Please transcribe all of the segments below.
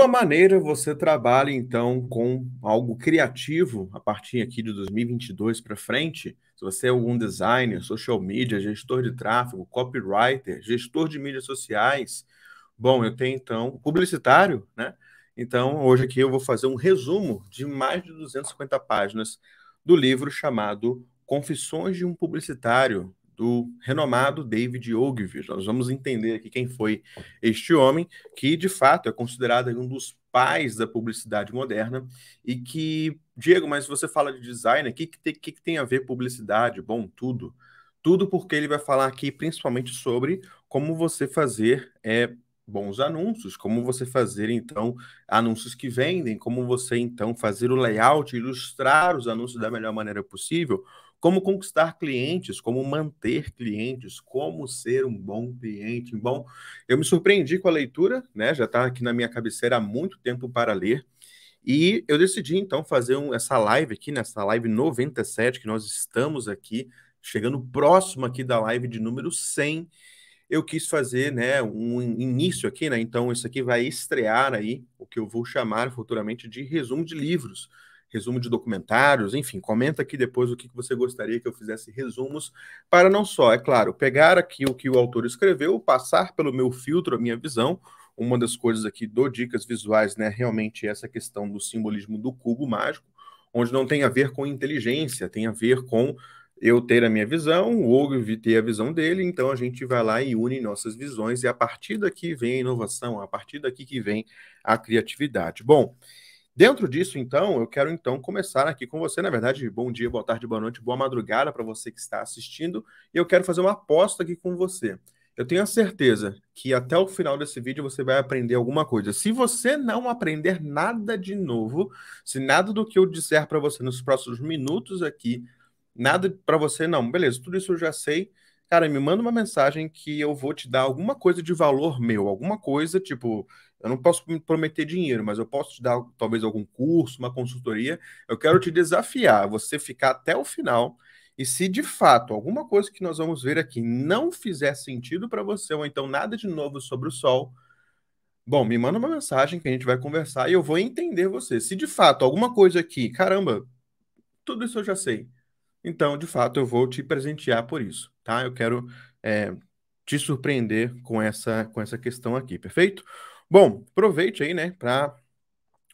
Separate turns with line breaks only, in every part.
alguma maneira você trabalha então com algo criativo a partir aqui de 2022 para frente? Se você é algum designer, social media, gestor de tráfego, copywriter, gestor de mídias sociais, bom, eu tenho então publicitário, né? Então, hoje aqui eu vou fazer um resumo de mais de 250 páginas do livro chamado Confissões de um Publicitário, do renomado David Ogilvy. Nós vamos entender aqui quem foi este homem, que de fato é considerado um dos pais da publicidade moderna e que, Diego, mas você fala de design, o que, que, que, que tem a ver publicidade? Bom, tudo. Tudo porque ele vai falar aqui principalmente sobre como você fazer é, bons anúncios, como você fazer então anúncios que vendem, como você então fazer o layout, ilustrar os anúncios da melhor maneira possível, como conquistar clientes, como manter clientes, como ser um bom cliente. Bom, eu me surpreendi com a leitura, né? Já está aqui na minha cabeceira há muito tempo para ler. E eu decidi então fazer um, essa live aqui, nessa né, live 97, que nós estamos aqui, chegando próximo aqui da live de número 100. Eu quis fazer né, um início aqui, né? Então, isso aqui vai estrear aí o que eu vou chamar futuramente de resumo de livros resumo de documentários, enfim, comenta aqui depois o que você gostaria que eu fizesse resumos, para não só, é claro, pegar aqui o que o autor escreveu, passar pelo meu filtro, a minha visão, uma das coisas aqui do Dicas Visuais, né, realmente é essa questão do simbolismo do cubo mágico, onde não tem a ver com inteligência, tem a ver com eu ter a minha visão, o Ogilvy ter a visão dele, então a gente vai lá e une nossas visões, e a partir daqui vem a inovação, a partir daqui que vem a criatividade. Bom, Dentro disso, então, eu quero então começar aqui com você. Na verdade, bom dia, boa tarde, boa noite, boa madrugada para você que está assistindo. E eu quero fazer uma aposta aqui com você. Eu tenho a certeza que até o final desse vídeo você vai aprender alguma coisa. Se você não aprender nada de novo, se nada do que eu disser para você nos próximos minutos aqui, nada para você não, beleza, tudo isso eu já sei. Cara, me manda uma mensagem que eu vou te dar alguma coisa de valor meu, alguma coisa tipo eu não posso prometer dinheiro, mas eu posso te dar talvez algum curso, uma consultoria. Eu quero te desafiar, você ficar até o final. E se de fato alguma coisa que nós vamos ver aqui não fizer sentido para você, ou então nada de novo sobre o sol, bom, me manda uma mensagem que a gente vai conversar e eu vou entender você. Se de fato alguma coisa aqui, caramba, tudo isso eu já sei. Então, de fato, eu vou te presentear por isso, tá? Eu quero é, te surpreender com essa, com essa questão aqui, perfeito? Bom, aproveite aí, né, para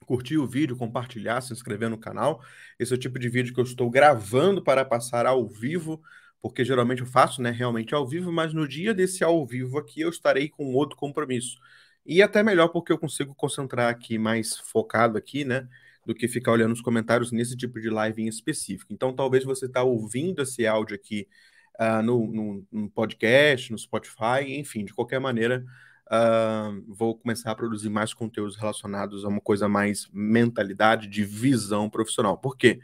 curtir o vídeo, compartilhar, se inscrever no canal. Esse é o tipo de vídeo que eu estou gravando para passar ao vivo, porque geralmente eu faço, né, realmente ao vivo, mas no dia desse ao vivo aqui eu estarei com outro compromisso. E até melhor porque eu consigo concentrar aqui mais focado aqui, né, do que ficar olhando os comentários nesse tipo de live em específico. Então, talvez você está ouvindo esse áudio aqui uh, no, no, no podcast, no Spotify, enfim, de qualquer maneira, Uh, vou começar a produzir mais conteúdos relacionados a uma coisa mais mentalidade de visão profissional. Por quê?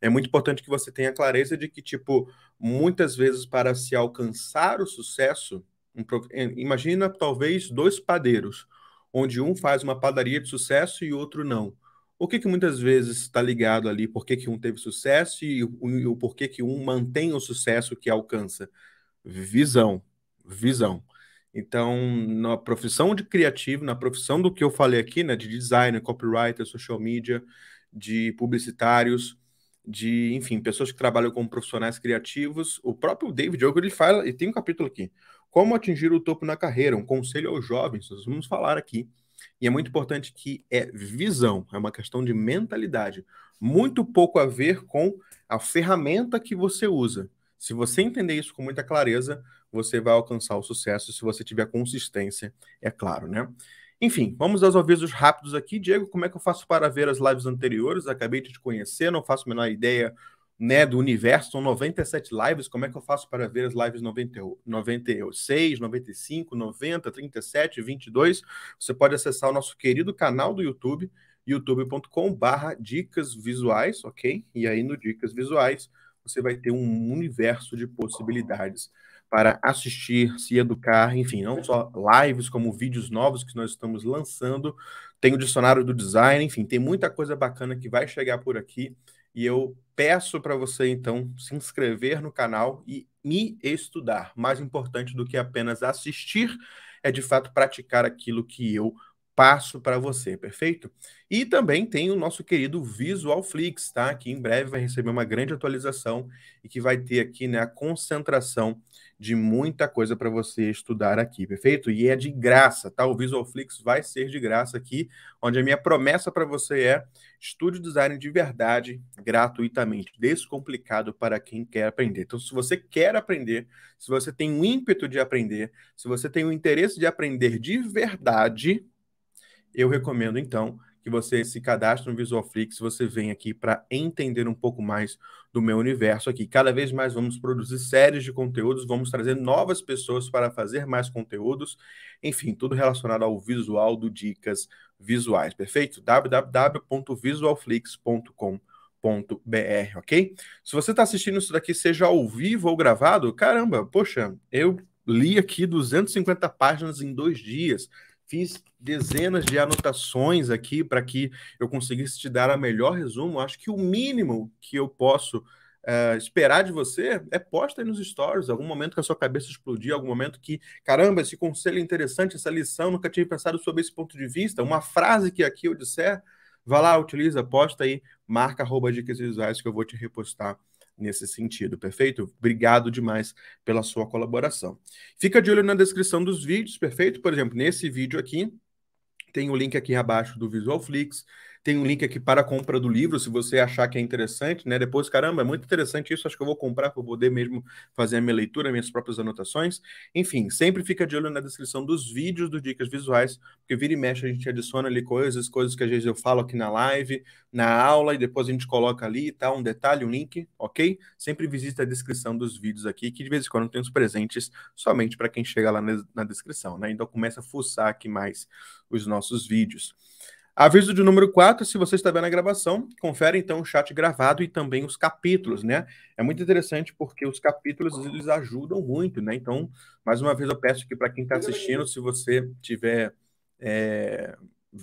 É muito importante que você tenha clareza de que, tipo, muitas vezes para se alcançar o sucesso, um, é, imagina talvez dois padeiros, onde um faz uma padaria de sucesso e outro não. O que, que muitas vezes está ligado ali? Por que, que um teve sucesso e o, o porquê que um mantém o sucesso que alcança? Visão, visão. Então, na profissão de criativo, na profissão do que eu falei aqui, né, de designer, copywriter, social media, de publicitários, de, enfim, pessoas que trabalham como profissionais criativos, o próprio David Ogre, ele fala, e tem um capítulo aqui, como atingir o topo na carreira, um conselho aos jovens, nós vamos falar aqui. E é muito importante que é visão, é uma questão de mentalidade, muito pouco a ver com a ferramenta que você usa. Se você entender isso com muita clareza, você vai alcançar o sucesso se você tiver consistência, é claro, né? Enfim, vamos aos avisos rápidos aqui. Diego, como é que eu faço para ver as lives anteriores? Acabei de te conhecer, não faço a menor ideia né, do universo. São 97 lives. Como é que eu faço para ver as lives 90, 96, 95, 90, 37, 22? Você pode acessar o nosso querido canal do YouTube, youtube.com/barra dicas visuais, ok? E aí no Dicas Visuais você vai ter um universo de possibilidades para assistir, se educar, enfim, não só lives, como vídeos novos que nós estamos lançando, tem o dicionário do design, enfim, tem muita coisa bacana que vai chegar por aqui e eu peço para você então se inscrever no canal e me estudar. Mais importante do que apenas assistir é de fato praticar aquilo que eu passo para você, perfeito? E também tem o nosso querido Visual Flix, tá? Que em breve vai receber uma grande atualização e que vai ter aqui né, a concentração de muita coisa para você estudar aqui, perfeito? E é de graça, tá? O Visualflix vai ser de graça aqui, onde a minha promessa para você é estude design de verdade, gratuitamente, descomplicado para quem quer aprender. Então, se você quer aprender, se você tem o ímpeto de aprender, se você tem o interesse de aprender de verdade, eu recomendo então que você se cadastre no Visualflix, você vem aqui para entender um pouco mais do meu universo aqui. Cada vez mais vamos produzir séries de conteúdos, vamos trazer novas pessoas para fazer mais conteúdos, enfim, tudo relacionado ao visual do Dicas Visuais, perfeito? www.visualflix.com .br, ok? Se você está assistindo isso daqui, seja ao vivo ou gravado, caramba, poxa, eu li aqui 250 páginas em dois dias. Fiz dezenas de anotações aqui para que eu conseguisse te dar a melhor resumo. Acho que o mínimo que eu posso Uh, esperar de você é posta aí nos stories, algum momento que a sua cabeça explodir, algum momento que, caramba, esse conselho é interessante, essa lição, nunca tinha pensado sobre esse ponto de vista, uma frase que aqui eu disser, vá lá, utiliza, posta aí, marca arroba dicas visuais que eu vou te repostar nesse sentido, perfeito? Obrigado demais pela sua colaboração. Fica de olho na descrição dos vídeos, perfeito? Por exemplo, nesse vídeo aqui, tem o link aqui abaixo do Visual Flix, tem um link aqui para a compra do livro, se você achar que é interessante, né? Depois, caramba, é muito interessante isso, acho que eu vou comprar para poder mesmo fazer a minha leitura, minhas próprias anotações. Enfim, sempre fica de olho na descrição dos vídeos do Dicas Visuais, porque vira e mexe a gente adiciona ali coisas, coisas que às vezes eu falo aqui na live, na aula, e depois a gente coloca ali e tá, tal, um detalhe, um link, ok? Sempre visita a descrição dos vídeos aqui, que de vez em quando tem os presentes somente para quem chega lá na, descrição, né? Então começa a fuçar aqui mais os nossos vídeos. Aviso de número 4, se você está vendo a gravação, confere então o chat gravado e também os capítulos, né? É muito interessante porque os capítulos eles ajudam muito, né? Então, mais uma vez eu peço aqui para quem está assistindo, se você tiver é,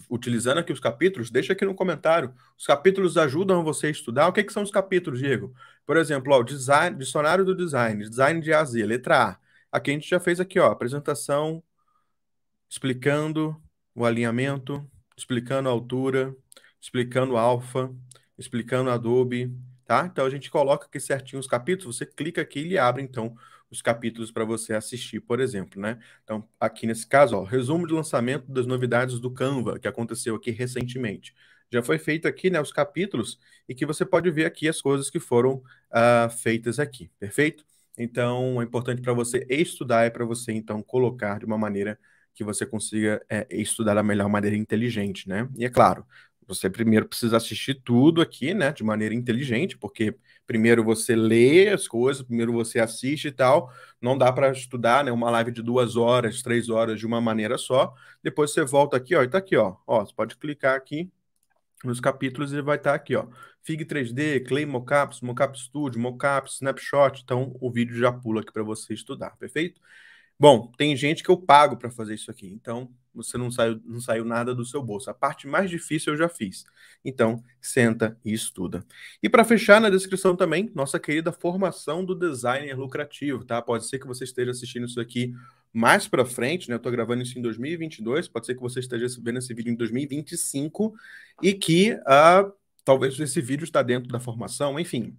utilizando aqui os capítulos, deixa aqui no comentário. Os capítulos ajudam você a estudar. O que, é que são os capítulos, Diego? Por exemplo, ó, o design, dicionário do design, design de A a Z, letra A. Aqui a gente já fez aqui, ó, apresentação, explicando o alinhamento, explicando a altura, explicando alfa, explicando Adobe, tá? Então a gente coloca aqui certinho os capítulos, você clica aqui e ele abre então os capítulos para você assistir, por exemplo, né? Então, aqui nesse caso, ó, resumo de lançamento das novidades do Canva, que aconteceu aqui recentemente. Já foi feito aqui, né, os capítulos, e que você pode ver aqui as coisas que foram uh, feitas aqui, perfeito? Então, é importante para você estudar e é para você, então, colocar de uma maneira que você consiga é, estudar da melhor maneira inteligente, né? E é claro, você primeiro precisa assistir tudo aqui, né, de maneira inteligente, porque primeiro você lê as coisas, primeiro você assiste e tal. Não dá para estudar, né, uma live de duas horas, três horas de uma maneira só. Depois você volta aqui, ó, e tá aqui, ó. Ó, você pode clicar aqui nos capítulos e vai estar tá aqui, ó. Fig 3D, Clay Mocaps, mocap Studio, mocap Snapshot. Então, o vídeo já pula aqui para você estudar, perfeito? Bom, tem gente que eu pago para fazer isso aqui, então você não saiu, não saiu nada do seu bolso. A parte mais difícil eu já fiz. Então, senta e estuda. E para fechar na descrição também, nossa querida formação do designer lucrativo, tá? Pode ser que você esteja assistindo isso aqui mais para frente, né? Eu estou gravando isso em 2022, pode ser que você esteja vendo esse vídeo em 2025 e que uh, talvez esse vídeo está dentro da formação, enfim,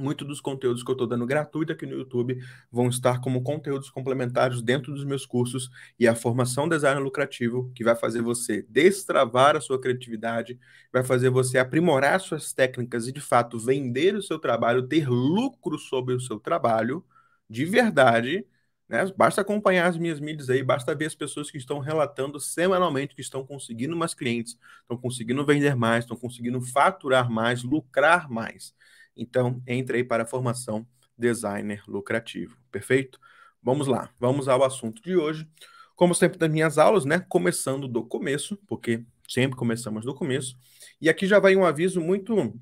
Muitos dos conteúdos que eu estou dando gratuito aqui no YouTube vão estar como conteúdos complementares dentro dos meus cursos e a formação design lucrativo, que vai fazer você destravar a sua criatividade, vai fazer você aprimorar suas técnicas e, de fato, vender o seu trabalho, ter lucro sobre o seu trabalho, de verdade. Né? Basta acompanhar as minhas mídias aí, basta ver as pessoas que estão relatando semanalmente que estão conseguindo mais clientes, estão conseguindo vender mais, estão conseguindo faturar mais, lucrar mais. Então, entre aí para a formação designer lucrativo. Perfeito? Vamos lá, vamos ao assunto de hoje. Como sempre nas minhas aulas, né? Começando do começo, porque sempre começamos do começo. E aqui já vai um aviso muito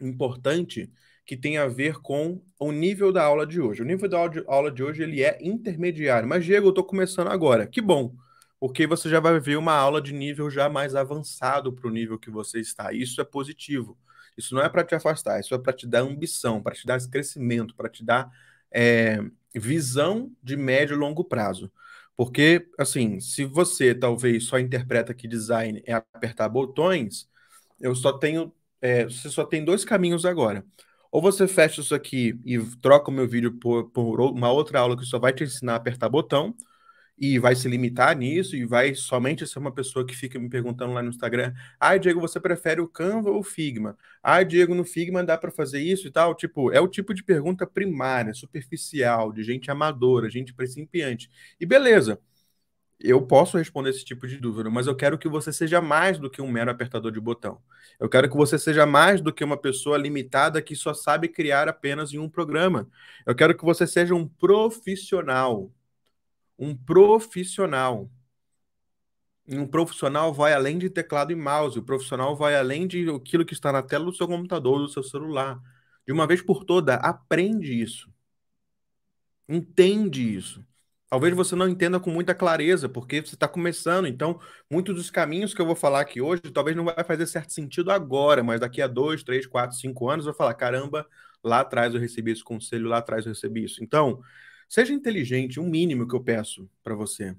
importante que tem a ver com o nível da aula de hoje. O nível da aula de hoje ele é intermediário, mas Diego, eu estou começando agora. Que bom, porque você já vai ver uma aula de nível já mais avançado para o nível que você está. Isso é positivo. Isso não é para te afastar, isso é para te dar ambição, para te dar crescimento, para te dar é, visão de médio e longo prazo. Porque, assim, se você talvez só interpreta que design é apertar botões, eu só tenho. É, você só tem dois caminhos agora. Ou você fecha isso aqui e troca o meu vídeo por, por uma outra aula que só vai te ensinar a apertar botão, e vai se limitar nisso e vai somente ser uma pessoa que fica me perguntando lá no Instagram: "Ai, Diego, você prefere o Canva ou o Figma? Ai, Diego, no Figma dá para fazer isso e tal". Tipo, é o tipo de pergunta primária, superficial, de gente amadora, gente principiante. E beleza. Eu posso responder esse tipo de dúvida, mas eu quero que você seja mais do que um mero apertador de botão. Eu quero que você seja mais do que uma pessoa limitada que só sabe criar apenas em um programa. Eu quero que você seja um profissional, um profissional. Um profissional vai além de teclado e mouse, o profissional vai além de aquilo que está na tela do seu computador, do seu celular. De uma vez por toda, aprende isso. Entende isso. Talvez você não entenda com muita clareza, porque você está começando. Então, muitos dos caminhos que eu vou falar aqui hoje, talvez não vai fazer certo sentido agora, mas daqui a dois, três, quatro, cinco anos, eu vou falar: caramba, lá atrás eu recebi esse conselho, lá atrás eu recebi isso. Então, Seja inteligente, um mínimo que eu peço para você,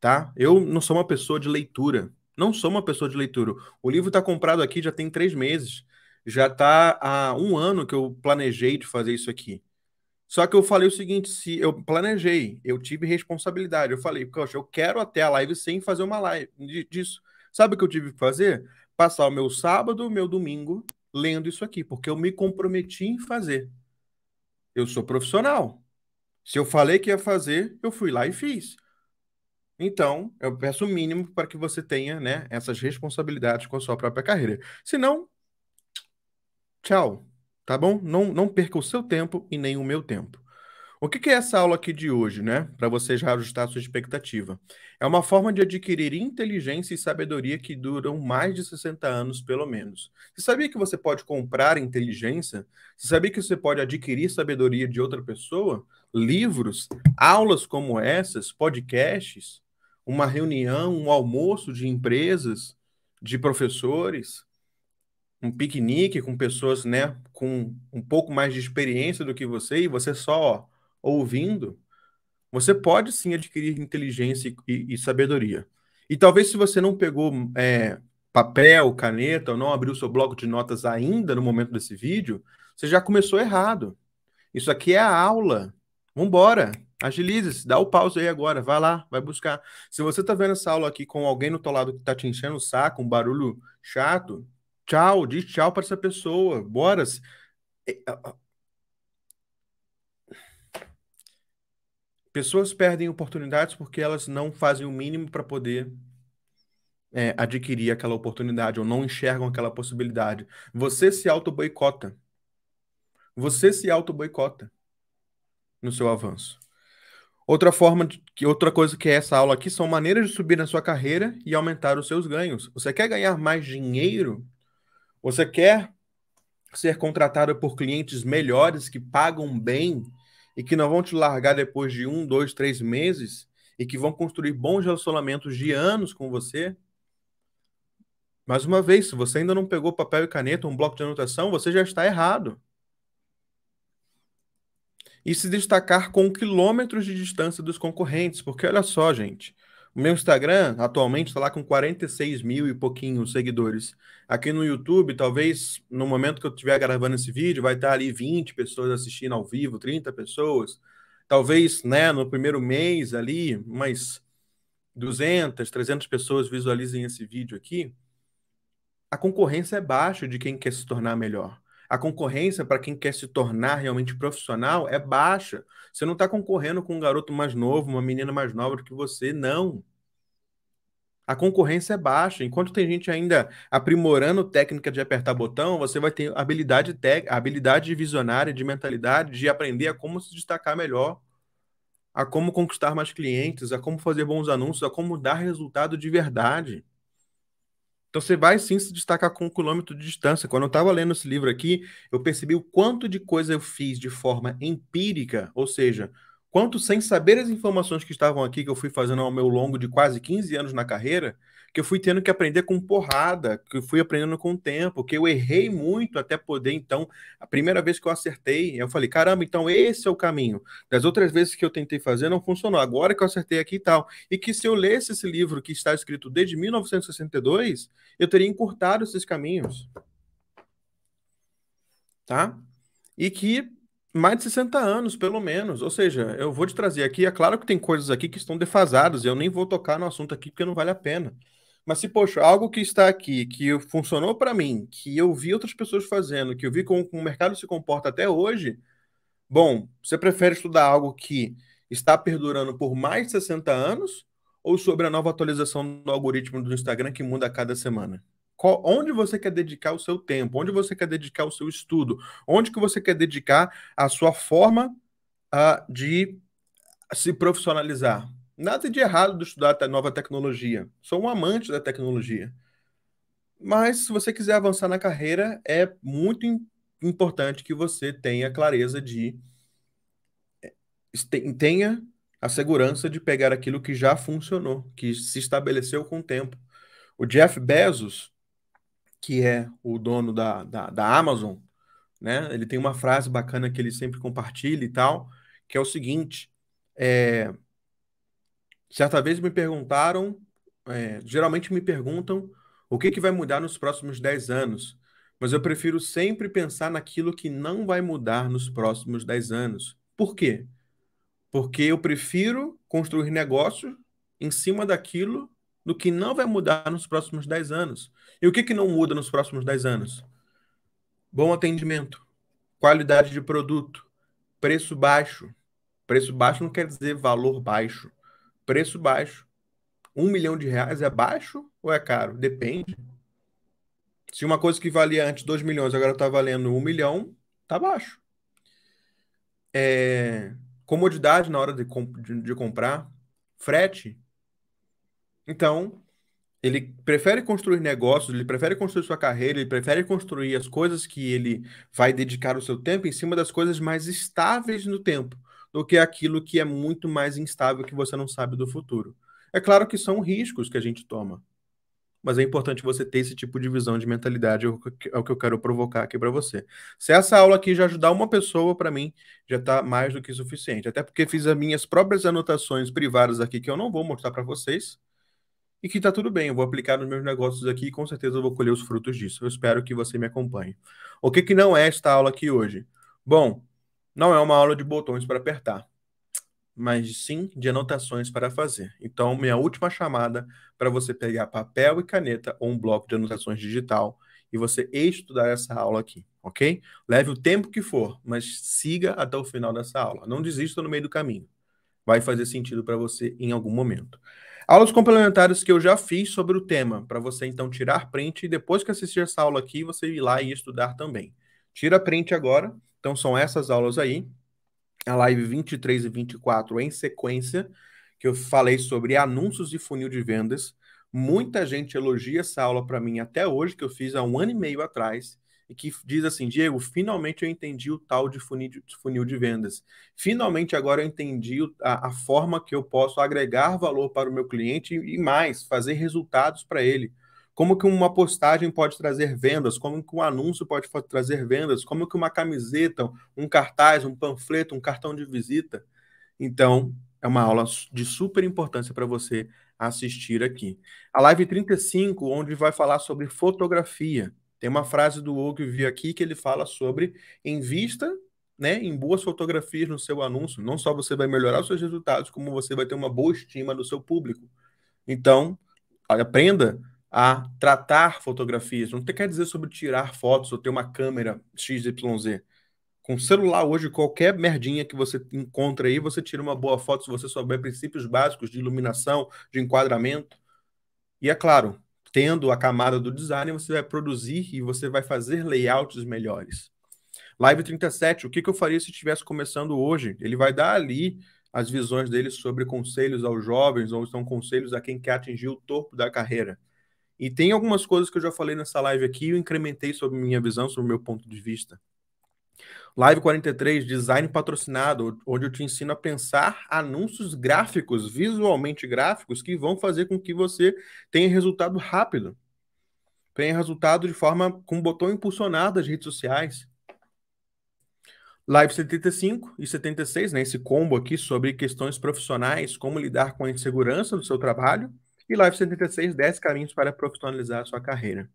tá? Eu não sou uma pessoa de leitura, não sou uma pessoa de leitura. O livro está comprado aqui já tem três meses, já está há um ano que eu planejei de fazer isso aqui. Só que eu falei o seguinte: se eu planejei, eu tive responsabilidade. Eu falei, poxa, eu quero até a live sem fazer uma live disso. Sabe o que eu tive que fazer? Passar o meu sábado, o meu domingo lendo isso aqui, porque eu me comprometi em fazer. Eu sou profissional. Se eu falei que ia fazer, eu fui lá e fiz. Então, eu peço o mínimo para que você tenha né, essas responsabilidades com a sua própria carreira. Se não, tchau, tá bom? Não, não perca o seu tempo e nem o meu tempo. O que, é essa aula aqui de hoje, né? Para você já ajustar a sua expectativa. É uma forma de adquirir inteligência e sabedoria que duram mais de 60 anos, pelo menos. Você sabia que você pode comprar inteligência? Você sabia que você pode adquirir sabedoria de outra pessoa? livros, aulas como essas, podcasts, uma reunião, um almoço de empresas, de professores, um piquenique com pessoas, né, com um pouco mais de experiência do que você e você só ó, ouvindo, você pode sim adquirir inteligência e, e, sabedoria. E talvez se você não pegou é, papel, caneta ou não abriu seu bloco de notas ainda no momento desse vídeo, você já começou errado. Isso aqui é a aula Vambora, agilize-se, dá o pause aí agora, vai lá, vai buscar. Se você tá vendo essa aula aqui com alguém no teu lado que tá te enchendo o saco, um barulho chato, tchau, diz tchau para essa pessoa, bora. Pessoas perdem oportunidades porque elas não fazem o mínimo para poder é, adquirir aquela oportunidade ou não enxergam aquela possibilidade. Você se auto-boicota. Você se auto-boicota no seu avanço. Outra forma de, que outra coisa que é essa aula aqui são maneiras de subir na sua carreira e aumentar os seus ganhos. Você quer ganhar mais dinheiro? Você quer ser contratado por clientes melhores que pagam bem e que não vão te largar depois de um, dois, três meses e que vão construir bons relacionamentos de anos com você? Mais uma vez, se você ainda não pegou papel e caneta, um bloco de anotação, você já está errado e se destacar com quilômetros de distância dos concorrentes, porque olha só, gente. O meu Instagram atualmente está lá com 46 mil e pouquinhos seguidores. Aqui no YouTube, talvez no momento que eu estiver gravando esse vídeo, vai estar ali 20 pessoas assistindo ao vivo, 30 pessoas. Talvez né, no primeiro mês ali, umas 200, 300 pessoas visualizem esse vídeo aqui. A concorrência é baixa de quem quer se tornar melhor. A concorrência para quem quer se tornar realmente profissional é baixa. Você não está concorrendo com um garoto mais novo, uma menina mais nova do que você, não. A concorrência é baixa. Enquanto tem gente ainda aprimorando técnica de apertar botão, você vai ter habilidade, te... habilidade visionária, de mentalidade, de aprender a como se destacar melhor, a como conquistar mais clientes, a como fazer bons anúncios, a como dar resultado de verdade. Então você vai sim se destacar com um quilômetro de distância. Quando eu estava lendo esse livro aqui, eu percebi o quanto de coisa eu fiz de forma empírica, ou seja, quanto sem saber as informações que estavam aqui, que eu fui fazendo ao meu longo de quase 15 anos na carreira, que eu fui tendo que aprender com porrada, que eu fui aprendendo com o tempo, que eu errei uhum. muito até poder, então, a primeira vez que eu acertei, eu falei, caramba, então esse é o caminho. Das outras vezes que eu tentei fazer, não funcionou. Agora que eu acertei aqui e tal. E que se eu lesse esse livro que está escrito desde 1962, eu teria encurtado esses caminhos. Tá? E que mais de 60 anos, pelo menos. Ou seja, eu vou te trazer aqui. É claro que tem coisas aqui que estão defasadas. Eu nem vou tocar no assunto aqui porque não vale a pena. Mas se, poxa, algo que está aqui, que funcionou para mim, que eu vi outras pessoas fazendo, que eu vi como, como o mercado se comporta até hoje, bom, você prefere estudar algo que está perdurando por mais de 60 anos ou sobre a nova atualização do algoritmo do Instagram que muda a cada semana? Qual, onde você quer dedicar o seu tempo? Onde você quer dedicar o seu estudo? Onde que você quer dedicar a sua forma uh, de se profissionalizar? Nada de errado de estudar até nova tecnologia. Sou um amante da tecnologia. Mas se você quiser avançar na carreira, é muito importante que você tenha clareza de eh, tenha a segurança de pegar aquilo que já funcionou, que se estabeleceu com o tempo. O Jeff Bezos, que é o dono da, da, da Amazon, né? Ele tem uma frase bacana que ele sempre compartilha e tal, que é o seguinte: é, Certa vez me perguntaram, é, geralmente me perguntam o que, que vai mudar nos próximos 10 anos, mas eu prefiro sempre pensar naquilo que não vai mudar nos próximos 10 anos. Por quê? Porque eu prefiro construir negócio em cima daquilo do que não vai mudar nos próximos 10 anos. E o que, que não muda nos próximos 10 anos? Bom atendimento, qualidade de produto, preço baixo. Preço baixo não quer dizer valor baixo. Preço baixo. Um milhão de reais é baixo ou é caro? Depende. Se uma coisa que valia antes 2 milhões agora está valendo um milhão, está baixo. É... comodidade na hora de, comp de, de comprar, frete. Então, ele prefere construir negócios, ele prefere construir sua carreira, ele prefere construir as coisas que ele vai dedicar o seu tempo em cima das coisas mais estáveis no tempo do que aquilo que é muito mais instável que você não sabe do futuro. É claro que são riscos que a gente toma, mas é importante você ter esse tipo de visão de mentalidade, é o que é eu quero provocar aqui para você. Se essa aula aqui já ajudar uma pessoa, para mim, já está mais do que suficiente. Até porque fiz as minhas próprias anotações privadas aqui, que eu não vou mostrar para vocês, e que está tudo bem, eu vou aplicar nos meus negócios aqui e com certeza eu vou colher os frutos disso. Eu espero que você me acompanhe. O que, que não é esta aula aqui hoje? Bom, não é uma aula de botões para apertar, mas sim de anotações para fazer. Então, minha última chamada para você pegar papel e caneta ou um bloco de anotações digital e você estudar essa aula aqui, ok? Leve o tempo que for, mas siga até o final dessa aula. Não desista no meio do caminho. Vai fazer sentido para você em algum momento. Aulas complementares que eu já fiz sobre o tema, para você então tirar print e depois que assistir essa aula aqui, você ir lá e estudar também. Tira print agora então são essas aulas aí, a live 23 e 24 em sequência, que eu falei sobre anúncios e funil de vendas. Muita gente elogia essa aula para mim até hoje, que eu fiz há um ano e meio atrás, e que diz assim: Diego, finalmente eu entendi o tal de funil de, funil de vendas. Finalmente agora eu entendi a, a, forma que eu posso agregar valor para o meu cliente e, e mais, fazer resultados para ele como que uma postagem pode trazer vendas, como que um anúncio pode trazer vendas, como que uma camiseta, um cartaz, um panfleto, um cartão de visita. Então, é uma aula de super importância para você assistir aqui. A live 35, onde vai falar sobre fotografia. Tem uma frase do Ogilvy aqui que ele fala sobre em vista, né, em boas fotografias no seu anúncio, não só você vai melhorar os seus resultados, como você vai ter uma boa estima do seu público. Então, aprenda a tratar fotografias. Não tem quer dizer sobre tirar fotos ou ter uma câmera XYZ. Com celular hoje, qualquer merdinha que você encontra aí, você tira uma boa foto se você souber princípios básicos de iluminação, de enquadramento. E é claro, tendo a camada do design, você vai produzir e você vai fazer layouts melhores. Live 37, o que, que eu faria se estivesse começando hoje? Ele vai dar ali as visões dele sobre conselhos aos jovens, ou são conselhos a quem quer atingir o topo da carreira. E tem algumas coisas que eu já falei nessa live aqui, eu incrementei sobre minha visão, sobre o meu ponto de vista. Live 43, design patrocinado, onde eu te ensino a pensar anúncios gráficos, visualmente gráficos, que vão fazer com que você tenha resultado rápido. Tenha resultado de forma com botão impulsionado das redes sociais. Live 75 e 76, né, esse combo aqui sobre questões profissionais, como lidar com a insegurança do seu trabalho e Live 76, 10 caminhos para profissionalizar a sua carreira.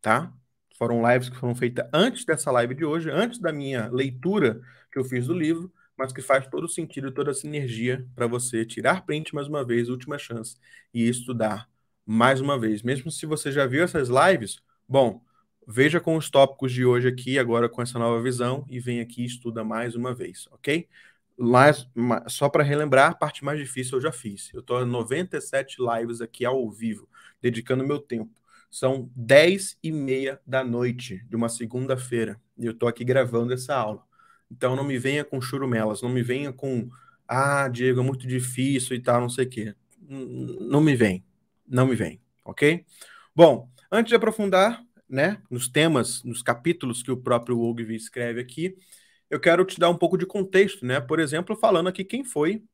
Tá? Foram lives que foram feitas antes dessa live de hoje, antes da minha leitura que eu fiz do livro, mas que faz todo o sentido, toda a sinergia para você tirar print mais uma vez, última chance, e estudar mais uma vez. Mesmo se você já viu essas lives, bom, veja com os tópicos de hoje aqui, agora com essa nova visão, e vem aqui e estuda mais uma vez, ok? Mas, só para relembrar, a parte mais difícil eu já fiz. Eu estou 97 lives aqui ao vivo, dedicando meu tempo. São 10 e meia da noite de uma segunda-feira e eu estou aqui gravando essa aula. Então não me venha com churumelas, não me venha com ah, Diego, é muito difícil e tal, não sei o quê. Não me vem, não me vem, ok? Bom, antes de aprofundar, né, nos temas, nos capítulos que o próprio Ogvi escreve aqui, eu quero te dar um pouco de contexto, né? Por exemplo, falando aqui quem foi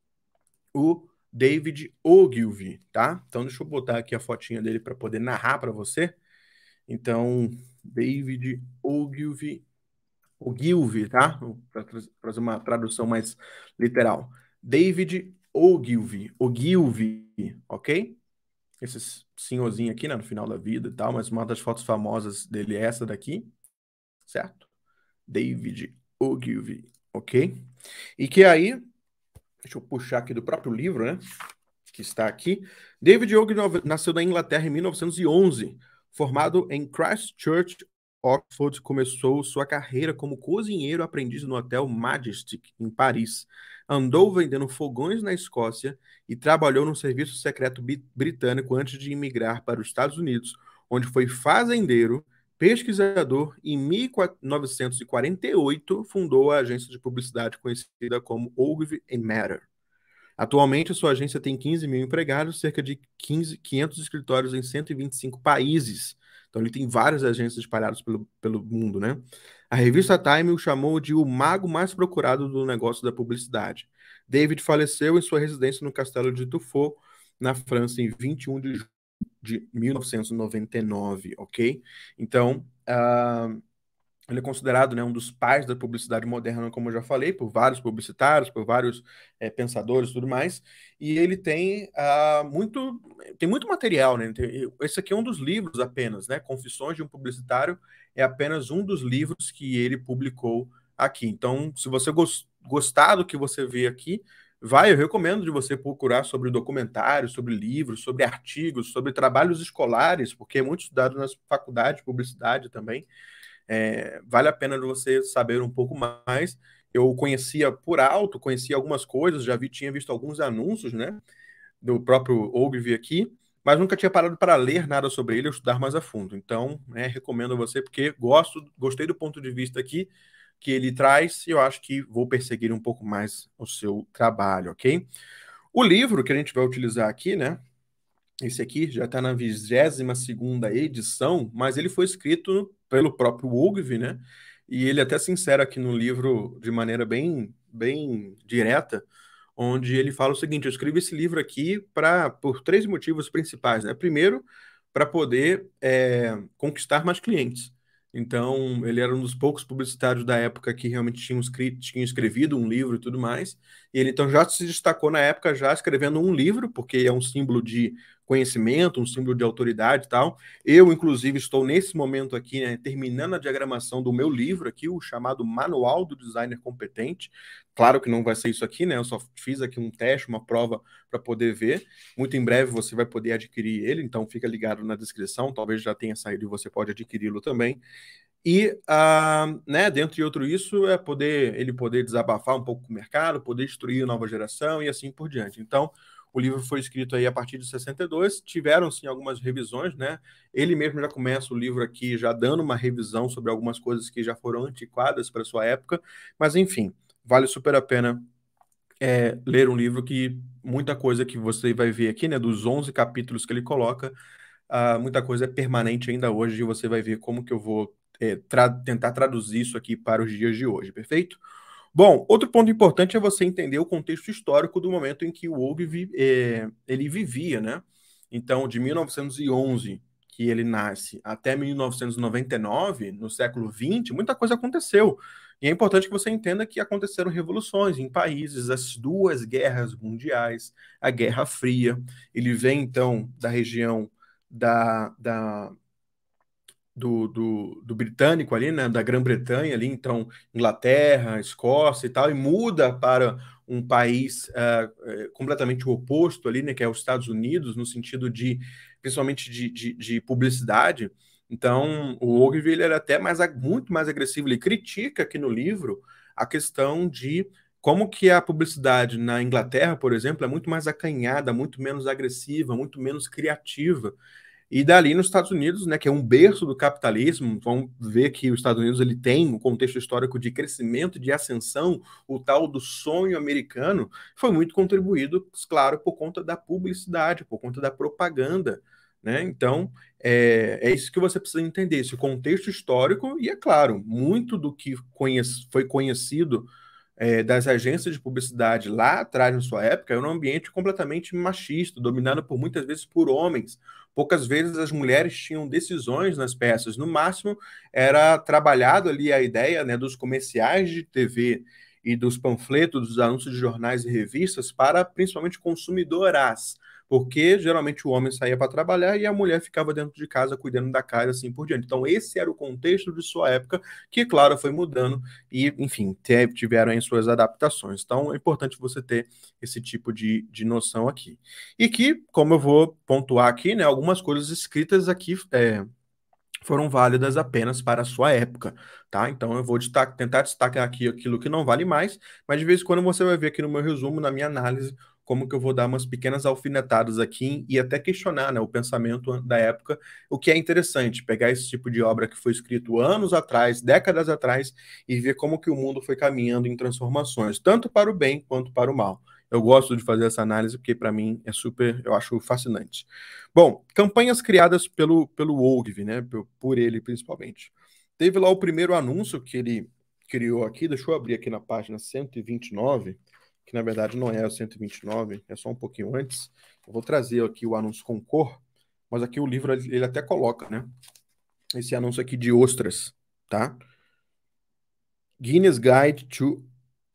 o David Ogilvy, tá? Então deixa eu botar aqui a fotinha dele para poder narrar para você. Então, David Ogilvy, Ogilvy, tá? Para fazer uma tradução mais literal. David Ogilvy, Ogilvy, ok? Esse senhorzinho aqui, né, no final da vida e tal, mas uma das fotos famosas dele é essa daqui, certo? David Ogilvy, ok? E que aí, deixa eu puxar aqui do próprio livro, né? Que está aqui. David Ogilvy nasceu na Inglaterra em 1911, formado em Christchurch, Oxford, começou sua carreira como cozinheiro aprendiz no hotel Majestic, em Paris. Andou vendendo fogões na Escócia e trabalhou no serviço secreto britânico antes de emigrar para os Estados Unidos, onde foi fazendeiro pesquisador, em 1948 fundou a agência de publicidade conhecida como Ogilvy Matter. Atualmente, sua agência tem 15 mil empregados, cerca de 15, 500 escritórios em 125 países. Então, ele tem várias agências espalhadas pelo, pelo mundo, né? A revista Time o chamou de o mago mais procurado do negócio da publicidade. David faleceu em sua residência no castelo de Tuffot, na França, em 21 de de 1999, ok? Então, uh, ele é considerado né, um dos pais da publicidade moderna, como eu já falei, por vários publicitários, por vários é, pensadores e tudo mais. E ele tem uh, muito tem muito material, né? Tem, esse aqui é um dos livros apenas, né? Confissões de um Publicitário é apenas um dos livros que ele publicou aqui. Então, se você gostar do que você vê aqui, vai, eu recomendo de você procurar sobre documentários, sobre livros, sobre artigos, sobre trabalhos escolares, porque é muito estudado nas faculdades, publicidade também. É, vale a pena de você saber um pouco mais. Eu conhecia por alto, conhecia algumas coisas, já vi, tinha visto alguns anúncios, né, do próprio Ogilvy aqui, mas nunca tinha parado para ler nada sobre ele ou estudar mais a fundo. Então, é, recomendo a você, porque gosto, gostei do ponto de vista aqui, que ele traz e eu acho que vou perseguir um pouco mais o seu trabalho, ok? O livro que a gente vai utilizar aqui, né? Esse aqui já está na 22 edição, mas ele foi escrito pelo próprio Ogvi, né? E ele é até sincera aqui no livro de maneira bem, bem direta, onde ele fala o seguinte: eu escrevi esse livro aqui pra, por três motivos principais, né? Primeiro, para poder é, conquistar mais clientes. Então, ele era um dos poucos publicitários da época que realmente tinha, escrito, tinha escrevido um livro e tudo mais. E ele então já se destacou na época, já escrevendo um livro, porque é um símbolo de conhecimento, um símbolo de autoridade e tal. Eu, inclusive, estou nesse momento aqui, né, terminando a diagramação do meu livro aqui, o chamado Manual do Designer Competente. Claro que não vai ser isso aqui, né? Eu só fiz aqui um teste, uma prova para poder ver. Muito em breve você vai poder adquirir ele, então fica ligado na descrição. Talvez já tenha saído e você pode adquiri-lo também. E, uh, né, dentro de outro isso, é poder ele poder desabafar um pouco com o mercado, poder destruir nova geração e assim por diante. Então, o livro foi escrito aí a partir de 62, tiveram sim algumas revisões, né? Ele mesmo já começa o livro aqui já dando uma revisão sobre algumas coisas que já foram antiquadas para sua época, mas enfim, vale super a pena é, ler um livro que muita coisa que você vai ver aqui, né, dos 11 capítulos que ele coloca, uh, muita coisa é permanente ainda hoje e você vai ver como que eu vou é, tra tentar traduzir isso aqui para os dias de hoje, perfeito? Bom, outro ponto importante é você entender o contexto histórico do momento em que o Og é, ele vivia, né? Então, de 1911 que ele nasce até 1999, no século 20, muita coisa aconteceu. E é importante que você entenda que aconteceram revoluções em países, as duas guerras mundiais, a Guerra Fria. Ele vem então da região da, da do, do, do, britânico ali, né, da Grã-Bretanha ali, então Inglaterra, Escócia e tal, e muda para um país uh, completamente o oposto ali, né, que é os Estados Unidos, no sentido de, principalmente de, de, de publicidade. Então, o Ogilvy ele era é até mais, muito mais agressivo, ele critica aqui no livro a questão de como que a publicidade na Inglaterra, por exemplo, é muito mais acanhada, muito menos agressiva, muito menos criativa, e dali nos Estados Unidos, né, que é um berço do capitalismo, vamos ver que os Estados Unidos ele tem um contexto histórico de crescimento, de ascensão, o tal do sonho americano, foi muito contribuído, claro, por conta da publicidade, por conta da propaganda. Né? Então, é, é isso que você precisa entender, esse contexto histórico, e é claro, muito do que conhece, foi conhecido é, das agências de publicidade lá atrás, na sua época, era um ambiente completamente machista, dominado por muitas vezes por homens Poucas vezes as mulheres tinham decisões nas peças. No máximo, era trabalhado ali a ideia né, dos comerciais de TV e dos panfletos, dos anúncios de jornais e revistas para principalmente consumidoras porque geralmente o homem saía para trabalhar e a mulher ficava dentro de casa cuidando da casa assim por diante. Então esse era o contexto de sua época, que claro foi mudando e enfim tiveram aí suas adaptações. Então é importante você ter esse tipo de, de noção aqui e que como eu vou pontuar aqui, né, algumas coisas escritas aqui é, foram válidas apenas para a sua época, tá? Então eu vou destaca, tentar destacar aqui aquilo que não vale mais, mas de vez em quando você vai ver aqui no meu resumo, na minha análise, como que eu vou dar umas pequenas alfinetadas aqui e até questionar né, o pensamento da época, o que é interessante, pegar esse tipo de obra que foi escrito anos atrás, décadas atrás, e ver como que o mundo foi caminhando em transformações, tanto para o bem quanto para o mal. Eu gosto de fazer essa análise porque, para mim, é super, eu acho fascinante. Bom, campanhas criadas pelo, pelo Ogvi, né, por ele principalmente. Teve lá o primeiro anúncio que ele criou aqui, deixa eu abrir aqui na página 129, que na verdade não é o 129, é só um pouquinho antes. Eu vou trazer aqui o anúncio com cor, mas aqui o livro ele até coloca, né? Esse anúncio aqui de ostras, tá? Guinness Guide to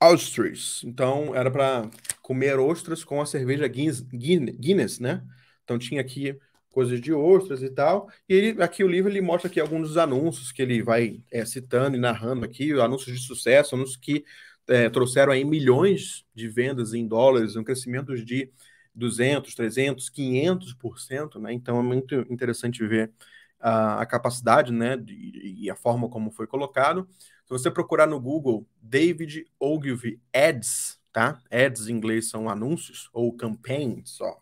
Ostras. Então era para comer ostras com a cerveja Guinness, Guinness, né? Então tinha aqui coisas de ostras e tal. E ele, aqui o livro ele mostra aqui alguns dos anúncios que ele vai é, citando e narrando aqui, anúncios de sucesso, anúncios que é, trouxeram aí milhões de vendas em dólares, um crescimento de 200, 300, 500%, né? Então é muito interessante ver a, a capacidade, né, e, e a forma como foi colocado. Se você procurar no Google David Ogilvy Ads, tá? Ads em inglês são anúncios ou campaigns, ó.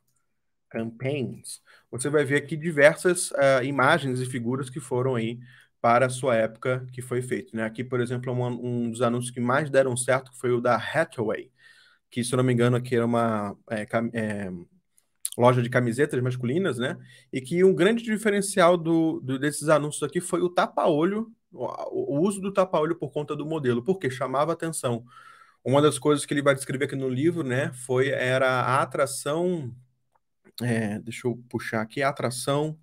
Campaigns. Você vai ver aqui diversas uh, imagens e figuras que foram aí para a sua época que foi feito. Né? Aqui, por exemplo, é um, um dos anúncios que mais deram certo foi o da Hathaway, que, se não me engano, aqui era uma é, é, loja de camisetas masculinas, né? E que um grande diferencial do, do desses anúncios aqui foi o tapa-olho, o, o uso do tapa-olho por conta do modelo, porque chamava atenção. Uma das coisas que ele vai descrever aqui no livro, né, foi era a atração. É, deixa eu puxar aqui a atração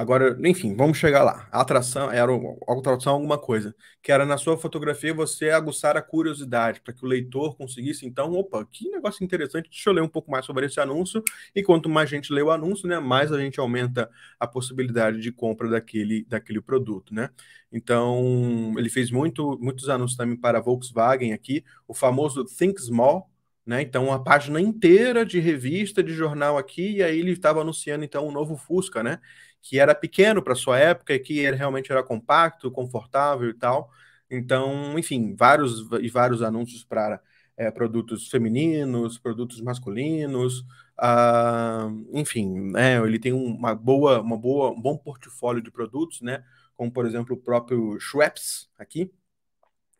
Agora, enfim, vamos chegar lá. A atração era atração é alguma coisa, que era na sua fotografia você aguçar a curiosidade para que o leitor conseguisse então, opa, que negócio interessante, deixa eu ler um pouco mais sobre esse anúncio. E quanto mais gente lê o anúncio, né, mais a gente aumenta a possibilidade de compra daquele daquele produto, né? Então, ele fez muito muitos anúncios também para a Volkswagen aqui, o famoso Think Small, né? Então, uma página inteira de revista, de jornal aqui, e aí ele estava anunciando então o um novo Fusca, né? que era pequeno para sua época e que ele realmente era compacto, confortável e tal. Então, enfim, vários e vários anúncios para é, eh, produtos femininos, produtos masculinos, uh, enfim, né? ele tem uma boa, uma boa, um bom portfólio de produtos, né? Como por exemplo o próprio Schweppes aqui.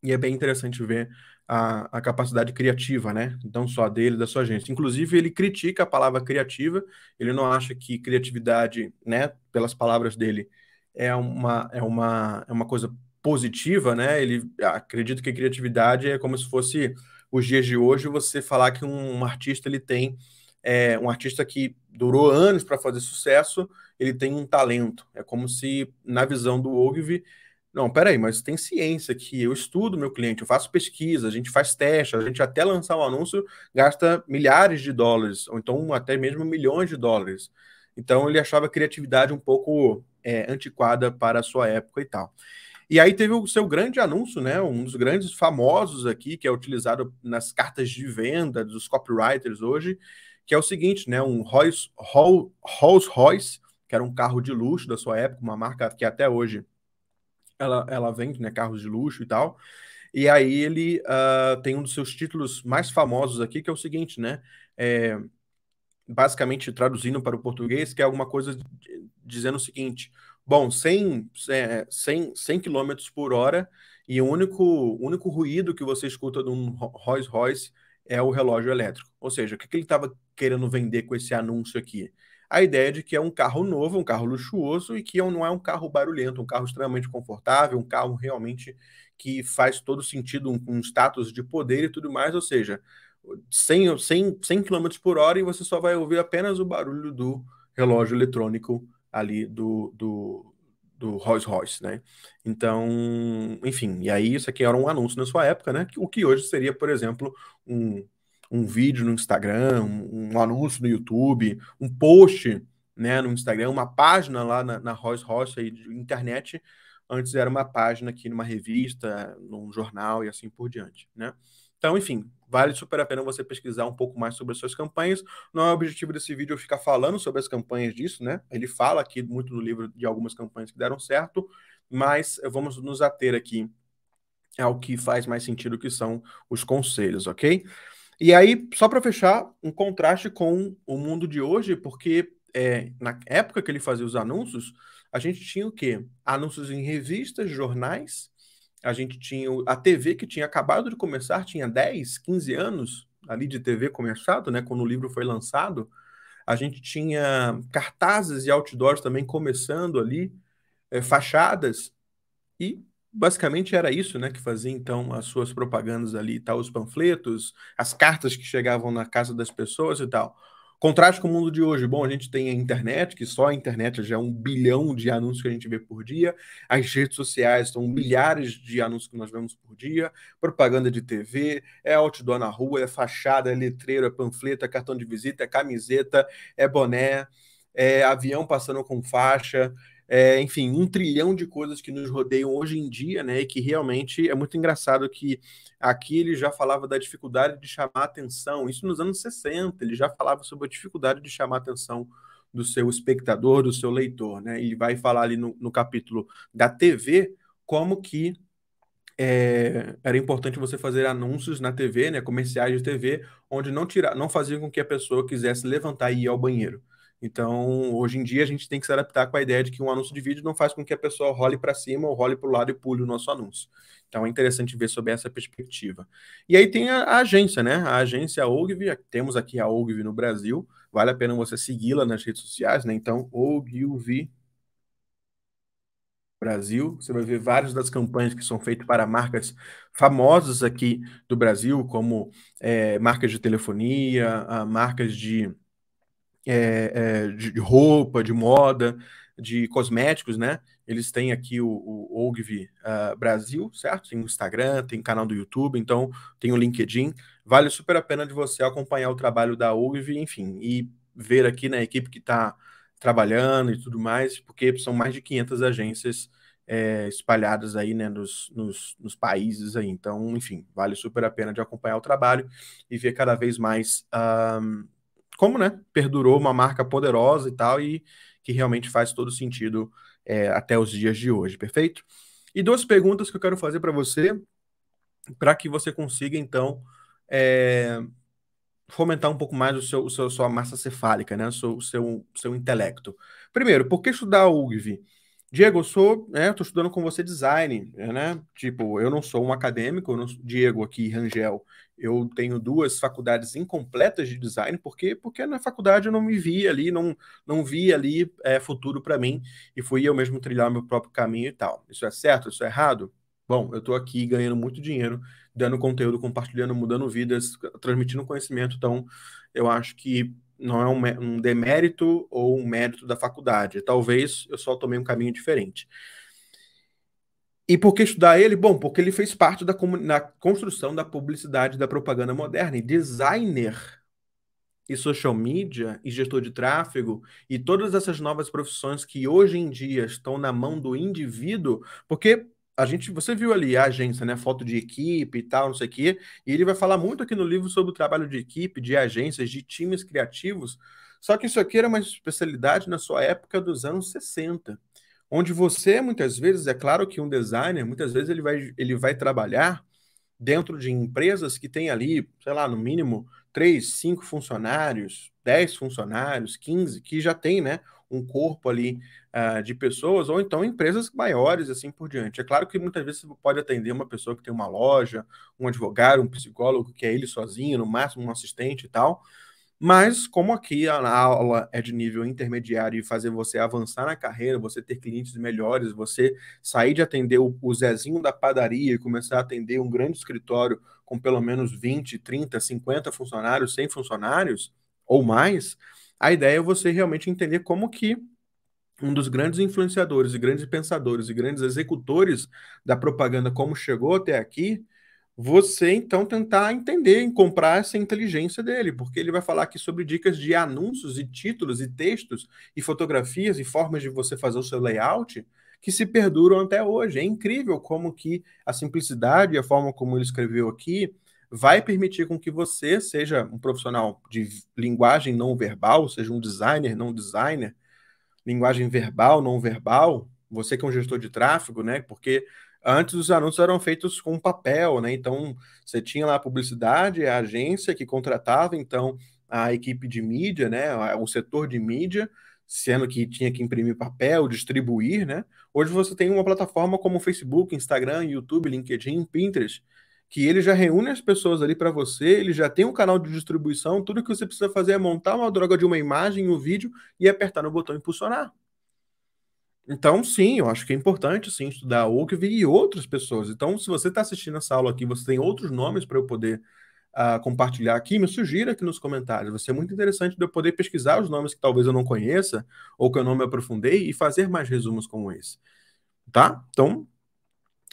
E é bem interessante ver a, a, capacidade criativa, né? Não só dele, da sua gente. Inclusive, ele critica a palavra criativa, ele não acha que criatividade, né, pelas palavras dele, é uma, é uma, é uma coisa positiva, né? Ele ah, acredita que criatividade é como se fosse os dias de hoje você falar que um, um artista ele tem é, um artista que durou anos para fazer sucesso, ele tem um talento. É como se na visão do Ogilvy não, peraí, mas tem ciência que eu estudo meu cliente, eu faço pesquisa, a gente faz teste, a gente até lançar um anúncio gasta milhares de dólares, ou então até mesmo milhões de dólares. Então ele achava a criatividade um pouco é, antiquada para a sua época e tal. E aí teve o seu grande anúncio, né? Um dos grandes famosos aqui, que é utilizado nas cartas de venda dos copywriters hoje, que é o seguinte, né? Um Rolls Royce, Royce, Royce, que era um carro de luxo da sua época, uma marca que até hoje ela, ela vende né, carros de luxo e tal. E aí ele uh, tem um dos seus títulos mais famosos aqui, que é o seguinte, né? É, basicamente traduzindo para o português, que é alguma coisa dizendo o seguinte: bom, 100, 100, 100 km por hora e o único, único ruído que você escuta de um Rolls Royce é o relógio elétrico. Ou seja, o que, que ele estava querendo vender com esse anúncio aqui? a ideia de que é um carro novo, um carro luxuoso e que é não é um carro barulhento, um carro extremamente confortável, um carro realmente que faz todo sentido, um, um status de poder e tudo mais, ou seja, 100, 100, 100 km por hora e você só vai ouvir apenas o barulho do relógio eletrônico ali do, do, do Rolls Royce, né? Então, enfim, e aí isso aqui era um anúncio na sua época, né? O que hoje seria, por exemplo, um um vídeo no Instagram, um, um anúncio no YouTube, um post né, no Instagram, uma página lá na, na Rolls Royce aí de internet. Antes era uma página aqui numa revista, num jornal e assim por diante, né? Então, enfim, vale super a pena você pesquisar um pouco mais sobre as suas campanhas. Não é o objetivo desse vídeo eu ficar falando sobre as campanhas disso, né? Ele fala aqui muito no livro de algumas campanhas que deram certo, mas vamos nos ater aqui ao que faz mais sentido, que são os conselhos, ok? E aí, só para fechar, um contraste com o mundo de hoje, porque é, na época que ele fazia os anúncios, a gente tinha o quê? Anúncios em revistas, jornais, a gente tinha a TV que tinha acabado de começar, tinha 10, 15 anos ali de TV começado, né, quando o livro foi lançado. A gente tinha cartazes e outdoors também começando ali, é, fachadas. E basicamente era isso, né, que fazia então as suas propagandas ali e tal, os panfletos, as cartas que chegavam na casa das pessoas e tal. Contraste com o mundo de hoje. Bom, a gente tem a internet, que só a internet já é um bilhão de anúncios que a gente vê por dia. As redes sociais são milhares de anúncios que nós vemos por dia. Propaganda de TV, é outdoor na rua, é fachada, é letreiro, é panfleto, é cartão de visita, é camiseta, é boné, é avião passando com faixa, é, enfim, um trilhão de coisas que nos rodeiam hoje em dia, né? E que realmente é muito engraçado que aqui ele já falava da dificuldade de chamar atenção, isso nos anos 60, ele já falava sobre a dificuldade de chamar atenção do seu espectador, do seu leitor, né? Ele vai falar ali no, no capítulo da TV como que é, era importante você fazer anúncios na TV, né, comerciais de TV, onde não tirar não fazia com que a pessoa quisesse levantar e ir ao banheiro. Então, hoje em dia, a gente tem que se adaptar com a ideia de que um anúncio de vídeo não faz com que a pessoa role para cima ou role para o lado e pule o nosso anúncio. Então, é interessante ver sobre essa perspectiva. E aí tem a, a agência, né? A agência Ogilvy, temos aqui a Ogilvy no Brasil, vale a pena você segui-la nas redes sociais, né? Então, Ogilvy Brasil. Você vai ver várias das campanhas que são feitas para marcas famosas aqui do Brasil, como é, marcas de telefonia, ah, marcas de é, é, de roupa, de moda, de cosméticos, né? Eles têm aqui o, o Ogvi uh, ah, Brasil, certo? Tem o Instagram, tem canal do YouTube, então tem o LinkedIn. Vale super a pena de você acompanhar o trabalho da Ogvi, enfim, e ver aqui na né, equipe que está trabalhando e tudo mais, porque são mais de 500 agências é, espalhadas aí, né, nos, nos, nos, países aí. Então, enfim, vale super a pena de acompanhar o trabalho e ver cada vez mais um, ah, como, né, perdurou uma marca poderosa e tal, e que realmente faz todo sentido é, até os dias de hoje, perfeito? E duas perguntas que eu quero fazer para você, para que você consiga, então, é, fomentar um pouco mais o seu, o seu sua massa cefálica, né, o seu, o seu, seu intelecto. Primeiro, por que estudar a UGV? Diego, eu sou, né, eu tô estudando com você design, é, né? Tipo, eu não sou um acadêmico, não, Diego aqui, Rangel, eu tenho duas faculdades incompletas de design, porque porque na faculdade eu não me via ali, não não via ali é, futuro para mim e fui eu mesmo trilhar meu próprio caminho e tal. Isso é certo? Isso é errado? Bom, eu tô aqui ganhando muito dinheiro, dando conteúdo, compartilhando, mudando vidas, transmitindo conhecimento, então eu acho que não é um, um demérito ou um mérito da faculdade. Talvez eu só tomei um caminho diferente. E por que estudar ele? Bom, porque ele fez parte da na construção da publicidade da propaganda moderna. E designer e social media e gestor de tráfego e todas essas novas profissões que hoje em dia estão na mão do indivíduo, porque a gente, você viu ali a agência, né? Foto de equipe e tal, não sei o quê. E ele vai falar muito aqui no livro sobre o trabalho de equipe, de agências, de times criativos. Só que isso aqui era uma especialidade na sua época dos anos 60, onde você muitas vezes, é claro que um designer, muitas vezes ele vai, ele vai trabalhar dentro de empresas que tem ali, sei lá, no mínimo 3, 5 funcionários, 10 funcionários, 15, que já tem, né, um corpo ali uh, de pessoas, ou então empresas maiores, assim por diante. É claro que muitas vezes você pode atender uma pessoa que tem uma loja, um advogado, um psicólogo, que é ele sozinho, no máximo um assistente e tal. Mas, como aqui a aula é de nível intermediário e fazer você avançar na carreira, você ter clientes melhores, você sair de atender o Zezinho da padaria e começar a atender um grande escritório com pelo menos 20, 30, 50 funcionários, 100 funcionários ou mais, a ideia é você realmente entender como que um dos grandes influenciadores e grandes pensadores e grandes executores da propaganda como chegou até aqui, você então tentar entender e comprar essa inteligência dele, porque ele vai falar aqui sobre dicas de anúncios e títulos e textos e fotografias e formas de você fazer o seu layout que se perduram até hoje. É incrível como que a simplicidade e a forma como ele escreveu aqui vai permitir com que você seja um profissional de linguagem não verbal, seja um designer, não designer, linguagem verbal, não verbal, você que é um gestor de tráfego, né? Porque antes os anúncios eram feitos com papel, né? Então você tinha lá a publicidade, a agência que contratava, então a equipe de mídia, né? O setor de mídia sendo que tinha que imprimir papel, distribuir, né? Hoje você tem uma plataforma como Facebook, Instagram, YouTube, LinkedIn, Pinterest, que ele já reúne as pessoas ali para você, ele já tem um canal de distribuição, tudo que você precisa fazer é montar uma droga de uma imagem, um vídeo e apertar no botão impulsionar. Então, sim, eu acho que é importante sim estudar que e outras pessoas. Então, se você está assistindo essa aula aqui, você tem outros nomes para eu poder uh, compartilhar aqui, me sugira aqui nos comentários. Vai ser muito interessante de eu poder pesquisar os nomes que talvez eu não conheça ou que eu não me aprofundei e fazer mais resumos como esse. Tá? Então,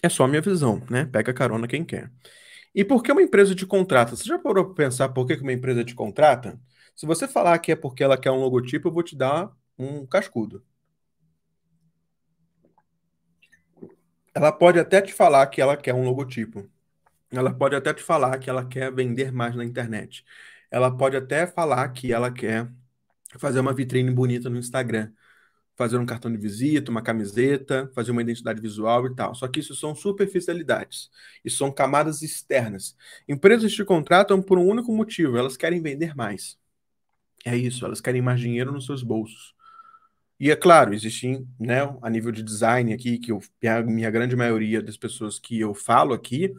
é só a minha visão, né? Pega carona quem quer. E por que uma empresa te contrata? Você já parou para pensar por que uma empresa te contrata? Se você falar que é porque ela quer um logotipo, eu vou te dar um cascudo. Ela pode até te falar que ela quer um logotipo. Ela pode até te falar que ela quer vender mais na internet. Ela pode até falar que ela quer fazer uma vitrine bonita no Instagram fazer um cartão de visita, uma camiseta, fazer uma identidade visual e tal. Só que isso são superficialidades, e são camadas externas. Empresas te contratam por um único motivo, elas querem vender mais. É isso, elas querem mais dinheiro nos seus bolsos. E é claro, existem, né, a nível de design aqui, que eu, a minha grande maioria das pessoas que eu falo aqui,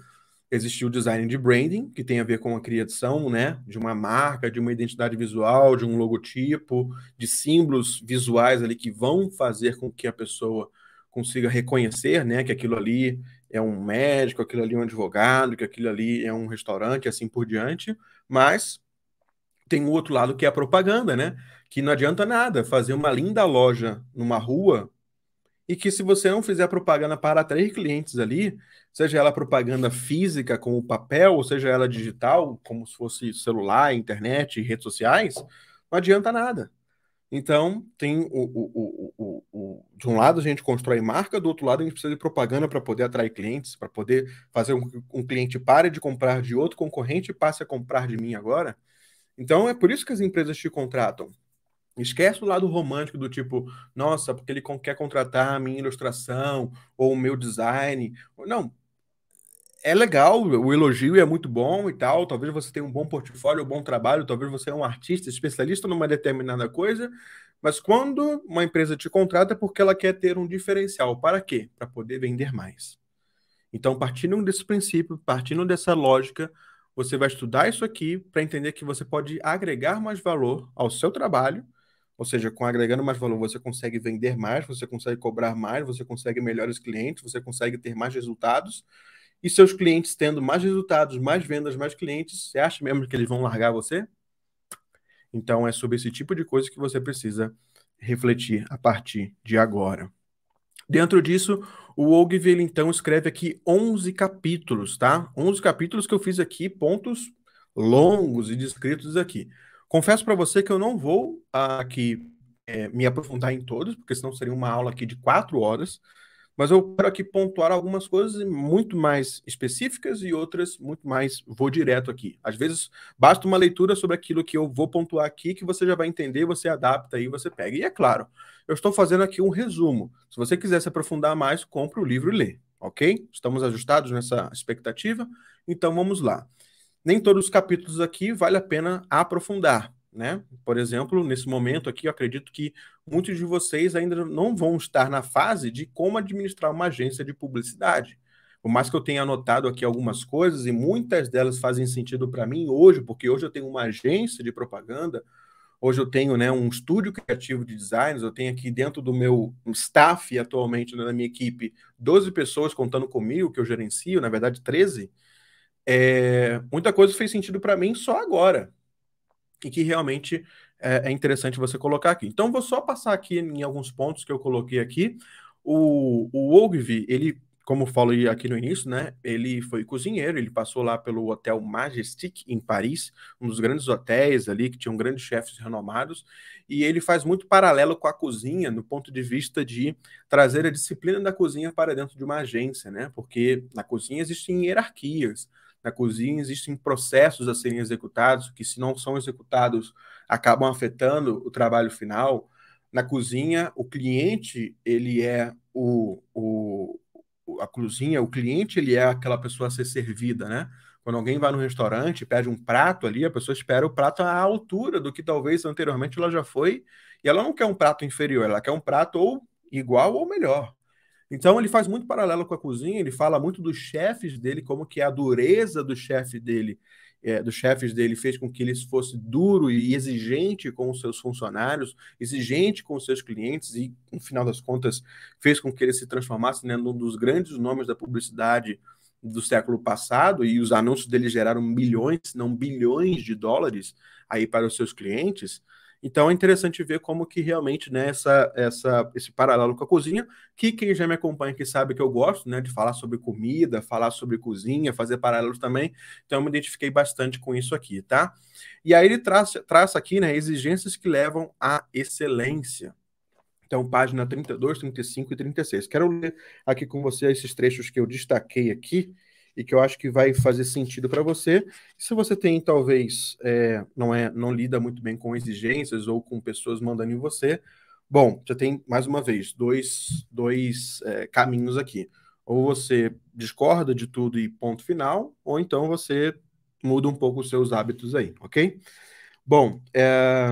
existiu o design de branding, que tem a ver com a criação né, de uma marca, de uma identidade visual, de um logotipo, de símbolos visuais ali que vão fazer com que a pessoa consiga reconhecer né, que aquilo ali é um médico, aquilo ali é um advogado, que aquilo ali é um restaurante, e assim por diante. Mas tem o outro lado que é a propaganda, né? Que não adianta nada fazer uma linda loja numa rua e que se você não fizer propaganda para atrair clientes ali, seja ela propaganda física com o papel, ou seja ela digital, como se fosse celular, internet, redes sociais, não adianta nada. Então, tem o, o, o, o, de um lado a gente constrói marca, do outro lado a gente precisa de propaganda para poder atrair clientes, para poder fazer um, um cliente pare de comprar de outro concorrente e passe a comprar de mim agora. Então, é por isso que as empresas te contratam. Esquece o lado romântico do tipo, nossa, porque ele quer contratar a minha ilustração ou o meu design. Não. É legal, o elogio é muito bom e tal. Talvez você tenha um bom portfólio, um bom trabalho, talvez você é um artista especialista numa determinada coisa, mas quando uma empresa te contrata é porque ela quer ter um diferencial. Para quê? Para poder vender mais. Então, partindo desse princípio, partindo dessa lógica, você vai estudar isso aqui para entender que você pode agregar mais valor ao seu trabalho ou seja, com agregando mais valor, você consegue vender mais, você consegue cobrar mais, você consegue melhores clientes, você consegue ter mais resultados. E seus clientes tendo mais resultados, mais vendas, mais clientes, você acha mesmo que eles vão largar você? Então é sobre esse tipo de coisa que você precisa refletir a partir de agora. Dentro disso, o Ogilvy então escreve aqui 11 capítulos, tá? 11 capítulos que eu fiz aqui, pontos longos e descritos aqui. Confesso para você que eu não vou aqui é, me aprofundar em todos, porque senão seria uma aula aqui de quatro horas, mas eu quero aqui pontuar algumas coisas muito mais específicas e outras muito mais vou direto aqui. Às vezes basta uma leitura sobre aquilo que eu vou pontuar aqui que você já vai entender, você adapta aí, você pega. E é claro, eu estou fazendo aqui um resumo. Se você quiser se aprofundar mais, compre o livro e lê, ok? Estamos ajustados nessa expectativa, então vamos lá nem todos os capítulos aqui vale a pena aprofundar, né? Por exemplo, nesse momento aqui, eu acredito que muitos de vocês ainda não vão estar na fase de como administrar uma agência de publicidade. Por mais que eu tenha anotado aqui algumas coisas e muitas delas fazem sentido para mim hoje, porque hoje eu tenho uma agência de propaganda, hoje eu tenho né, um estúdio criativo de designs, eu tenho aqui dentro do meu staff atualmente, na né, minha equipe, 12 pessoas contando comigo, que eu gerencio, na verdade 13 é, muita coisa fez sentido para mim só agora. E que realmente é, é, interessante você colocar aqui. Então, vou só passar aqui em alguns pontos que eu coloquei aqui. O, o Ogvi, ele, como falei aqui no início, né? Ele foi cozinheiro, ele passou lá pelo Hotel Majestic em Paris, um dos grandes hotéis ali, que tinham grandes chefes renomados, e ele faz muito paralelo com a cozinha no ponto de vista de trazer a disciplina da cozinha para dentro de uma agência, né? Porque na cozinha existem hierarquias na cozinha, existem processos a serem executados que, se não são executados, acabam afetando o trabalho final. Na cozinha, o cliente ele é o, o a cozinha, o cliente ele é aquela pessoa a ser servida, né? Quando alguém vai no restaurante, pede um prato ali, a pessoa espera o prato à altura do que talvez anteriormente ela já foi, e ela não quer um prato inferior, ela quer um prato ou igual ou melhor. Então ele faz muito paralelo com a cozinha, ele fala muito dos chefes dele, como que é a dureza do chefe dele, é, dos chefes dele fez com que ele fosse duro e exigente com os seus funcionários, exigente com os seus clientes e, no final das contas, fez com que ele se transformasse né, num dos grandes nomes da publicidade do século passado e os anúncios dele geraram milhões, se não bilhões de dólares aí para os seus clientes. Então é interessante ver como que realmente né, essa, essa, esse paralelo com a cozinha, que quem já me acompanha aqui sabe que eu gosto né, de falar sobre comida, falar sobre cozinha, fazer paralelos também. Então eu me identifiquei bastante com isso aqui, tá? E aí ele traça, traça aqui né, exigências que levam à excelência. Então, página 32, 35 e 36. Quero ler aqui com você esses trechos que eu destaquei aqui, e que eu acho que vai fazer sentido para você. Se você tem, talvez, é, não, é, não lida muito bem com exigências ou com pessoas mandando em você, bom, já tem, mais uma vez, dois, dois é, caminhos aqui. Ou você discorda de tudo e ponto final, ou então você muda um pouco os seus hábitos aí, ok? Bom, é,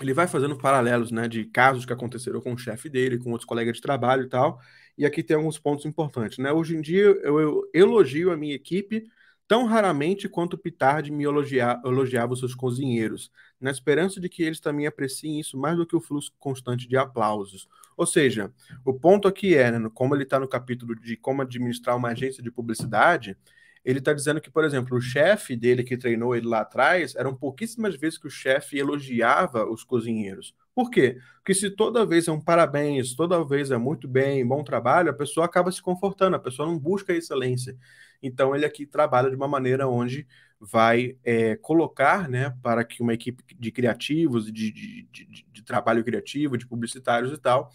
ele vai fazendo paralelos né, de casos que aconteceram com o chefe dele, com outros colegas de trabalho e tal. E aqui tem alguns pontos importantes. Né? Hoje em dia, eu, eu elogio a minha equipe tão raramente quanto Pitard me elogia, elogiava os seus cozinheiros, na esperança de que eles também apreciem isso mais do que o fluxo constante de aplausos. Ou seja, o ponto aqui é, né, como ele está no capítulo de como administrar uma agência de publicidade, ele está dizendo que, por exemplo, o chefe dele que treinou ele lá atrás, eram pouquíssimas vezes que o chefe elogiava os cozinheiros. Por quê? Porque se toda vez é um parabéns, toda vez é muito bem, bom trabalho, a pessoa acaba se confortando, a pessoa não busca a excelência. Então ele aqui trabalha de uma maneira onde vai é, colocar né, para que uma equipe de criativos, de, de, de, de trabalho criativo, de publicitários e tal,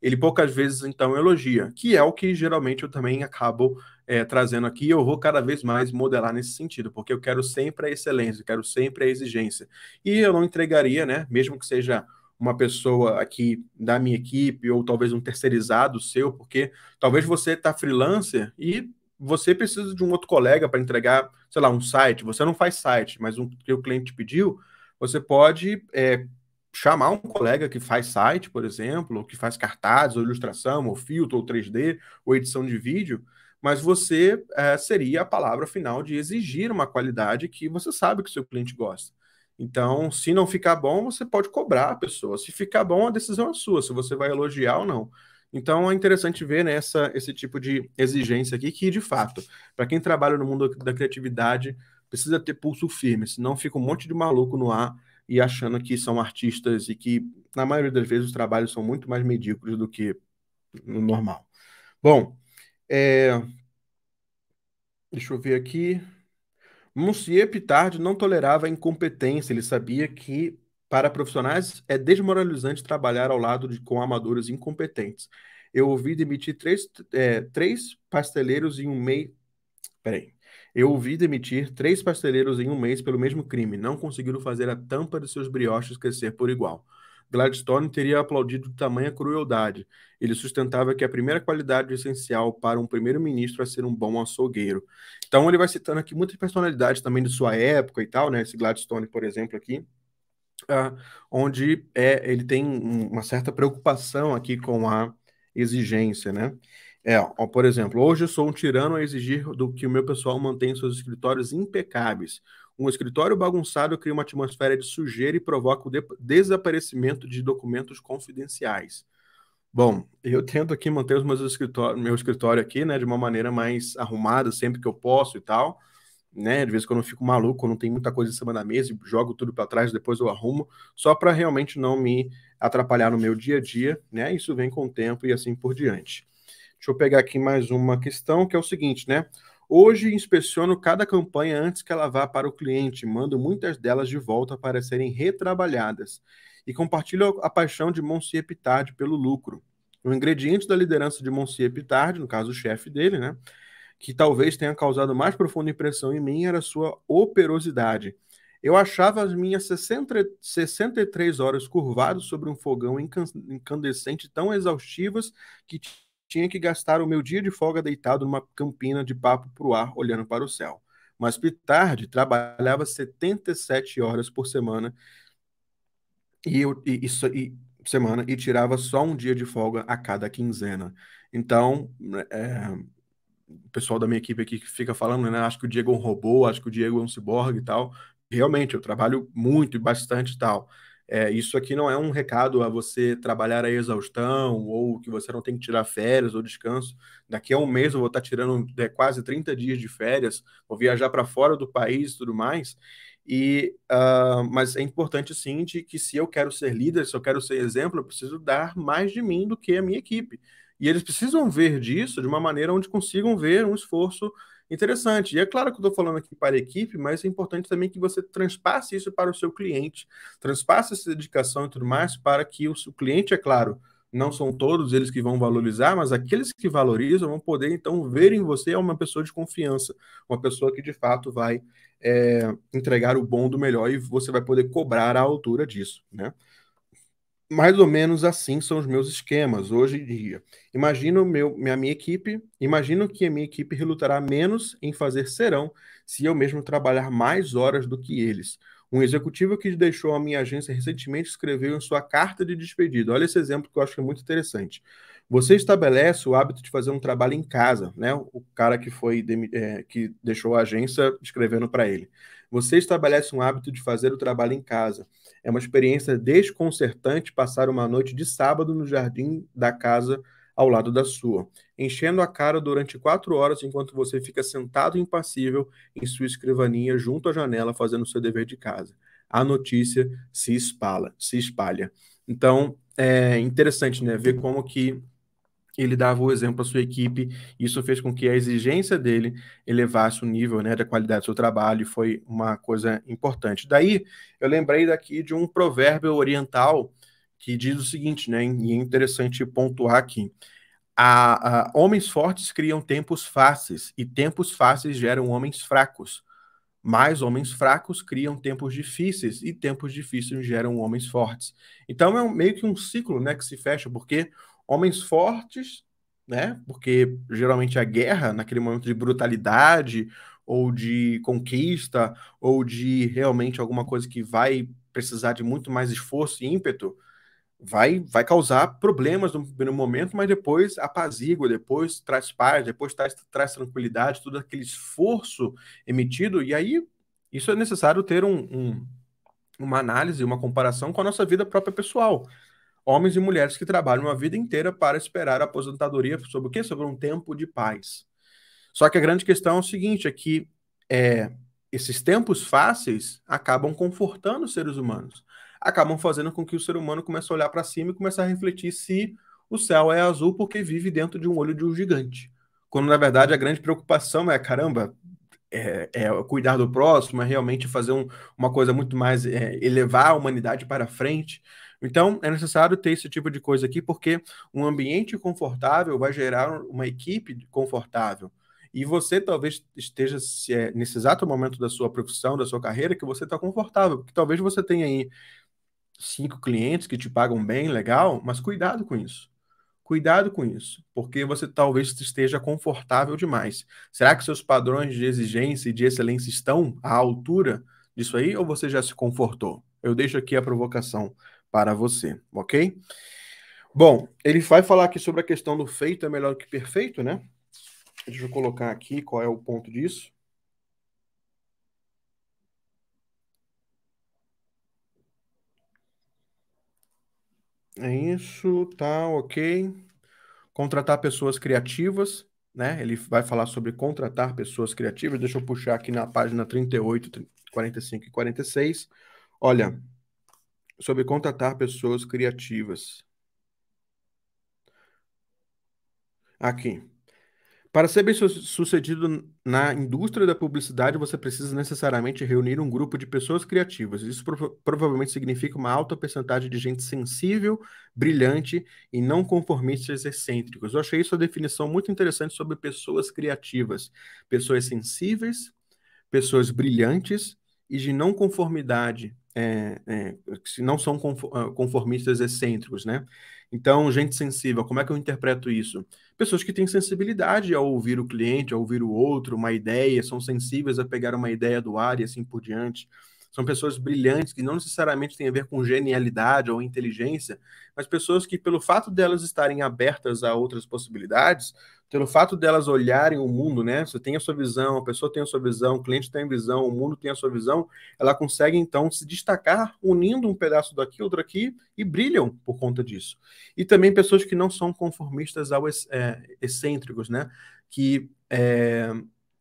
ele poucas vezes então elogia, que é o que geralmente eu também acabo é, trazendo aqui. Eu vou cada vez mais modelar nesse sentido, porque eu quero sempre a excelência, eu quero sempre a exigência. E eu não entregaria, né, mesmo que seja uma pessoa aqui da minha equipe ou talvez um terceirizado seu, porque talvez você está freelancer e você precisa de um outro colega para entregar, sei lá, um site. Você não faz site, mas o um, que o cliente pediu, você pode é, chamar um colega que faz site, por exemplo, ou que faz cartazes, ou ilustração, ou filtro, ou 3D, ou edição de vídeo, mas você é, seria a palavra final de exigir uma qualidade que você sabe que o seu cliente gosta. Então, se não ficar bom, você pode cobrar a pessoa. Se ficar bom, a decisão é sua, se você vai elogiar ou não. Então é interessante ver nessa né, esse tipo de exigência aqui, que de fato, para quem trabalha no mundo da criatividade, precisa ter pulso firme, senão fica um monte de maluco no ar e achando que são artistas e que, na maioria das vezes, os trabalhos são muito mais medíocres do que normal. Bom, é... deixa eu ver aqui. Monsieur Pitard não tolerava a incompetência, ele sabia que para profissionais é desmoralizante trabalhar ao lado de com amadores incompetentes. Eu ouvi demitir três, é, três pasteleiros em um mês. Peraí. Eu ouvi demitir três pasteleiros em um mês pelo mesmo crime. Não conseguiram fazer a tampa de seus brioches crescer por igual. Gladstone teria aplaudido tamanha crueldade. Ele sustentava que a primeira qualidade essencial para um primeiro-ministro é ser um bom açougueiro. Então ele vai citando aqui muitas personalidades também de sua época e tal, né? Esse Gladstone, por exemplo, aqui, uh, onde é, ele tem uma certa preocupação aqui com a exigência, né? É, ó, por exemplo, hoje eu sou um tirano a exigir do que o meu pessoal mantenha seus escritórios impecáveis. Um escritório bagunçado cria uma atmosfera de sujeira e provoca o de desaparecimento de documentos confidenciais. Bom, eu tento aqui manter os meus escritório, meu escritório aqui, né, de uma maneira mais arrumada sempre que eu posso e tal, né? De vez em quando eu fico maluco, quando tem muita coisa em cima da mesa, e jogo tudo para trás, depois eu arrumo, só para realmente não me atrapalhar no meu dia a dia, né? Isso vem com o tempo e assim por diante. Deixa eu pegar aqui mais uma questão, que é o seguinte, né? Hoje inspeciono cada campanha antes que ela vá para o cliente, mando muitas delas de volta para serem retrabalhadas e compartilho a paixão de Monsieur Pitard pelo lucro. O ingrediente da liderança de Monsieur Pitard, no caso o chefe dele, né, que talvez tenha causado mais profunda impressão em mim era sua operosidade. Eu achava as minhas 60, 63 horas curvado sobre um fogão incandescente tão exaustivas que tinha que gastar o meu dia de folga deitado numa campina de papo pro ar, olhando para o céu. Mas tarde trabalhava 77 horas por semana e, eu, e, e, e, semana e tirava só um dia de folga a cada quinzena. Então, né, é, o pessoal da minha equipe aqui fica falando, né? Acho que o Diego é um robô, acho que o Diego é um ciborgue e tal. Realmente, eu trabalho muito e bastante e tal. É, isso aqui não é um recado a você trabalhar a exaustão ou que você não tem que tirar férias ou descanso. Daqui a um mês eu vou estar tirando é, quase 30 dias de férias, vou viajar para fora do país e tudo mais. E, uh, mas é importante sim de que se eu quero ser líder, se eu quero ser exemplo, eu preciso dar mais de mim do que a minha equipe. E eles precisam ver disso de uma maneira onde consigam ver um esforço interessante. E é claro que eu estou falando aqui para a equipe, mas é importante também que você transpasse isso para o seu cliente, transpasse essa dedicação e tudo mais para que o, seu cliente, é claro, não são todos eles que vão valorizar, mas aqueles que valorizam vão poder então ver em você uma pessoa de confiança, uma pessoa que de fato vai é, entregar o bom do melhor e você vai poder cobrar à altura disso, né? mais ou menos assim são os meus esquemas hoje em dia. Imagino meu, minha, minha equipe, imagino que a minha equipe relutará menos em fazer serão se eu mesmo trabalhar mais horas do que eles. Um executivo que deixou a minha agência recentemente escreveu em sua carta de despedida. Olha esse exemplo que eu acho que é muito interessante. Você estabelece o hábito de fazer um trabalho em casa, né? O cara que foi é, que deixou a agência escrevendo para ele. Você estabelece um hábito de fazer o trabalho em casa. É uma experiência desconcertante passar uma noite de sábado no jardim da casa ao lado da sua, enchendo a cara durante quatro horas enquanto você fica sentado impassível em sua escrivaninha junto à janela fazendo seu dever de casa. A notícia se espalha, se espalha. Então é interessante, né, ver como que ele dava o exemplo à sua equipe, isso fez com que a exigência dele elevasse o nível né, da qualidade do seu trabalho, e foi uma coisa importante. Daí, eu lembrei daqui de um provérbio oriental que diz o seguinte, né, e é interessante pontuar aqui, a, a, homens fortes criam tempos fáceis, e tempos fáceis geram homens fracos. Mas homens fracos criam tempos difíceis, e tempos difíceis geram homens fortes. Então é um, meio que um ciclo né, que se fecha, porque homens fortes, né? Porque geralmente a guerra, naquele momento de brutalidade, ou de conquista, ou de realmente alguma coisa que vai precisar de muito mais esforço e ímpeto, vai, vai causar problemas no primeiro momento, mas depois apazigua, depois traz paz, depois traz, traz tranquilidade, todo aquele esforço emitido, e aí isso é necessário ter um, um uma análise, uma comparação com a nossa vida própria pessoal homens e mulheres que trabalham a vida inteira para esperar a aposentadoria sobre o quê? Sobre um tempo de paz. Só que a grande questão é o seguinte, é que é, esses tempos fáceis acabam confortando os seres humanos, acabam fazendo com que o ser humano comece a olhar para cima e comece a refletir se o céu é azul porque vive dentro de um olho de um gigante. Quando, na verdade, a grande preocupação é, caramba, é, é, cuidar do próximo, é realmente fazer um, uma coisa muito mais, é, elevar a humanidade para frente. Então, é necessário ter esse tipo de coisa aqui, porque um ambiente confortável vai gerar uma equipe confortável. E você talvez esteja é, nesse exato momento da sua profissão, da sua carreira, que você está confortável, porque talvez você tenha aí cinco clientes que te pagam bem, legal, mas cuidado com isso. Cuidado com isso, porque você talvez esteja confortável demais. Será que seus padrões de exigência e de excelência estão à altura disso aí ou você já se confortou? Eu deixo aqui a provocação para você, ok? Bom, ele vai falar aqui sobre a questão do feito é melhor que perfeito, né? Deixa eu colocar aqui qual é o ponto disso. É isso, tá, ok. Contratar pessoas criativas, né? Ele vai falar sobre contratar pessoas criativas. Deixa eu puxar aqui na página 38, 45 e 46. Olha, sobre contratar pessoas criativas. Aqui. Para ser bem sucedido na indústria da publicidade, você precisa necessariamente reunir um grupo de pessoas criativas. Isso provavelmente significa uma alta percentagem de gente sensível, brilhante e não conformistas excêntricos. Eu achei isso a definição muito interessante sobre pessoas criativas. Pessoas sensíveis, pessoas brilhantes e de não conformidade é, é, que não são ah, conformistas excêntricos, né? Então, gente sensível, como é que eu interpreto isso? Pessoas que têm sensibilidade ao ouvir o cliente, ao ouvir o outro, uma ideia, são sensíveis a pegar uma ideia do ar e assim por diante. São pessoas brilhantes que não necessariamente têm a ver com genialidade ou inteligência, mas pessoas que, pelo fato delas estarem abertas a outras possibilidades, pelo fato delas olharem o mundo, né? Você tem a sua visão, a pessoa tem a sua visão, o cliente tem a visão, o mundo tem a sua visão, ela consegue então se destacar unindo um pedaço daqui, outro aqui e brilham por conta disso. E também pessoas que não são conformistas ao é, excêntricos, né? Que é,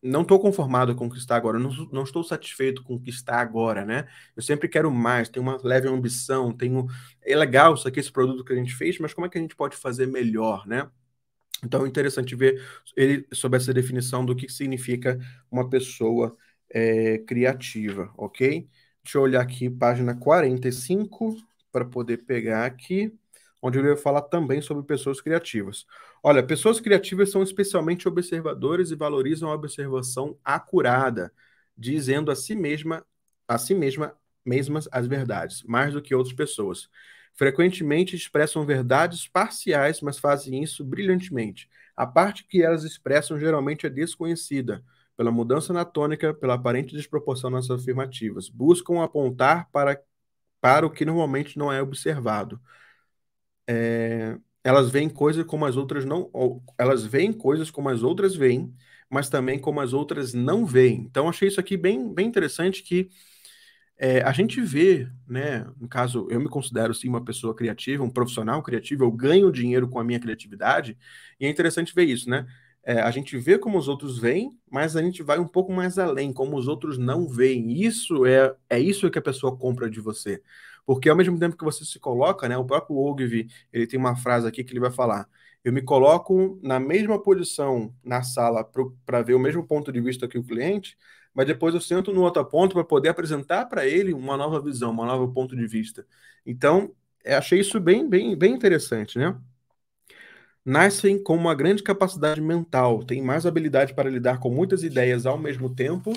não estou conformado com o que está agora, não, não, estou satisfeito com o que está agora, né? Eu sempre quero mais, tenho uma leve ambição, tenho. É legal isso aqui, esse produto que a gente fez, mas como é que a gente pode fazer melhor, né? Então é interessante ver ele sobre essa definição do que significa uma pessoa é, criativa, ok? Deixa eu olhar aqui, página 45, para poder pegar aqui, onde eu ia falar também sobre pessoas criativas. Olha, pessoas criativas são especialmente observadoras e valorizam a observação acurada, dizendo a si mesma, a si mesma mesmas as verdades, mais do que outras pessoas. Frequentemente expressam verdades parciais, mas fazem isso brilhantemente. A parte que elas expressam geralmente é desconhecida, pela mudança na tônica, pela aparente desproporção nas afirmativas. Buscam apontar para, para o que normalmente não é observado. É, elas veem coisas como as outras não, elas veem coisas como as outras veem, mas também como as outras não veem. Então achei isso aqui bem, bem interessante que é, a gente vê, né? No caso, eu me considero sim uma pessoa criativa, um profissional criativo, eu ganho dinheiro com a minha criatividade, e é interessante ver isso, né? É, a gente vê como os outros veem, mas a gente vai um pouco mais além, como os outros não veem. Isso é, é isso que a pessoa compra de você. Porque ao mesmo tempo que você se coloca, né, o próprio Ogilvy, ele tem uma frase aqui que ele vai falar: eu me coloco na mesma posição na sala para ver o mesmo ponto de vista que o cliente, mas depois eu sento no outro ponto para poder apresentar para ele uma nova visão, um novo ponto de vista. Então, é, achei isso bem, bem, bem interessante, né? Nascem com uma grande capacidade mental, têm mais habilidade para lidar com muitas ideias ao mesmo tempo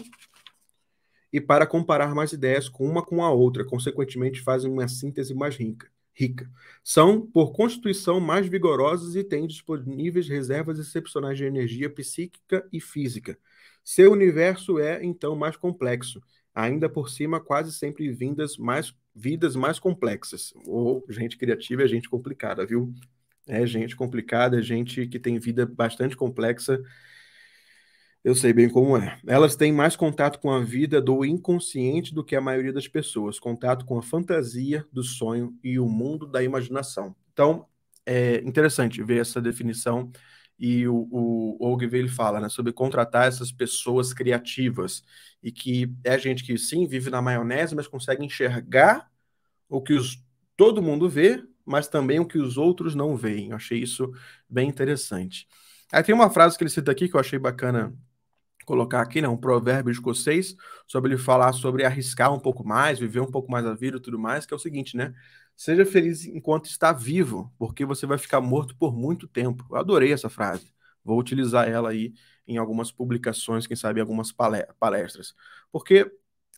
e para comparar mais ideias com uma com a outra, consequentemente fazem uma síntese mais rica. rica. São, por constituição, mais vigorosas e têm disponíveis reservas excepcionais de energia psíquica e física. Seu universo é, então, mais complexo, ainda por cima quase sempre vindas mais vidas mais complexas. Ou gente criativa é gente complicada, viu? É gente complicada, é gente que tem vida bastante complexa eu sei bem como é. Elas têm mais contato com a vida do inconsciente do que a maioria das pessoas, contato com a fantasia do sonho e o mundo da imaginação. Então, é interessante ver essa definição e o, o Ogilvy ele fala né, sobre contratar essas pessoas criativas e que é gente que sim vive na maionese, mas consegue enxergar o que os, todo mundo vê, mas também o que os outros não veem. Eu achei isso bem interessante. Aí tem uma frase que ele cita aqui que eu achei bacana colocar aqui, né, um provérbio escocês, sobre ele falar sobre arriscar um pouco mais, viver um pouco mais a vida e tudo mais, que é o seguinte, né? Seja feliz enquanto está vivo, porque você vai ficar morto por muito tempo. Eu adorei essa frase. Vou utilizar ela aí em algumas publicações, quem sabe algumas palestras. Porque,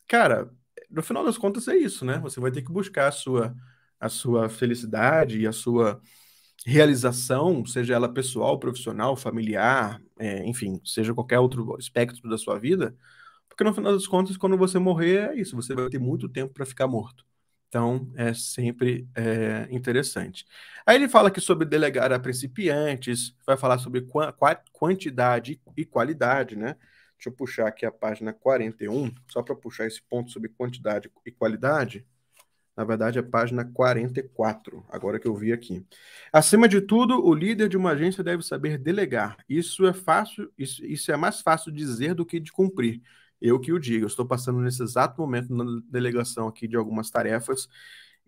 cara, no final das contas é isso, né? Você vai ter que buscar a sua, a sua felicidade e a sua realização, seja ela pessoal, profissional, familiar, é, enfim, seja qualquer outro espectro da sua vida, porque no final das contas, quando você morrer, é isso, você vai ter muito tempo para ficar morto. Então, é sempre é, interessante. Aí ele fala que sobre delegar a principiantes, vai falar sobre quantidade e qualidade, né? Deixa eu puxar aqui a página 41, só para puxar esse ponto sobre quantidade e qualidade. Na verdade, é página 44, agora que eu vi aqui. Acima de tudo, o líder de uma agência deve saber delegar. Isso é fácil, isso, isso é mais fácil dizer do que de cumprir. Eu que o digo, eu estou passando nesse exato momento na delegação aqui de algumas tarefas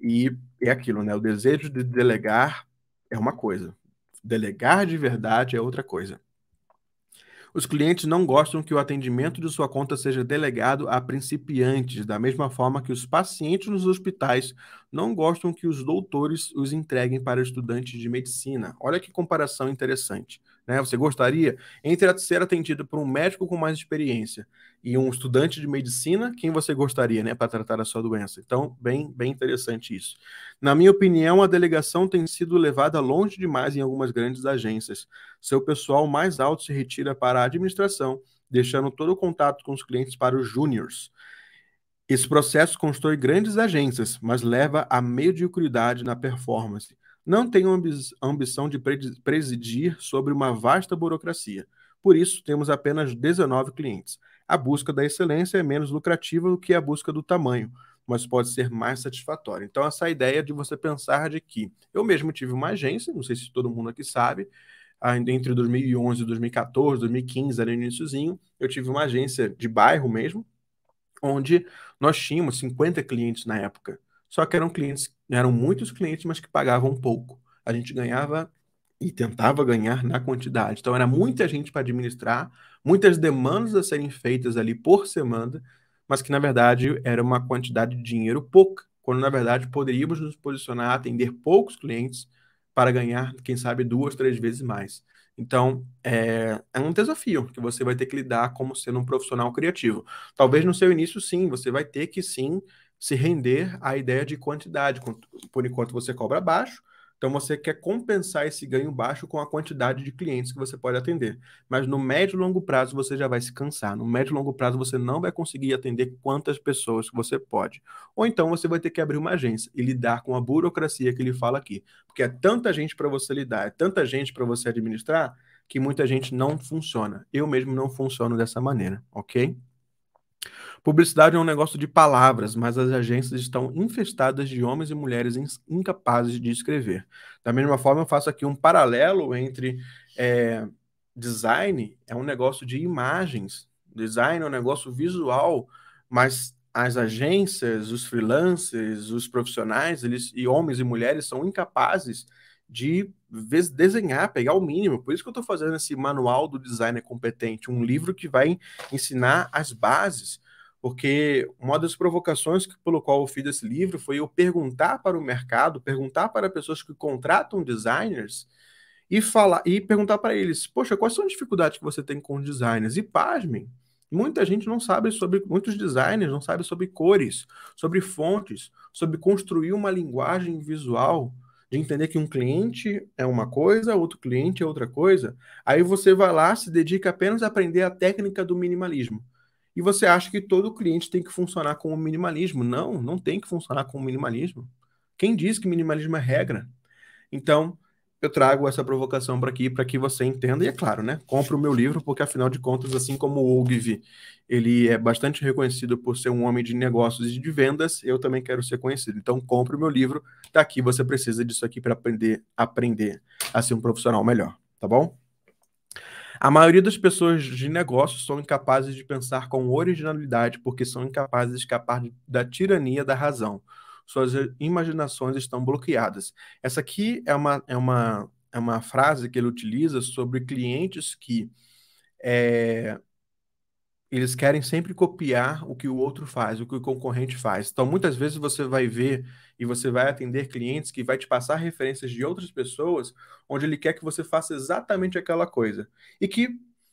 e é aquilo, né? O desejo de delegar é uma coisa, delegar de verdade é outra coisa. Os clientes não gostam que o atendimento de sua conta seja delegado a principiantes, da mesma forma que os pacientes nos hospitais não gostam que os doutores os entreguem para estudantes de medicina. Olha que comparação interessante. Né? Você gostaria? Entre a ser atendido por um médico com mais experiência e um estudante de medicina, quem você gostaria, né, para tratar a sua doença? Então, bem, bem interessante isso. Na minha opinião, a delegação tem sido levada longe demais em algumas grandes agências. Seu pessoal mais alto se retira para a administração, deixando todo o contato com os clientes para os júniores. Esse processo constrói grandes agências, mas leva à mediocridade na performance não tem a ambição de presidir sobre uma vasta burocracia. Por isso, temos apenas 19 clientes. A busca da excelência é menos lucrativa do que a busca do tamanho, mas pode ser mais satisfatória. Então, essa ideia de você pensar de que eu mesmo tive uma agência, não sei se todo mundo aqui sabe, entre 2011 e 2014, 2015, ali no iníciozinho, eu tive uma agência de bairro mesmo, onde nós tínhamos 50 clientes na época só que eram clientes, eram muitos clientes, mas que pagavam pouco. A gente ganhava e tentava ganhar na quantidade. Então era muita gente para administrar, muitas demandas a serem feitas ali por semana, mas que na verdade era uma quantidade de dinheiro pouca, quando na verdade poderíamos nos posicionar a atender poucos clientes para ganhar, quem sabe, duas, três vezes mais. Então, é, é, um desafio que você vai ter que lidar como sendo um profissional criativo. Talvez no seu início, sim, você vai ter que sim se render à ideia de quantidade. Por enquanto você cobra baixo, então você quer compensar esse ganho baixo com a quantidade de clientes que você pode atender. Mas no médio e longo prazo você já vai se cansar. No médio e longo prazo você não vai conseguir atender quantas pessoas que você pode. Ou então você vai ter que abrir uma agência e lidar com a burocracia que ele fala aqui, porque é tanta gente para você lidar, é tanta gente para você administrar que muita gente não funciona. Eu mesmo não funciono dessa maneira, OK? Publicidade é um negócio de palavras, mas as agências estão infestadas de homens e mulheres incapazes de escrever. Da mesma forma, eu faço aqui um paralelo entre é, design é um negócio de imagens, design é um negócio visual, mas as agências, os freelancers, os profissionais, eles e homens e mulheres são incapazes de desenhar, pegar o mínimo. Por isso que eu estou fazendo esse manual do designer competente, um livro que vai ensinar as bases, porque uma das provocações pelo qual eu fiz esse livro foi eu perguntar para o mercado, perguntar para pessoas que contratam designers e falar e perguntar para eles, poxa, quais são as dificuldades que você tem com designers? E pasmem, Muita gente não sabe sobre, muitos designers não sabem sobre cores, sobre fontes, sobre construir uma linguagem visual, de entender que um cliente é uma coisa, outro cliente é outra coisa, aí você vai lá, se dedica apenas a aprender a técnica do minimalismo. E você acha que todo cliente tem que funcionar com o minimalismo. Não, não tem que funcionar com o minimalismo. Quem diz que minimalismo é regra? Então, eu trago essa provocação para aqui para que você entenda e é claro, né? Compre o meu livro porque afinal de contas, assim como o Ogilvy, ele é bastante reconhecido por ser um homem de negócios e de vendas, eu também quero ser conhecido. Então compre o meu livro, daqui tá você precisa disso aqui para aprender, aprender a ser um profissional melhor, tá bom? A maioria das pessoas de negócios são incapazes de pensar com originalidade porque são incapazes de escapar da tirania da razão suas imaginações estão bloqueadas. Essa aqui é uma, é uma, é uma frase que ele utiliza sobre clientes que é, eles querem sempre copiar o que o outro faz, o que o concorrente faz. Então, muitas vezes você vai ver e você vai atender clientes que vai te passar referências de outras pessoas, onde ele quer que você faça exatamente aquela coisa. E que,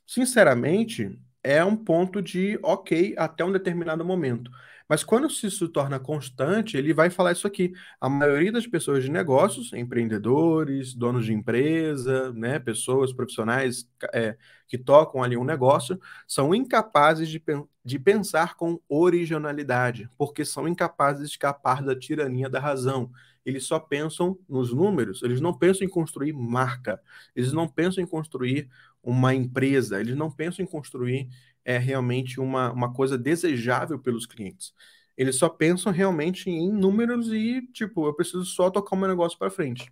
sinceramente, é um ponto de ok até um determinado momento. Mas quando isso se torna constante, ele vai falar isso aqui. A maioria das pessoas de negócios, empreendedores, donos de empresa, né, pessoas profissionais é, que tocam ali um negócio, são incapazes de, de pensar com originalidade, porque são incapazes de escapar da tirania da razão eles só pensam nos números, eles não pensam em construir marca, eles não pensam em construir uma empresa, eles não pensam em construir é realmente uma, uma coisa desejável pelos clientes. Eles só pensam realmente em números e, tipo, eu preciso só tocar o meu negócio para frente.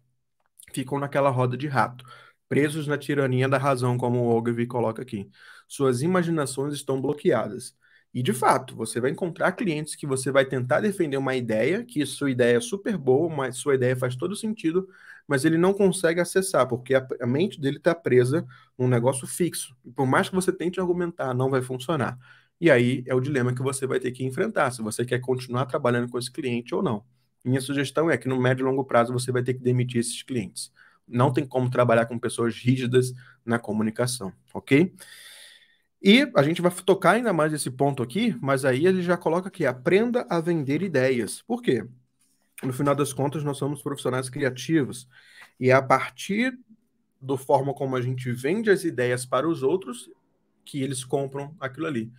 Ficam naquela roda de rato, presos na tirania da razão, como o Ogilvy coloca aqui. Suas imaginações estão bloqueadas. E de fato, você vai encontrar clientes que você vai tentar defender uma ideia, que sua ideia é super boa, mas sua ideia faz todo sentido, mas ele não consegue acessar, porque a, a mente dele está presa num negócio fixo. E por mais que você tente argumentar, não vai funcionar. E aí é o dilema que você vai ter que enfrentar, se você quer continuar trabalhando com esse cliente ou não. Minha sugestão é que no médio e longo prazo você vai ter que demitir esses clientes. Não tem como trabalhar com pessoas rígidas na comunicação, ok? E a gente vai tocar ainda mais esse ponto aqui, mas aí ele já coloca aqui: aprenda a vender ideias. Por quê? No final das contas, nós somos profissionais criativos. E é a partir da forma como a gente vende as ideias para os outros que eles compram aquilo ali.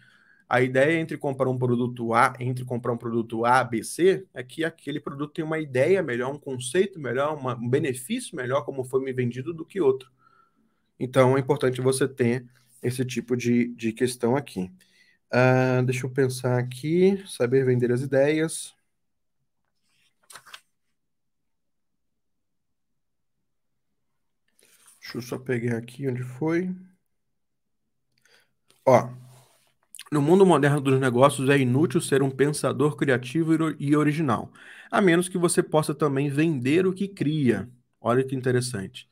A ideia entre comprar um produto A, entre comprar um produto A, B, C, é que aquele produto tem uma ideia melhor, um conceito melhor, uma, um benefício melhor, como foi me vendido, do que outro. Então é importante você ter esse tipo de, de questão aqui. Uh, deixa eu pensar aqui, saber vender as ideias. Deixa eu só pegar aqui onde foi. Ó, no mundo moderno dos negócios é inútil ser um pensador criativo e original, a menos que você possa também vender o que cria. Olha que interessante.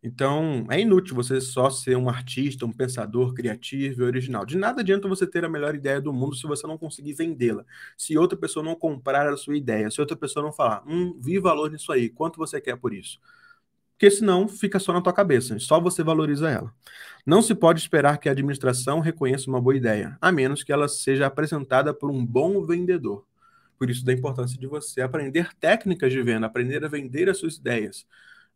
Então, é inútil você só ser um artista, um pensador criativo e original. De nada adianta você ter a melhor ideia do mundo se você não conseguir vendê-la. Se outra pessoa não comprar a sua ideia, se outra pessoa não falar, hum, vi valor nisso aí, quanto você quer por isso? Porque senão fica só na tua cabeça, só você valoriza ela. Não se pode esperar que a administração reconheça uma boa ideia, a menos que ela seja apresentada por um bom vendedor. Por isso da importância de você aprender técnicas de venda, aprender a vender as suas ideias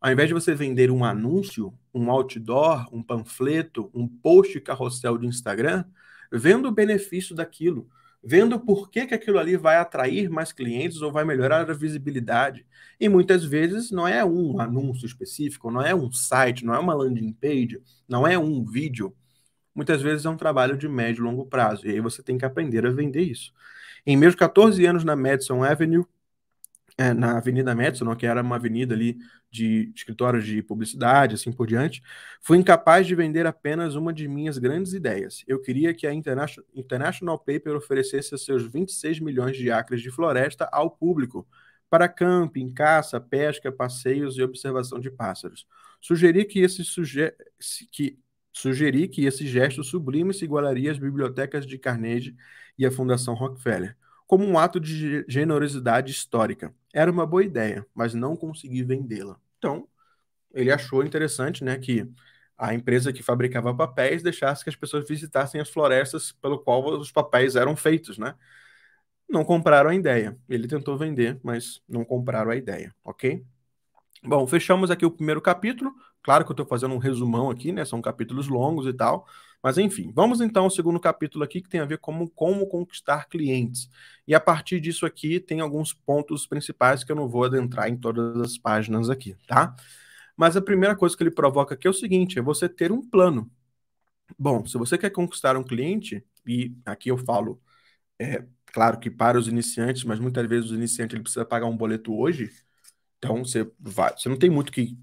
ao invés de você vender um anúncio, um outdoor, um panfleto, um post carrossel de Instagram, vendo o benefício daquilo, vendo por que, que aquilo ali vai atrair mais clientes ou vai melhorar a visibilidade. E muitas vezes não é um anúncio específico, não é um site, não é uma landing page, não é um vídeo. Muitas vezes é um trabalho de médio e longo prazo, e aí você tem que aprender a vender isso. Em meus 14 anos na Madison Avenue, é, na Avenida Madison, que era uma avenida ali de escritórios de publicidade, assim por diante, fui incapaz de vender apenas uma de minhas grandes ideias. Eu queria que a International, International Paper oferecesse seus 26 milhões de acres de floresta ao público, para camping, caça, pesca, passeios e observação de pássaros. Sugeri que esse, suge... que... Sugeri que esse gesto sublime se igualaria às bibliotecas de Carnegie e à Fundação Rockefeller como um ato de generosidade histórica. Era uma boa ideia, mas não consegui vendê-la. Então, ele achou interessante né, que a empresa que fabricava papéis deixasse que as pessoas visitassem as florestas pelo qual os papéis eram feitos, né? Não compraram a ideia. Ele tentou vender, mas não compraram a ideia, ok? Bom, fechamos aqui o primeiro capítulo. Claro que eu estou fazendo um resumão aqui, né? São capítulos longos e tal. Mas enfim, vamos então ao segundo capítulo aqui que tem a ver como como conquistar clientes. E a partir disso aqui tem alguns pontos principais que eu não vou adentrar em todas as páginas aqui, tá? Mas a primeira coisa que ele provoca aqui é o seguinte, é você ter um plano. Bom, se você quer conquistar um cliente, e aqui eu falo, é, claro que para os iniciantes, mas muitas vezes os iniciantes ele precisa pagar um boleto hoje, então você vai, você não tem muito que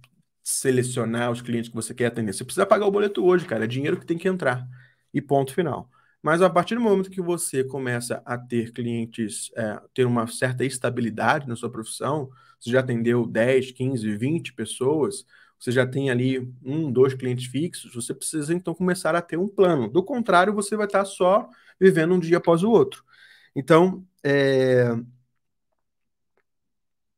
selecionar os clientes que você quer atender. Você precisa pagar o boleto hoje, cara. É dinheiro que tem que entrar. E ponto final. Mas a partir do momento que você começa a ter clientes, é, ter uma certa estabilidade na sua profissão, você já atendeu 10, 15, 20 pessoas, você já tem ali um, dois clientes fixos, você precisa então começar a ter um plano. Do contrário, você vai estar só vivendo um dia após o outro. Então, é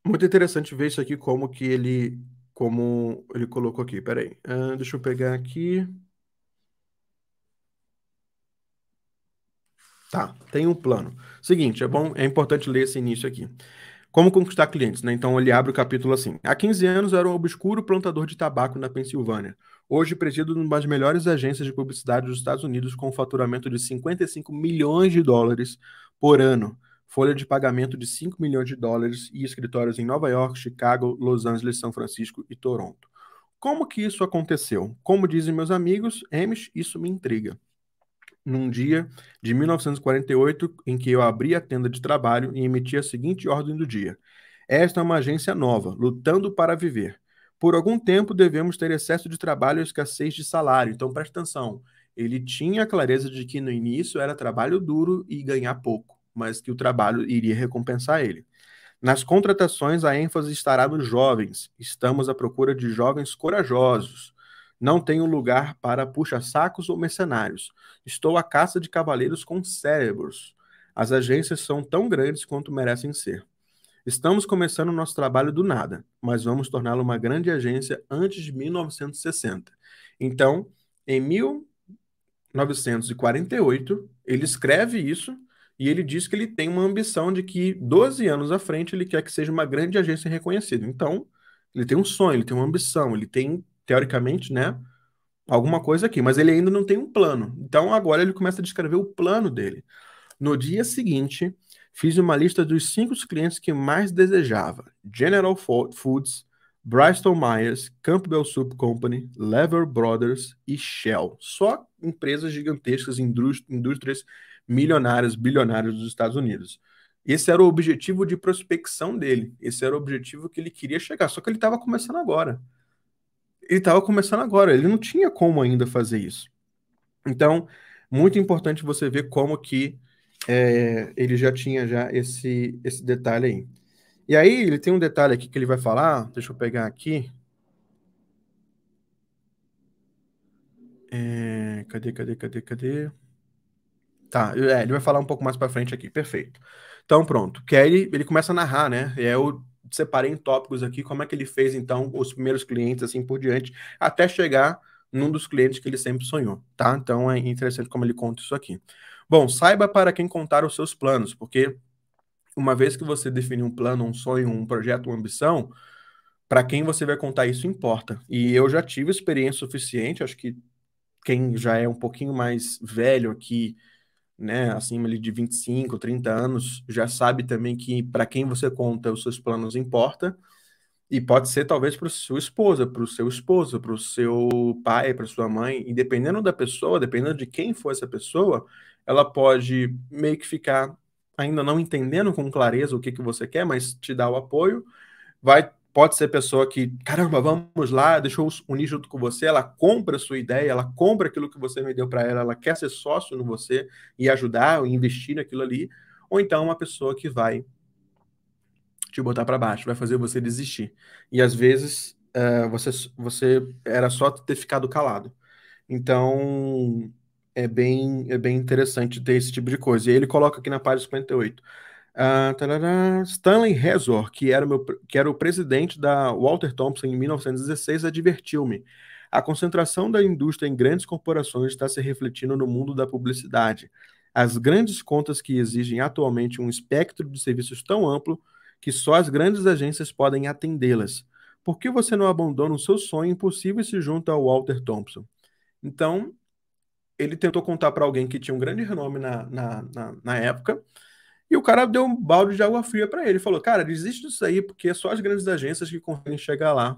muito interessante ver isso aqui como que ele como ele colocou aqui. Peraí, uh, deixa eu pegar aqui. Tá, tem um plano. Seguinte, é bom, é importante ler esse início aqui. Como conquistar clientes, né? Então ele abre o capítulo assim. Há 15 anos era um obscuro plantador de tabaco na Pensilvânia. Hoje presido uma das melhores agências de publicidade dos Estados Unidos com um faturamento de 55 milhões de dólares por ano folha de pagamento de 5 milhões de dólares e escritórios em Nova York, Chicago, Los Angeles, São Francisco e Toronto. Como que isso aconteceu? Como dizem meus amigos, Amish, isso me intriga. Num dia de 1948, em que eu abri a tenda de trabalho e emiti a seguinte ordem do dia: Esta é uma agência nova, lutando para viver. Por algum tempo devemos ter excesso de trabalho e escassez de salário. Então preste atenção. Ele tinha a clareza de que no início era trabalho duro e ganhar pouco mas que o trabalho iria recompensar ele. Nas contratações, a ênfase estará nos jovens. Estamos à procura de jovens corajosos. Não tenho lugar para puxa-sacos ou mercenários. Estou à caça de cavaleiros com cérebros. As agências são tão grandes quanto merecem ser. Estamos começando nosso trabalho do nada, mas vamos torná-lo uma grande agência antes de 1960. Então, em 1948, ele escreve isso e ele diz que ele tem uma ambição de que 12 anos à frente ele quer que seja uma grande agência reconhecida. Então, ele tem um sonho, ele tem uma ambição, ele tem, teoricamente, né, alguma coisa aqui, mas ele ainda não tem um plano. Então, agora ele começa a descrever o plano dele. No dia seguinte, fiz uma lista dos cinco clientes que mais desejava: General Foods, Bristol Myers, Campbell Soup Company, Lever Brothers e Shell. Só empresas gigantescas, indústrias milionários, bilionários dos Estados Unidos. Esse era o objetivo de prospecção dele, esse era o objetivo que ele queria chegar, só que ele estava começando agora. Ele estava começando agora, ele não tinha como ainda fazer isso. Então, muito importante você ver como que é, ele já tinha já esse, esse detalhe aí. E aí, ele tem um detalhe aqui que ele vai falar, deixa eu pegar aqui. É, cadê, cadê, cadê, cadê? Tá, é, ele vai falar um pouco mais para frente aqui, perfeito. Então, pronto. Kelly, ele começa a narrar, né? Eu separei em tópicos aqui como é que ele fez, então, os primeiros clientes, assim por diante, até chegar num dos clientes que ele sempre sonhou, tá? Então, é interessante como ele conta isso aqui. Bom, saiba para quem contar os seus planos, porque uma vez que você definir um plano, um sonho, um projeto, uma ambição, para quem você vai contar isso importa. E eu já tive experiência suficiente, acho que quem já é um pouquinho mais velho aqui né, acima ali de 25, 30 anos, já sabe também que para quem você conta os seus planos importa. E pode ser talvez para sua esposa, para o seu esposo, para o seu pai, para sua mãe, e dependendo da pessoa, dependendo de quem for essa pessoa, ela pode meio que ficar ainda não entendendo com clareza o que, que você quer, mas te dá o apoio, vai pode ser pessoa que, caramba, vamos lá, deixa eu unir junto com você, ela compra a sua ideia, ela compra aquilo que você me deu para ela, ela quer ser sócio no você e ajudar, e investir naquilo ali, ou então uma pessoa que vai te botar para baixo, vai fazer você desistir. E às vezes uh, você, você era só ter ficado calado. Então é bem, é bem interessante ter esse tipo de coisa. E ele coloca aqui na página 58. Ah, tarará, Stanley Rezor, que era, meu, que era o presidente da Walter Thompson em 1916, advertiu-me. A concentração da indústria em grandes corporações está se refletindo no mundo da publicidade. As grandes contas que exigem atualmente um espectro de serviços tão amplo que só as grandes agências podem atendê-las. Por que você não abandona o seu sonho impossível e se junta ao Walter Thompson? Então, ele tentou contar para alguém que tinha um grande renome na, na, na, na época, e o cara deu um balde de água fria para ele. Falou, cara, desiste disso aí, porque é só as grandes agências que conseguem chegar lá.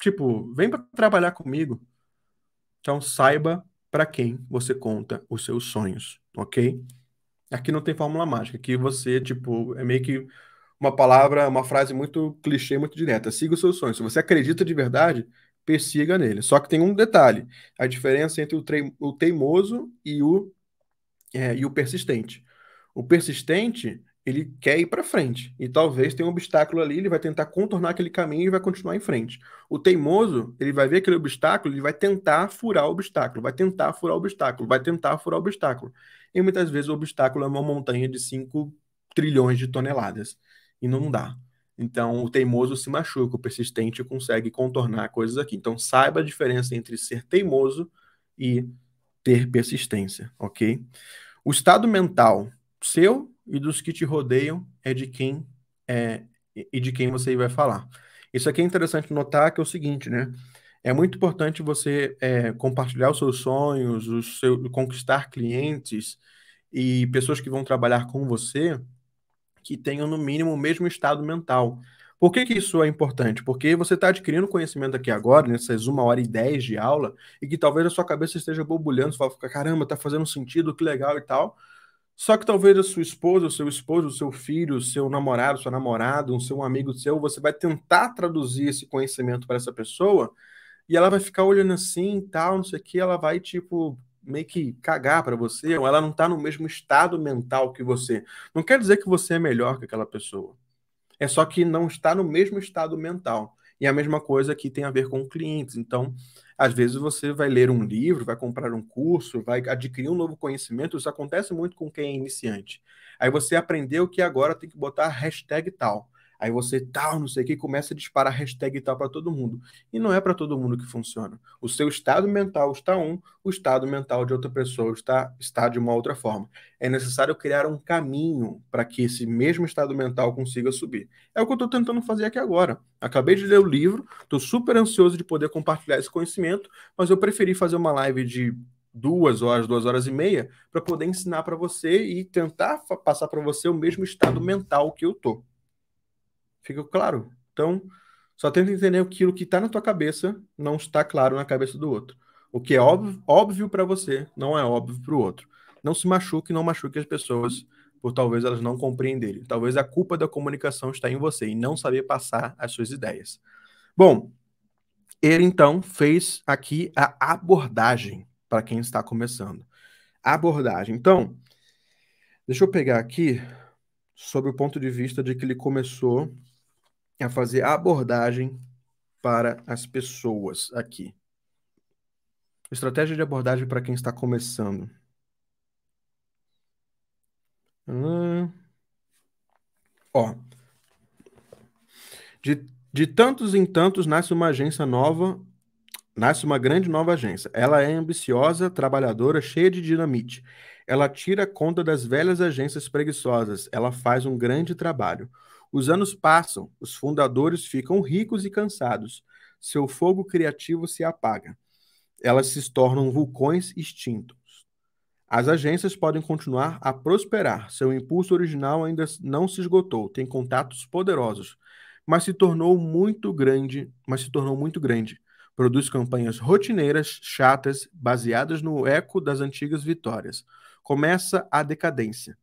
Tipo, vem para trabalhar comigo. Então saiba para quem você conta os seus sonhos, ok? Aqui não tem fórmula mágica. Aqui você, tipo, é meio que uma palavra, uma frase muito clichê, muito direta. Siga os seus sonhos. Se você acredita de verdade, persiga nele. Só que tem um detalhe: a diferença entre o, o teimoso e o, é, e o persistente. O persistente, ele quer ir para frente. E talvez tenha um obstáculo ali, ele vai tentar contornar aquele caminho e vai continuar em frente. O teimoso, ele vai ver aquele obstáculo, ele vai tentar furar o obstáculo, vai tentar furar o obstáculo, vai tentar furar o obstáculo. E muitas vezes o obstáculo é uma montanha de 5 trilhões de toneladas. E não dá. Então, o teimoso se machuca, o persistente consegue contornar coisas aqui. Então, saiba a diferença entre ser teimoso e ter persistência, ok? O estado mental seu e dos que te rodeiam é de quem é e de quem você vai falar. Isso aqui é interessante notar que é o seguinte, né? É muito importante você é, compartilhar os seus sonhos, o seu, conquistar clientes e pessoas que vão trabalhar com você que tenham, no mínimo, o mesmo estado mental. Por que, que isso é importante? Porque você está adquirindo conhecimento aqui agora, nessas né? uma hora e dez de aula, e que talvez a sua cabeça esteja borbulhando, você ficar caramba, tá fazendo sentido, que legal e tal. Só que talvez a sua esposa, o seu esposo, o seu filho, o seu namorado, sua namorada, um seu amigo seu, você vai tentar traduzir esse conhecimento para essa pessoa e ela vai ficar olhando assim e tal, não sei o que, ela vai tipo meio que cagar para você, ou ela não está no mesmo estado mental que você. Não quer dizer que você é melhor que aquela pessoa. É só que não está no mesmo estado mental. E é a mesma coisa que tem a ver com clientes. Então, às vezes você vai ler um livro, vai comprar um curso, vai adquirir um novo conhecimento, isso acontece muito com quem é iniciante. Aí você aprendeu que agora tem que botar hashtag tal. Aí você tal, não sei o que, começa a disparar hashtag e tal para todo mundo. E não é para todo mundo que funciona. O seu estado mental está um, o estado mental de outra pessoa está, está de uma outra forma. É necessário criar um caminho para que esse mesmo estado mental consiga subir. É o que eu estou tentando fazer aqui agora. Acabei de ler o livro, estou super ansioso de poder compartilhar esse conhecimento, mas eu preferi fazer uma live de duas horas, duas horas e meia, para poder ensinar para você e tentar passar para você o mesmo estado mental que eu tô. Fica claro. Então, só tenta entender aquilo que está na tua cabeça não está claro na cabeça do outro. O que é óbvio, óbvio para você não é óbvio para o outro. Não se machuque, não machuque as pessoas por talvez elas não compreenderem. Talvez a culpa da comunicação está em você e não saber passar as suas ideias. Bom, ele então fez aqui a abordagem para quem está começando. Abordagem. Então, deixa eu pegar aqui sobre o ponto de vista de que ele começou a fazer abordagem para as pessoas aqui. Estratégia de abordagem para quem está começando. Hum. Ó. De, de tantos em tantos nasce uma agência nova, nasce uma grande nova agência. Ela é ambiciosa, trabalhadora, cheia de dinamite. Ela tira conta das velhas agências preguiçosas. Ela faz um grande trabalho. Os anos passam, os fundadores ficam ricos e cansados. Seu fogo criativo se apaga. Elas se tornam vulcões extintos. As agências podem continuar a prosperar. Seu impulso original ainda não se esgotou, tem contatos poderosos, mas se tornou muito grande, mas se tornou muito grande. Produz campanhas rotineiras, chatas, baseadas no eco das antigas vitórias. Começa a decadência.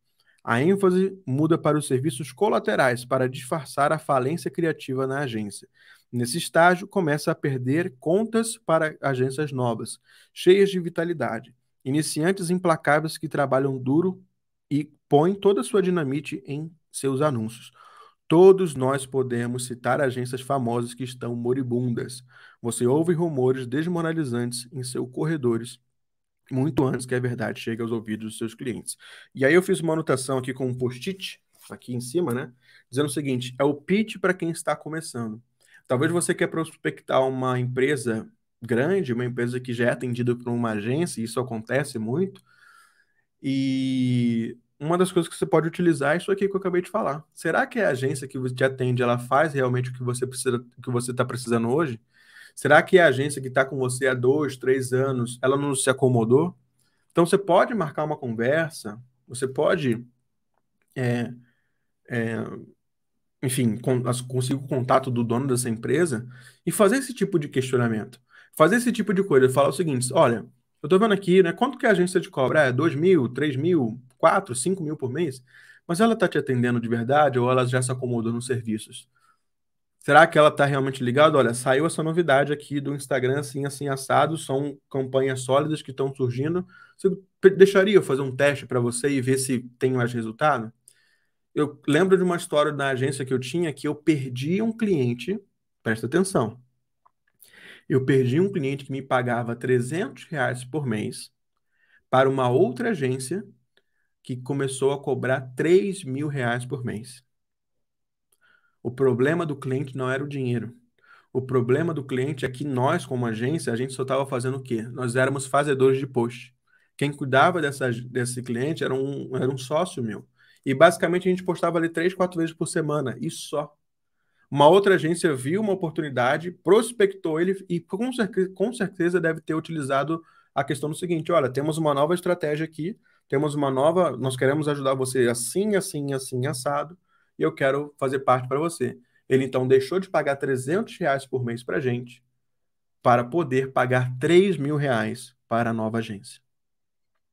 A ênfase muda para os serviços colaterais para disfarçar a falência criativa na agência. Nesse estágio, começa a perder contas para agências novas, cheias de vitalidade, iniciantes implacáveis que trabalham duro e põem toda a sua dinamite em seus anúncios. Todos nós podemos citar agências famosas que estão moribundas. Você ouve rumores desmoralizantes em seus corredores muito antes que a verdade chegue aos ouvidos dos seus clientes. E aí eu fiz uma anotação aqui com um post-it, aqui em cima, né? Dizendo o seguinte: é o pitch para quem está começando. Talvez você quer prospectar uma empresa grande, uma empresa que já é atendida por uma agência, e isso acontece muito. E uma das coisas que você pode utilizar é isso aqui que eu acabei de falar. Será que a agência que te atende, ela faz realmente o que você precisa, o que você está precisando hoje? Será que a agência que está com você há dois, três anos, ela não se acomodou? Então você pode marcar uma conversa, você pode, é, é, enfim, conseguir o contato do dono dessa empresa e fazer esse tipo de questionamento. Fazer esse tipo de coisa, falar o seguinte: olha, eu estou vendo aqui, né? Quanto que a agência te cobra? É 2 mil, três mil, quatro, cinco mil por mês? Mas ela está te atendendo de verdade ou ela já se acomodou nos serviços? Será que ela está realmente ligada? Olha, saiu essa novidade aqui do Instagram, assim, assim, assado. São campanhas sólidas que estão surgindo. Você deixaria eu fazer um teste para você e ver se tem mais resultado? Eu lembro de uma história da agência que eu tinha que eu perdi um cliente. Presta atenção. Eu perdi um cliente que me pagava 300 reais por mês para uma outra agência que começou a cobrar 3 mil reais por mês. O problema do cliente não era o dinheiro. O problema do cliente é que nós, como agência, a gente só estava fazendo o quê? Nós éramos fazedores de post. Quem cuidava dessa, desse cliente era um, era um sócio meu. E basicamente a gente postava ali três, quatro vezes por semana, e só. Uma outra agência viu uma oportunidade, prospectou ele e com certeza, com certeza deve ter utilizado a questão do seguinte: olha, temos uma nova estratégia aqui, temos uma nova, nós queremos ajudar você assim, assim, assim, assado e eu quero fazer parte para você. Ele então deixou de pagar 300 reais por mês para a gente para poder pagar 3 mil reais para a nova agência.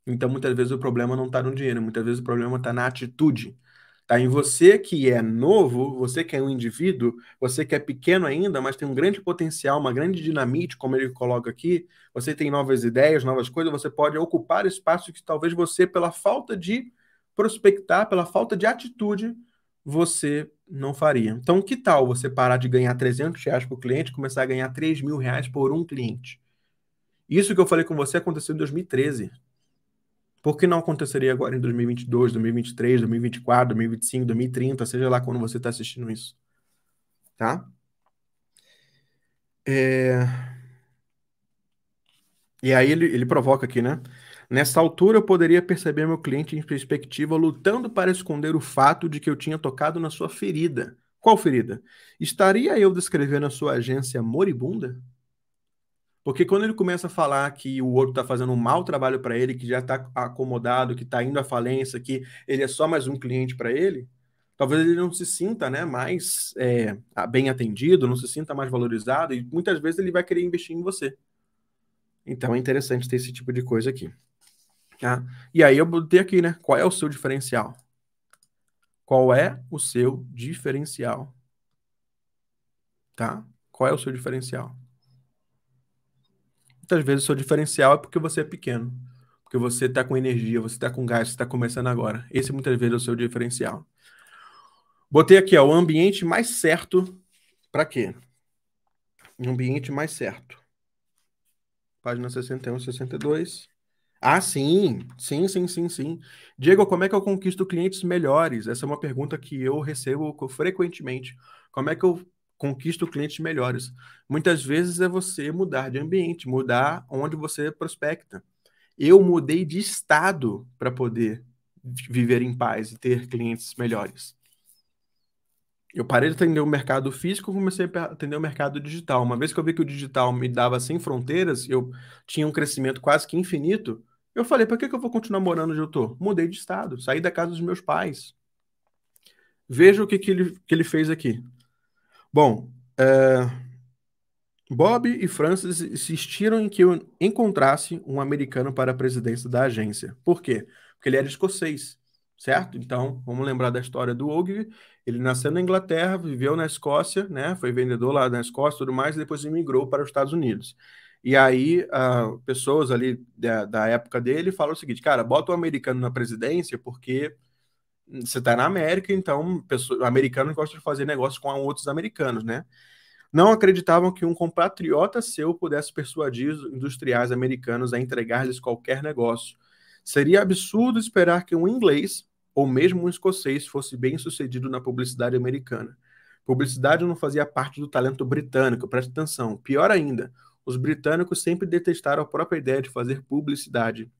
Então, muitas vezes o problema não está no dinheiro, muitas vezes o problema está na atitude. está Em você que é novo, você que é um indivíduo, você que é pequeno ainda, mas tem um grande potencial, uma grande dinamite, como ele coloca aqui, você tem novas ideias, novas coisas, você pode ocupar espaço que talvez você, pela falta de prospectar, pela falta de atitude, você não faria. Então, que tal você parar de ganhar 300 reais por cliente e começar a ganhar 3 mil reais por um cliente? Isso que eu falei com você aconteceu em 2013. Por que não aconteceria agora em 2022, 2023, 2024, 2025, 2030, seja lá quando você está assistindo isso? Tá? É... E aí ele, ele provoca aqui, né? Nessa altura, eu poderia perceber meu cliente em perspectiva lutando para esconder o fato de que eu tinha tocado na sua ferida. Qual ferida? Estaria eu descrevendo a sua agência moribunda? Porque quando ele começa a falar que o outro está fazendo um mau trabalho para ele, que já está acomodado, que está indo à falência, que ele é só mais um cliente para ele, talvez ele não se sinta né, mais é, ah, bem atendido, não se sinta mais valorizado, e muitas vezes ele vai querer investir em você. Então é interessante ter esse tipo de coisa aqui. Né? E aí eu botei aqui, né? Qual é o seu diferencial? Qual é o seu diferencial? Tá? Qual é o seu diferencial? Muitas vezes o seu diferencial é porque você é pequeno, porque você está com energia, você está com gás, você está começando agora. Esse muitas vezes é o seu diferencial. Botei aqui ó, o ambiente mais certo para quê? O ambiente mais certo. Página 61 e 62. Ah, sim, sim, sim, sim, sim. Diego, como é que eu conquisto clientes melhores? Essa é uma pergunta que eu recebo frequentemente. Como é que eu conquisto clientes melhores? Muitas vezes é você mudar de ambiente, mudar onde você prospecta. Eu mudei de estado para poder viver em paz e ter clientes melhores. Eu parei de atender o mercado físico, comecei a atender o mercado digital. Uma vez que eu vi que o digital me dava sem fronteiras, eu tinha um crescimento quase que infinito, eu falei, para que, que eu vou continuar morando onde eu tô? Mudei de estado, saí da casa dos meus pais. Veja o que, que, ele, que ele fez aqui. Bom, é, Bob e Francis insistiram em que eu encontrasse um americano para a presidência da agência. Por quê? Porque ele era escocês, certo? Então, vamos lembrar da história do Ogilvy. Ele nasceu na Inglaterra, viveu na Escócia, né? Foi vendedor lá na Escócia e tudo mais, e depois imigrou para os Estados Unidos. E aí, uh, pessoas ali da, da, época dele falaram o seguinte: cara, bota o americano na presidência, porque você está na América, então pessoa, americano gosta de fazer negócio com outros americanos, né? Não acreditavam que um compatriota seu pudesse persuadir os industriais americanos a entregar-lhes qualquer negócio. Seria absurdo esperar que um inglês ou mesmo um escocês fosse bem sucedido na publicidade americana. Publicidade não fazia parte do talento britânico, presta atenção. Pior ainda, os britânicos sempre detestaram a própria ideia de fazer publicidade.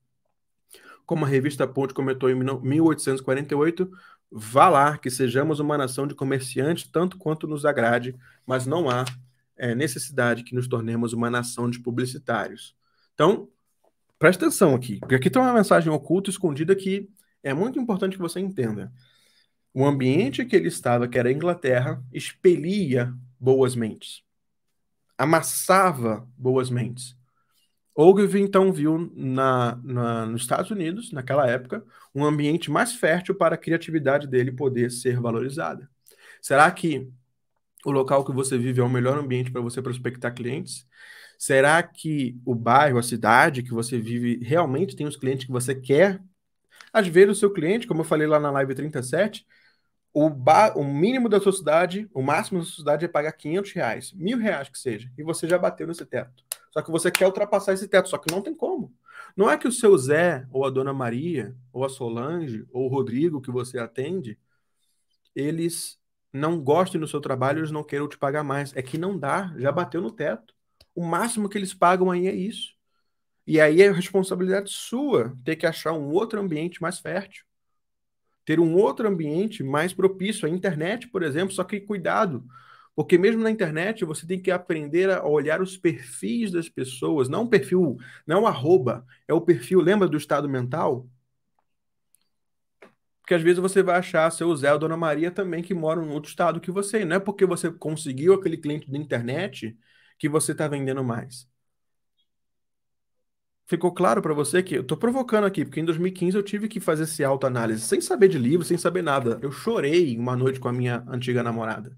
Como a revista Ponte comentou em 1848, vá lá que sejamos uma nação de comerciantes tanto quanto nos agrade, mas não há é, necessidade que nos tornemos uma nação de publicitários. Então, preste atenção aqui, porque aqui tem uma mensagem oculta escondida que é muito importante que você entenda. O ambiente que ele estava, que era a Inglaterra, expelia boas mentes amassava boas mentes. Ogilvy então viu na, na, nos Estados Unidos, naquela época, um ambiente mais fértil para a criatividade dele poder ser valorizada. Será que o local que você vive é o melhor ambiente para você prospectar clientes? Será que o bairro, a cidade que você vive realmente tem os clientes que você quer? Às vezes o seu cliente, como eu falei lá na live 37, o, ba... o mínimo da sua cidade, o máximo da sua cidade é pagar 500 reais, mil reais que seja, e você já bateu nesse teto. Só que você quer ultrapassar esse teto, só que não tem como. Não é que o seu Zé, ou a Dona Maria, ou a Solange, ou o Rodrigo que você atende, eles não gostem do seu trabalho, eles não queiram te pagar mais. É que não dá, já bateu no teto. O máximo que eles pagam aí é isso. E aí é responsabilidade sua ter que achar um outro ambiente mais fértil ter um outro ambiente mais propício, à internet, por exemplo, só que cuidado, porque mesmo na internet você tem que aprender a olhar os perfis das pessoas, não o perfil, não o arroba, é o perfil, lembra do estado mental? Porque às vezes você vai achar seu Zé ou Dona Maria também que mora em outro estado que você, não é porque você conseguiu aquele cliente da internet que você está vendendo mais ficou claro para você que eu tô provocando aqui, porque em 2015 eu tive que fazer esse autoanálise sem saber de livro, sem saber nada. Eu chorei uma noite com a minha antiga namorada.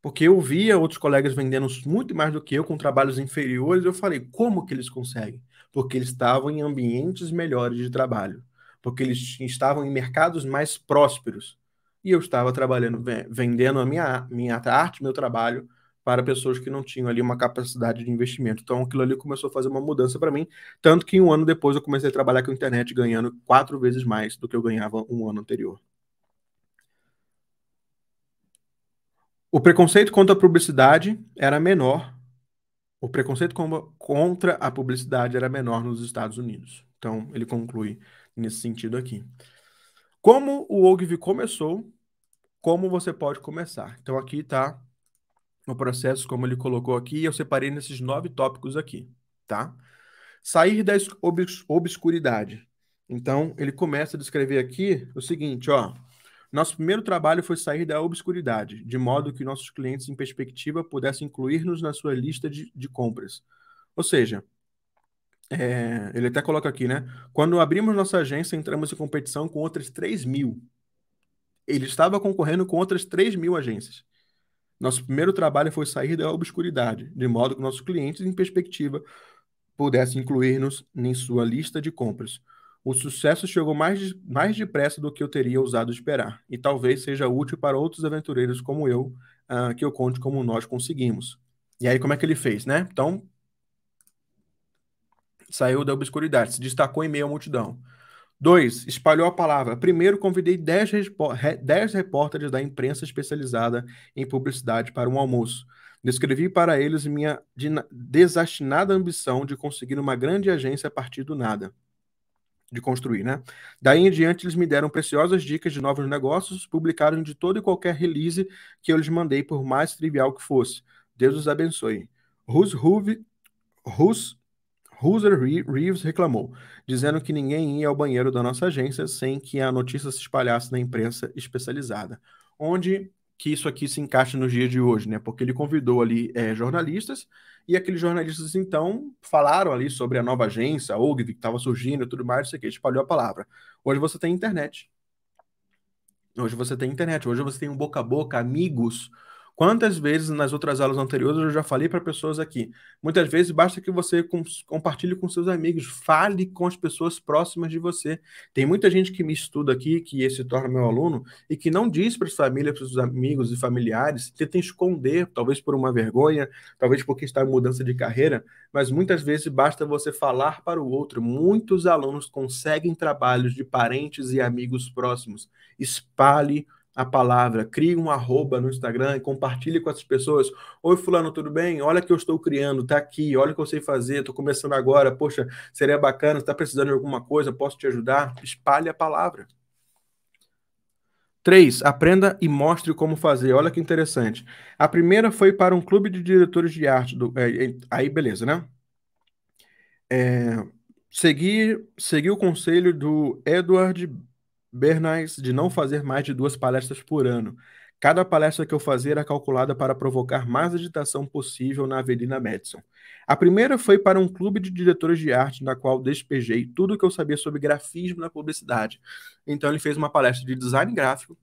Porque eu via outros colegas vendendo muito mais do que eu com trabalhos inferiores, eu falei, como que eles conseguem? Porque eles estavam em ambientes melhores de trabalho, porque eles estavam em mercados mais prósperos. E eu estava trabalhando, vendendo a minha, minha arte, meu trabalho, para pessoas que não tinham ali uma capacidade de investimento. Então aquilo ali começou a fazer uma mudança para mim, tanto que um ano depois eu comecei a trabalhar com a internet ganhando quatro vezes mais do que eu ganhava um ano anterior. O preconceito contra a publicidade era menor. O preconceito contra a publicidade era menor nos Estados Unidos. Então ele conclui nesse sentido aqui. Como o Ogilvy começou, como você pode começar? Então aqui está o processo como ele colocou aqui, eu separei nesses nove tópicos aqui, tá? Sair da obs obscuridade. Então, ele começa a descrever aqui o seguinte, ó. Nosso primeiro trabalho foi sair da obscuridade, de modo que nossos clientes em perspectiva pudessem incluir-nos na sua lista de, de compras. Ou seja, é, ele até coloca aqui, né? Quando abrimos nossa agência, entramos em competição com outras 3 mil. Ele estava concorrendo com outras 3 mil agências. Nosso primeiro trabalho foi sair da obscuridade, de modo que nossos clientes, em perspectiva, pudessem incluir-nos em sua lista de compras. O sucesso chegou mais, mais depressa do que eu teria ousado esperar, e talvez seja útil para outros aventureiros como eu, uh, que eu conte como nós conseguimos. E aí, como é que ele fez, né? Então, saiu da obscuridade, se destacou em meio à multidão. Dois, espalhou a palavra. Primeiro, convidei dez, dez repórteres da imprensa especializada em publicidade para um almoço. Descrevi para eles minha desastinada ambição de conseguir uma grande agência a partir do nada de construir, né? Daí em diante, eles me deram preciosas dicas de novos negócios, publicaram de todo e qualquer release que eu lhes mandei, por mais trivial que fosse. Deus os abençoe. Rus Ruve, Rus Hooser Reeves reclamou, dizendo que ninguém ia ao banheiro da nossa agência sem que a notícia se espalhasse na imprensa especializada. Onde que isso aqui se encaixa nos dias de hoje, né? Porque ele convidou ali é, jornalistas e aqueles jornalistas então falaram ali sobre a nova agência, a OGV, que estava surgindo e tudo mais, isso aqui, espalhou a palavra. Hoje você tem internet. Hoje você tem internet, hoje você tem um boca a boca, amigos Quantas vezes nas outras aulas anteriores eu já falei para pessoas aqui? Muitas vezes basta que você com, compartilhe com seus amigos, fale com as pessoas próximas de você. Tem muita gente que me estuda aqui, que se torna meu aluno, e que não diz para sua família, para seus amigos e familiares, tenta esconder, talvez por uma vergonha, talvez porque está em mudança de carreira, mas muitas vezes basta você falar para o outro. Muitos alunos conseguem trabalhos de parentes e amigos próximos. Espalhe a palavra, crie um arroba no Instagram e compartilhe com essas pessoas. Oi, fulano, tudo bem? Olha que eu estou criando, tá aqui, olha o que eu sei fazer, estou começando agora, poxa, seria bacana, está precisando de alguma coisa, posso te ajudar? Espalhe a palavra. 3. Aprenda e mostre como fazer. Olha que interessante. A primeira foi para um clube de diretores de arte. Do, é, é, aí, beleza, né? É, seguir, seguir o conselho do Edward Bernays de não fazer mais de duas palestras por ano. Cada palestra que eu fazia era calculada para provocar mais agitação possível na Avenida Madison. A primeira foi para um clube de diretores de arte, na qual despejei tudo o que eu sabia sobre grafismo na publicidade. Então ele fez uma palestra de design gráfico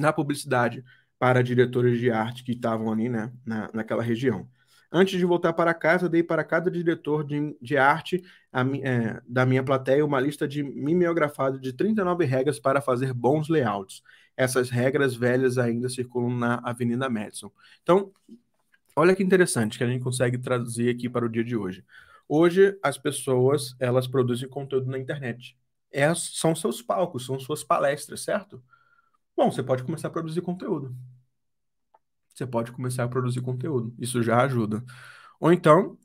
na publicidade para diretores de arte que estavam ali né, na, naquela região. Antes de voltar para casa, dei para cada diretor de, de arte a, é, da minha plateia uma lista de mimeografado de 39 regras para fazer bons layouts. Essas regras velhas ainda circulam na Avenida Madison. Então, olha que interessante que a gente consegue traduzir aqui para o dia de hoje. Hoje, as pessoas, elas produzem conteúdo na internet. É, são seus palcos, são suas palestras, certo? Bom, você pode começar a produzir conteúdo você pode começar a produzir conteúdo. Isso já ajuda. Ou então,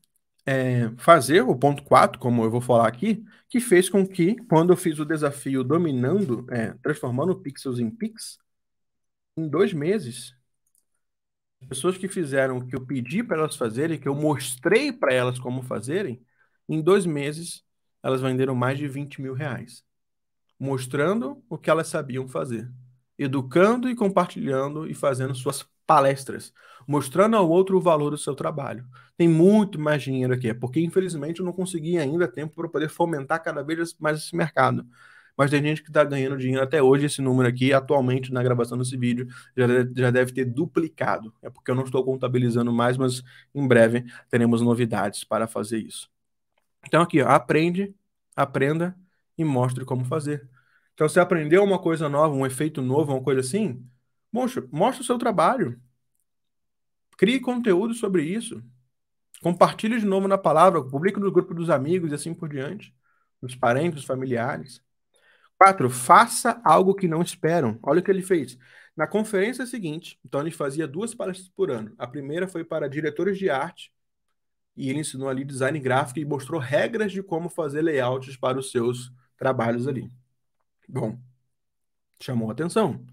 é, fazer o ponto 4, como eu vou falar aqui, que fez com que, quando eu fiz o desafio dominando, é, transformando pixels em pix, em dois meses, pessoas que fizeram o que eu pedi para elas fazerem, que eu mostrei para elas como fazerem, em dois meses elas venderam mais de 20 mil reais, mostrando o que elas sabiam fazer, educando e compartilhando e fazendo suas palestras, mostrando ao outro o valor do seu trabalho. Tem muito mais dinheiro aqui, porque infelizmente eu não consegui ainda tempo para poder fomentar cada vez mais esse mercado. Mas tem gente que está ganhando dinheiro até hoje, esse número aqui, atualmente na gravação desse vídeo, já, já deve ter duplicado. É porque eu não estou contabilizando mais, mas em breve teremos novidades para fazer isso. Então aqui, ó, aprende, aprenda e mostre como fazer. Então, se aprendeu uma coisa nova, um efeito novo, uma coisa assim, Mostra, mostra o seu trabalho. Crie conteúdo sobre isso. Compartilhe de novo na palavra, publique no grupo dos amigos e assim por diante, dos parentes, familiares. Quatro, faça algo que não esperam. Olha o que ele fez. Na conferência seguinte, então ele fazia duas palestras por ano. A primeira foi para diretores de arte, e ele ensinou ali design gráfico e mostrou regras de como fazer layouts para os seus trabalhos ali. Bom, chamou atenção.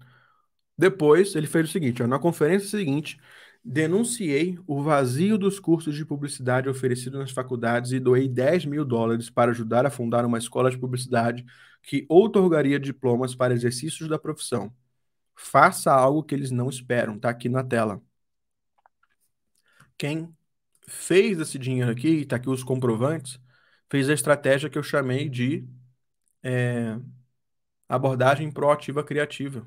Depois, ele fez o seguinte: ó, na conferência seguinte, denunciei o vazio dos cursos de publicidade oferecidos nas faculdades e doei 10 mil dólares para ajudar a fundar uma escola de publicidade que outorgaria diplomas para exercícios da profissão. Faça algo que eles não esperam, tá aqui na tela. Quem fez esse dinheiro aqui, tá aqui os comprovantes, fez a estratégia que eu chamei de é, abordagem proativa criativa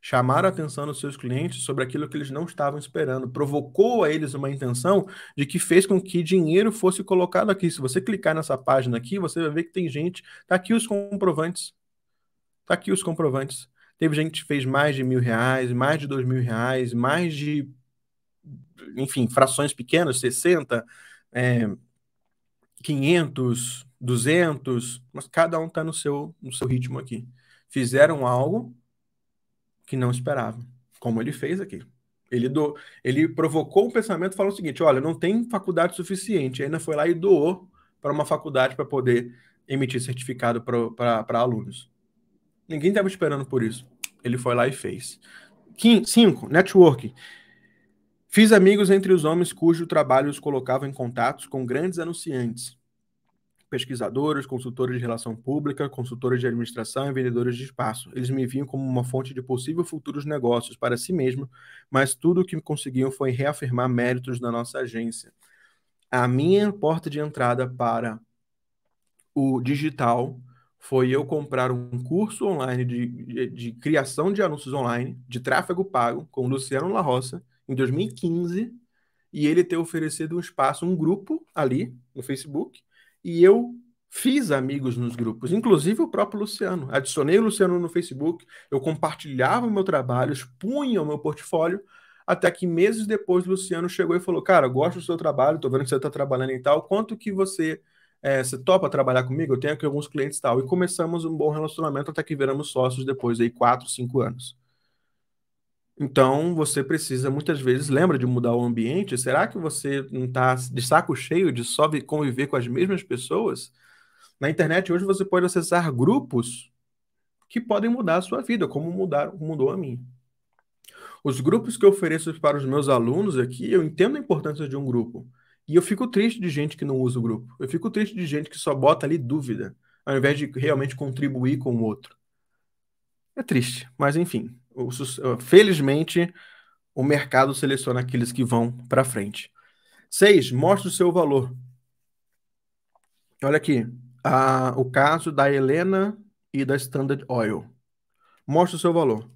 chamaram a atenção dos seus clientes sobre aquilo que eles não estavam esperando, provocou a eles uma intenção de que fez com que dinheiro fosse colocado aqui. Se você clicar nessa página aqui, você vai ver que tem gente, tá aqui os comprovantes, tá aqui os comprovantes. Teve gente que fez mais de mil reais, mais de dois mil reais, mais de, enfim, frações pequenas, 60, é, 500, 200, mas cada um está no seu, no seu ritmo aqui. Fizeram algo que não esperavam, como ele fez aqui. Ele, do, ele provocou um pensamento falando o seguinte: olha, não tem faculdade suficiente. ainda foi lá e doou para uma faculdade para poder emitir certificado para alunos. Ninguém estava esperando por isso. Ele foi lá e fez. Quim, cinco, Network. Fiz amigos entre os homens cujo trabalho os colocava em contatos com grandes anunciantes pesquisadores, consultores de relação pública, consultores de administração e vendedores de espaço. Eles me viam como uma fonte de possível futuros negócios para si mesmo, mas tudo o que conseguiam foi reafirmar méritos da nossa agência. A minha porta de entrada para o digital foi eu comprar um curso online de, de, de criação de anúncios online, de tráfego pago, com o Luciano La Roça, em 2015, e ele ter oferecido um espaço, um grupo ali no Facebook, e eu fiz amigos nos grupos, inclusive o próprio Luciano. Adicionei o Luciano no Facebook, eu compartilhava o meu trabalho, expunha o meu portfólio, até que meses depois o Luciano chegou e falou: Cara, gosto do seu trabalho, tô vendo que você está trabalhando e tal, quanto que você. É, você topa trabalhar comigo? Eu tenho aqui alguns clientes e tal. E começamos um bom relacionamento até que viramos sócios depois de quatro, cinco anos. Então, você precisa muitas vezes, lembra de mudar o ambiente? Será que você não está de saco cheio de só conviver com as mesmas pessoas? Na internet hoje você pode acessar grupos que podem mudar a sua vida, como mudar, mudou a minha. Os grupos que eu ofereço para os meus alunos aqui, eu entendo a importância de um grupo. E eu fico triste de gente que não usa o grupo. Eu fico triste de gente que só bota ali dúvida, ao invés de realmente contribuir com o outro. É triste, mas enfim, o, ah, felizmente, o mercado seleciona aqueles que vão para frente. Seis, mostre o seu valor. Olha aqui, a, o caso da Helena e da Standard Oil. Mostre o seu valor.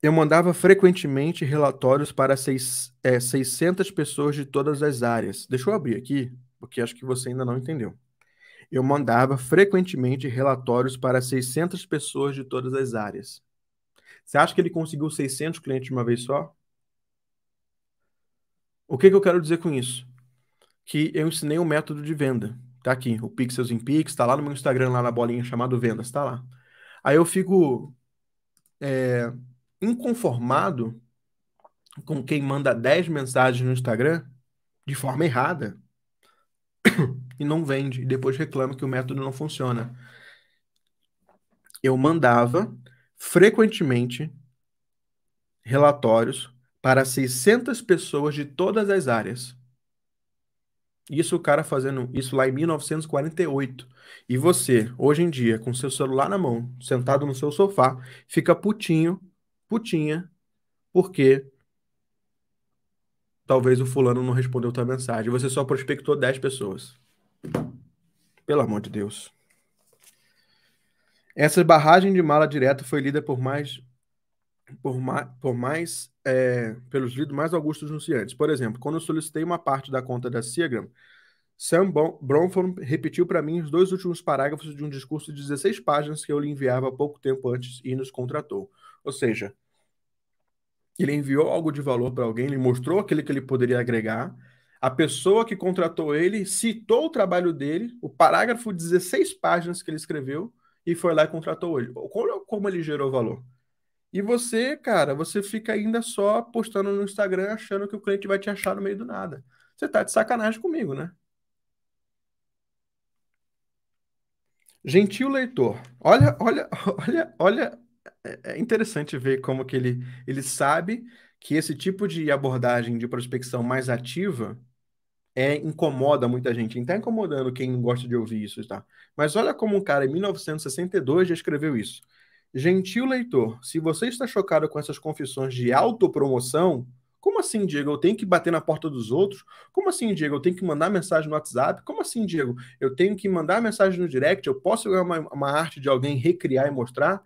Eu mandava frequentemente relatórios para seis, é, 600 pessoas de todas as áreas. Deixa eu abrir aqui, porque acho que você ainda não entendeu. Eu mandava frequentemente relatórios para 600 pessoas de todas as áreas. Você acha que ele conseguiu 600 clientes de uma vez só? O que, que eu quero dizer com isso? Que eu ensinei um método de venda. Tá aqui, o Pixels em Pix, tá lá no meu Instagram, lá na bolinha chamado Vendas, tá lá. Aí eu fico é, inconformado com quem manda 10 mensagens no Instagram de forma errada e não vende, e depois reclama que o método não funciona. Eu mandava frequentemente relatórios para 600 pessoas de todas as áreas. Isso o cara fazendo isso lá em 1948. E você, hoje em dia, com seu celular na mão, sentado no seu sofá, fica putinho, putinha, porque talvez o fulano não respondeu tua mensagem. Você só prospectou 10 pessoas. Pelo amor de Deus. Essa barragem de mala direta foi lida por mais por, ma, por mais é, pelos lidos mais augustos anunciantes. Por exemplo, quando eu solicitei uma parte da conta da Seagram, Sam Bronfman repetiu para mim os dois últimos parágrafos de um discurso de 16 páginas que eu lhe enviava pouco tempo antes e nos contratou. Ou seja, ele enviou algo de valor para alguém, ele mostrou aquilo que ele poderia agregar. A pessoa que contratou ele citou o trabalho dele, o parágrafo 16 páginas que ele escreveu, e foi lá e contratou ele. Como ele gerou valor? E você, cara, você fica ainda só postando no Instagram achando que o cliente vai te achar no meio do nada. Você tá de sacanagem comigo, né? Gentil leitor. Olha, olha, olha, olha, é, é interessante ver como que ele ele sabe que esse tipo de abordagem de prospecção mais ativa é, incomoda muita gente. Está incomodando quem não gosta de ouvir isso, tá? Mas olha como um cara em 1962 já escreveu isso. Gentil leitor, se você está chocado com essas confissões de autopromoção, como assim, Diego? Eu tenho que bater na porta dos outros? Como assim, Diego? Eu tenho que mandar mensagem no WhatsApp? Como assim, Diego? Eu tenho que mandar mensagem no direct? Eu posso ganhar uma, uma arte de alguém, recriar e mostrar?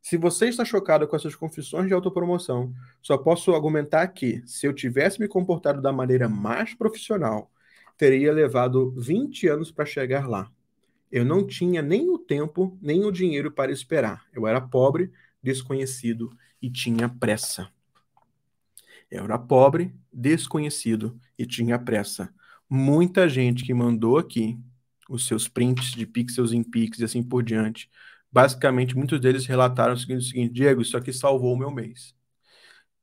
Se você está chocado com essas confissões de autopromoção, só posso argumentar que, se eu tivesse me comportado da maneira mais profissional, teria levado 20 anos para chegar lá. Eu não tinha nem o tempo, nem o dinheiro para esperar. Eu era pobre, desconhecido e tinha pressa. Eu era pobre, desconhecido e tinha pressa. Muita gente que mandou aqui os seus prints de pixels em pixels e assim por diante Basicamente, muitos deles relataram o seguinte, o seguinte Diego, isso aqui salvou o meu mês.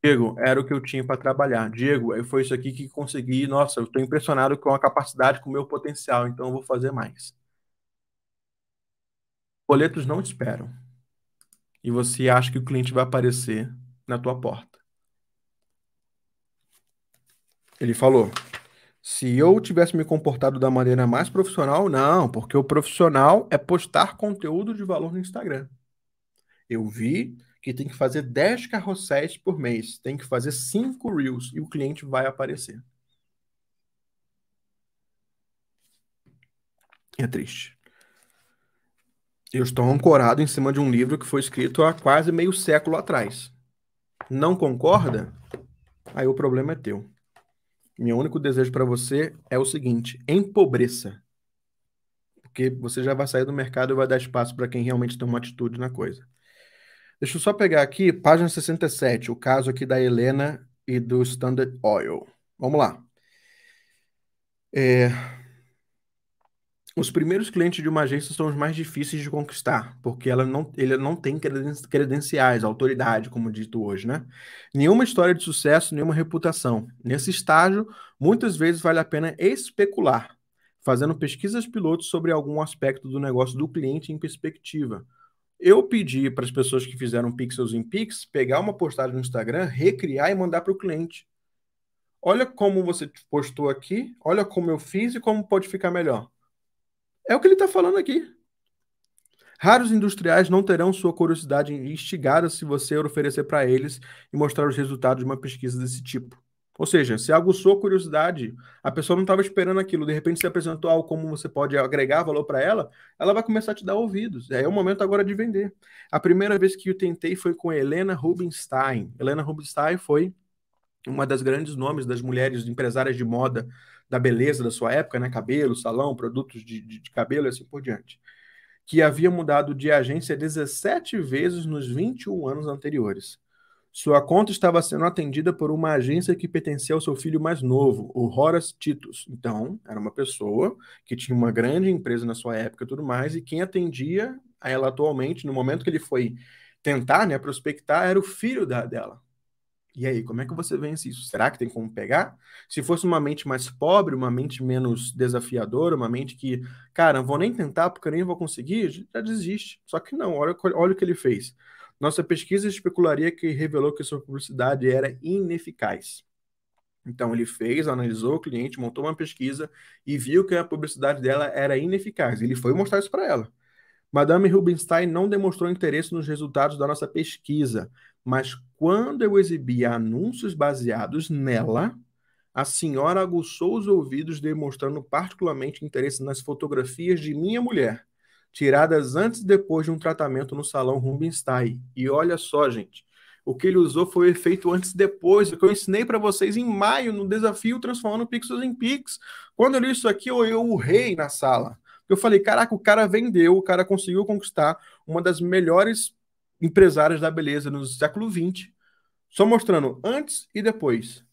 Diego, era o que eu tinha para trabalhar. Diego, é, foi isso aqui que consegui. Nossa, eu estou impressionado com a capacidade, com o meu potencial, então eu vou fazer mais. Boletos não esperam. E você acha que o cliente vai aparecer na tua porta. Ele falou: se eu uhum. tivesse me comportado da maneira mais profissional, não, porque o profissional é postar conteúdo de valor no Instagram. Eu vi que tem que fazer 10 carrosséis por mês, tem que fazer 5 reels e o cliente vai aparecer. É triste. Eu estou ancorado em cima de um livro que foi escrito há quase meio século atrás. Não concorda? Aí o problema é teu. Meu único desejo para você é o seguinte: empobreça. Porque você já vai sair do mercado e vai dar espaço para quem realmente tem uma atitude na coisa. Deixa eu só pegar aqui, página 67, o caso aqui da Helena e do Standard Oil. Vamos lá. É, os primeiros clientes de uma agência são os mais difíceis de conquistar, porque ela não, ele não tem credenciais, autoridade, como dito hoje, né? Nenhuma história de sucesso, nenhuma reputação. Nesse estágio, muitas vezes vale a pena especular, fazendo pesquisas pilotos sobre algum aspecto do negócio do cliente em perspectiva. Eu pedi para as pessoas que fizeram pixels em pix pegar uma postagem no Instagram, recriar e mandar para o cliente. Olha como você postou aqui, olha como eu fiz e como pode ficar melhor. É o que ele está falando aqui. Raros industriais não terão sua curiosidade instigada se você oferecer para eles e mostrar os resultados de uma pesquisa desse tipo. Ou seja, se aguçou a curiosidade, a pessoa não estava esperando aquilo, de repente se apresentou algo como você pode agregar valor para ela, ela vai começar a te dar ouvidos. É o momento agora de vender. A primeira vez que eu tentei foi com Helena Rubinstein. Helena Rubinstein foi uma das grandes nomes das mulheres empresárias de moda da beleza da sua época, né? Cabelo, salão, produtos de, de, de cabelo e assim por diante. Que havia mudado de agência 17 vezes nos 21 anos anteriores. Sua conta estava sendo atendida por uma agência que pertencia ao seu filho mais novo, o Horace Titus. Então, era uma pessoa que tinha uma grande empresa na sua época e tudo mais, e quem atendia a ela atualmente, no momento que ele foi tentar né, prospectar, era o filho da, dela. E aí, como é que você vence isso? Será que tem como pegar? Se fosse uma mente mais pobre, uma mente menos desafiadora, uma mente que, cara, não vou nem tentar porque eu nem vou conseguir, já desiste. Só que não, olha, olha o que ele fez. Nossa pesquisa especularia que revelou que sua publicidade era ineficaz. Então ele fez, analisou o cliente, montou uma pesquisa e viu que a publicidade dela era ineficaz. Ele foi mostrar isso para ela. Madame Rubinstein não demonstrou interesse nos resultados da nossa pesquisa. Mas quando eu exibia anúncios baseados nela, a senhora aguçou os ouvidos, demonstrando particularmente interesse nas fotografias de minha mulher, tiradas antes e depois de um tratamento no salão Rubinstein. E olha só, gente, o que ele usou foi o efeito antes e depois, o que eu ensinei para vocês em maio no desafio Transformando Pixels em Pix. Quando eu li isso aqui, eu, eu rei na sala. Eu falei, caraca, o cara vendeu, o cara conseguiu conquistar uma das melhores empresários da beleza no século XX, só mostrando antes e depois.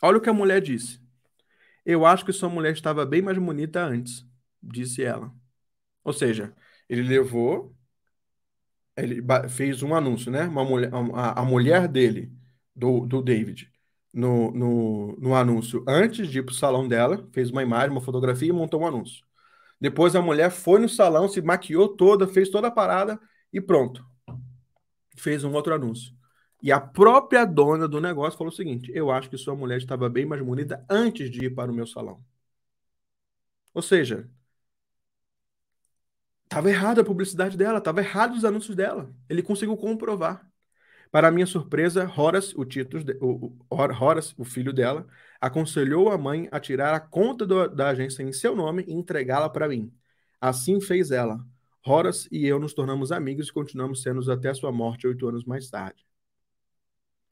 Olha o que a mulher disse. Eu acho que sua mulher estava bem mais bonita antes, disse ela. Ou seja, ele levou, ele fez um anúncio, né? Uma mulher, a, a mulher dele, do, do David, no, no, no anúncio antes de ir para o salão dela, fez uma imagem, uma fotografia e montou um anúncio. Depois a mulher foi no salão, se maquiou toda, fez toda a parada e pronto. Fez um outro anúncio. E a própria dona do negócio falou o seguinte: eu acho que sua mulher estava bem mais bonita antes de ir para o meu salão. Ou seja, estava errada a publicidade dela, estava errado os anúncios dela. Ele conseguiu comprovar. Para minha surpresa, Horace, o, Titus, o, Horace, o filho dela, aconselhou a mãe a tirar a conta do, da agência em seu nome e entregá-la para mim. Assim fez ela. Horas e eu nos tornamos amigos e continuamos sendo até sua morte oito anos mais tarde.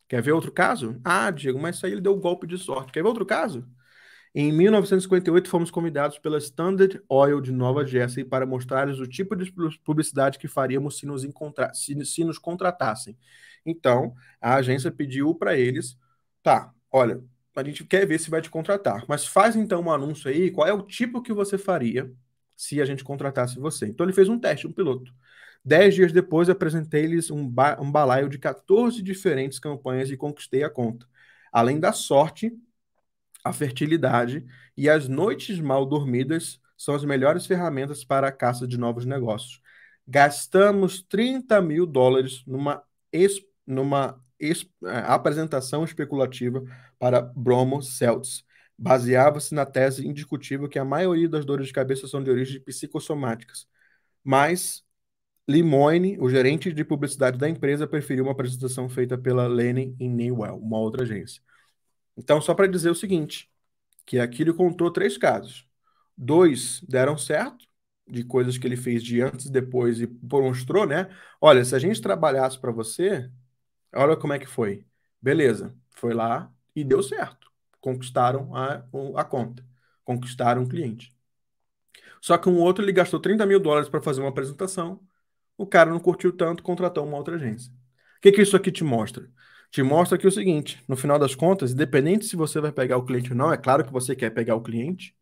Quer ver outro caso? Ah, Diego, mas isso aí ele deu um golpe de sorte. Quer ver outro caso? Em 1958, fomos convidados pela Standard Oil de Nova Jersey para mostrar-lhes o tipo de publicidade que faríamos se nos, se, se nos contratassem. Então, a agência pediu para eles: tá, olha, a gente quer ver se vai te contratar, mas faz então um anúncio aí, qual é o tipo que você faria se a gente contratasse você. Então ele fez um teste, um piloto. Dez dias depois, apresentei-lhes um, ba um balaio de 14 diferentes campanhas e conquistei a conta. Além da sorte, a fertilidade e as noites mal dormidas são as melhores ferramentas para a caça de novos negócios. Gastamos 30 mil dólares numa, es numa es eh, apresentação especulativa para Bromo Celtics baseava-se na tese indiscutível que a maioria das dores de cabeça são de origem psicossomáticas. Mas Limoyne, o gerente de publicidade da empresa, preferiu uma apresentação feita pela Lenin e Newell, uma outra agência. Então, só para dizer o seguinte, que aqui ele contou três casos. Dois deram certo, de coisas que ele fez de antes e depois, e mostrou, né? Olha, se a gente trabalhasse para você, olha como é que foi. Beleza, foi lá e deu certo conquistaram a, a conta, conquistaram o cliente. Só que um outro ele gastou 30 mil dólares para fazer uma apresentação, o cara não curtiu tanto, contratou uma outra agência. O que, que isso aqui te mostra? Te mostra que é o seguinte: no final das contas, independente se você vai pegar o cliente ou não, é claro que você quer pegar o cliente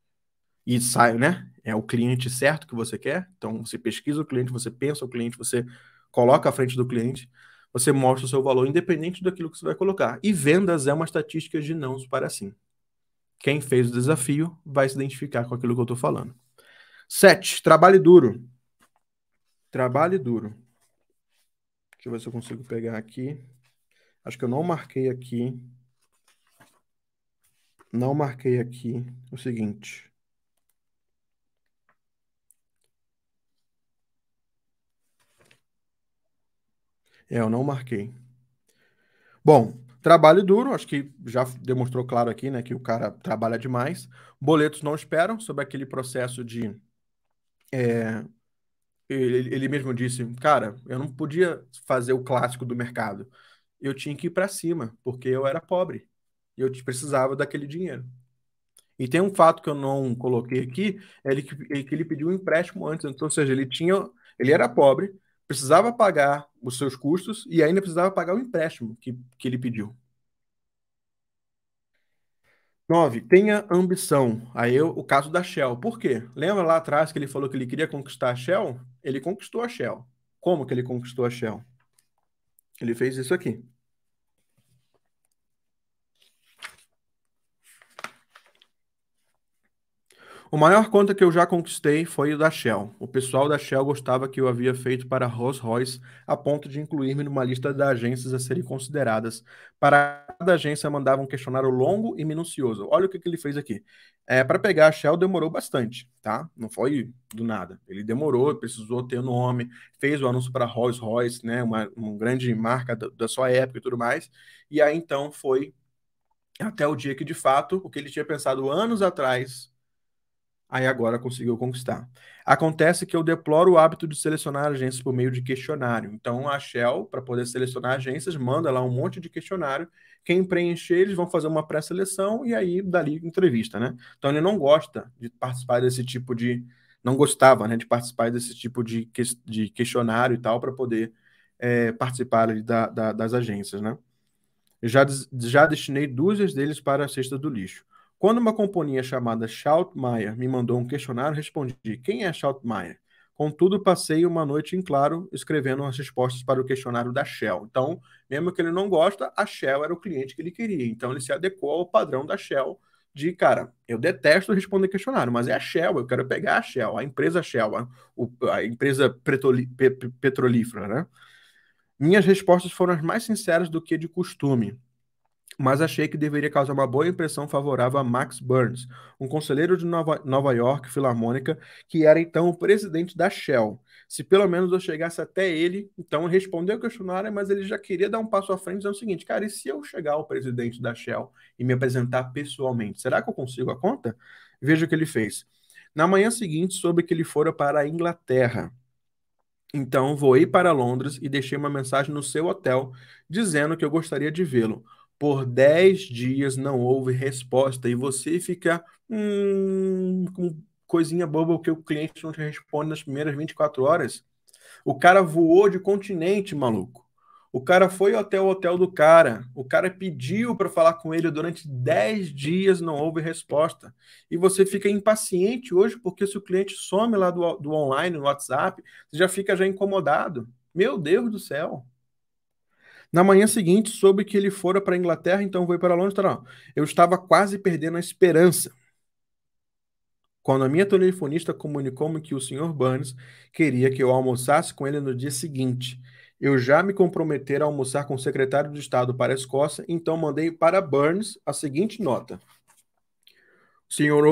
e sai, né? É o cliente certo que você quer. Então você pesquisa o cliente, você pensa o cliente, você coloca à frente do cliente você mostra o seu valor independente daquilo que você vai colocar. E vendas é uma estatística de não para sim. Quem fez o desafio vai se identificar com aquilo que eu estou falando. Sete, trabalhe duro. Trabalhe duro. Deixa eu ver se eu consigo pegar aqui. Acho que eu não marquei aqui. Não marquei aqui o seguinte. É, eu não marquei. Bom, trabalho duro, acho que já demonstrou claro aqui, né, que o cara trabalha demais. Boletos não esperam, sobre aquele processo de. É, ele, ele mesmo disse, cara, eu não podia fazer o clássico do mercado. Eu tinha que ir para cima, porque eu era pobre. E eu precisava daquele dinheiro. E tem um fato que eu não coloquei aqui, é ele que, ele, é que ele pediu um empréstimo antes. Então, ou seja, ele tinha. Ele era pobre, precisava pagar os seus custos e ainda precisava pagar o empréstimo que, que ele pediu. 9. Tenha ambição. Aí eu, é o caso da Shell. Por quê? Lembra lá atrás que ele falou que ele queria conquistar a Shell? Ele conquistou a Shell. Como que ele conquistou a Shell? Ele fez isso aqui. O maior conta que eu já conquistei foi o da Shell. O pessoal da Shell gostava que eu havia feito para Rolls-Royce, a ponto de incluir-me numa lista de agências a serem consideradas. Para cada agência mandava um questionário longo e minucioso. Olha o que, que ele fez aqui. É, para pegar a Shell demorou bastante, tá? Não foi do nada. Ele demorou, precisou ter o nome, fez o anúncio para Rolls-Royce, né? Uma, uma grande marca da, da sua época e tudo mais. E aí então foi até o dia que de fato o que ele tinha pensado anos atrás aí agora conseguiu conquistar. Acontece que eu deploro o hábito de selecionar agências por meio de questionário. Então a Shell, para poder selecionar agências, manda lá um monte de questionário. Quem preencher, eles vão fazer uma pré-seleção e aí dali entrevista, né? Então ele não gosta de participar desse tipo de não gostava, né, de participar desse tipo de, que... de questionário e tal para poder é, participar da, da, das agências, né? Eu já, já destinei dúzias deles para a cesta do lixo. Quando uma companhia chamada Schaltmeier me mandou um questionário, respondi: Quem é Schaltmeier? Contudo, passei uma noite em claro escrevendo as respostas para o questionário da Shell. Então, mesmo que ele não gosta, a Shell era o cliente que ele queria. Então, ele se adequou ao padrão da Shell de, cara, eu detesto responder questionário, mas é a Shell, eu quero pegar a Shell, a empresa Shell, a, a empresa petroli, petrolífera, né? Minhas respostas foram as mais sinceras do que de costume mas achei que deveria causar uma boa impressão favorável a Max Burns, um conselheiro de Nova, Nova York Filarmônica, que era então o presidente da Shell. Se pelo menos eu chegasse até ele, então respondeu o questionário, mas ele já queria dar um passo à frente dizendo o seguinte: cara, e se eu chegar ao presidente da Shell e me apresentar pessoalmente, será que eu consigo a conta? Veja o que ele fez. Na manhã seguinte, soube que ele fora para a Inglaterra. Então, voei para Londres e deixei uma mensagem no seu hotel dizendo que eu gostaria de vê-lo. Por 10 dias não houve resposta e você fica hum, com coisinha boba que o cliente não te responde nas primeiras 24 horas. O cara voou de continente, maluco. O cara foi até o hotel do cara. O cara pediu para falar com ele durante 10 dias, não houve resposta. E você fica impaciente hoje, porque se o cliente some lá do, do online, no WhatsApp, você já fica já incomodado. Meu Deus do céu. Na manhã seguinte, soube que ele fora para a Inglaterra, então foi para Londres. Não, tá eu estava quase perdendo a esperança. Quando a minha telefonista comunicou-me que o Sr. Burns queria que eu almoçasse com ele no dia seguinte. Eu já me comprometera a almoçar com o secretário de Estado para a Escócia, então mandei para Burns a seguinte nota. O Sr.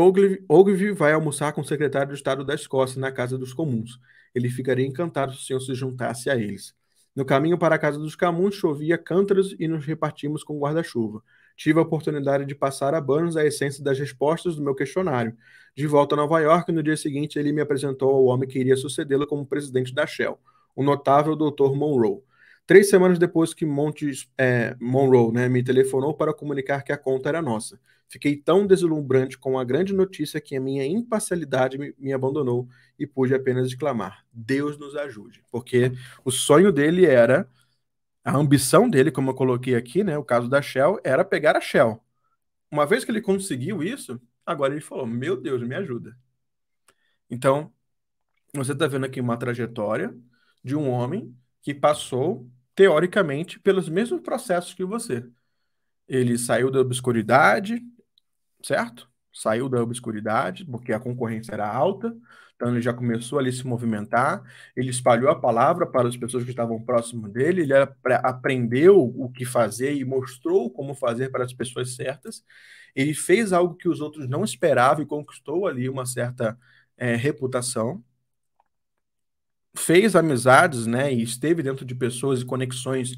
Ogilvy vai almoçar com o secretário de Estado da Escócia na Casa dos Comuns. Ele ficaria encantado se o senhor se juntasse a eles. No caminho para a casa dos Camus chovia cântaros e nos repartimos com guarda-chuva. Tive a oportunidade de passar a Burns a essência das respostas do meu questionário. De volta a Nova York, no dia seguinte ele me apresentou ao homem que iria sucedê-lo como presidente da Shell, o notável Dr. Monroe. Três semanas depois que Montes, é, Monroe né, me telefonou para comunicar que a conta era nossa, fiquei tão deslumbrante com a grande notícia que a minha imparcialidade me, me abandonou e pude apenas exclamar: Deus nos ajude. Porque o sonho dele era, a ambição dele, como eu coloquei aqui, né, o caso da Shell, era pegar a Shell. Uma vez que ele conseguiu isso, agora ele falou: Meu Deus, me ajuda. Então, você está vendo aqui uma trajetória de um homem que passou, teoricamente, pelos mesmos processos que você. Ele saiu da obscuridade, certo? Saiu da obscuridade, porque a concorrência era alta, então ele já começou ali a se movimentar, ele espalhou a palavra para as pessoas que estavam próximo dele, ele aprendeu o que fazer e mostrou como fazer para as pessoas certas. Ele fez algo que os outros não esperavam e conquistou ali uma certa é, reputação. Fez amizades, né, e esteve dentro de pessoas e conexões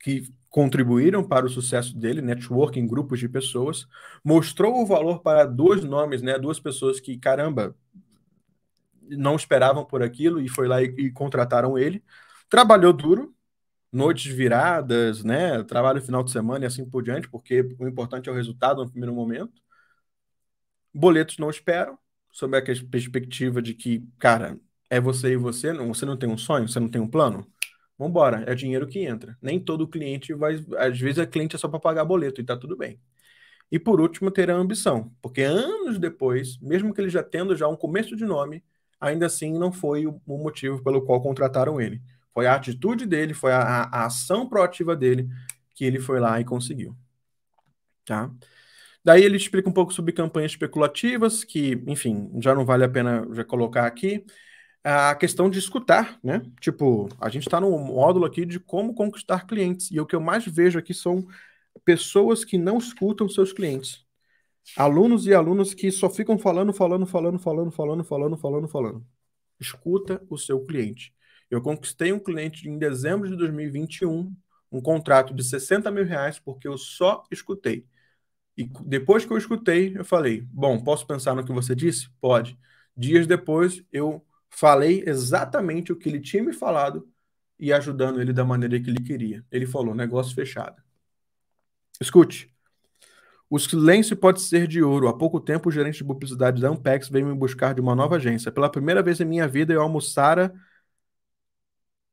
que contribuíram para o sucesso dele, networking, grupos de pessoas, mostrou o valor para dois nomes, né, duas pessoas que, caramba, não esperavam por aquilo e foi lá e, e contrataram ele. Trabalhou duro, noites viradas, né? Trabalho final de semana e assim por diante, porque o importante é o resultado no primeiro momento. Boletos não esperam, sob a perspectiva de que, cara, é você e você, não, você não tem um sonho, você não tem um plano. Vambora, é dinheiro que entra. Nem todo cliente vai. Às vezes, a é cliente é só para pagar boleto e tá tudo bem. E por último, ter a ambição, porque anos depois, mesmo que ele já tendo já um começo de nome, ainda assim não foi o, o motivo pelo qual contrataram ele. Foi a atitude dele, foi a, a, ação proativa dele que ele foi lá e conseguiu. Tá? Daí ele explica um pouco sobre campanhas especulativas, que, enfim, já não vale a pena já colocar aqui. A questão de escutar, né? Tipo, a gente está no módulo aqui de como conquistar clientes. E o que eu mais vejo aqui são pessoas que não escutam seus clientes alunos e alunas que só ficam falando, falando, falando, falando, falando, falando, falando, falando. Escuta o seu cliente. Eu conquistei um cliente em dezembro de 2021, um contrato de 60 mil reais, porque eu só escutei. E depois que eu escutei, eu falei: Bom, posso pensar no que você disse? Pode. Dias depois, eu falei exatamente o que ele tinha me falado e ajudando ele da maneira que ele queria. Ele falou: Negócio fechado. Escute, o silêncio pode ser de ouro. Há pouco tempo, o gerente de publicidade da Ampex veio me buscar de uma nova agência. Pela primeira vez em minha vida, eu almoçara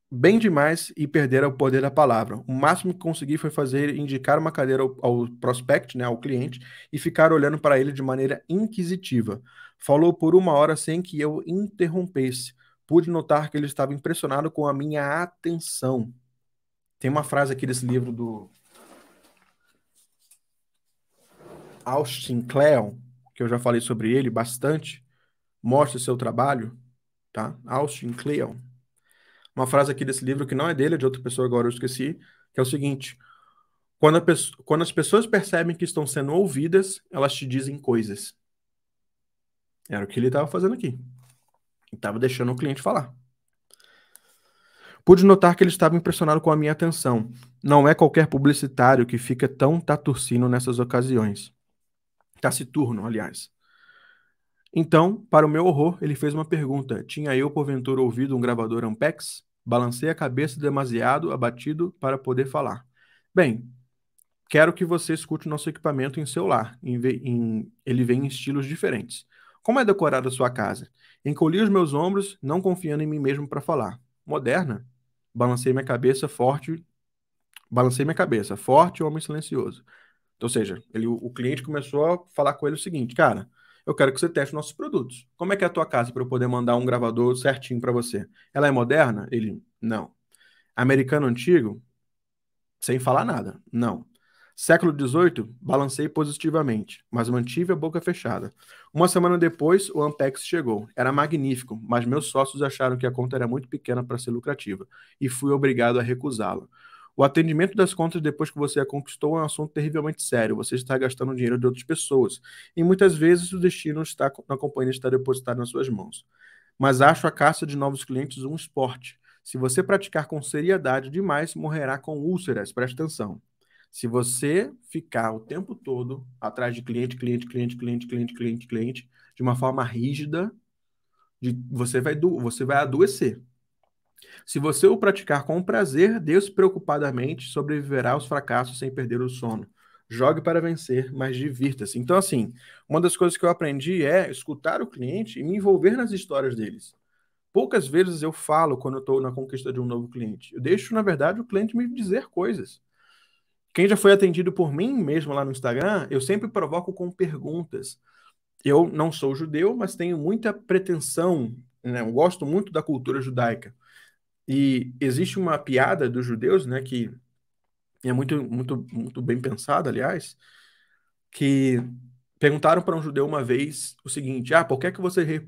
bem demais e perdera o poder da palavra. O máximo que consegui foi fazer indicar uma cadeira ao, ao prospect, né, ao cliente, e ficar olhando para ele de maneira inquisitiva. Falou por uma hora sem que eu interrompesse. Pude notar que ele estava impressionado com a minha atenção. Tem uma frase aqui desse livro do Austin Cleon, que eu já falei sobre ele bastante, mostra seu trabalho, tá? Austin Cleon. Uma frase aqui desse livro que não é dele, é de outra pessoa, agora eu esqueci, que é o seguinte: quando, quando as pessoas percebem que estão sendo ouvidas, elas te dizem coisas. Era o que ele estava fazendo aqui. Estava deixando o cliente falar. Pude notar que ele estava impressionado com a minha atenção. Não é qualquer publicitário que fica tão taturcino nessas ocasiões. Taciturno, aliás. Então, para o meu horror, ele fez uma pergunta. Tinha eu, porventura, ouvido um gravador Ampex? Balancei a cabeça demasiado abatido para poder falar. Bem, quero que você escute nosso equipamento em seu lar. Em, em, ele vem em estilos diferentes. Como é decorada sua casa? Encolhi os meus ombros, não confiando em mim mesmo para falar. Moderna? Balancei minha cabeça forte. Balancei minha cabeça, forte homem silencioso. Ou seja, ele, o cliente começou a falar com ele o seguinte, cara, eu quero que você teste nossos produtos. Como é que é a tua casa para eu poder mandar um gravador certinho para você? Ela é moderna? Ele, não. Americano antigo? Sem falar nada, não. Século XVIII, balancei positivamente, mas mantive a boca fechada. Uma semana depois, o Ampex chegou. Era magnífico, mas meus sócios acharam que a conta era muito pequena para ser lucrativa e fui obrigado a recusá-la. O atendimento das contas depois que você a conquistou é um assunto terrivelmente sério. Você está gastando dinheiro de outras pessoas. E muitas vezes o destino está na companhia está depositado nas suas mãos. Mas acho a caça de novos clientes um esporte. Se você praticar com seriedade demais, morrerá com úlceras. Preste atenção. Se você ficar o tempo todo atrás de cliente, cliente, cliente, cliente, cliente, cliente, cliente, de uma forma rígida, de, você, vai do, você vai adoecer. Se você o praticar com prazer, despreocupadamente, sobreviverá aos fracassos sem perder o sono. Jogue para vencer, mas divirta-se. Então, assim, uma das coisas que eu aprendi é escutar o cliente e me envolver nas histórias deles. Poucas vezes eu falo quando eu estou na conquista de um novo cliente. Eu deixo, na verdade, o cliente me dizer coisas. Quem já foi atendido por mim mesmo lá no Instagram, eu sempre provoco com perguntas. Eu não sou judeu, mas tenho muita pretensão, né? eu gosto muito da cultura judaica. E existe uma piada dos judeus, né, que é muito, muito, muito bem pensada, aliás, que perguntaram para um judeu uma vez o seguinte: Ah, por que é que, você,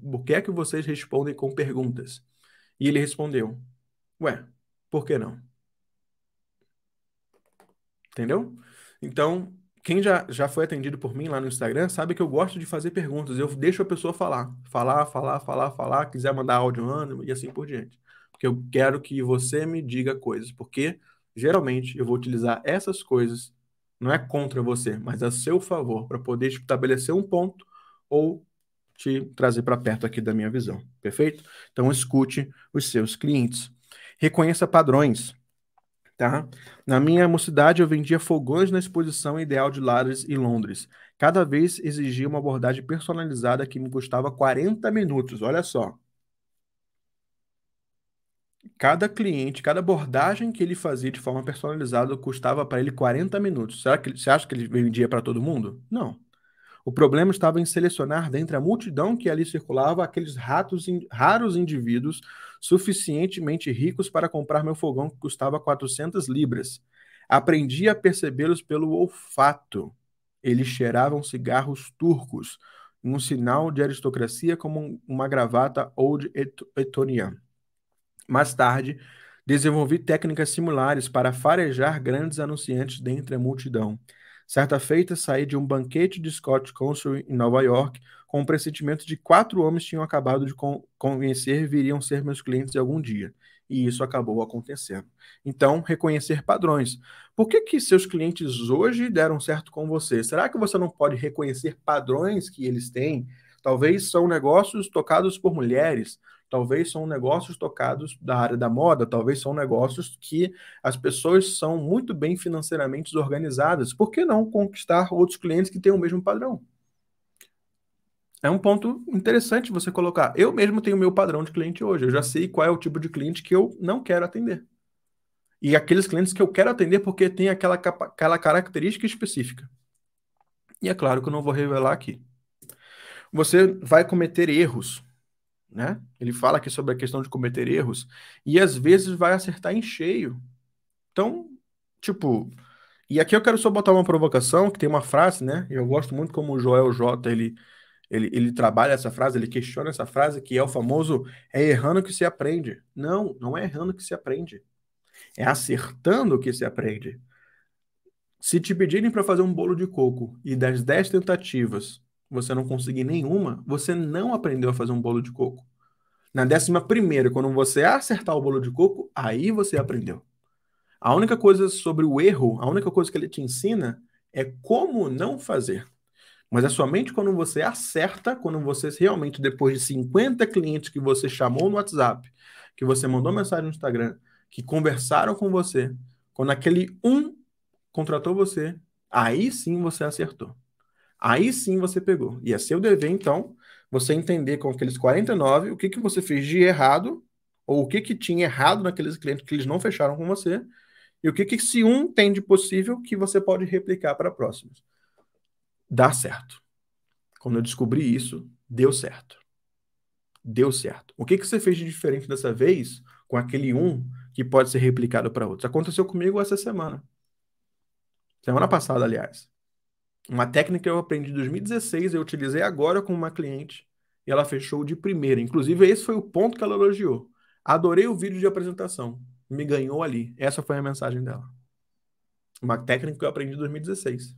por que, é que vocês respondem com perguntas? E ele respondeu: Ué, por que não? Entendeu? Então, quem já, já foi atendido por mim lá no Instagram sabe que eu gosto de fazer perguntas. Eu deixo a pessoa falar, falar, falar, falar, falar. Quiser mandar áudio, ano e assim por diante porque eu quero que você me diga coisas, porque geralmente eu vou utilizar essas coisas, não é contra você, mas a seu favor, para poder estabelecer um ponto ou te trazer para perto aqui da minha visão, perfeito? Então escute os seus clientes. Reconheça padrões, tá? Na minha mocidade eu vendia fogões na exposição ideal de Lares e Londres. Cada vez exigia uma abordagem personalizada que me custava 40 minutos, olha só cada cliente, cada abordagem que ele fazia de forma personalizada custava para ele 40 minutos. Será que você acha que ele vendia para todo mundo? Não. O problema estava em selecionar dentre a multidão que ali circulava aqueles ratos, raros indivíduos suficientemente ricos para comprar meu fogão que custava 400 libras. Aprendi a percebê-los pelo olfato. Eles cheiravam cigarros turcos, um sinal de aristocracia como uma gravata old etoniana. Mais tarde, desenvolvi técnicas similares para farejar grandes anunciantes dentre a multidão. Certa feita, saí de um banquete de Scott Consul em Nova York com o pressentimento de quatro homens tinham acabado de convencer viriam ser meus clientes algum dia. E isso acabou acontecendo. Então, reconhecer padrões. Por que, que seus clientes hoje deram certo com você? Será que você não pode reconhecer padrões que eles têm? Talvez são negócios tocados por mulheres, talvez são negócios tocados da área da moda, talvez são negócios que as pessoas são muito bem financeiramente organizadas. Por que não conquistar outros clientes que têm o mesmo padrão? É um ponto interessante você colocar. Eu mesmo tenho o meu padrão de cliente hoje. Eu já sei qual é o tipo de cliente que eu não quero atender. E aqueles clientes que eu quero atender porque tem aquela, aquela característica específica. E é claro que eu não vou revelar aqui. Você vai cometer erros né? Ele fala aqui sobre a questão de cometer erros e às vezes vai acertar em cheio. Então, tipo, e aqui eu quero só botar uma provocação, que tem uma frase, né? Eu gosto muito como o Joel J, ele ele, ele trabalha essa frase, ele questiona essa frase, que é o famoso é errando que se aprende. Não, não é errando que se aprende. É acertando que se aprende. Se te pedirem para fazer um bolo de coco e das 10 tentativas, você não conseguir nenhuma, você não aprendeu a fazer um bolo de coco. Na décima primeira, quando você acertar o bolo de coco, aí você aprendeu. A única coisa sobre o erro, a única coisa que ele te ensina é como não fazer. Mas é somente quando você acerta, quando você realmente, depois de 50 clientes que você chamou no WhatsApp, que você mandou mensagem no Instagram, que conversaram com você, quando aquele um contratou você, aí sim você acertou. Aí sim você pegou. E é seu dever, então, você entender com aqueles 49 o que, que você fez de errado, ou o que, que tinha errado naqueles clientes que eles não fecharam com você, e o que, que se um tem de possível que você pode replicar para próximos. Dá certo. Quando eu descobri isso, deu certo. Deu certo. O que, que você fez de diferente dessa vez com aquele um que pode ser replicado para outros? Aconteceu comigo essa semana. Semana passada, aliás. Uma técnica que eu aprendi em 2016, eu utilizei agora com uma cliente e ela fechou de primeira. Inclusive, esse foi o ponto que ela elogiou. Adorei o vídeo de apresentação. Me ganhou ali. Essa foi a mensagem dela. Uma técnica que eu aprendi em 2016.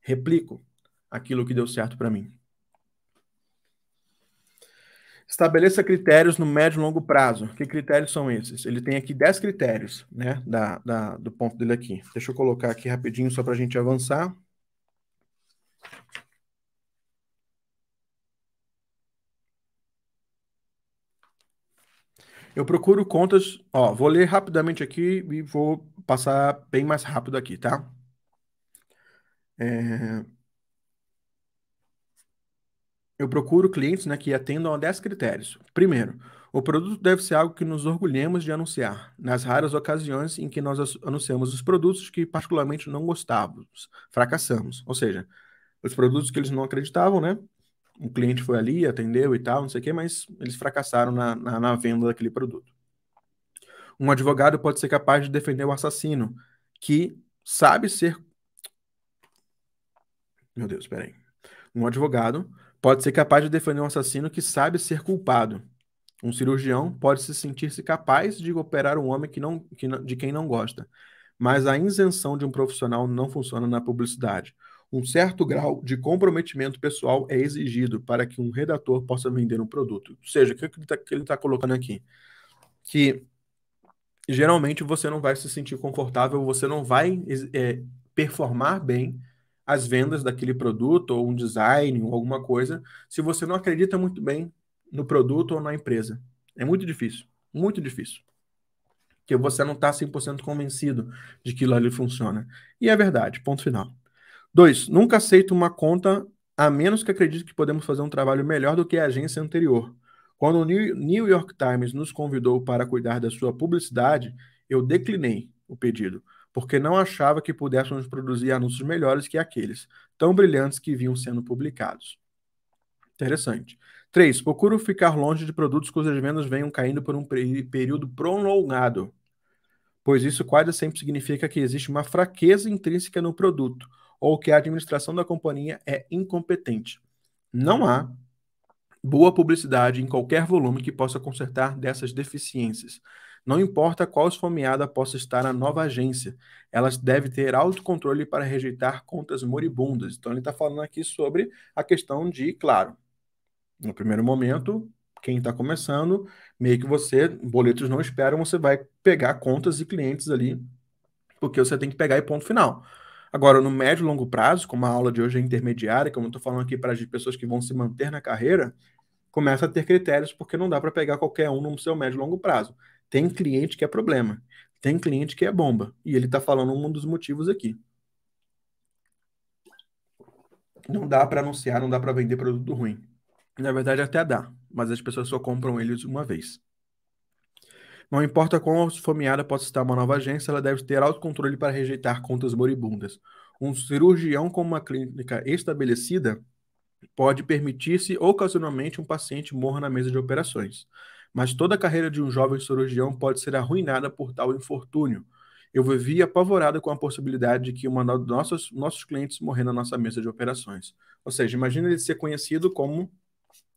Replico aquilo que deu certo para mim. Estabeleça critérios no médio e longo prazo. Que critérios são esses? Ele tem aqui 10 critérios, né? Da, da, do ponto dele aqui. Deixa eu colocar aqui rapidinho só para a gente avançar. Eu procuro contas, ó, vou ler rapidamente aqui e vou passar bem mais rápido aqui, tá? É... Eu procuro clientes né, que atendam a 10 critérios. Primeiro, o produto deve ser algo que nos orgulhemos de anunciar, nas raras ocasiões em que nós anunciamos os produtos que particularmente não gostávamos, fracassamos. Ou seja, os produtos que eles não acreditavam, né? o cliente foi ali, atendeu e tal, não sei o quê, mas eles fracassaram na, na, na venda daquele produto. Um advogado pode ser capaz de defender o assassino, que sabe ser. Meu Deus, peraí. Um advogado pode ser capaz de defender um assassino que sabe ser culpado. Um cirurgião pode se sentir-se capaz de operar um homem que não, que, de quem não gosta. Mas a isenção de um profissional não funciona na publicidade. Um certo grau de comprometimento pessoal é exigido para que um redator possa vender um produto. Ou seja, o que ele está tá colocando aqui? Que geralmente você não vai se sentir confortável, você não vai é, performar bem as vendas daquele produto, ou um design, ou alguma coisa, se você não acredita muito bem no produto ou na empresa. É muito difícil, muito difícil. Porque você não está 100% convencido de que aquilo ali funciona. E é verdade, ponto final. Dois, nunca aceito uma conta a menos que acredite que podemos fazer um trabalho melhor do que a agência anterior. Quando o New York Times nos convidou para cuidar da sua publicidade, eu declinei o pedido, porque não achava que pudéssemos produzir anúncios melhores que aqueles, tão brilhantes que vinham sendo publicados. Interessante. 3. Procuro ficar longe de produtos cujas vendas venham caindo por um período prolongado, pois isso quase sempre significa que existe uma fraqueza intrínseca no produto, ou que a administração da companhia é incompetente. Não há uhum. boa publicidade em qualquer volume que possa consertar dessas deficiências. Não importa qual esfomeada possa estar a nova agência, elas devem ter autocontrole para rejeitar contas moribundas. Então, ele está falando aqui sobre a questão de, claro, no primeiro momento, quem está começando, meio que você, boletos não esperam, você vai pegar contas e clientes ali, porque você tem que pegar e ponto final. Agora, no médio e longo prazo, como a aula de hoje é intermediária, como eu estou falando aqui para as pessoas que vão se manter na carreira, começa a ter critérios, porque não dá para pegar qualquer um no seu médio e longo prazo. Tem cliente que é problema, tem cliente que é bomba, e ele está falando um dos motivos aqui. Não dá para anunciar, não dá para vender produto ruim. Na verdade, até dá, mas as pessoas só compram eles uma vez. Não importa quão esfomeada possa estar uma nova agência, ela deve ter autocontrole para rejeitar contas moribundas. Um cirurgião com uma clínica estabelecida pode permitir-se ocasionalmente um paciente morra na mesa de operações. Mas toda a carreira de um jovem cirurgião pode ser arruinada por tal infortúnio. Eu vivia apavorada com a possibilidade de que uma dos nossos, nossos clientes morrer na nossa mesa de operações. Ou seja, imagine ele ser conhecido como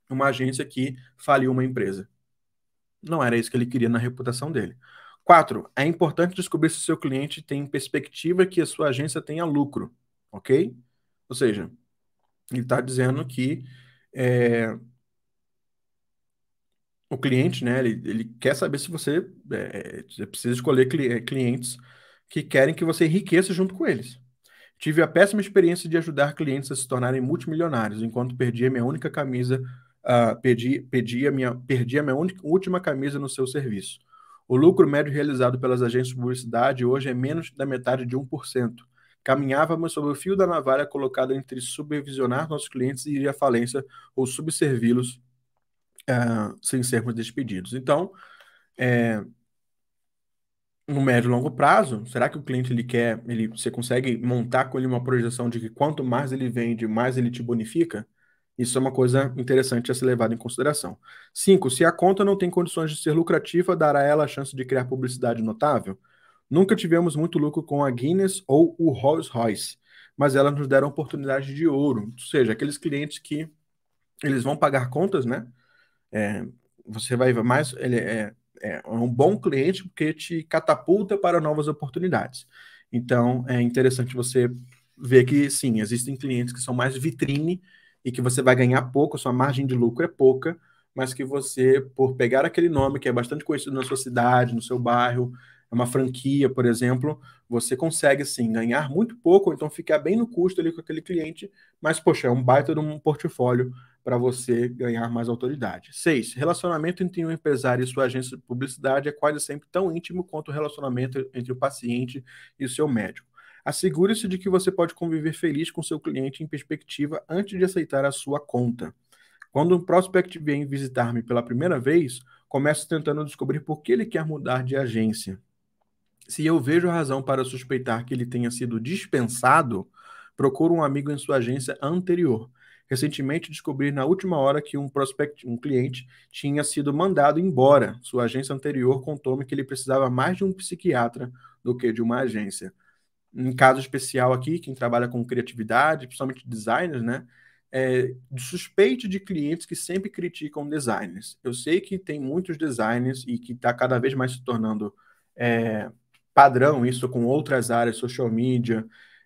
uma agência que faliu uma empresa. Não era isso que ele queria na reputação dele. Quatro, é importante descobrir se o seu cliente tem perspectiva que a sua agência tenha lucro, ok? Ou seja, ele está dizendo que é, o cliente, né, ele, ele, quer saber se você é, é precisa escolher cli é, clientes que querem que você enriqueça junto com eles. Tive a péssima experiência de ajudar clientes a se tornarem multimilionários, enquanto perdia minha única camisa uh, pedi, pedi a minha, perdi a minha última camisa no seu serviço. O lucro médio realizado pelas agências de publicidade hoje é menos da metade de 1%. Caminhávamos sobre o fio da navalha colocado entre supervisionar nossos clientes e ir à falência ou subservi-los uh, sem sermos despedidos. Então, é, no médio e longo prazo, será que o cliente ele quer, ele, você consegue montar com ele uma projeção de que quanto mais ele vende, mais ele te bonifica? Isso é uma coisa interessante a ser levada em consideração. 5. Se a conta não tem condições de ser lucrativa, dará ela a chance de criar publicidade notável? Nunca tivemos muito lucro com a Guinness ou o Rolls Royce, mas elas nos deram oportunidade de ouro. Ou seja, aqueles clientes que eles vão pagar contas, né? É, você vai mais. Ele é, é, é um bom cliente porque te catapulta para novas oportunidades. Então, é interessante você ver que, sim, existem clientes que são mais vitrine e que você vai ganhar pouco, sua margem de lucro é pouca, mas que você, por pegar aquele nome que é bastante conhecido na sua cidade, no seu bairro, é uma franquia, por exemplo, você consegue sim ganhar muito pouco, ou então ficar bem no custo ali com aquele cliente, mas poxa, é um baita de um portfólio para você ganhar mais autoridade. Seis, relacionamento entre um empresário e sua agência de publicidade é quase sempre tão íntimo quanto o relacionamento entre o paciente e o seu médico. Assegure-se de que você pode conviver feliz com seu cliente em perspectiva antes de aceitar a sua conta. Quando um prospect vem visitar-me pela primeira vez, começo tentando descobrir por que ele quer mudar de agência. Se eu vejo razão para suspeitar que ele tenha sido dispensado, procuro um amigo em sua agência anterior. Recentemente descobri na última hora que um prospect, um cliente, tinha sido mandado embora. Sua agência anterior contou-me que ele precisava mais de um psiquiatra do que de uma agência um caso especial aqui, quem trabalha com criatividade, principalmente designers, né? É, suspeito de clientes que sempre criticam designers. Eu sei que tem muitos designers e que está cada vez mais se tornando é, padrão isso com outras áreas, social media,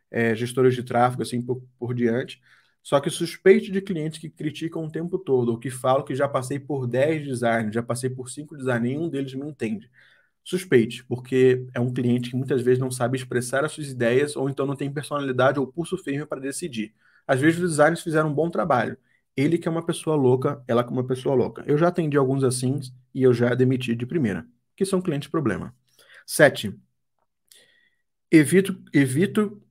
é, gestores de tráfego, assim por, por diante. Só que suspeito de clientes que criticam o tempo todo, ou que falam que já passei por 10 designers, já passei por 5 designers, nenhum deles me entende suspeite, porque é um cliente que muitas vezes não sabe expressar as suas ideias ou então não tem personalidade ou pulso firme para decidir. Às vezes os designers fizeram um bom trabalho. Ele que é uma pessoa louca, ela que é uma pessoa louca. Eu já atendi alguns assim e eu já demiti de primeira, que são clientes problema. 7. Evito, evito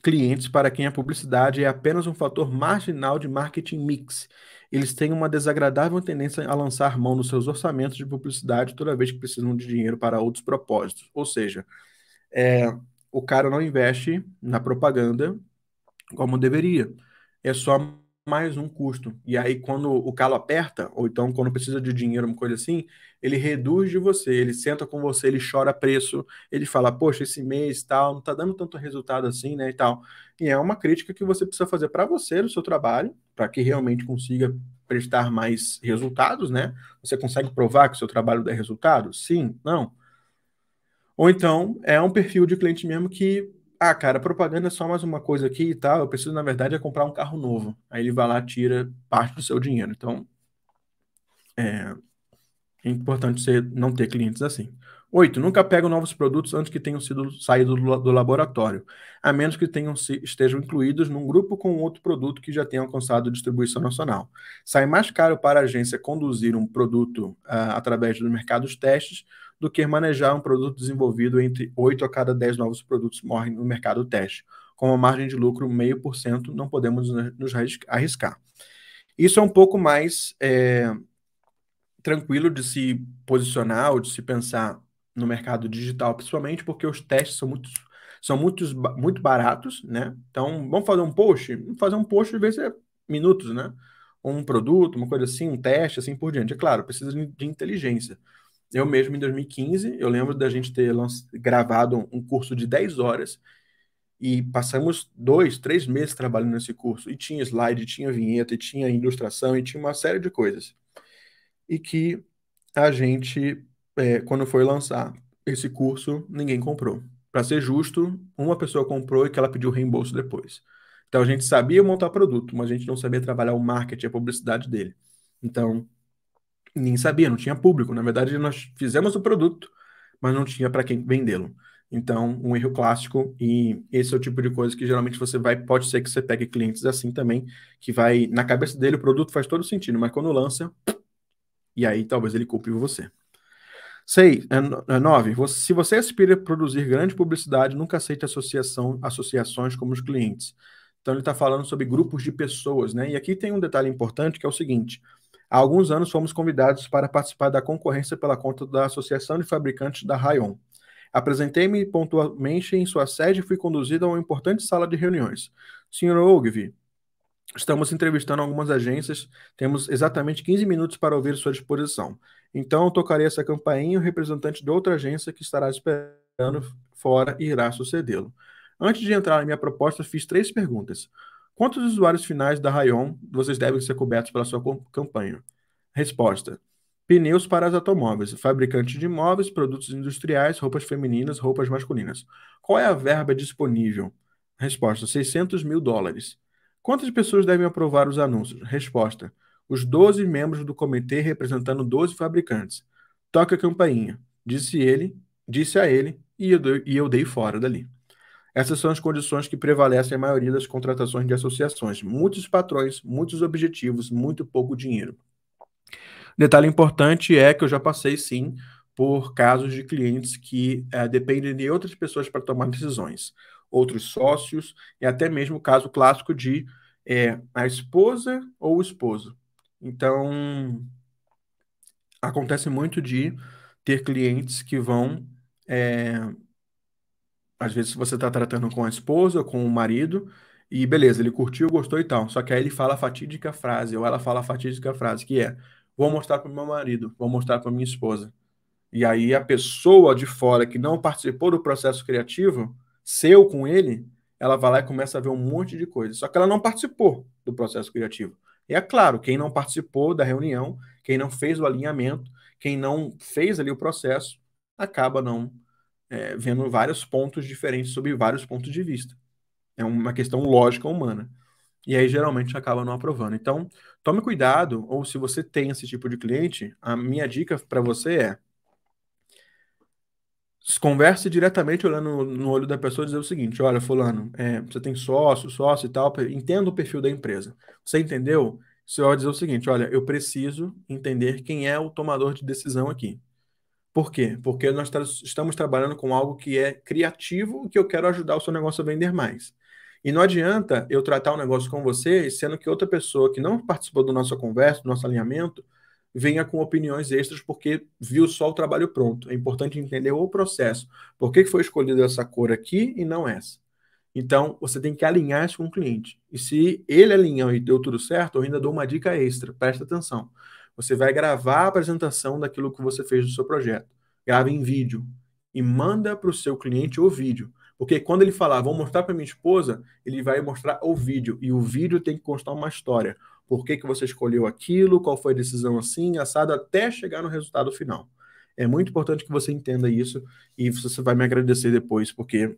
clientes para quem a publicidade é apenas um fator marginal de marketing mix. Eles têm uma desagradável tendência a lançar mão nos seus orçamentos de publicidade toda vez que precisam de dinheiro para outros propósitos. Ou seja, é, o cara não investe na propaganda como deveria. É só mais um custo. E aí, quando o calo aperta, ou então quando precisa de dinheiro, uma coisa assim, ele reduz de você, ele senta com você, ele chora preço, ele fala, poxa, esse mês tal, não tá dando tanto resultado assim, né, e tal. E é uma crítica que você precisa fazer para você, no seu trabalho, para que realmente consiga prestar mais resultados, né? Você consegue provar que o seu trabalho dá resultado? Sim? Não? Ou então, é um perfil de cliente mesmo que ah, cara, propaganda é só mais uma coisa aqui e tal, eu preciso, na verdade, é comprar um carro novo. Aí ele vai lá, tira parte do seu dinheiro. Então, é, é importante você não ter clientes assim. Oito, Nunca pegam novos produtos antes que tenham sido saído do laboratório, a menos que tenham estejam incluídos num grupo com outro produto que já tenha alcançado distribuição nacional. Sai mais caro para a agência conduzir um produto uh, através dos mercados testes do que manejar um produto desenvolvido entre 8 a cada 10 novos produtos morrem no mercado teste. Com uma margem de lucro 0,5%, não podemos nos arriscar. Isso é um pouco mais é, tranquilo de se posicionar ou de se pensar no mercado digital, principalmente porque os testes são muito, são muitos, muito baratos, né? Então, vamos fazer um post? Vamos fazer um post de vez é minutos, né? Um produto, uma coisa assim, um teste, assim por diante. É claro, precisa de inteligência. Eu mesmo, em 2015, eu lembro da gente ter gravado um curso de 10 horas e passamos dois, três meses trabalhando nesse curso. E tinha slide, tinha vinheta, e tinha ilustração, e tinha uma série de coisas. E que a gente, é, quando foi lançar esse curso, ninguém comprou. Para ser justo, uma pessoa comprou e que ela pediu reembolso depois. Então a gente sabia montar produto, mas a gente não sabia trabalhar o marketing, a publicidade dele. Então, ninguém sabia, não tinha público. Na verdade, nós fizemos o produto, mas não tinha para quem vendê-lo. Então, um erro clássico, e esse é o tipo de coisa que geralmente você vai, pode ser que você pegue clientes assim também, que vai, na cabeça dele o produto faz todo sentido, mas quando lança, e aí talvez ele culpe você. Sei, é é nove. Se você aspira a produzir grande publicidade, nunca aceite associação, associações como os clientes. Então ele está falando sobre grupos de pessoas, né? E aqui tem um detalhe importante que é o seguinte: Há alguns anos fomos convidados para participar da concorrência pela conta da Associação de Fabricantes da Rayon. Apresentei-me pontualmente em sua sede e fui conduzido a uma importante sala de reuniões. Sr. Ogvi, estamos entrevistando algumas agências, temos exatamente 15 minutos para ouvir sua disposição. Então, eu tocarei essa campainha e o representante de outra agência que estará esperando fora irá sucedê-lo. Antes de entrar em minha proposta, fiz três perguntas. Quantos usuários finais da Rayon vocês devem ser cobertos pela sua campanha? Resposta: pneus para as automóveis, fabricantes de imóveis, produtos industriais, roupas femininas, roupas masculinas. Qual é a verba disponível? Resposta: 600 mil dólares. Quantas pessoas devem aprovar os anúncios? Resposta: os 12 membros do comitê representando 12 fabricantes. Toca a campainha, disse ele, disse a ele, e eu dei fora dali. Essas são as condições que prevalecem a maioria das contratações de associações. Muitos patrões, muitos objetivos, muito pouco dinheiro. Detalhe importante é que eu já passei, sim, por casos de clientes que é, dependem de outras pessoas para tomar decisões, outros sócios, e até mesmo o caso clássico de é, a esposa ou o esposo. Então, acontece muito de ter clientes que vão. É, às vezes você está tratando com a esposa, com o marido, e beleza, ele curtiu, gostou e tal. Só que aí ele fala a fatídica frase, ou ela fala a fatídica frase, que é: vou mostrar para o meu marido, vou mostrar para minha esposa. E aí a pessoa de fora que não participou do processo criativo, seu com ele, ela vai lá e começa a ver um monte de coisa. Só que ela não participou do processo criativo. E é claro, quem não participou da reunião, quem não fez o alinhamento, quem não fez ali o processo, acaba não é, vendo vários pontos diferentes sobre vários pontos de vista. É uma questão lógica humana. E aí geralmente acaba não aprovando. Então, tome cuidado, ou se você tem esse tipo de cliente, a minha dica para você é converse diretamente olhando no olho da pessoa e dizer o seguinte: olha, fulano, é, você tem sócio, sócio e tal, entenda o perfil da empresa. Você entendeu? Você vai dizer o seguinte: olha, eu preciso entender quem é o tomador de decisão aqui. Por quê? Porque nós estamos trabalhando com algo que é criativo que eu quero ajudar o seu negócio a vender mais. E não adianta eu tratar um negócio com você, sendo que outra pessoa que não participou da nossa conversa, do nosso alinhamento, venha com opiniões extras porque viu só o trabalho pronto. É importante entender o processo. Por que foi escolhida essa cor aqui e não essa? Então, você tem que alinhar isso com o cliente. E se ele alinhou e deu tudo certo, eu ainda dou uma dica extra. Presta atenção. Você vai gravar a apresentação daquilo que você fez no seu projeto. Grava em vídeo e manda para o seu cliente o vídeo. Porque quando ele falar, vou mostrar para minha esposa, ele vai mostrar o vídeo. E o vídeo tem que constar uma história. Por que, que você escolheu aquilo, qual foi a decisão assim, assado, até chegar no resultado final. É muito importante que você entenda isso e você vai me agradecer depois, porque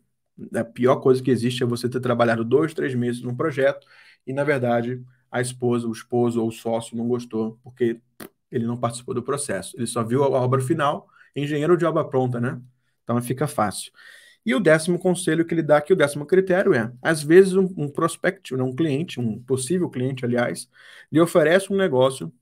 a pior coisa que existe é você ter trabalhado dois, três meses num projeto e, na verdade, a esposa, o esposo ou o sócio não gostou, porque ele não participou do processo. Ele só viu a obra final, engenheiro de obra pronta, né? Então fica fácil. E o décimo conselho que ele dá, que o décimo critério é: às vezes um, um prospect, né, um cliente, um possível cliente, aliás, lhe oferece um negócio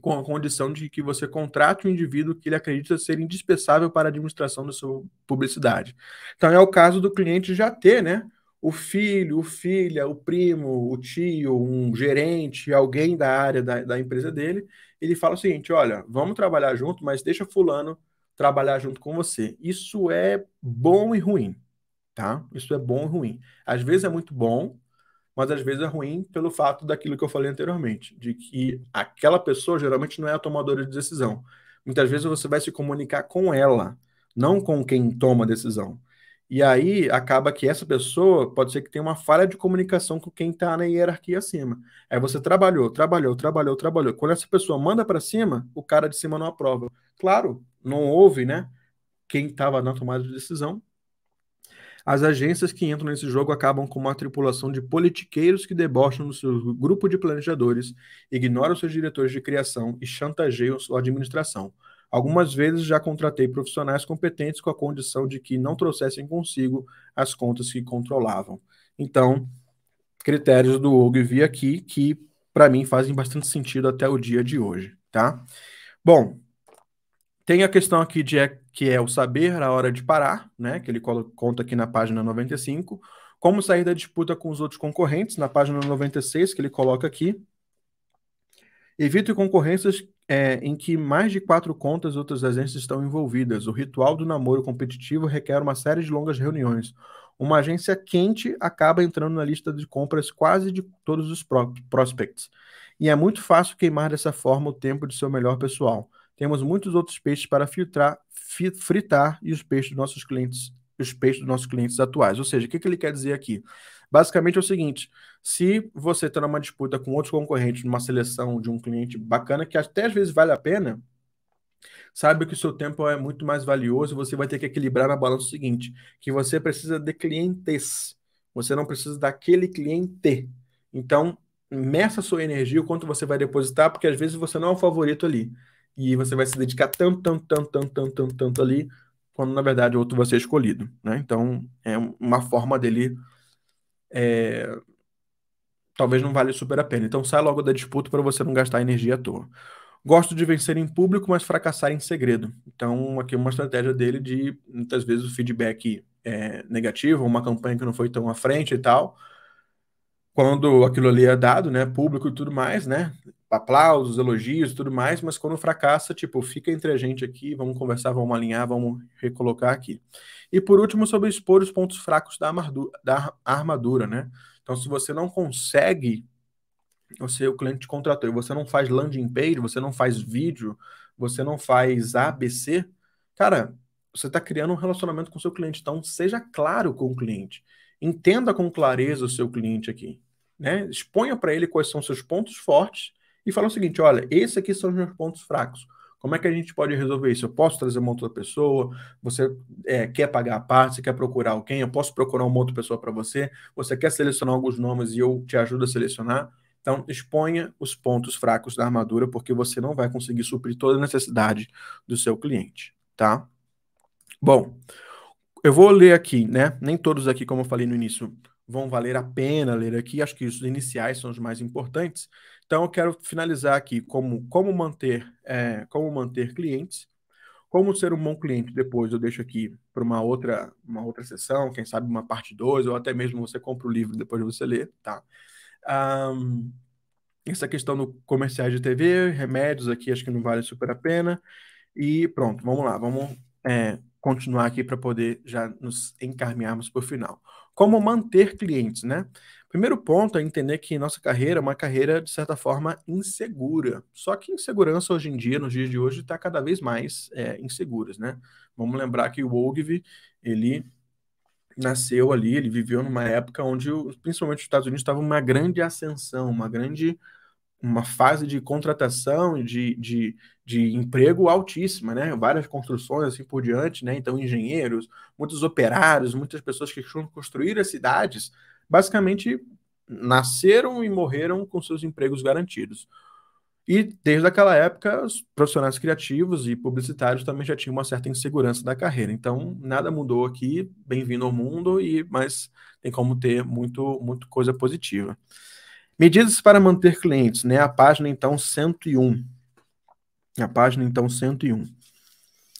com a condição de que você contrate o um indivíduo que ele acredita ser indispensável para a administração da sua publicidade. Então é o caso do cliente já ter, né? o filho, o filha, o primo, o tio, um gerente, alguém da área da, da empresa dele, ele fala o seguinte: olha, vamos trabalhar junto, mas deixa Fulano trabalhar junto com você. Isso é bom e ruim, tá? Isso é bom e ruim. Às vezes é muito bom, mas às vezes é ruim pelo fato daquilo que eu falei anteriormente, de que aquela pessoa geralmente não é a tomadora de decisão. Muitas vezes você vai se comunicar com ela, não com quem toma a decisão. E aí acaba que essa pessoa pode ser que tenha uma falha de comunicação com quem está na hierarquia acima. Aí você trabalhou, trabalhou, trabalhou, trabalhou. Quando essa pessoa manda para cima, o cara de cima não aprova. Claro, não houve, né? Quem estava na tomada de decisão. As agências que entram nesse jogo acabam com uma tripulação de politiqueiros que debocham do seu grupo de planejadores, ignoram seus diretores de criação e chantageiam sua administração. Algumas vezes já contratei profissionais competentes com a condição de que não trouxessem consigo as contas que controlavam. Então, critérios do vi aqui que para mim fazem bastante sentido até o dia de hoje, tá? Bom, tem a questão aqui de é, que é o saber a hora de parar, né, que ele conta aqui na página 95, como sair da disputa com os outros concorrentes, na página 96 que ele coloca aqui. Evite concorrências é, em que mais de quatro contas outras agências estão envolvidas. O ritual do namoro competitivo requer uma série de longas reuniões. Uma agência quente acaba entrando na lista de compras quase de todos os prospects. E é muito fácil queimar dessa forma o tempo de seu melhor pessoal. Temos muitos outros peixes para filtrar, fritar e os peixes dos nossos clientes, os peixes dos nossos clientes atuais. Ou seja, o que, que ele quer dizer aqui? Basicamente é o seguinte: se você está numa disputa com outros concorrentes, numa seleção de um cliente bacana, que até às vezes vale a pena, sabe que o seu tempo é muito mais valioso e você vai ter que equilibrar na balança o seguinte: que você precisa de clientes, você não precisa daquele cliente. Então, meça a sua energia, o quanto você vai depositar, porque às vezes você não é o favorito ali. E você vai se dedicar tanto, tanto, tanto, tanto, tanto, tanto, tanto ali, quando na verdade outro vai ser escolhido. Né? Então, é uma forma dele é, talvez não valha super a pena. Então sai logo da disputa para você não gastar energia à toa. Gosto de vencer em público, mas fracassar em segredo. Então, aqui é uma estratégia dele de muitas vezes o feedback é, negativo, uma campanha que não foi tão à frente e tal. Quando aquilo ali é dado, né, público e tudo mais, né, aplausos, elogios, tudo mais, mas quando fracassa, tipo, fica entre a gente aqui, vamos conversar, vamos alinhar, vamos recolocar aqui. E por último, sobre expor os pontos fracos da armadura, da armadura né? Então, se você não consegue, você, o cliente te contratou, e você não faz landing page, você não faz vídeo, você não faz ABC, cara, você está criando um relacionamento com o seu cliente. Então, seja claro com o cliente. Entenda com clareza o seu cliente aqui. Né? Exponha para ele quais são seus pontos fortes e fala o seguinte: olha, esses aqui são os meus pontos fracos. Como é que a gente pode resolver isso? Eu posso trazer uma outra pessoa? Você é, quer pagar a parte? Você quer procurar alguém? Eu posso procurar uma outra pessoa para você? Você quer selecionar alguns nomes e eu te ajudo a selecionar? Então, exponha os pontos fracos da armadura, porque você não vai conseguir suprir toda a necessidade do seu cliente, tá? Bom, eu vou ler aqui, né? Nem todos aqui, como eu falei no início, vão valer a pena ler aqui. Acho que os iniciais são os mais importantes. Então, eu quero finalizar aqui como, como, manter, é, como manter clientes, como ser um bom cliente. Depois eu deixo aqui para uma outra, uma outra sessão, quem sabe uma parte 2, ou até mesmo você compra o livro depois você ler, tá? Um, essa questão do comercial de TV, remédios aqui, acho que não vale super a pena. E pronto, vamos lá, vamos é, continuar aqui para poder já nos encaminharmos para o final. Como manter clientes, né? Primeiro ponto é entender que nossa carreira é uma carreira, de certa forma, insegura. Só que insegurança hoje em dia, nos dias de hoje, está cada vez mais é, inseguras, né? Vamos lembrar que o Ogilvy, ele nasceu ali, ele viveu numa época onde, principalmente os Estados Unidos, estava uma grande ascensão, uma grande uma fase de contratação e de, de, de emprego altíssima, né? Várias construções assim por diante, né? Então, engenheiros, muitos operários, muitas pessoas que construíram as cidades basicamente nasceram e morreram com seus empregos garantidos. E desde aquela época, os profissionais criativos e publicitários também já tinham uma certa insegurança da carreira. Então, nada mudou aqui, bem-vindo ao mundo, e mas tem como ter muito, muito coisa positiva. Medidas para manter clientes, né? A página então 101. A página então 101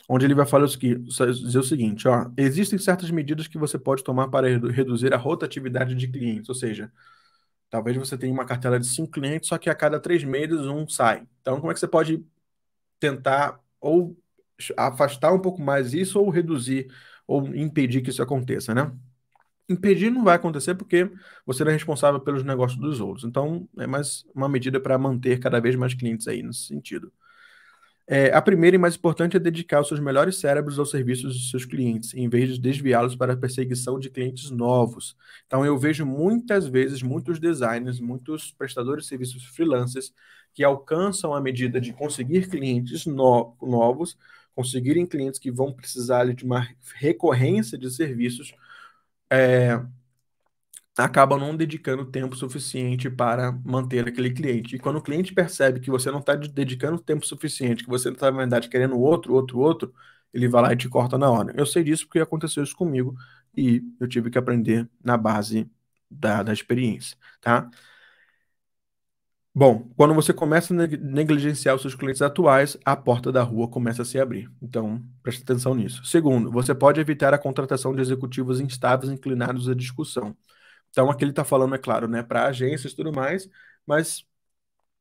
onde ele vai falar o seguinte, dizer o seguinte, ó, existem certas medidas que você pode tomar para reduzir a rotatividade de clientes, ou seja, talvez você tenha uma cartela de cinco clientes, só que a cada três meses um sai. Então, como é que você pode tentar ou afastar um pouco mais isso ou reduzir ou impedir que isso aconteça, né? Impedir não vai acontecer porque você não é responsável pelos negócios dos outros. Então, é mais uma medida para manter cada vez mais clientes aí nesse sentido. É, a primeira e mais importante é dedicar os seus melhores cérebros aos serviços dos seus clientes, em vez de desviá-los para a perseguição de clientes novos. Então, eu vejo muitas vezes muitos designers, muitos prestadores de serviços freelancers que alcançam a medida de conseguir clientes no novos, conseguirem clientes que vão precisar de uma recorrência de serviços. É, acaba não dedicando tempo suficiente para manter aquele cliente. E quando o cliente percebe que você não está dedicando tempo suficiente, que você está, na verdade, querendo outro, outro, outro, ele vai lá e te corta na hora. Eu sei disso porque aconteceu isso comigo e eu tive que aprender na base da, da experiência, tá? Bom, quando você começa a negligenciar os seus clientes atuais, a porta da rua começa a se abrir. Então, preste atenção nisso. Segundo, você pode evitar a contratação de executivos instáveis inclinados à discussão. Então, aqui ele está falando, é claro, né, para agências e tudo mais, mas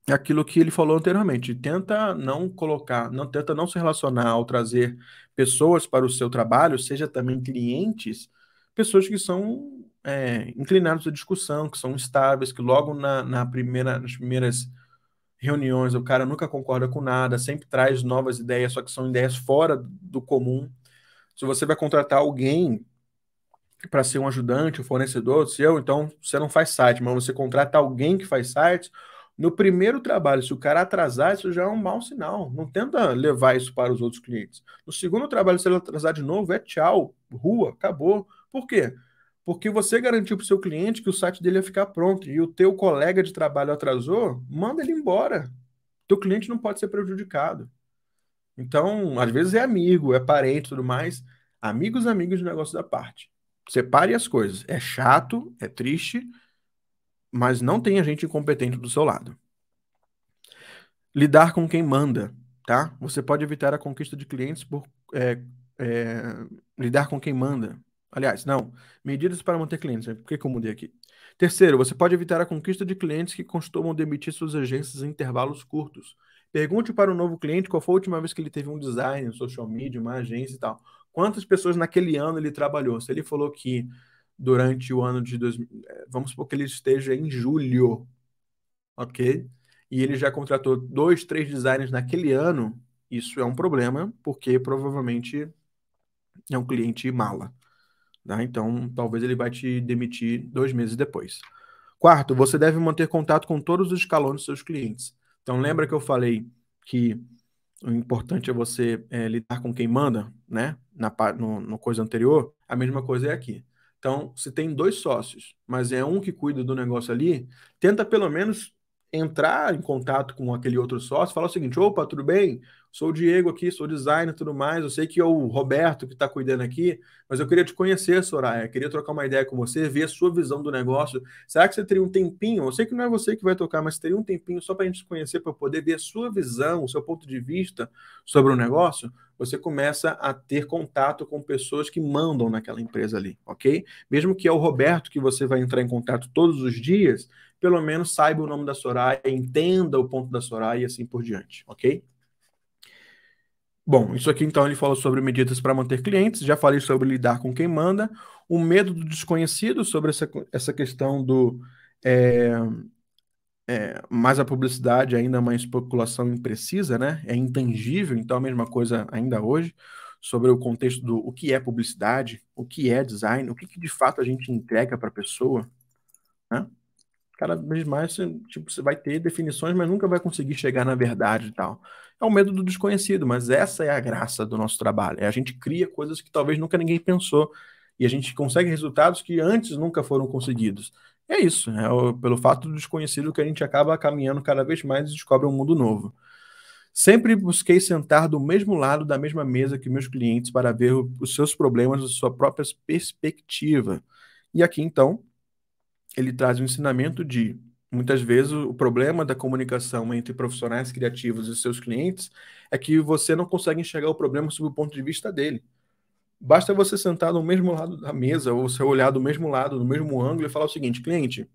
é aquilo que ele falou anteriormente, tenta não colocar, não tenta não se relacionar ao trazer pessoas para o seu trabalho, seja também clientes, pessoas que são é, à discussão, que são estáveis, que logo na, na primeira, nas primeiras reuniões o cara nunca concorda com nada, sempre traz novas ideias, só que são ideias fora do comum. Se você vai contratar alguém para ser um ajudante, um fornecedor seu, então você não faz site, mas você contrata alguém que faz sites. No primeiro trabalho, se o cara atrasar, isso já é um mau sinal. Não tenta levar isso para os outros clientes. No segundo trabalho, se ele atrasar de novo, é tchau, rua, acabou. Por quê? Porque você garantiu para o seu cliente que o site dele ia ficar pronto e o teu colega de trabalho atrasou, manda ele embora. Teu cliente não pode ser prejudicado. Então, às vezes é amigo, é parente e tudo mais. Amigos, amigos de negócio da parte. Separe as coisas. É chato, é triste, mas não tenha gente incompetente do seu lado. Lidar com quem manda, tá? Você pode evitar a conquista de clientes por é, é, lidar com quem manda. Aliás, não. Medidas para manter clientes. Né? Por que, que eu mudei aqui? Terceiro, você pode evitar a conquista de clientes que costumam demitir suas agências em intervalos curtos. Pergunte para o um novo cliente qual foi a última vez que ele teve um design, um social media, uma agência e tal quantas pessoas naquele ano ele trabalhou. Se ele falou que durante o ano de 2000, é, vamos supor que ele esteja em julho, ok? E ele já contratou dois, três designers naquele ano, isso é um problema, porque provavelmente é um cliente mala. Tá? Então, talvez ele vai te demitir dois meses depois. Quarto, você deve manter contato com todos os escalões dos seus clientes. Então, lembra que eu falei que o importante é você é, lidar com quem manda, né? Na no, no, coisa anterior, a mesma coisa é aqui. Então, se tem dois sócios, mas é um que cuida do negócio ali, tenta pelo menos entrar em contato com aquele outro sócio, falar o seguinte: opa, tudo bem? Sou o Diego aqui, sou designer e tudo mais. Eu sei que é o Roberto que está cuidando aqui, mas eu queria te conhecer, Soraya. Queria trocar uma ideia com você, ver a sua visão do negócio. Será que você teria um tempinho? Eu sei que não é você que vai tocar, mas teria um tempinho só para a gente se conhecer, para poder ver a sua visão, o seu ponto de vista sobre o negócio? Você começa a ter contato com pessoas que mandam naquela empresa ali, ok? Mesmo que é o Roberto que você vai entrar em contato todos os dias, pelo menos saiba o nome da Soraya, entenda o ponto da Soraya e assim por diante, ok? Bom, isso aqui então ele fala sobre medidas para manter clientes, já falei sobre lidar com quem manda, o medo do desconhecido, sobre essa, essa questão do. É, é, mais a publicidade ainda é uma especulação imprecisa, né? É intangível, então a mesma coisa ainda hoje, sobre o contexto do o que é publicidade, o que é design, o que, que de fato a gente entrega para a pessoa, né? Cada vez mais você, tipo, você vai ter definições, mas nunca vai conseguir chegar na verdade e tal. É o medo do desconhecido, mas essa é a graça do nosso trabalho. É a gente cria coisas que talvez nunca ninguém pensou. E a gente consegue resultados que antes nunca foram conseguidos. É isso, é o, pelo fato do desconhecido que a gente acaba caminhando cada vez mais e descobre um mundo novo. Sempre busquei sentar do mesmo lado da mesma mesa que meus clientes para ver os seus problemas da sua própria perspectiva. E aqui então ele traz o um ensinamento de muitas vezes o problema da comunicação entre profissionais criativos e seus clientes é que você não consegue enxergar o problema sob o ponto de vista dele. Basta você sentar no mesmo lado da mesa ou você olhar do mesmo lado, do mesmo ângulo e falar o seguinte, cliente,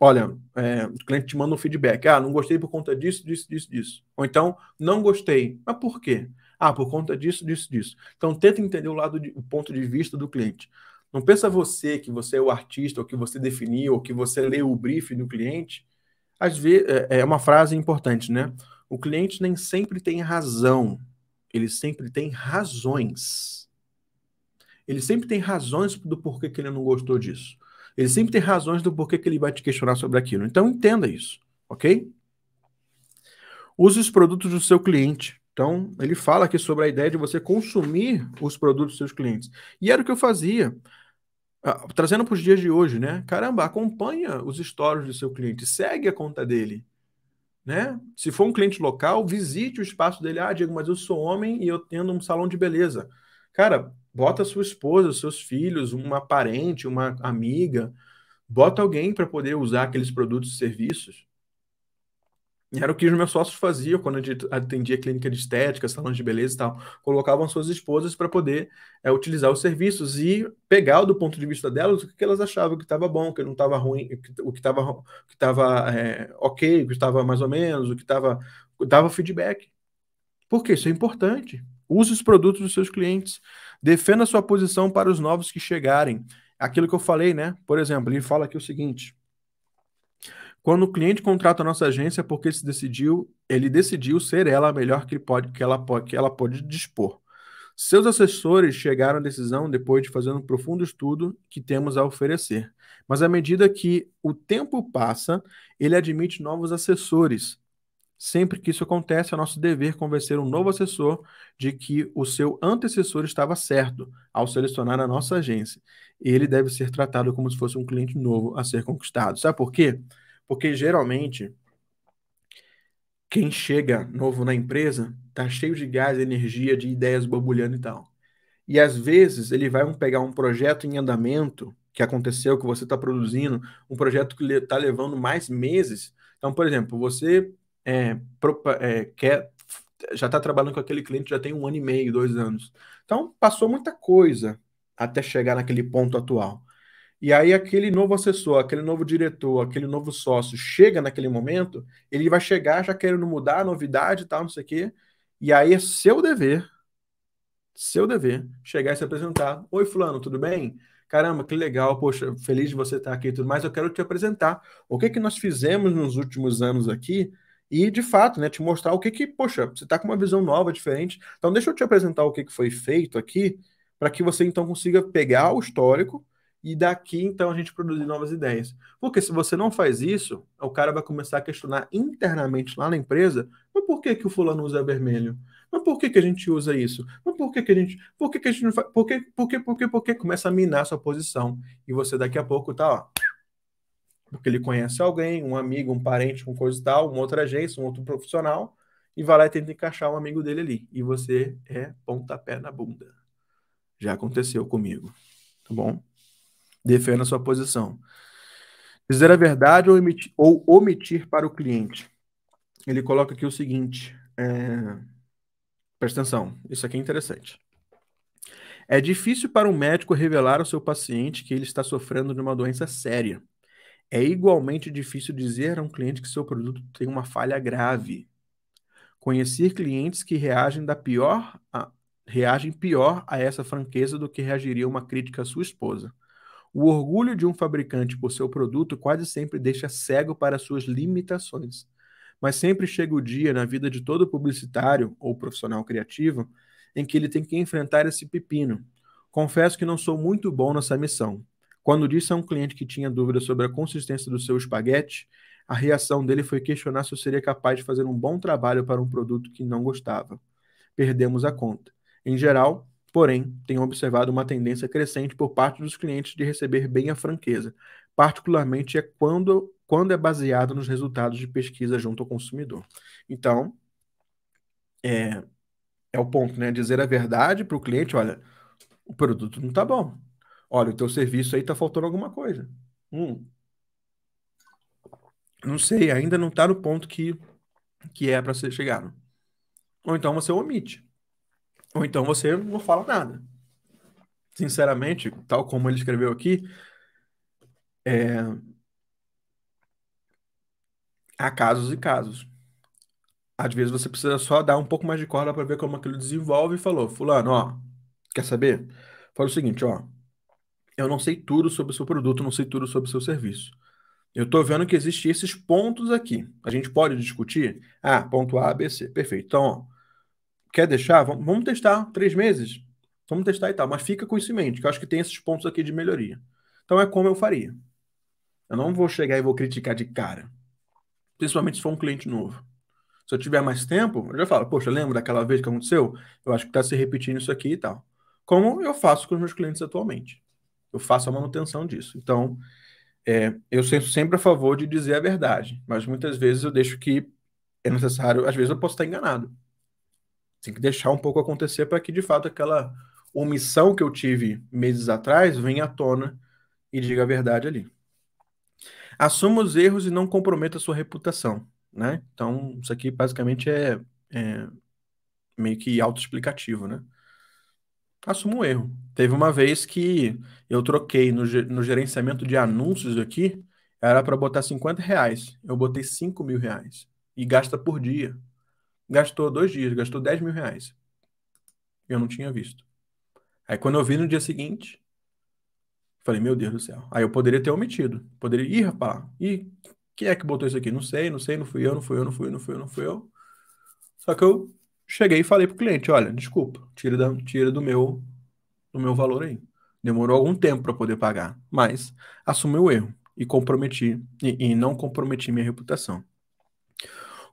olha, é, o cliente te manda um feedback, ah, não gostei por conta disso, disso, disso, disso. Ou então, não gostei, mas por quê? Ah, por conta disso, disso, disso. Então, tenta entender o lado, de, o ponto de vista do cliente. Não pensa você que você é o artista, ou que você definiu, ou que você leu o briefing do cliente. Às vezes, é, é uma frase importante, né? O cliente nem sempre tem razão, ele sempre tem razões. Ele sempre tem razões do porquê que ele não gostou disso. Ele sempre tem razões do porquê que ele vai te questionar sobre aquilo. Então entenda isso, ok? Use os produtos do seu cliente. Então, ele fala aqui sobre a ideia de você consumir os produtos dos seus clientes. E era o que eu fazia. Ah, trazendo para os dias de hoje, né? Caramba, acompanha os stories do seu cliente, segue a conta dele. Né? Se for um cliente local, visite o espaço dele. Ah, Diego, mas eu sou homem e eu tendo um salão de beleza. Cara, bota sua esposa, seus filhos, uma parente, uma amiga, bota alguém para poder usar aqueles produtos e serviços. Era o que os meus sócios faziam quando a gente atendia clínica de estética, salões de beleza e tal. Colocavam suas esposas para poder é, utilizar os serviços e pegar do ponto de vista delas o que elas achavam que estava bom, o que não estava ruim, o que estava que tava, é, ok, o que estava mais ou menos, o que estava. dava feedback. Porque isso é importante. Use os produtos dos seus clientes. Defenda sua posição para os novos que chegarem. Aquilo que eu falei, né? Por exemplo, ele fala aqui o seguinte quando o cliente contrata a nossa agência é porque se decidiu, ele decidiu ser ela a melhor que, pode, que, ela, pode, que ela pode dispor. Seus assessores chegaram à decisão depois de fazer um profundo estudo que temos a oferecer. Mas à medida que o tempo passa, ele admite novos assessores. Sempre que isso acontece, é nosso dever convencer um novo assessor de que o seu antecessor estava certo ao selecionar a nossa agência. Ele deve ser tratado como se fosse um cliente novo a ser conquistado. Sabe por quê? Porque geralmente quem chega novo na empresa tá cheio de gás, energia, de ideias borbulhando e tal. E às vezes ele vai pegar um projeto em andamento que aconteceu, que você está produzindo, um projeto que está levando mais meses. Então, por exemplo, você é, é, quer já está trabalhando com aquele cliente já tem um ano e meio, dois anos. Então, passou muita coisa até chegar naquele ponto atual. E aí aquele novo assessor, aquele novo diretor, aquele novo sócio chega naquele momento, ele vai chegar já querendo mudar a novidade e tal, não sei o quê. E aí é seu dever, seu dever, chegar e se apresentar. Oi, fulano, tudo bem? Caramba, que legal, poxa, feliz de você estar aqui e tudo mais, eu quero te apresentar. O que que nós fizemos nos últimos anos aqui e, de fato, né, te mostrar o que que, poxa, você está com uma visão nova, diferente. Então, deixa eu te apresentar o que que foi feito aqui, para que você, então, consiga pegar o histórico, e daqui então a gente produzir novas ideias. Porque se você não faz isso, o cara vai começar a questionar internamente lá na empresa, mas por que, que o fulano usa vermelho? Mas por que, que a gente usa isso? Mas por que, que a gente. Por que, que a gente não faz. Por que, por que, por que, por que começa a minar a sua posição? E você daqui a pouco tá, ó. Porque ele conhece alguém, um amigo, um parente, um coisa e tal, uma outra agência, um outro profissional, e vai lá e tenta encaixar um amigo dele ali. E você é pontapé na bunda. Já aconteceu comigo. Tá bom? defenda sua posição. Dizer a verdade ou, ou omitir para o cliente. Ele coloca aqui o seguinte: é... presta atenção, isso aqui é interessante. É difícil para um médico revelar ao seu paciente que ele está sofrendo de uma doença séria. É igualmente difícil dizer a um cliente que seu produto tem uma falha grave. Conhecer clientes que reagem da pior a, reagem pior a essa franqueza do que reagiria uma crítica à sua esposa. O orgulho de um fabricante por seu produto quase sempre deixa cego para suas limitações. Mas sempre chega o dia na vida de todo publicitário ou profissional criativo em que ele tem que enfrentar esse pepino. Confesso que não sou muito bom nessa missão. Quando disse a um cliente que tinha dúvidas sobre a consistência do seu espaguete, a reação dele foi questionar se eu seria capaz de fazer um bom trabalho para um produto que não gostava. Perdemos a conta. Em geral, Porém, tenho observado uma tendência crescente por parte dos clientes de receber bem a franqueza, particularmente é quando, quando é baseado nos resultados de pesquisa junto ao consumidor. Então, é, é o ponto, né? Dizer a verdade para o cliente, olha, o produto não está bom. Olha, o teu serviço aí está faltando alguma coisa. Hum. Não sei, ainda não está no ponto que, que é para ser chegado. Ou então você omite. Ou então você não fala nada. Sinceramente, tal como ele escreveu aqui, é... há casos e casos. Às vezes você precisa só dar um pouco mais de corda para ver como aquilo desenvolve e falou, fulano, ó, quer saber? Fala o seguinte, ó, eu não sei tudo sobre o seu produto, não sei tudo sobre o seu serviço. Eu estou vendo que existem esses pontos aqui. A gente pode discutir? Ah, ponto A, B, C. Perfeito. Então, ó, quer deixar? Vamos testar três meses. Vamos testar e tal. Mas fica com isso em mente, que eu acho que tem esses pontos aqui de melhoria. Então é como eu faria. Eu não vou chegar e vou criticar de cara. Principalmente se for um cliente novo. Se eu tiver mais tempo, eu já falo, poxa, lembra daquela vez que aconteceu? Eu acho que está se repetindo isso aqui e tal. Como eu faço com os meus clientes atualmente. Eu faço a manutenção disso. Então, é, eu sou sempre a favor de dizer a verdade, mas muitas vezes eu deixo que é necessário, às vezes eu posso estar enganado. Tem que deixar um pouco acontecer para que, de fato, aquela omissão que eu tive meses atrás venha à tona e diga a verdade ali. Assuma os erros e não comprometa a sua reputação. Né? Então, isso aqui basicamente é, é meio que autoexplicativo, né? Assuma o erro. Teve uma vez que eu troquei no, no gerenciamento de anúncios aqui, era para botar 50 reais. Eu botei 5 mil reais. E gasta por dia. Gastou dois dias, gastou 10 mil reais. Eu não tinha visto. Aí quando eu vi no dia seguinte, falei, meu Deus do céu. Aí eu poderia ter omitido. Poderia, ir rapaz, e quem é que botou isso aqui? Não sei, não sei, não fui eu, não fui eu, não fui eu, não fui eu, não fui eu. Só que eu cheguei e falei pro cliente, olha, desculpa, tira, da, tira do meu do meu valor aí. Demorou algum tempo para poder pagar, mas assumi o erro e comprometi e, e não comprometi minha reputação.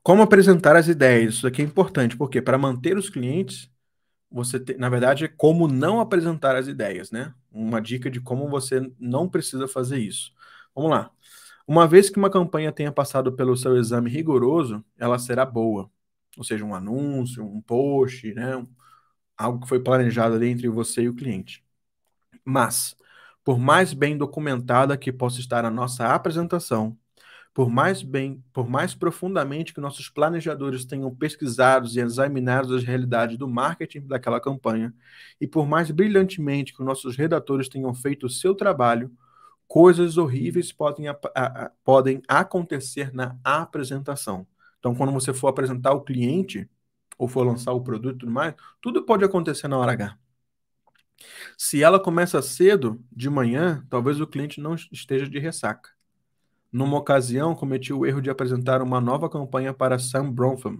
Como apresentar as ideias? Isso aqui é importante, porque para manter os clientes, você na verdade, é como não apresentar as ideias, né? Uma dica de como você não precisa fazer isso. Vamos lá. Uma vez que uma campanha tenha passado pelo seu exame rigoroso, ela será boa. Ou seja, um anúncio, um post, né? Algo que foi planejado ali entre você e o cliente. Mas, por mais bem documentada que possa estar a nossa apresentação, por mais bem, por mais profundamente que nossos planejadores tenham pesquisado e examinado as realidades do marketing daquela campanha, e por mais brilhantemente que nossos redatores tenham feito o seu trabalho, coisas horríveis podem, a, a, podem acontecer na apresentação. Então, quando você for apresentar o cliente, ou for lançar o produto e tudo mais, tudo pode acontecer na hora H. Se ela começa cedo, de manhã, talvez o cliente não esteja de ressaca. Numa ocasião, cometi o erro de apresentar uma nova campanha para Sam Bronfman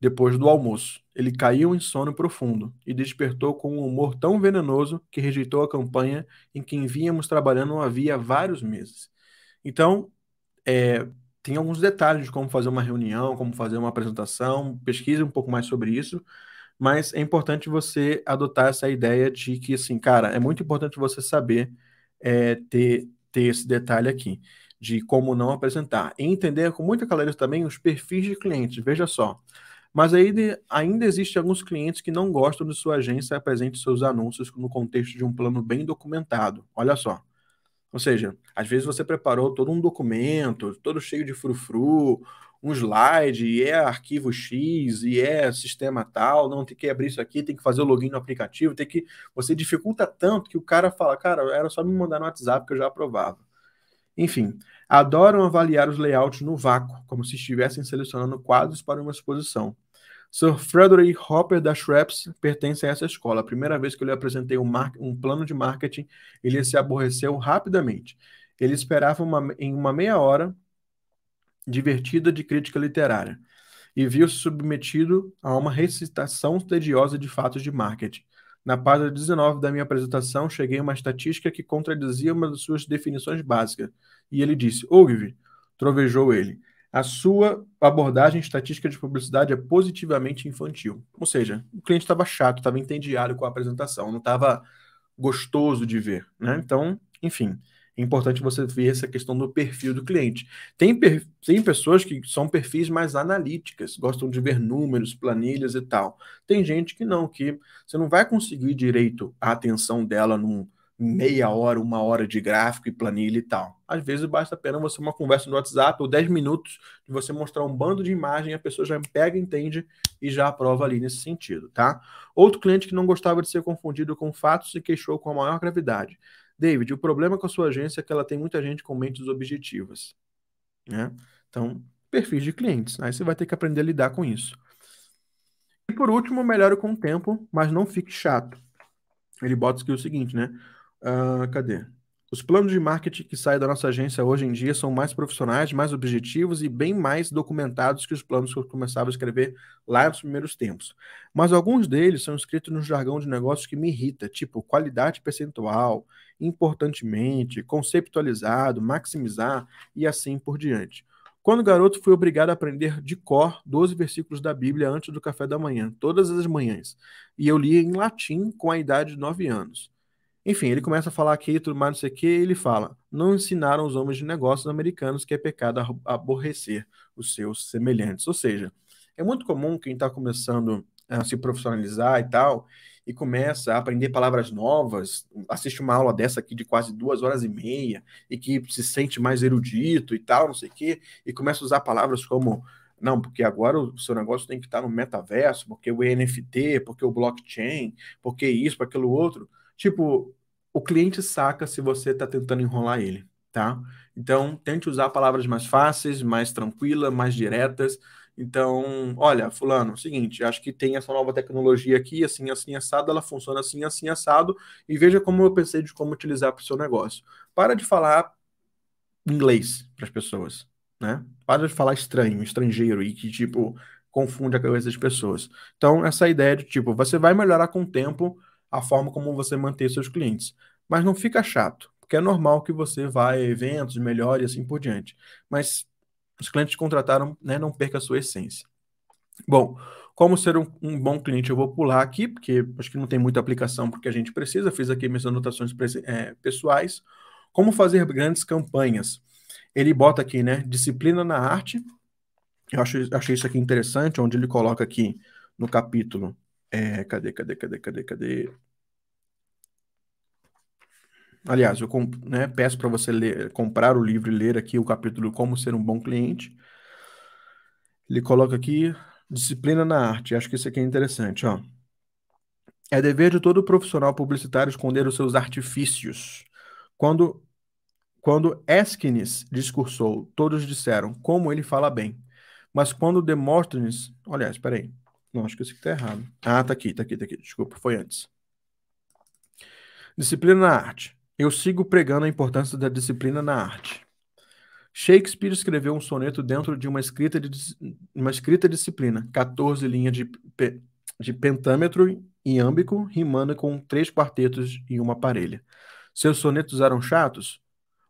depois do almoço. Ele caiu em sono profundo e despertou com um humor tão venenoso que rejeitou a campanha em que vínhamos trabalhando havia vários meses. Então, é, tem alguns detalhes de como fazer uma reunião, como fazer uma apresentação, pesquise um pouco mais sobre isso, mas é importante você adotar essa ideia de que, assim, cara, é muito importante você saber é, ter, ter esse detalhe aqui de como não apresentar. E entender com muita clareza também os perfis de clientes, veja só. Mas aí ainda existem alguns clientes que não gostam de sua agência apresente seus anúncios no contexto de um plano bem documentado. Olha só. Ou seja, às vezes você preparou todo um documento, todo cheio de frufru, um slide, e é arquivo X, e é sistema tal, não tem que abrir isso aqui, tem que fazer o login no aplicativo, tem que. Você dificulta tanto que o cara fala, cara, era só me mandar no WhatsApp que eu já aprovava. Enfim, adoram avaliar os layouts no vácuo, como se estivessem selecionando quadros para uma exposição. Sir Frederick Hopper da Schweppes pertence a essa escola. A primeira vez que eu lhe apresentei um, um plano de marketing, ele se aborreceu rapidamente. Ele esperava uma, em uma meia hora divertida de crítica literária e viu-se submetido a uma recitação tediosa de fatos de marketing. Na página 19 da minha apresentação, cheguei a uma estatística que contradizia uma de suas definições básicas. E ele disse: Ogilvy, trovejou ele, a sua abordagem estatística de publicidade é positivamente infantil. Ou seja, o cliente estava chato, estava entediado com a apresentação, não estava gostoso de ver. Né? Então, enfim, é importante você ver essa questão do perfil do cliente. Tem, per... tem pessoas que são perfis mais analíticas, gostam de ver números, planilhas e tal. Tem gente que não, que você não vai conseguir direito a atenção dela num, meia hora, uma hora de gráfico e planilha e tal. Às vezes basta apenas você uma conversa no WhatsApp ou 10 minutos de você mostrar um bando de imagem, a pessoa já pega, entende e já aprova ali nesse sentido, tá? Outro cliente que não gostava de ser confundido com fatos se queixou com a maior gravidade. David, o problema com a sua agência é que ela tem muita gente com mentes objetivas, né? Então, perfis de clientes. Aí você vai ter que aprender a lidar com isso. E por último, melhore com o tempo, mas não fique chato. Ele bota aqui o seguinte, né? Uh, cadê? Os planos de marketing que saem da nossa agência hoje em dia são mais profissionais, mais objetivos e bem mais documentados que os planos que eu começava a escrever lá nos primeiros tempos. Mas alguns deles são escritos no jargão de negócios que me irrita, tipo qualidade percentual, importantemente, conceptualizado, maximizar e assim por diante. Quando garoto, fui obrigado a aprender de cor 12 versículos da Bíblia antes do café da manhã, todas as manhãs. E eu li em latim com a idade de 9 anos. Enfim, ele começa a falar aqui e tudo mais, não sei o que, ele fala: Não ensinaram os homens de negócios americanos que é pecado aborrecer os seus semelhantes. Ou seja, é muito comum quem está começando a se profissionalizar e tal, e começa a aprender palavras novas, assiste uma aula dessa aqui de quase duas horas e meia, e que se sente mais erudito e tal, não sei o que e começa a usar palavras como não, porque agora o seu negócio tem que estar tá no metaverso, porque o NFT, porque o blockchain, porque isso, porque aquilo outro. Tipo, o cliente saca se você está tentando enrolar ele, tá? Então, tente usar palavras mais fáceis, mais tranquilas, mais diretas. Então, olha, fulano, é seguinte, acho que tem essa nova tecnologia aqui, assim, assim, assado, ela funciona assim, assim, assado, e veja como eu pensei de como utilizar para o seu negócio. Para de falar inglês para as pessoas, né? Para de falar estranho, estrangeiro, e que, tipo, confunde a cabeça das pessoas. Então, essa ideia de, tipo, você vai melhorar com o tempo, a forma como você manter seus clientes. Mas não fica chato, porque é normal que você vá a eventos, melhore e assim por diante. Mas os clientes que contrataram, né, não perca a sua essência. Bom, como ser um, um, bom cliente, eu vou pular aqui, porque acho que não tem muita aplicação porque a gente precisa. Fiz aqui minhas anotações é, pessoais. Como fazer grandes campanhas. Ele bota aqui, né? Disciplina na arte. Eu acho, achei isso aqui interessante, onde ele coloca aqui no capítulo. É, cadê, cadê, cadê, cadê, cadê? Aliás, eu né, peço para você ler, comprar o livro e ler aqui o capítulo Como Ser um Bom Cliente. Ele coloca aqui disciplina na arte. Acho que isso aqui é interessante. Ó. É dever de todo profissional publicitário esconder os seus artifícios. Quando, quando Esquines discursou, todos disseram como ele fala bem. Mas quando Demóstenes. Olha, espera aí. Não, acho que isso aqui está errado. Ah, tá aqui, tá aqui, tá aqui. Desculpa, foi antes. Disciplina na arte. Eu sigo pregando a importância da disciplina na arte. Shakespeare escreveu um soneto dentro de uma escrita, de, uma escrita disciplina, 14 linhas de, de pentâmetro iâmbico, rimando com três quartetos e uma parelha. Seus sonetos eram chatos?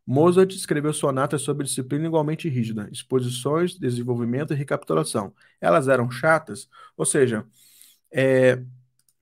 Mozart escreveu sonatas sobre disciplina igualmente rígida, exposições, desenvolvimento e recapitulação. Elas eram chatas? Ou seja, é,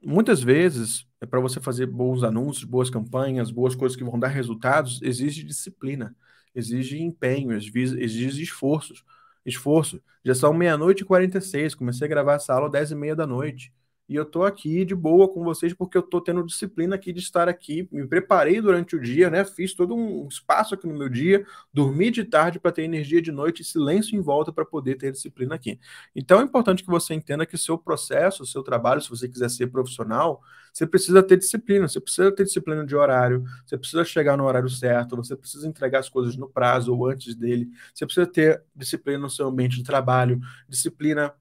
muitas vezes é para você fazer bons anúncios, boas campanhas, boas coisas que vão dar resultados, exige disciplina, exige empenho, exige esforços. Esforço. Já são meia-noite e 46, comecei a gravar essa aula às 10 e meia da noite e eu estou aqui de boa com vocês porque eu estou tendo disciplina aqui de estar aqui. Me preparei durante o dia, né? Fiz todo um espaço aqui no meu dia, dormi de tarde para ter energia de noite e silêncio em volta para poder ter disciplina aqui. Então é importante que você entenda que o seu processo, o seu trabalho, se você quiser ser profissional, você precisa ter disciplina, você precisa ter disciplina de horário, você precisa chegar no horário certo, você precisa entregar as coisas no prazo ou antes dele, você precisa ter disciplina no seu ambiente de trabalho, disciplina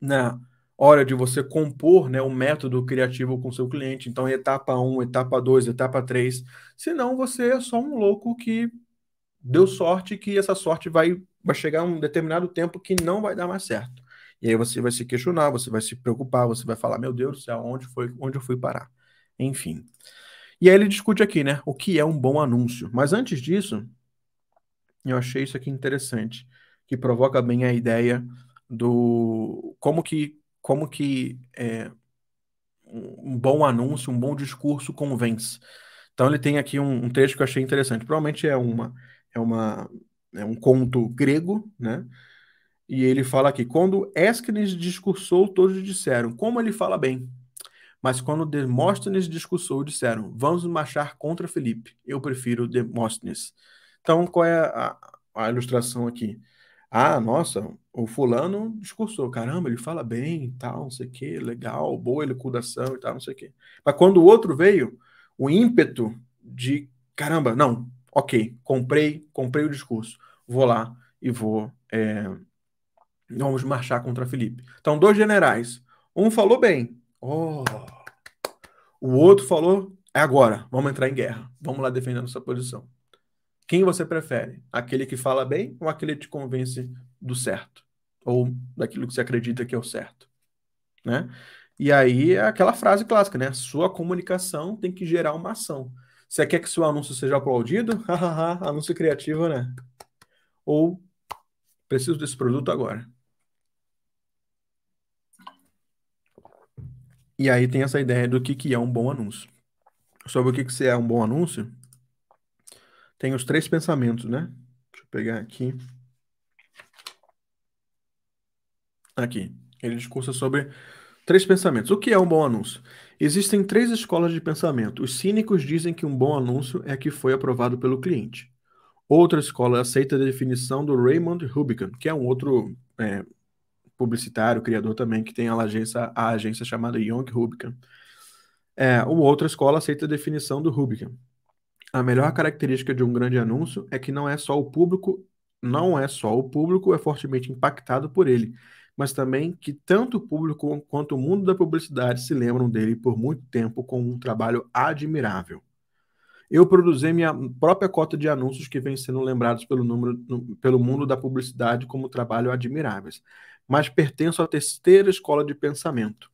na hora de você compor né, o um método criativo com seu cliente. Então, etapa 1, etapa 2, etapa 3. Senão, você é só um louco que deu sorte que essa sorte vai, vai chegar um determinado tempo que não vai dar mais certo. E aí você vai se questionar, você vai se preocupar, você vai falar, meu Deus do céu, onde, foi, onde eu fui parar? Enfim. E aí ele discute aqui, né? O que é um bom anúncio. Mas antes disso, eu achei isso aqui interessante, que provoca bem a ideia do como que como que é, um bom anúncio, um bom discurso convence. Então ele tem aqui um, um trecho que eu achei interessante. Provavelmente é uma é uma é um conto grego, né? E ele fala aqui: quando Esquines discursou, todos disseram como ele fala bem. Mas quando Demóstenes discursou, disseram: vamos marchar contra Felipe. Eu prefiro Demóstenes. Então qual é a, a ilustração aqui? Ah, nossa, o fulano discursou, caramba, ele fala bem e tal, não sei o que, legal, boa elucudação e tal, não sei o que. Mas quando o outro veio, o ímpeto de, caramba, não, ok, comprei, comprei o discurso, vou lá e vou, é, vamos marchar contra Felipe. Então, dois generais, um falou bem, oh, o outro falou, é agora, vamos entrar em guerra, vamos lá defender nossa posição. Quem você prefere? Aquele que fala bem ou aquele que te convence do certo? ou daquilo que você acredita que é o certo, né? E aí é aquela frase clássica, né? Sua comunicação tem que gerar uma ação. Você quer que seu anúncio seja aplaudido? anúncio criativo, né? Ou preciso desse produto agora. E aí tem essa ideia do que, que é um bom anúncio. Sobre o que, que é um bom anúncio, tem os três pensamentos, né? Deixa eu pegar aqui. Tá aqui, ele discursa sobre três pensamentos. O que é um bom anúncio? Existem três escolas de pensamento. Os cínicos dizem que um bom anúncio é que foi aprovado pelo cliente. Outra escola aceita a definição do Raymond Rubicon, que é um outro é, publicitário, criador também, que tem a agência, a agência chamada Young Rubicon. É, uma outra escola aceita a definição do Rubicon. A melhor característica de um grande anúncio é que não é só o público, não é só o público é fortemente impactado por ele, mas também que tanto o público quanto o mundo da publicidade se lembram dele por muito tempo com um trabalho admirável. Eu produzi minha própria cota de anúncios que vem sendo lembrados pelo, número, pelo mundo da publicidade como trabalho admiráveis, mas pertenço à terceira escola de pensamento,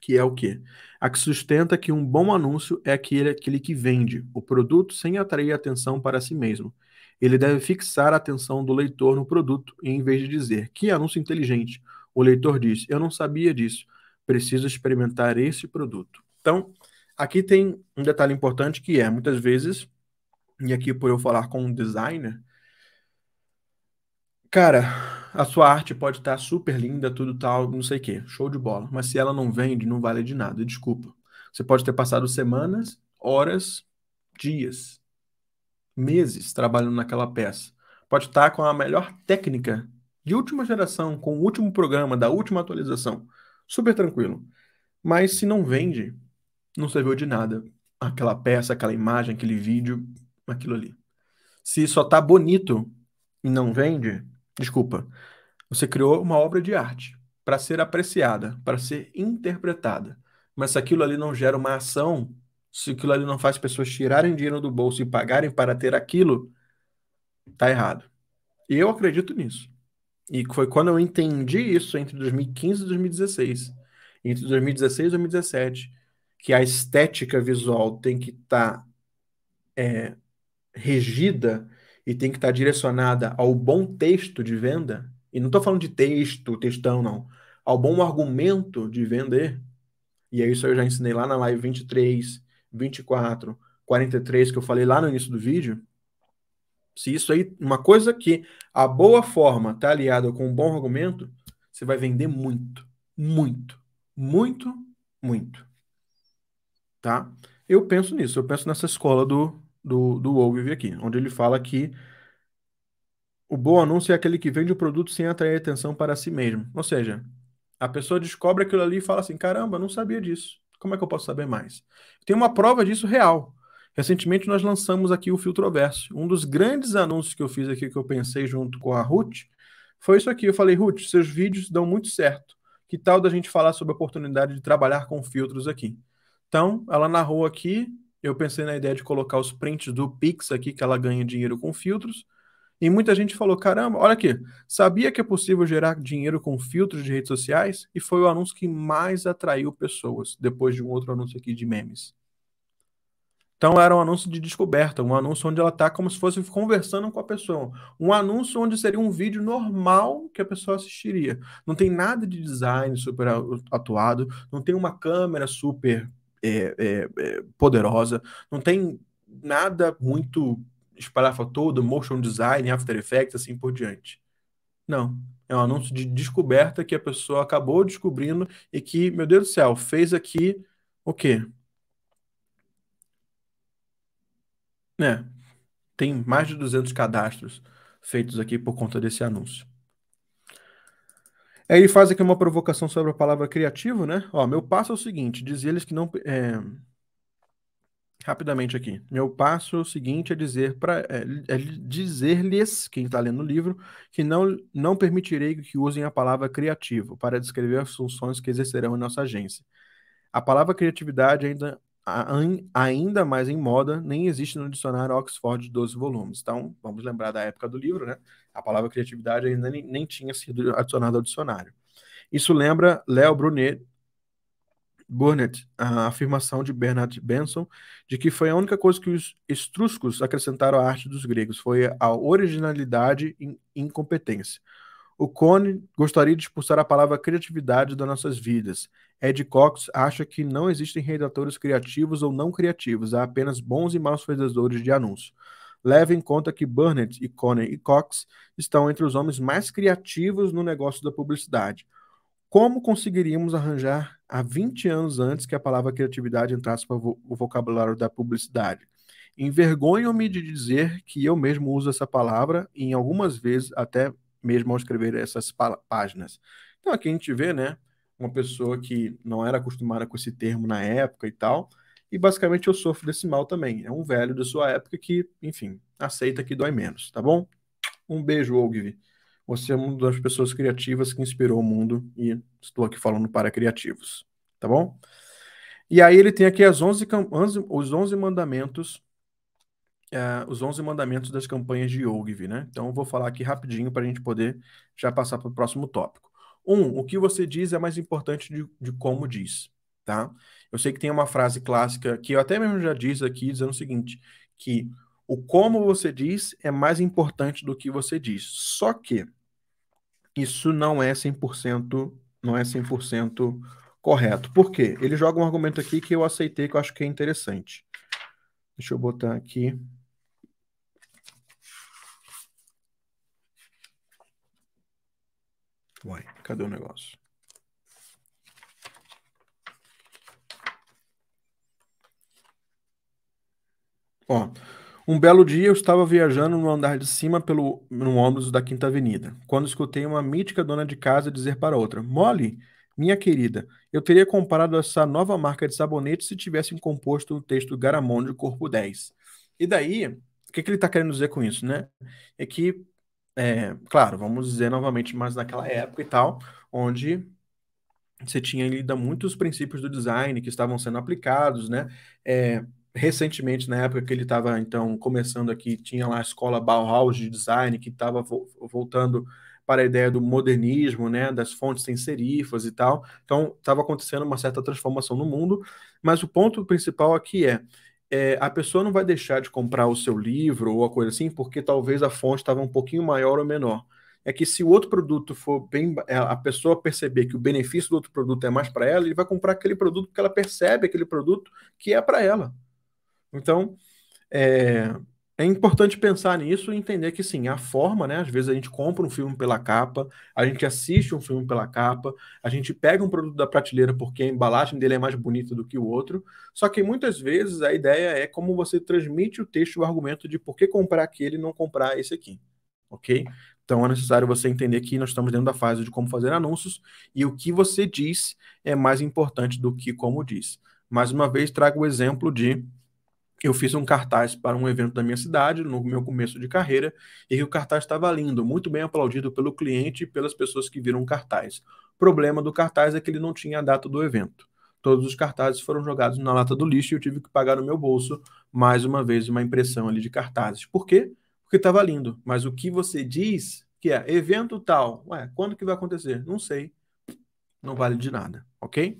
que é o quê? A que sustenta que um bom anúncio é aquele, aquele que vende o produto sem atrair atenção para si mesmo ele deve fixar a atenção do leitor no produto, em vez de dizer que anúncio inteligente. O leitor diz: Eu não sabia disso, preciso experimentar esse produto. Então, aqui tem um detalhe importante que é: muitas vezes, e aqui por eu falar com um designer, cara, a sua arte pode estar super linda, tudo tal, não sei o quê, show de bola, mas se ela não vende, não vale de nada, desculpa. Você pode ter passado semanas, horas, dias meses trabalhando naquela peça. Pode estar com a melhor técnica de última geração, com o último programa, da última atualização. Super tranquilo. Mas se não vende, não serviu de nada. Aquela peça, aquela imagem, aquele vídeo, aquilo ali. Se só tá bonito e não vende, desculpa. Você criou uma obra de arte para ser apreciada, para ser interpretada. Mas se aquilo ali não gera uma ação, se aquilo ali não faz pessoas tirarem dinheiro do bolso e pagarem para ter aquilo, tá errado. E eu acredito nisso. E foi quando eu entendi isso entre 2015 e 2016, entre 2016 e 2017, que a estética visual tem que estar tá, é, regida e tem que estar tá direcionada ao bom texto de venda. E não estou falando de texto, textão, não. Ao bom argumento de vender. E é isso eu já ensinei lá na live 23, 24, 43 que eu falei lá no início do vídeo, se isso aí, uma coisa que a boa forma está aliada com um bom argumento, você vai vender muito, muito, muito, muito. Tá? Eu penso nisso, eu penso nessa escola do, do, do Wolvive aqui, onde ele fala que o bom anúncio é aquele que vende o produto sem atrair atenção para si mesmo. Ou seja, a pessoa descobre aquilo ali e fala assim: caramba, não sabia disso. Como é que eu posso saber mais? Tem uma prova disso real. Recentemente nós lançamos aqui o Filtroverso. Um dos grandes anúncios que eu fiz aqui, que eu pensei junto com a Ruth, foi isso aqui. Eu falei, Ruth, seus vídeos dão muito certo. Que tal da gente falar sobre a oportunidade de trabalhar com filtros aqui? Então, ela narrou aqui, eu pensei na ideia de colocar os prints do Pix aqui, que ela ganha dinheiro com filtros. E muita gente falou: caramba, olha aqui, sabia que é possível gerar dinheiro com filtros de redes sociais? E foi o anúncio que mais atraiu pessoas, depois de um outro anúncio aqui de memes. Então era um anúncio de descoberta, um anúncio onde ela está como se fosse conversando com a pessoa. Um anúncio onde seria um vídeo normal que a pessoa assistiria. Não tem nada de design super atuado, não tem uma câmera super é, é, é poderosa, não tem nada muito espalhafa todo, motion design, After Effects, assim por diante. Não. É um anúncio de descoberta que a pessoa acabou descobrindo e que, meu Deus do céu, fez aqui o quê? Né? Tem mais de 200 cadastros feitos aqui por conta desse anúncio. Aí ele faz aqui uma provocação sobre a palavra criativo, né? Ó, meu passo é o seguinte: diz eles que não. É rapidamente aqui. Meu passo o seguinte é dizer para é, é dizer-lhes quem está lendo o livro que não não permitirei que usem a palavra criativo para descrever as funções que exercerão em nossa agência. A palavra criatividade ainda ainda mais em moda, nem existe no dicionário Oxford de 12 volumes. Então, vamos lembrar da época do livro, né? A palavra criatividade ainda nem, nem tinha sido adicionada ao dicionário. Isso lembra Léo Brunet Burnett a afirmação de Bernard Benson de que foi a única coisa que os estruscos acrescentaram à arte dos gregos, foi a originalidade e incompetência. O Cone gostaria de expulsar a palavra criatividade das nossas vidas. Ed Cox acha que não existem redatores criativos ou não criativos, há apenas bons e maus fazedores de anúncios. Leve em conta que Burnett e Cone e Cox estão entre os homens mais criativos no negócio da publicidade como conseguiríamos arranjar há 20 anos antes que a palavra criatividade entrasse para o vocabulário da publicidade? Envergonho-me de dizer que eu mesmo uso essa palavra e em algumas vezes até mesmo ao escrever essas páginas. Então aqui a gente vê, né, uma pessoa que não era acostumada com esse termo na época e tal, e basicamente eu sofro desse mal também. É um velho da sua época que, enfim, aceita que dói menos, tá bom? Um beijo, Ogvi. Você é uma das pessoas criativas que inspirou o mundo e estou aqui falando para criativos, tá bom? E aí ele tem aqui as 11, os 11 mandamentos, uh, os 11 mandamentos das campanhas de Ogilvy, né? Então eu vou falar aqui rapidinho para a gente poder já passar para o próximo tópico. Um, o que você diz é mais importante de, de como diz, tá? Eu sei que tem uma frase clássica que eu até mesmo já disse aqui, dizendo o seguinte, que o como você diz é mais importante do que você diz. Só que isso não é 100%, não é 100% correto. Por quê? Ele joga um argumento aqui que eu aceitei, que eu acho que é interessante. Deixa eu botar aqui. Uai, cadê o negócio? Ó, um belo dia eu estava viajando no andar de cima pelo no ônibus da Quinta Avenida, quando escutei uma mítica dona de casa dizer para outra: Molly, minha querida, eu teria comparado essa nova marca de sabonete se tivessem composto o texto Garamondi Corpo 10. E daí, o que, que ele está querendo dizer com isso, né? É que, é, claro, vamos dizer novamente, mas naquela época e tal, onde você tinha lido muitos princípios do design que estavam sendo aplicados, né? É, recentemente, na época que ele estava então começando aqui, tinha lá a escola Bauhaus de design que estava vo voltando para a ideia do modernismo, né, das fontes sem serifas e tal. Então estava acontecendo uma certa transformação no mundo, mas o ponto principal aqui é, é a pessoa não vai deixar de comprar o seu livro ou a coisa assim, porque talvez a fonte estava um pouquinho maior ou menor é que se o outro produto for bem. É, a pessoa perceber que o benefício do outro produto é mais para ela, ele vai comprar aquele produto porque ela percebe aquele produto que é para ela. Então, é, é importante pensar nisso e entender que sim, a forma, né? Às vezes a gente compra um filme pela capa, a gente assiste um filme pela capa, a gente pega um produto da prateleira porque a embalagem dele é mais bonita do que o outro. Só que muitas vezes a ideia é como você transmite o texto, o argumento de por que comprar aquele e não comprar esse aqui. Ok? Então é necessário você entender que nós estamos dentro da fase de como fazer anúncios e o que você diz é mais importante do que como diz. Mais uma vez, trago o exemplo de eu fiz um cartaz para um evento da minha cidade, no meu começo de carreira, e o cartaz estava lindo, muito bem aplaudido pelo cliente e pelas pessoas que viram o cartaz. O problema do cartaz é que ele não tinha a data do evento. Todos os cartazes foram jogados na lata do lixo e eu tive que pagar no meu bolso, mais uma vez, uma impressão ali de cartazes. Por quê? Porque estava lindo. Mas o que você diz que é evento tal, ué, quando que vai acontecer? Não sei. Não vale de nada, ok?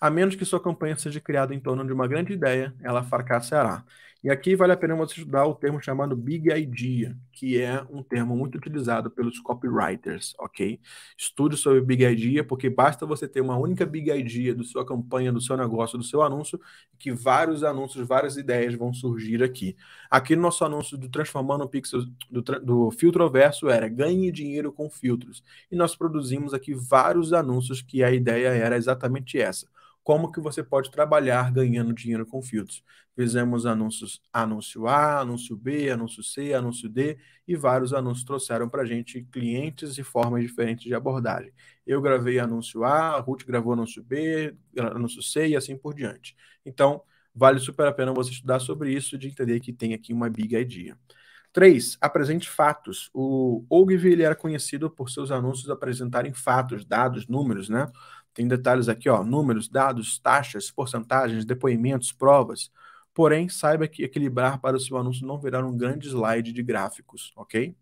a menos que sua campanha seja criada em torno de uma grande ideia, ela fracassará. E aqui vale a pena você estudar o termo chamado Big Idea, que é um termo muito utilizado pelos copywriters, ok? Estude sobre Big Idea, porque basta você ter uma única Big Idea da sua campanha, do seu negócio, do seu anúncio, que vários anúncios, várias ideias vão surgir aqui. Aqui no nosso anúncio do Transformando Pixels, do, do Verso, era ganhe dinheiro com filtros. E nós produzimos aqui vários anúncios que a ideia era exatamente essa como que você pode trabalhar ganhando dinheiro com filtros. Fizemos anúncios, anúncio A, anúncio B, anúncio C, anúncio D, e vários anúncios trouxeram para a gente clientes e formas diferentes de abordagem. Eu gravei anúncio A, a Ruth gravou anúncio B, anúncio C e assim por diante. Então, vale super a pena você estudar sobre isso de entender que tem aqui uma big idea. 3. Apresente fatos. O Ogilvy era conhecido por seus anúncios apresentarem fatos, dados, números, né? Tem detalhes aqui, ó, números, dados, taxas, porcentagens, depoimentos, provas. Porém, saiba que equilibrar para o seu anúncio não virar um grande slide de gráficos, ok?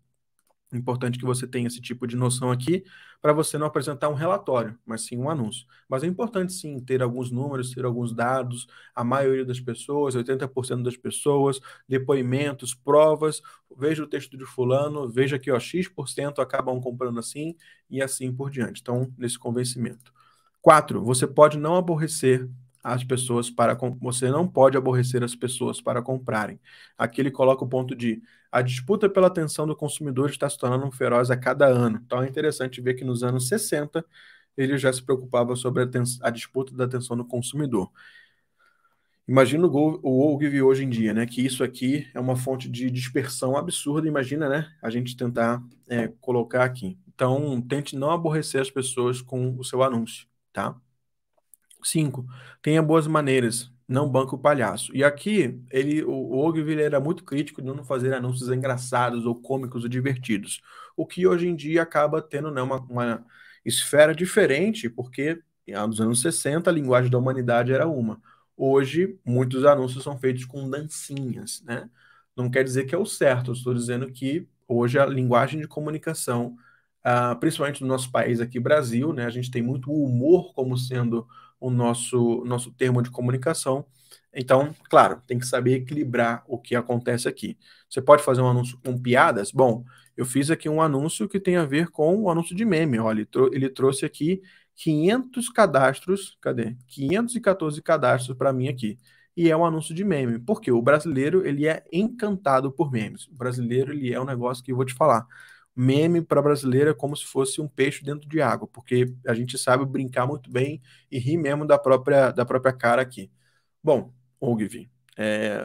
Importante que você tenha esse tipo de noção aqui para você não apresentar um relatório, mas sim um anúncio. Mas é importante sim ter alguns números, ter alguns dados. A maioria das pessoas, 80% das pessoas, depoimentos, provas. Veja o texto de fulano, veja que ó, X% acabam comprando assim e assim por diante. Então, nesse convencimento. Quatro, você pode não aborrecer as pessoas para você não pode aborrecer as pessoas para comprarem. Aqui ele coloca o ponto de a disputa pela atenção do consumidor está se tornando feroz a cada ano. Então é interessante ver que nos anos 60 ele já se preocupava sobre a, a disputa da atenção do consumidor. Imagina o, Go o Ogilvy hoje em dia, né? Que isso aqui é uma fonte de dispersão absurda. Imagina, né? A gente tentar é, colocar aqui. Então tente não aborrecer as pessoas com o seu anúncio tá? 5. Tenha boas maneiras, não banca o palhaço. E aqui, ele, o Ogilvy era muito crítico de não fazer anúncios engraçados ou cômicos ou divertidos, o que hoje em dia acaba tendo né, uma, uma esfera diferente, porque ah, nos anos 60 a linguagem da humanidade era uma. Hoje, muitos anúncios são feitos com dancinhas, né? Não quer dizer que é o certo, estou dizendo que hoje a linguagem de comunicação Uh, principalmente no nosso país aqui, Brasil, né? A gente tem muito humor como sendo o nosso, nosso termo de comunicação. Então, claro, tem que saber equilibrar o que acontece aqui. Você pode fazer um anúncio com piadas? Bom, eu fiz aqui um anúncio que tem a ver com o um anúncio de meme. Olha, ele, trou ele trouxe aqui 500 cadastros, cadê? 514 cadastros para mim aqui. E é um anúncio de meme, porque o brasileiro ele é encantado por memes. O brasileiro ele é um negócio que eu vou te falar meme para brasileira como se fosse um peixe dentro de água, porque a gente sabe brincar muito bem e rir mesmo da própria, da própria cara aqui. Bom, Ogvi, é,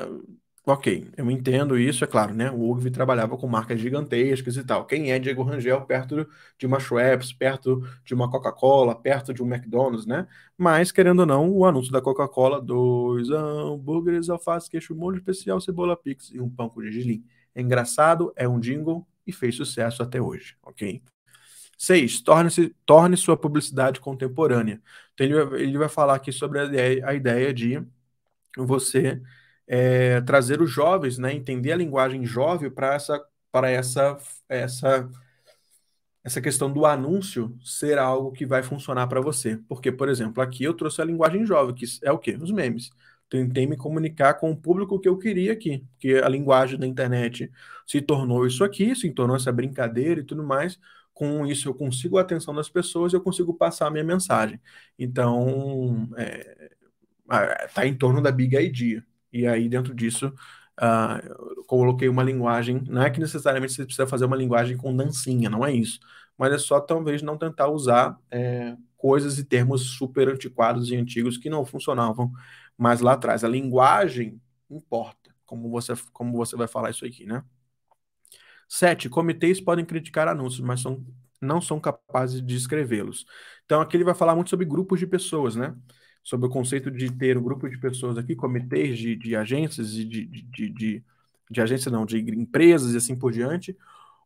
ok, eu entendo isso, é claro, né? O Ogvi trabalhava com marcas gigantescas e tal. Quem é Diego Rangel perto de uma Schweppes, perto de uma Coca-Cola, perto de um McDonald's, né? Mas, querendo ou não, o anúncio da Coca-Cola, dois hambúrgueres, alface, queijo, molho especial, cebola pix e um pão com gergelim. É engraçado, é um jingle, e fez sucesso até hoje, ok? 6. Torne, torne sua publicidade contemporânea. Então, ele, vai, ele vai falar aqui sobre a ideia, a ideia de você é, trazer os jovens, né, entender a linguagem jovem para essa, essa, essa, essa questão do anúncio ser algo que vai funcionar para você. Porque, por exemplo, aqui eu trouxe a linguagem jovem, que é o quê? Os memes. Tentei me comunicar com o público que eu queria aqui, porque a linguagem da internet se tornou isso aqui, se tornou essa brincadeira e tudo mais. Com isso, eu consigo a atenção das pessoas e eu consigo passar a minha mensagem. Então, está é, tá em torno da Big Idea. E aí, dentro disso, uh, eu coloquei uma linguagem. Não é que necessariamente você precisa fazer uma linguagem com dancinha, não é isso. Mas é só talvez não tentar usar é, coisas e termos super antiquados e antigos que não funcionavam mas lá atrás. A linguagem importa, como você, como você vai falar isso aqui, né? Sete, comitês podem criticar anúncios, mas são, não são capazes de escrevê-los. Então aqui ele vai falar muito sobre grupos de pessoas, né? Sobre o conceito de ter um grupo de pessoas aqui, comitês de, de agências e de, de, de, de, de agência não, de empresas e assim por diante,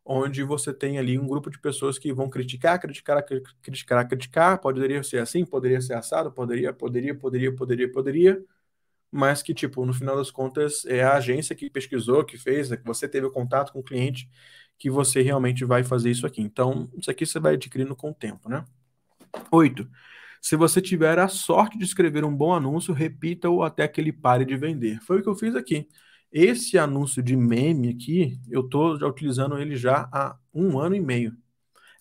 onde você tem ali um grupo de pessoas que vão criticar, criticar, criticar, criticar, poderia ser assim, poderia ser assado, poderia, poderia, poderia, poderia, poderia, mas que, tipo, no final das contas, é a agência que pesquisou, que fez, é que você teve o contato com o cliente, que você realmente vai fazer isso aqui. Então, isso aqui você vai adquirindo com o tempo, né? Oito. Se você tiver a sorte de escrever um bom anúncio, repita-o até que ele pare de vender. Foi o que eu fiz aqui. Esse anúncio de meme aqui, eu estou utilizando ele já há um ano e meio.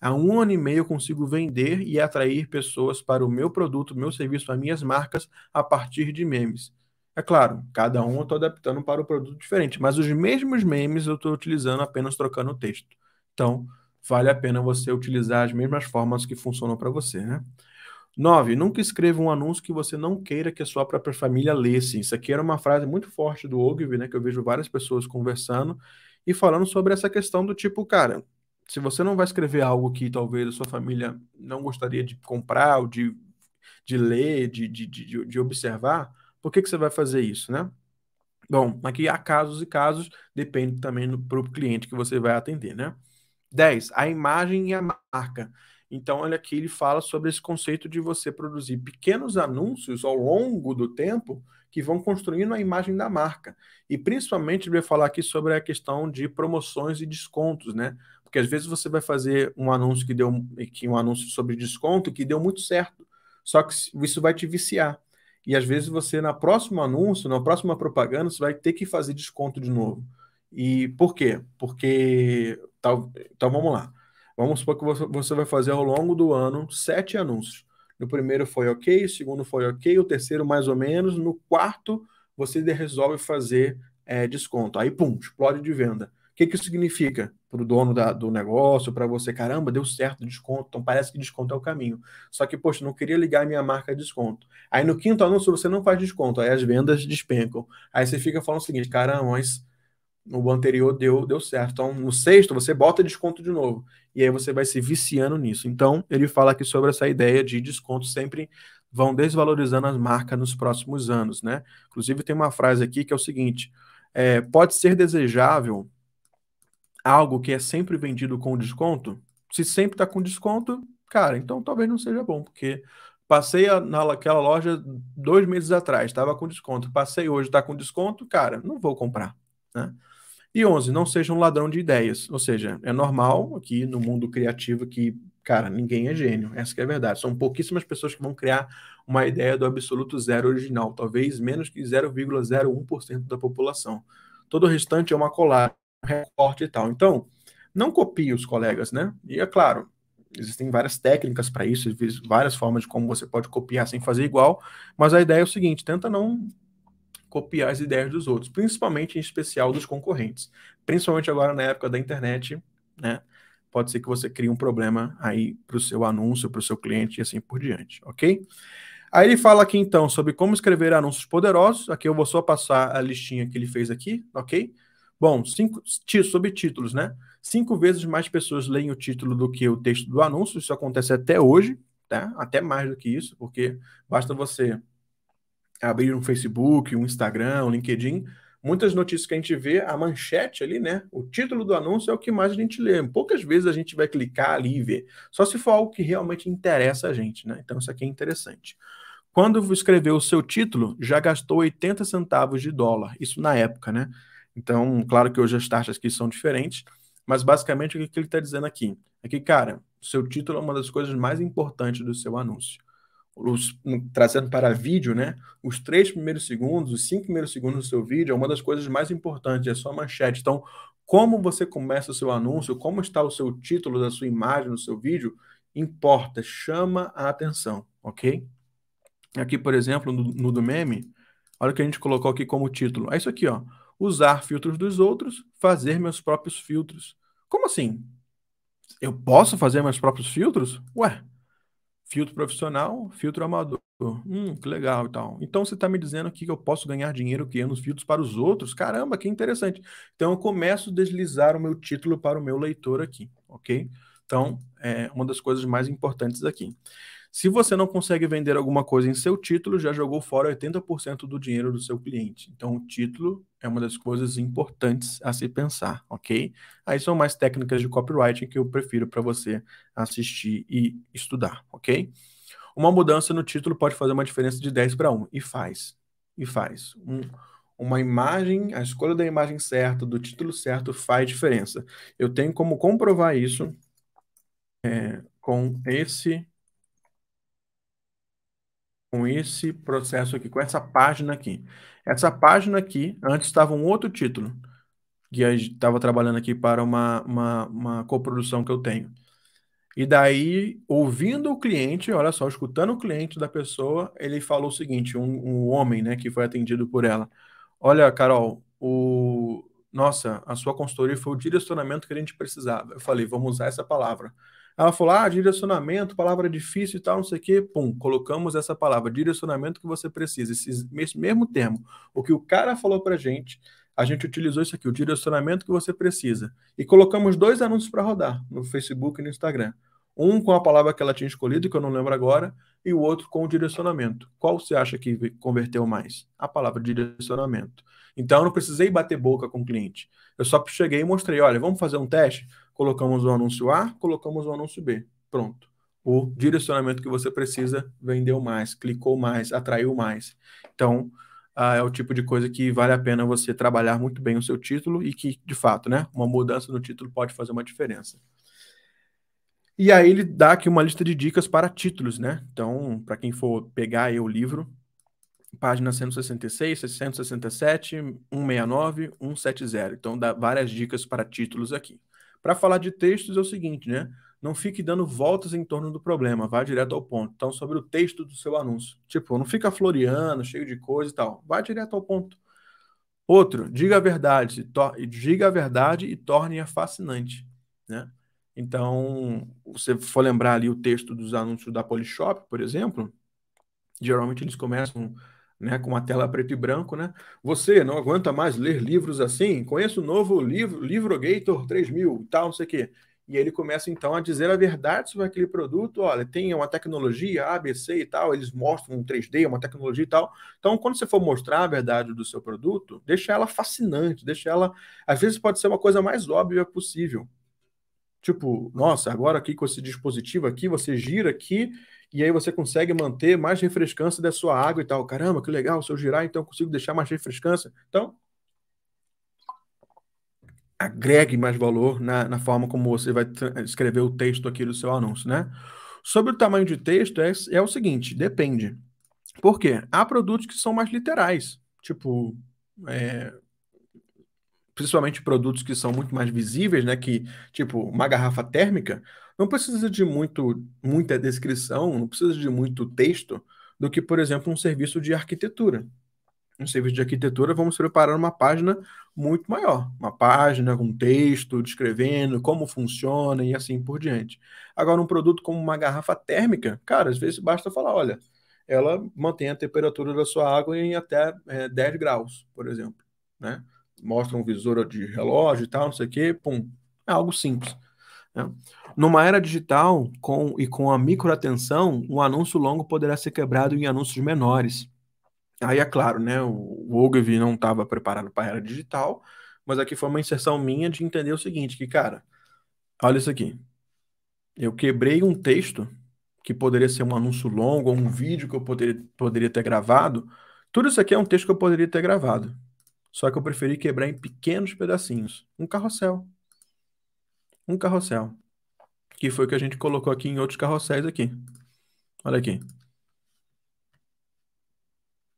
Há um ano e meio eu consigo vender e atrair pessoas para o meu produto, meu serviço, para minhas marcas a partir de memes. É claro, cada um eu estou adaptando para o produto diferente, mas os mesmos memes eu estou utilizando apenas trocando o texto. Então, vale a pena você utilizar as mesmas formas que funcionam para você, né? 9. Nunca escreva um anúncio que você não queira que a sua própria família lesse. Isso aqui era uma frase muito forte do Ogilvy, né, que eu vejo várias pessoas conversando e falando sobre essa questão do tipo, cara, se você não vai escrever algo que talvez a sua família não gostaria de comprar ou de, de ler, de, de, de, de observar, por que, que você vai fazer isso, né? Bom, aqui há casos e casos, depende também do próprio cliente que você vai atender, né? 10. A imagem e a marca. Então, olha aqui, ele fala sobre esse conceito de você produzir pequenos anúncios ao longo do tempo que vão construindo a imagem da marca. E principalmente ele vai falar aqui sobre a questão de promoções e descontos, né? Porque às vezes você vai fazer um anúncio que deu que um anúncio sobre desconto que deu muito certo. Só que isso vai te viciar. E às vezes você, na próximo anúncio, na próxima propaganda, você vai ter que fazer desconto de novo. E por quê? Porque. Tá, então vamos lá. Vamos supor que você vai fazer ao longo do ano sete anúncios. No primeiro foi ok, o segundo foi ok, o terceiro mais ou menos, no quarto você resolve fazer é, desconto. Aí, pum, explode de venda. O que, que isso significa para o dono da, do negócio, para você? Caramba, deu certo desconto, então parece que desconto é o caminho. Só que, poxa, não queria ligar minha marca a desconto. Aí no quinto anúncio você não faz desconto, aí as vendas despencam. Aí você fica falando o seguinte, caramba, mas o anterior deu, deu certo. Então, no sexto, você bota desconto de novo. E aí você vai se viciando nisso. Então, ele fala aqui sobre essa ideia de descontos sempre vão desvalorizando as marcas nos próximos anos, né? Inclusive, tem uma frase aqui que é o seguinte: é, pode ser desejável algo que é sempre vendido com desconto? Se sempre está com desconto, cara, então talvez não seja bom, porque passei naquela loja dois meses atrás, estava com desconto, passei hoje, está com desconto, cara, não vou comprar, né? E 11, não seja um ladrão de ideias. Ou seja, é normal aqui no mundo criativo que, cara, ninguém é gênio. Essa é a verdade. São pouquíssimas pessoas que vão criar uma ideia do absoluto zero original. Talvez menos que 0,01% da população. Todo o restante é uma colagem, recorte e tal. Então, não copie os colegas, né? E é claro, existem várias técnicas para isso, várias formas de como você pode copiar sem fazer igual, mas a ideia é o seguinte: tenta não copiar as ideias dos outros, principalmente em especial dos concorrentes. Principalmente agora na época da internet, né? Pode ser que você crie um problema aí para o seu anúncio, para o seu cliente e assim por diante, ok? Aí ele fala aqui então sobre como escrever anúncios poderosos. Aqui eu vou só passar a listinha que ele fez aqui, ok? Bom, cinco subtítulos, né? Cinco vezes mais pessoas leem o título do que o texto do anúncio. Isso acontece até hoje, tá? Até mais do que isso, porque basta você abrir um Facebook, um Instagram, um LinkedIn, muitas notícias que a gente vê, a manchete ali, né? O título do anúncio é o que mais a gente lê. Poucas vezes a gente vai clicar ali e ver. Só se for algo que realmente interessa a gente, né? Então isso aqui é interessante. Quando escreveu o seu título, já gastou 80 centavos de dólar, isso na época, né? Então, claro que hoje as taxas aqui são diferentes, mas basicamente o que ele está dizendo aqui é que, cara, seu título é uma das coisas mais importantes do seu anúncio os, trazendo para vídeo, né? Os três primeiros segundos, os cinco primeiros segundos do seu vídeo é uma das coisas mais importantes, é só sua manchete. Então, como você começa o seu anúncio, como está o seu título da sua imagem no seu vídeo, importa, chama a atenção, ok? Aqui, por exemplo, no, no do meme, olha o que a gente colocou aqui como título. É isso aqui, ó. Usar filtros dos outros, fazer meus próprios filtros. Como assim? Eu posso fazer meus próprios filtros? Ué, filtro profissional, filtro amador. Hum, que legal e tal. Então você está me dizendo aqui que eu posso ganhar dinheiro criando os filtros para os outros? Caramba, que interessante. Então eu começo a deslizar o meu título para o meu leitor aqui, ok? Então, é uma das coisas mais importantes aqui. Se você não consegue vender alguma coisa em seu título, já jogou fora 80% do dinheiro do seu cliente. Então, o título é uma das coisas importantes a se pensar, ok? Aí são mais técnicas de copywriting que eu prefiro para você assistir e estudar, ok? Uma mudança no título pode fazer uma diferença de 10 para 1, e faz, e faz. Um, uma imagem, a escolha da imagem certa, do título certo, faz diferença. Eu tenho como comprovar isso é, com esse com esse processo aqui, com essa página aqui. Essa página aqui, antes estava um outro título, que eu estava trabalhando aqui para uma, uma, uma coprodução que eu tenho. E daí, ouvindo o cliente, olha só, escutando o cliente da pessoa, ele falou o seguinte, um, um homem né, que foi atendido por ela. Olha, Carol, o... nossa, a sua consultoria foi o direcionamento que a gente precisava. Eu falei, vamos usar essa palavra ela falou: ah, direcionamento, palavra difícil e tal, não sei o quê. Pum, colocamos essa palavra, direcionamento que você precisa. Esse mesmo termo. O que o cara falou para gente, a gente utilizou isso aqui, o direcionamento que você precisa. E colocamos dois anúncios para rodar no Facebook e no Instagram. Um com a palavra que ela tinha escolhido, que eu não lembro agora, e o outro com o direcionamento. Qual você acha que converteu mais? A palavra direcionamento. Então eu não precisei bater boca com o cliente. Eu só cheguei e mostrei, olha, vamos fazer um teste? colocamos o anúncio A, colocamos o anúncio B. Pronto. O direcionamento que você precisa vendeu mais, clicou mais, atraiu mais. Então, ah, é o tipo de coisa que vale a pena você trabalhar muito bem o seu título e que, de fato, né, uma mudança no título pode fazer uma diferença. E aí ele dá aqui uma lista de dicas para títulos, né? Então, para quem for pegar aí o livro, página 166, 167, 169, 170. Então, dá várias dicas para títulos aqui. Para falar de textos é o seguinte, né? Não fique dando voltas em torno do problema, vá direto ao ponto. Então, sobre o texto do seu anúncio. Tipo, não fica floreando, cheio de coisa e tal. Vá direto ao ponto. Outro, diga a verdade, diga a verdade e torne-a fascinante, né? Então, você for lembrar ali o texto dos anúncios da Polishop, por exemplo, geralmente eles começam né, com uma tela preto e branco, né? Você não aguenta mais ler livros assim? Conheço o novo livro, livro Gator 3000, tal, não sei o quê. E ele começa então a dizer a verdade sobre aquele produto. Olha, tem uma tecnologia ABC e tal, eles mostram um 3D, uma tecnologia e tal. Então, quando você for mostrar a verdade do seu produto, deixa ela fascinante, deixa ela. Às vezes pode ser uma coisa mais óbvia possível. Tipo, nossa, agora aqui com esse dispositivo aqui, você gira aqui e aí você consegue manter mais refrescância da sua água e tal. Caramba, que legal, se eu girar, então eu consigo deixar mais refrescância. Então, agregue mais valor na, na forma como você vai escrever o texto aqui do seu anúncio, né? Sobre o tamanho de texto, é, é o seguinte, depende. Por quê? Há produtos que são mais literais, tipo... É, principalmente produtos que são muito mais visíveis, né? Que, tipo, uma garrafa térmica, não precisa de muito, muita descrição, não precisa de muito texto do que, por exemplo, um serviço de arquitetura. Um serviço de arquitetura, vamos preparar uma página muito maior, uma página com texto descrevendo como funciona e assim por diante. Agora, um produto como uma garrafa térmica, cara, às vezes basta falar, olha, ela mantém a temperatura da sua água em até é, eh, 10 graus, por exemplo, né? Mostra um visor de relógio e tal, não sei o quê, pum, é algo simples. Né? Numa era digital com, e com a microatenção, um anúncio longo poderá ser quebrado em anúncios menores. Aí é claro, né? O, o Ogilvy não estava preparado para a era digital, mas aqui foi uma inserção minha de entender o seguinte, que cara, olha isso aqui. Eu quebrei um texto que poderia ser um anúncio longo ou um vídeo que eu poderia, poderia ter gravado. Tudo isso aqui é um texto que eu poderia ter gravado. Só que eu preferi quebrar em pequenos pedacinhos. Um carrossel, um carrossel, que foi o que a gente colocou aqui em outros carrosséis aqui. Olha aqui.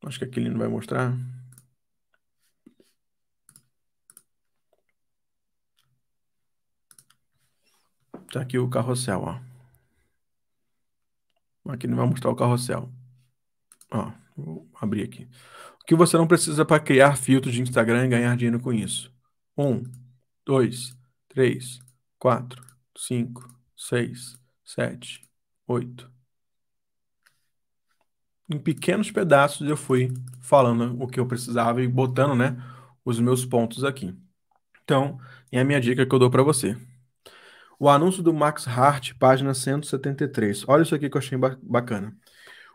Acho que aqui ele não vai mostrar. Tá aqui o carrossel, ó. Aqui não vai mostrar o carrossel. Ó, vou abrir aqui. O que você não precisa para criar filtros de Instagram e ganhar dinheiro com isso? Um, dois, três, quatro, cinco, seis, sete, oito. Em pequenos pedaços eu fui falando o que eu precisava e botando, né, os meus pontos aqui. Então, é a minha dica que eu dou para você. O anúncio do Max Hart, página 173. Olha isso aqui que eu achei bacana.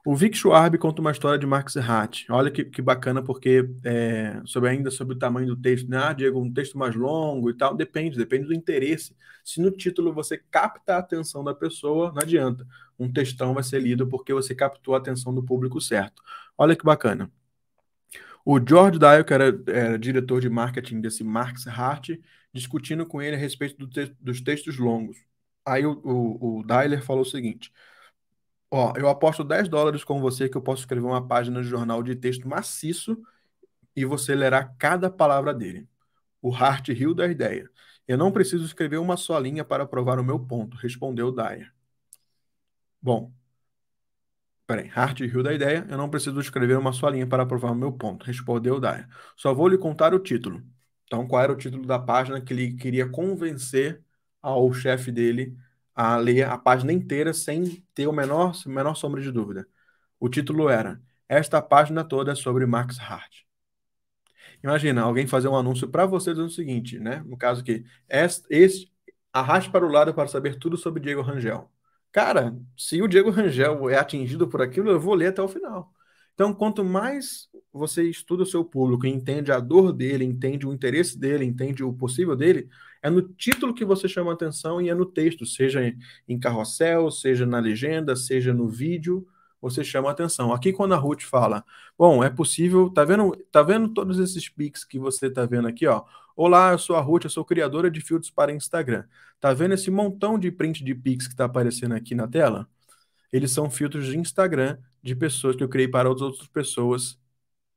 O Vic Schwab conta uma história de Max Hart. Olha que, que bacana, porque é, sobre ainda sobre o tamanho do texto, né? Ah, Diego, um texto mais longo e tal, depende, depende do interesse. Se no título você capta a atenção da pessoa, não adianta. Um textão vai ser lido porque você captou a atenção do público certo. Olha que bacana. O George Dyer, que era, era diretor de marketing desse Max Hart, discutindo com ele a respeito do te dos textos longos. Aí o, o, o falou o seguinte: Ó, eu aposto 10 dólares com você que eu posso escrever uma página de jornal de texto maciço e você lerá cada palavra dele. O Hart riu da ideia. Eu não preciso escrever uma só linha para provar o meu ponto, respondeu Dyer. Bom, peraí, Hart riu da ideia. Eu não preciso escrever uma só linha para provar o meu ponto, respondeu Dyer. Só vou lhe contar o título. Então, qual era o título da página que ele queria convencer ao chefe dele a ler a página inteira sem ter o menor, menor sombra de dúvida. O título era Esta página toda é sobre Max Hart. Imagina alguém fazer um anúncio para você dizendo o seguinte, né? No caso que este arraste para o lado para saber tudo sobre Diego Rangel. Cara, se o Diego Rangel é atingido por aquilo, eu vou ler até o final. Então, quanto mais você estuda o seu público, entende a dor dele, entende o interesse dele, entende o possível dele, é no título que você chama atenção e é no texto, seja em carrossel, seja na legenda, seja no vídeo, você chama atenção. Aqui quando a Ruth fala, bom, é possível, tá vendo, tá vendo todos esses pics que você tá vendo aqui, ó? Olá, eu sou a Ruth, eu sou criadora de filtros para Instagram. Tá vendo esse montão de print de pics que tá aparecendo aqui na tela? Eles são filtros de Instagram de pessoas que eu criei para outras pessoas.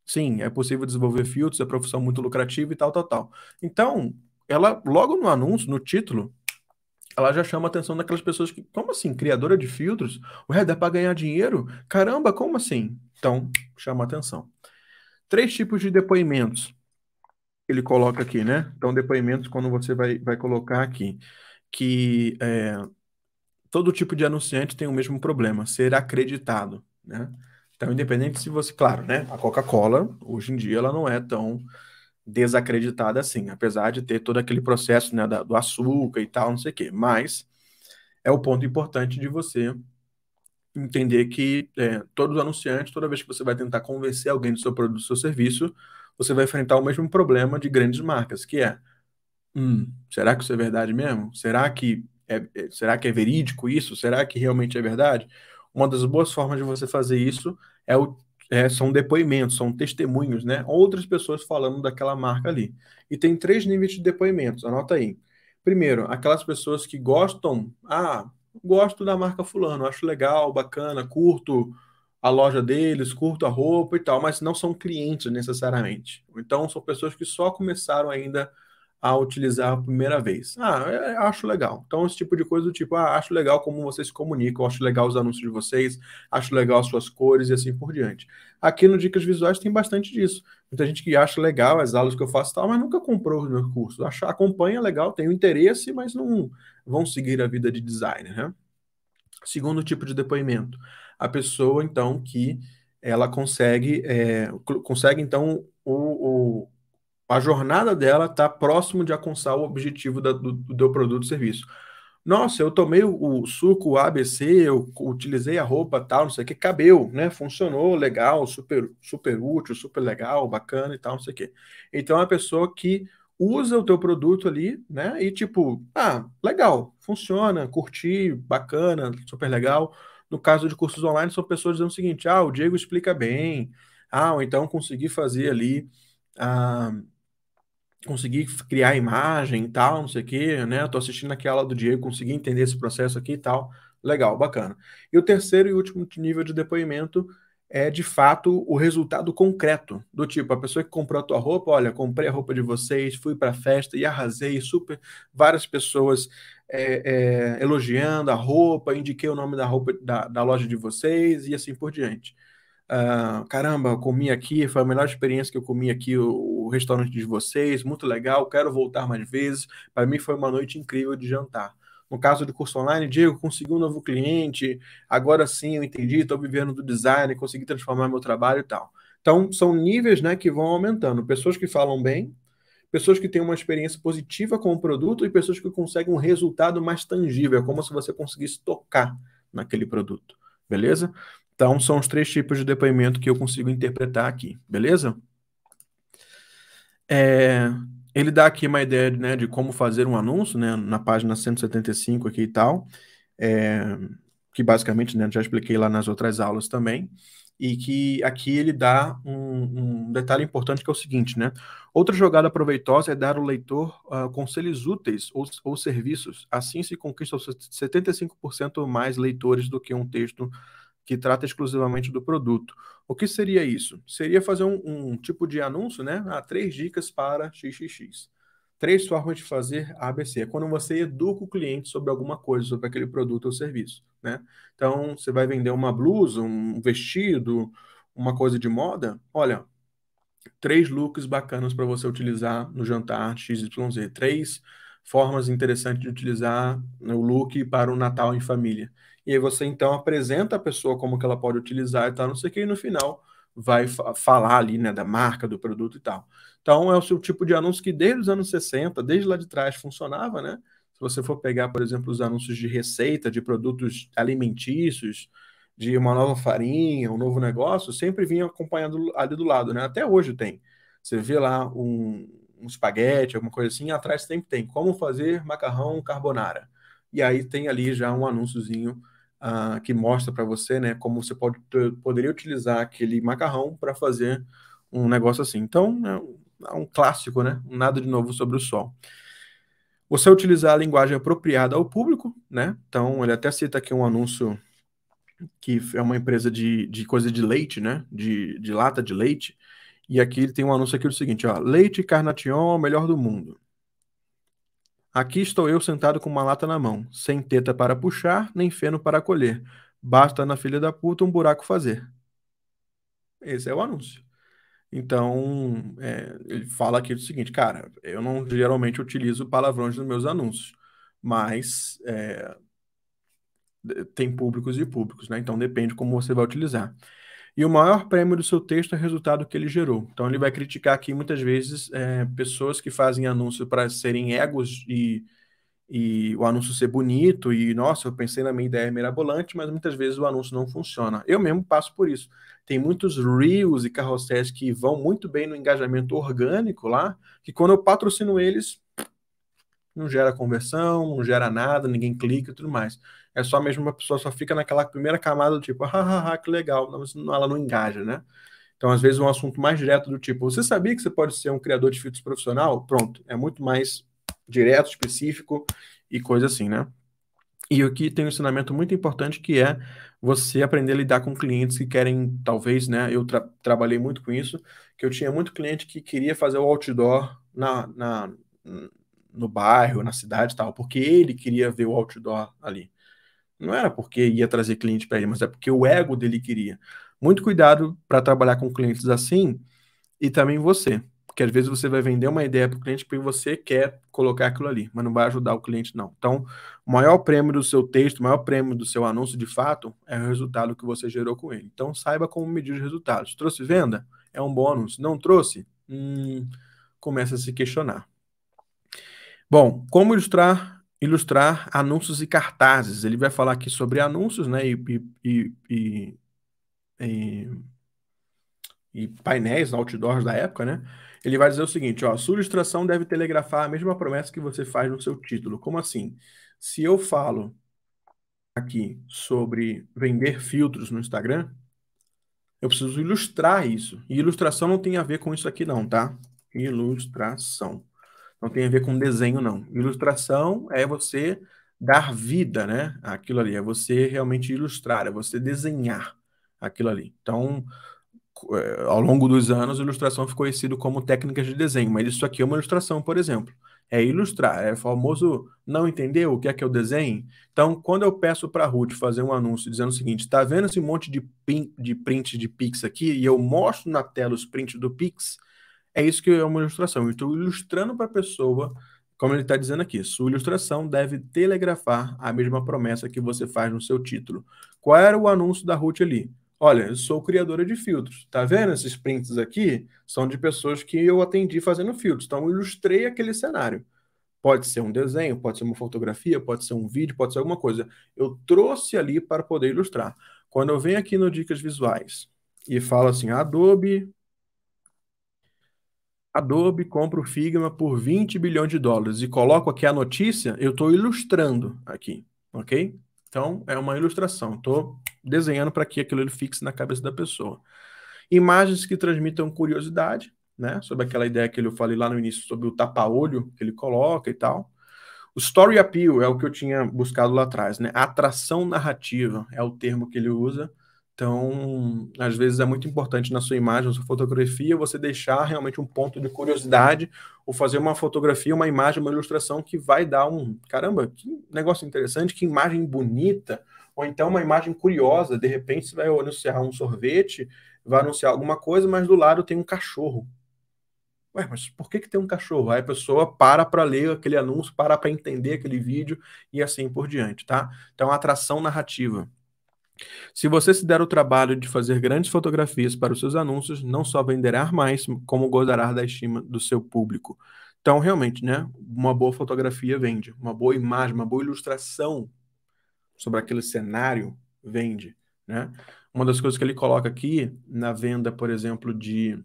Sim, é possível desenvolver filtros, é profissão muito lucrativa e tal, tal, tal. Então, ela logo no anúncio, no título, ela já chama a atenção daquelas pessoas que, como assim, criadora de filtros? Ué, dá para ganhar dinheiro? Caramba, como assim? Então, chama a atenção. Três tipos de depoimentos. Ele coloca aqui, né? Então, depoimentos, quando você vai, vai colocar aqui, que é, todo tipo de anunciante tem o mesmo problema, ser acreditado, né? Então, independente se você, claro, né? A Coca-Cola, hoje em dia, ela não é tão desacreditada assim, apesar de ter todo aquele processo né, da, do açúcar e tal, não sei o quê. Mas é o ponto importante de você entender que é, todos anunciantes, toda vez que você vai tentar convencer alguém do seu produto, do seu serviço, você vai enfrentar o mesmo problema de grandes marcas, que é hum, será que isso é verdade mesmo? Será que é, é será que é verídico isso? Será que realmente é verdade? Uma das boas formas de você fazer isso é o é, são depoimentos, são testemunhos, né? Outras pessoas falando daquela marca ali. E tem três níveis de depoimentos, anota aí. Primeiro, aquelas pessoas que gostam, ah, gosto da marca fulano, acho legal, bacana, curto a loja deles, curto a roupa e tal, mas não são clientes necessariamente. Então são pessoas que só começaram ainda a utilizar a primeira vez. Ah, é, é, acho legal. Então, esse tipo de coisa do tipo, ah, acho legal como vocês se comunicam, acho legal os anúncios de vocês, acho legal as suas cores e assim por diante. Aqui no Dicas Visuais tem bastante disso. Muita gente que acha legal as aulas que eu faço tal, mas nunca comprou os meus cursos. Acha, acompanha legal, tem o interesse, mas não vão seguir a vida de designer, né? Segundo tipo de depoimento, a pessoa, então, que ela consegue, é, consegue então, o, o a jornada dela está próximo de alcançar o objetivo da, do, do produto ou serviço. Nossa, eu tomei o, o suco ABC, eu utilizei a roupa tal, não sei o que, cabeu, né? Funcionou, legal, super, super útil, super legal, bacana e tal, não sei o que. Então, é uma pessoa que usa o teu produto ali, né? E tipo, ah, legal, funciona, curti, bacana, super legal. No caso de cursos online, são pessoas dizendo o seguinte, ah, o Diego explica bem, ah, ou então consegui fazer ali... Ah, consegui criar imagem e tal, não sei o quê, né? Eu tô assistindo aquela do Diego, consegui entender esse processo aqui e tal. Legal, bacana. E o terceiro e último nível de depoimento é, de fato, o resultado concreto. Do tipo, a pessoa que comprou a tua roupa, olha, comprei a roupa de vocês, fui a festa e arrasei, super, várias pessoas é, é, elogiando a roupa, indiquei o nome da roupa da, da loja de vocês e assim por diante. Uh, caramba, eu comi aqui, foi a melhor experiência que eu comi aqui, o, o restaurante de vocês, muito legal, quero voltar mais vezes. Para mim foi uma noite incrível de jantar. No caso do curso online, Diego, consegui um novo cliente, agora sim eu entendi, estou vivendo do design, consegui transformar meu trabalho e tal. Então, são níveis né, que vão aumentando. Pessoas que falam bem, pessoas que têm uma experiência positiva com o produto e pessoas que conseguem um resultado mais tangível, é como se você conseguisse tocar naquele produto beleza? Então, são os três tipos de depoimento que eu consigo interpretar aqui, beleza? É, ele dá aqui uma ideia né, de como fazer um anúncio, né, na página 175 aqui e tal, é, que basicamente né, já expliquei lá nas outras aulas também, e que aqui ele dá um, um detalhe importante que é o seguinte, né? Outra jogada proveitosa é dar ao leitor uh, conselhos úteis ou, ou serviços. Assim se conquista 75% mais leitores do que um texto que trata exclusivamente do produto. O que seria isso? Seria fazer um, um tipo de anúncio, né? Ah, três dicas para XXX. Três formas de fazer ABC. É quando você educa o cliente sobre alguma coisa, sobre aquele produto ou serviço, né? Então, você vai vender uma blusa, um vestido, uma coisa de moda. Olha, três looks bacanas para você utilizar no jantar XYZ. Três formas interessantes de utilizar o look para o Natal em família e aí você então apresenta a pessoa como que ela pode utilizar e tal, não sei o que, e no final vai falar ali, né, da marca, do produto e tal. Então é o seu tipo de anúncio que desde os anos 60, desde lá de trás funcionava, né? Se você for pegar, por exemplo, os anúncios de receita, de produtos alimentícios, de uma nova farinha, um novo negócio, sempre vinha acompanhado ali do lado, né? Até hoje tem. Você vê lá um, um espaguete, alguma coisa assim, atrás sempre tem como fazer macarrão carbonara. E aí tem ali já um anúnciozinho que mostra para você, né, como você pode poderia utilizar aquele macarrão para fazer um negócio assim. Então, é um é clássico, né? Nada de novo sobre o sol. Você utilizar a linguagem apropriada ao público, né? Então, ele até cita aqui um anúncio que é uma empresa de, de coisa de leite, né? De, de lata de leite. E aqui ele tem um anúncio aqui do seguinte, ó. Leite Carnation, melhor do mundo. Aqui estou eu sentado com uma lata na mão, sem teta para puxar, nem feno para colher. Basta na filha da puta um buraco fazer. Esse é o anúncio. Então, é, ele fala aqui o seguinte, cara, eu não geralmente utilizo palavrões nos meus anúncios, mas é, tem públicos e públicos, né? Então depende como você vai utilizar. E o maior prêmio do seu texto é o resultado que ele gerou. Então ele vai criticar aqui muitas vezes é, pessoas que fazem anúncio para serem egos e, e o anúncio ser bonito e nossa, eu pensei na minha ideia mirabolante, mas muitas vezes o anúncio não funciona. Eu mesmo passo por isso. Tem muitos reels e carrosséis que vão muito bem no engajamento orgânico lá, que quando eu patrocino eles, não gera conversão, não gera nada, ninguém clica e tudo mais. É só mesmo uma pessoa só fica naquela primeira camada do tipo, hahaha, que legal, mas ela não engaja, né? Então, às vezes, um assunto mais direto do tipo, você sabia que você pode ser um criador de filtros profissional? Pronto, é muito mais direto, específico e coisa assim, né? E aqui tem um ensinamento muito importante que é você aprender a lidar com clientes que querem, talvez, né? Eu tra trabalhei muito com isso, que eu tinha muito cliente que queria fazer o outdoor na, na, no bairro, na cidade e tal, porque ele queria ver o outdoor ali. Não era porque ia trazer cliente para ele, mas é porque o ego dele queria. Muito cuidado para trabalhar com clientes assim e também você. Porque às vezes você vai vender uma ideia para o cliente porque você quer colocar aquilo ali, mas não vai ajudar o cliente, não. Então, o maior prêmio do seu texto, o maior prêmio do seu anúncio de fato é o resultado que você gerou com ele. Então, saiba como medir os resultados. Trouxe venda? É um bônus. Não trouxe? Hum, começa a se questionar. Bom, como ilustrar, ilustrar anúncios e cartazes? Ele vai falar aqui sobre anúncios, né? E, e, e, e, e painéis, outdoors da época, né? Ele vai dizer o seguinte: ó, sua ilustração deve telegrafar a mesma promessa que você faz no seu título. Como assim? Se eu falo aqui sobre vender filtros no Instagram, eu preciso ilustrar isso. E ilustração não tem a ver com isso aqui, não, tá? Ilustração não tem a ver com desenho, não. Ilustração é você dar vida, né? Aquilo ali, é você realmente ilustrar, é você desenhar aquilo ali. Então, é, ao longo dos anos, ilustração ficou conhecido como técnicas de desenho, mas isso aqui é uma ilustração, por exemplo. É ilustrar, é famoso não entender o que é que eu desenho. Então, quando eu peço para a Ruth fazer um anúncio dizendo o seguinte: está vendo esse monte de, pin, de print de Pix aqui? E eu mostro na tela os prints do Pix, é isso que é uma ilustração. Eu estou ilustrando para a pessoa, como ele está dizendo aqui, sua ilustração deve telegrafar a mesma promessa que você faz no seu título. Qual era o anúncio da Ruth ali? Olha, eu sou criadora de filtros. Tá vendo esses prints aqui? São de pessoas que eu atendi fazendo filtros. Então, eu ilustrei aquele cenário. Pode ser um desenho, pode ser uma fotografia, pode ser um vídeo, pode ser alguma coisa. Eu trouxe ali para poder ilustrar. Quando eu venho aqui no Dicas Visuais e falo assim, Adobe Adobe compra o Figma por 20 bilhões de dólares e coloco aqui a notícia, eu estou ilustrando aqui, ok? Então, é uma ilustração. Estou desenhando para que aquilo ele fixe na cabeça da pessoa. Imagens que transmitam curiosidade, né? Sobre aquela ideia que eu falei lá no início, sobre o tapa-olho que ele coloca e tal. O story appeal é o que eu tinha buscado lá atrás, né? Atração narrativa é o termo que ele usa então, às vezes é muito importante na sua imagem, na sua fotografia, você deixar realmente um ponto de curiosidade ou fazer uma fotografia, uma imagem, uma ilustração que vai dar um caramba, que negócio interessante, que imagem bonita, ou então uma imagem curiosa. De repente, você vai anunciar um sorvete, vai anunciar alguma coisa, mas do lado tem um cachorro. Ué, mas por que, que tem um cachorro? Aí a pessoa para para ler aquele anúncio, para para entender aquele vídeo e assim por diante, tá? Então, atração narrativa. Se você se der o trabalho de fazer grandes fotografias para os seus anúncios, não só venderá mais, como gozará da estima do seu público. Então, realmente, né? Uma boa fotografia vende, uma boa imagem, uma boa ilustração sobre aquele cenário vende, né? Uma das coisas que ele coloca aqui na venda, por exemplo, de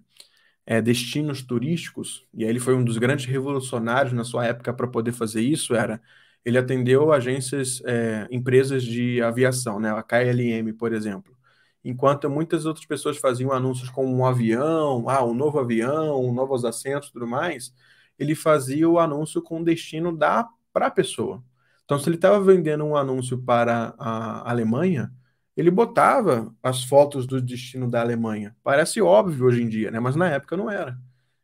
é, destinos turísticos, e aí ele foi um dos grandes revolucionários na sua época para poder fazer isso, era ele atendeu agências, é, empresas de aviação, né? a KLM, por exemplo. Enquanto muitas outras pessoas faziam anúncios com um avião, ah, um novo avião, novos assentos tudo mais, ele fazia o anúncio com o destino da para a pessoa. Então, se ele estava vendendo um anúncio para a Alemanha, ele botava as fotos do destino da Alemanha. Parece óbvio hoje em dia, né? mas na época não era.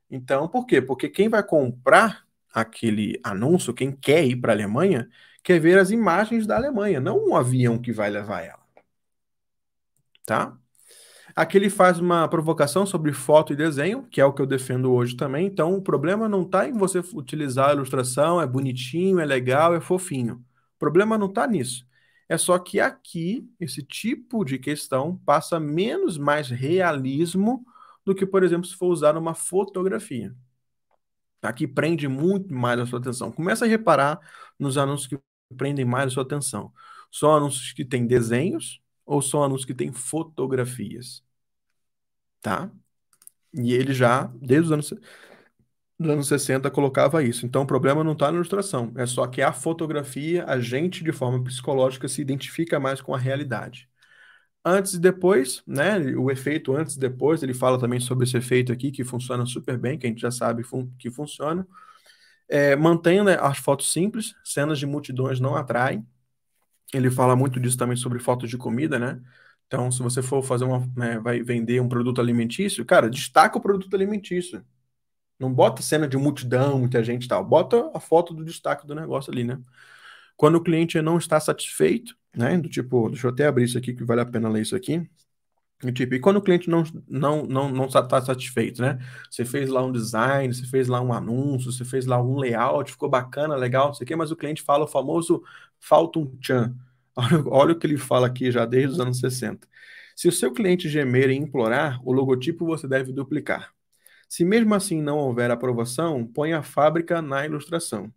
Então, por quê? Porque quem vai comprar aquele anúncio, quem quer ir para a Alemanha, quer ver as imagens da Alemanha, não um avião que vai levar ela. Tá? Aqui ele faz uma provocação sobre foto e desenho, que é o que eu defendo hoje também. Então, o problema não está em você utilizar a ilustração, é bonitinho, é legal, é fofinho. O problema não está nisso. É só que aqui, esse tipo de questão passa menos mais realismo do que, por exemplo, se for usar uma fotografia tá? que prende muito mais a sua atenção. Começa a reparar nos anúncios que prendem mais a sua atenção. São anúncios que têm desenhos ou são anúncios que têm fotografias? Tá? E ele já, desde os anos, dos anos 60, colocava isso. Então o problema não está na ilustração, é só que a fotografia, a gente, de forma psicológica, se identifica mais com a realidade antes e depois, né? O efeito antes e depois, ele fala também sobre esse efeito aqui, que funciona super bem, que a gente já sabe fun que funciona. É, mantendo né, as fotos simples, cenas de multidões não atraem. Ele fala muito disso também sobre fotos de comida, né? Então, se você for fazer uma, né, vai vender um produto alimentício, cara, destaca o produto alimentício. Não bota cena de multidão, muita gente e tal. Bota a foto do destaque do negócio ali, né? Quando o cliente não está satisfeito, né? Do tipo, deixa eu até abrir isso aqui que vale a pena ler isso aqui. E, tipo, e quando o cliente não não não não está tá satisfeito, né? Você fez lá um design, você fez lá um anúncio, você fez lá um layout, ficou bacana, legal, não sei o quê, mas o cliente fala o famoso falta um tchan. Olha, olha o que ele fala aqui já desde os anos 60. Se o seu cliente gemer e implorar, o logotipo você deve duplicar. Se mesmo assim não houver aprovação, põe a fábrica na ilustração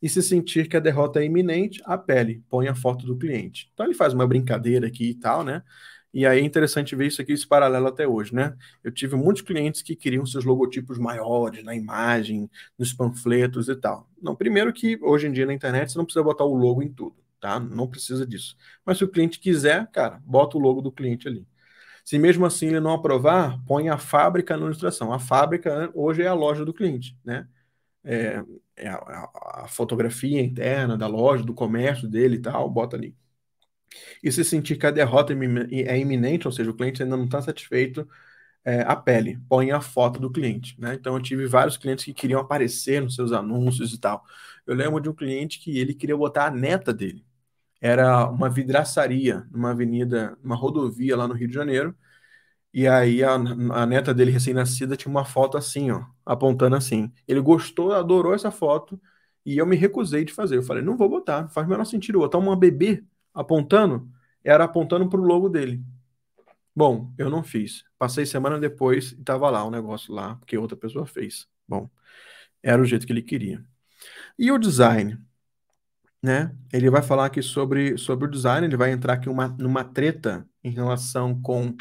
e se sentir que a derrota é iminente, apele, põe a foto do cliente. Então ele faz uma brincadeira aqui e tal, né? E aí é interessante ver isso aqui, esse paralelo até hoje, né? Eu tive muitos clientes que queriam seus logotipos maiores na imagem, nos panfletos e tal. Não, primeiro que hoje em dia na internet você não precisa botar o logo em tudo, tá? Não precisa disso. Mas se o cliente quiser, cara, bota o logo do cliente ali. Se mesmo assim ele não aprovar, põe a fábrica na ilustração. A fábrica hoje é a loja do cliente, né? É, é, a, a fotografia interna da loja, do comércio dele e tal, bota ali. E se sentir que a derrota é, é iminente, ou seja, o cliente ainda não está satisfeito, é, a pele, põe a foto do cliente. Né? Então eu tive vários clientes que queriam aparecer nos seus anúncios e tal. Eu lembro de um cliente que ele queria botar a neta dele. Era uma vidraçaria numa avenida, uma rodovia lá no Rio de Janeiro. E aí a, a neta dele recém-nascida tinha uma foto assim, ó, apontando assim. Ele gostou, adorou essa foto e eu me recusei de fazer. Eu falei, não vou botar, não faz o menor sentido botar uma bebê apontando, era apontando pro logo dele. Bom, eu não fiz. Passei semana depois e tava lá o um negócio lá, porque outra pessoa fez. Bom, era o jeito que ele queria. E o design, né? Ele vai falar aqui sobre, sobre o design, ele vai entrar aqui uma, numa treta em relação com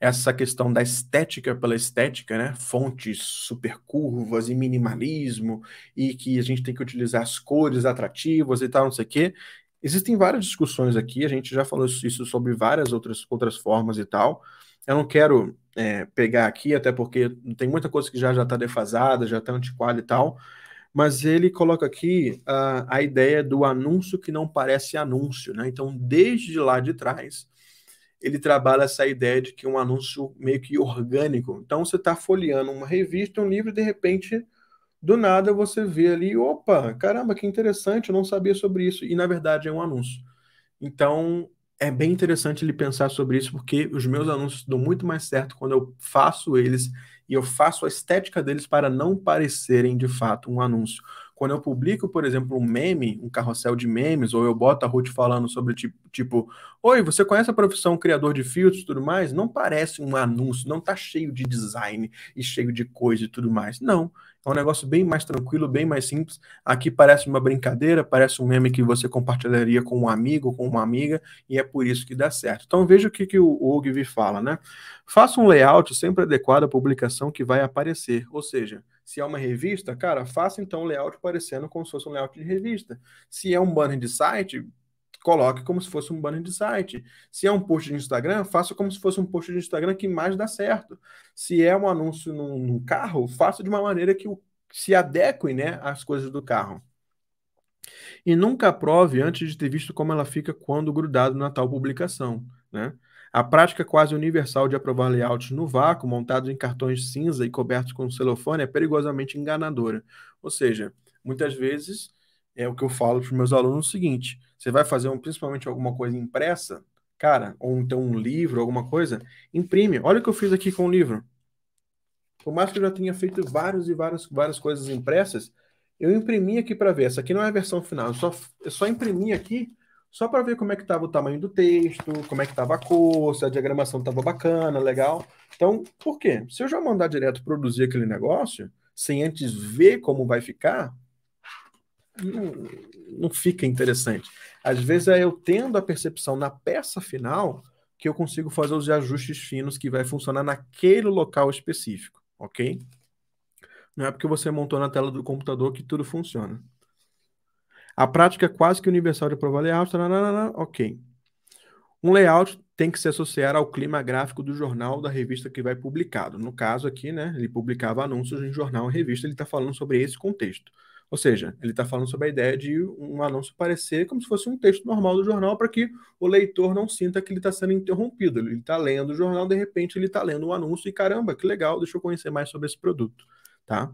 essa questão da estética pela estética, né? Fontes super curvas e minimalismo, e que a gente tem que utilizar as cores atrativas e tal, não sei o quê. Existem várias discussões aqui, a gente já falou isso sobre várias outras, outras formas e tal. Eu não quero é, pegar aqui, até porque tem muita coisa que já está defasada, já está antiquada e tal, mas ele coloca aqui uh, a ideia do anúncio que não parece anúncio, né? Então, desde lá de trás, ele trabalha essa ideia de que um anúncio meio que orgânico. Então você está folheando uma revista, um livro, e de repente, do nada você vê ali, opa, caramba, que interessante, eu não sabia sobre isso. E na verdade é um anúncio. Então é bem interessante ele pensar sobre isso, porque os meus anúncios dão muito mais certo quando eu faço eles e eu faço a estética deles para não parecerem de fato um anúncio. Quando eu publico, por exemplo, um meme, um carrossel de memes, ou eu boto a Ruth falando sobre tipo, tipo Oi, você conhece a profissão criador de filtros e tudo mais? Não parece um anúncio, não tá cheio de design e cheio de coisa e tudo mais. Não. É um negócio bem mais tranquilo, bem mais simples. Aqui parece uma brincadeira, parece um meme que você compartilharia com um amigo, com uma amiga, e é por isso que dá certo. Então veja o que, que o Ogvi fala, né? Faça um layout sempre adequado à publicação que vai aparecer, ou seja, se é uma revista, cara, faça então um layout parecendo como se fosse um layout de revista. Se é um banner de site, coloque como se fosse um banner de site. Se é um post de Instagram, faça como se fosse um post de Instagram que mais dá certo. Se é um anúncio num, num carro, faça de uma maneira que o, se adeque né, às coisas do carro. E nunca aprove antes de ter visto como ela fica quando grudado na tal publicação. Né? A prática quase universal de aprovar layouts no vácuo, montados em cartões cinza e cobertos com celofane, é perigosamente enganadora. Ou seja, muitas vezes é o que eu falo para os meus alunos é o seguinte: você vai fazer um, principalmente alguma coisa impressa, cara, ou então um livro, alguma coisa, imprime. Olha o que eu fiz aqui com o livro. Por mais que eu já tenha feito vários e várias, várias coisas impressas, eu imprimi aqui para ver. Essa aqui não é a versão final. Eu só, eu só imprimi aqui só para ver como é que estava o tamanho do texto, como é que estava a cor, se a diagramação estava bacana, legal. Então, por quê? Se eu já mandar direto produzir aquele negócio, sem antes ver como vai ficar, não, não fica interessante. Às vezes é eu tendo a percepção na peça final que eu consigo fazer os ajustes finos que vai funcionar naquele local específico, ok? Não é porque você montou na tela do computador que tudo funciona. A prática é quase que universal de aprovar layout, nananana, ok. Um layout tem que se associar ao clima gráfico do jornal da revista que vai publicado. No caso aqui, né, ele publicava anúncios em jornal e revista, ele está falando sobre esse contexto. Ou seja, ele está falando sobre a ideia de um anúncio parecer como se fosse um texto normal do jornal para que o leitor não sinta que ele está sendo interrompido. Ele está lendo o jornal, de repente ele está lendo o um anúncio e caramba, que legal, deixa eu conhecer mais sobre esse produto, tá?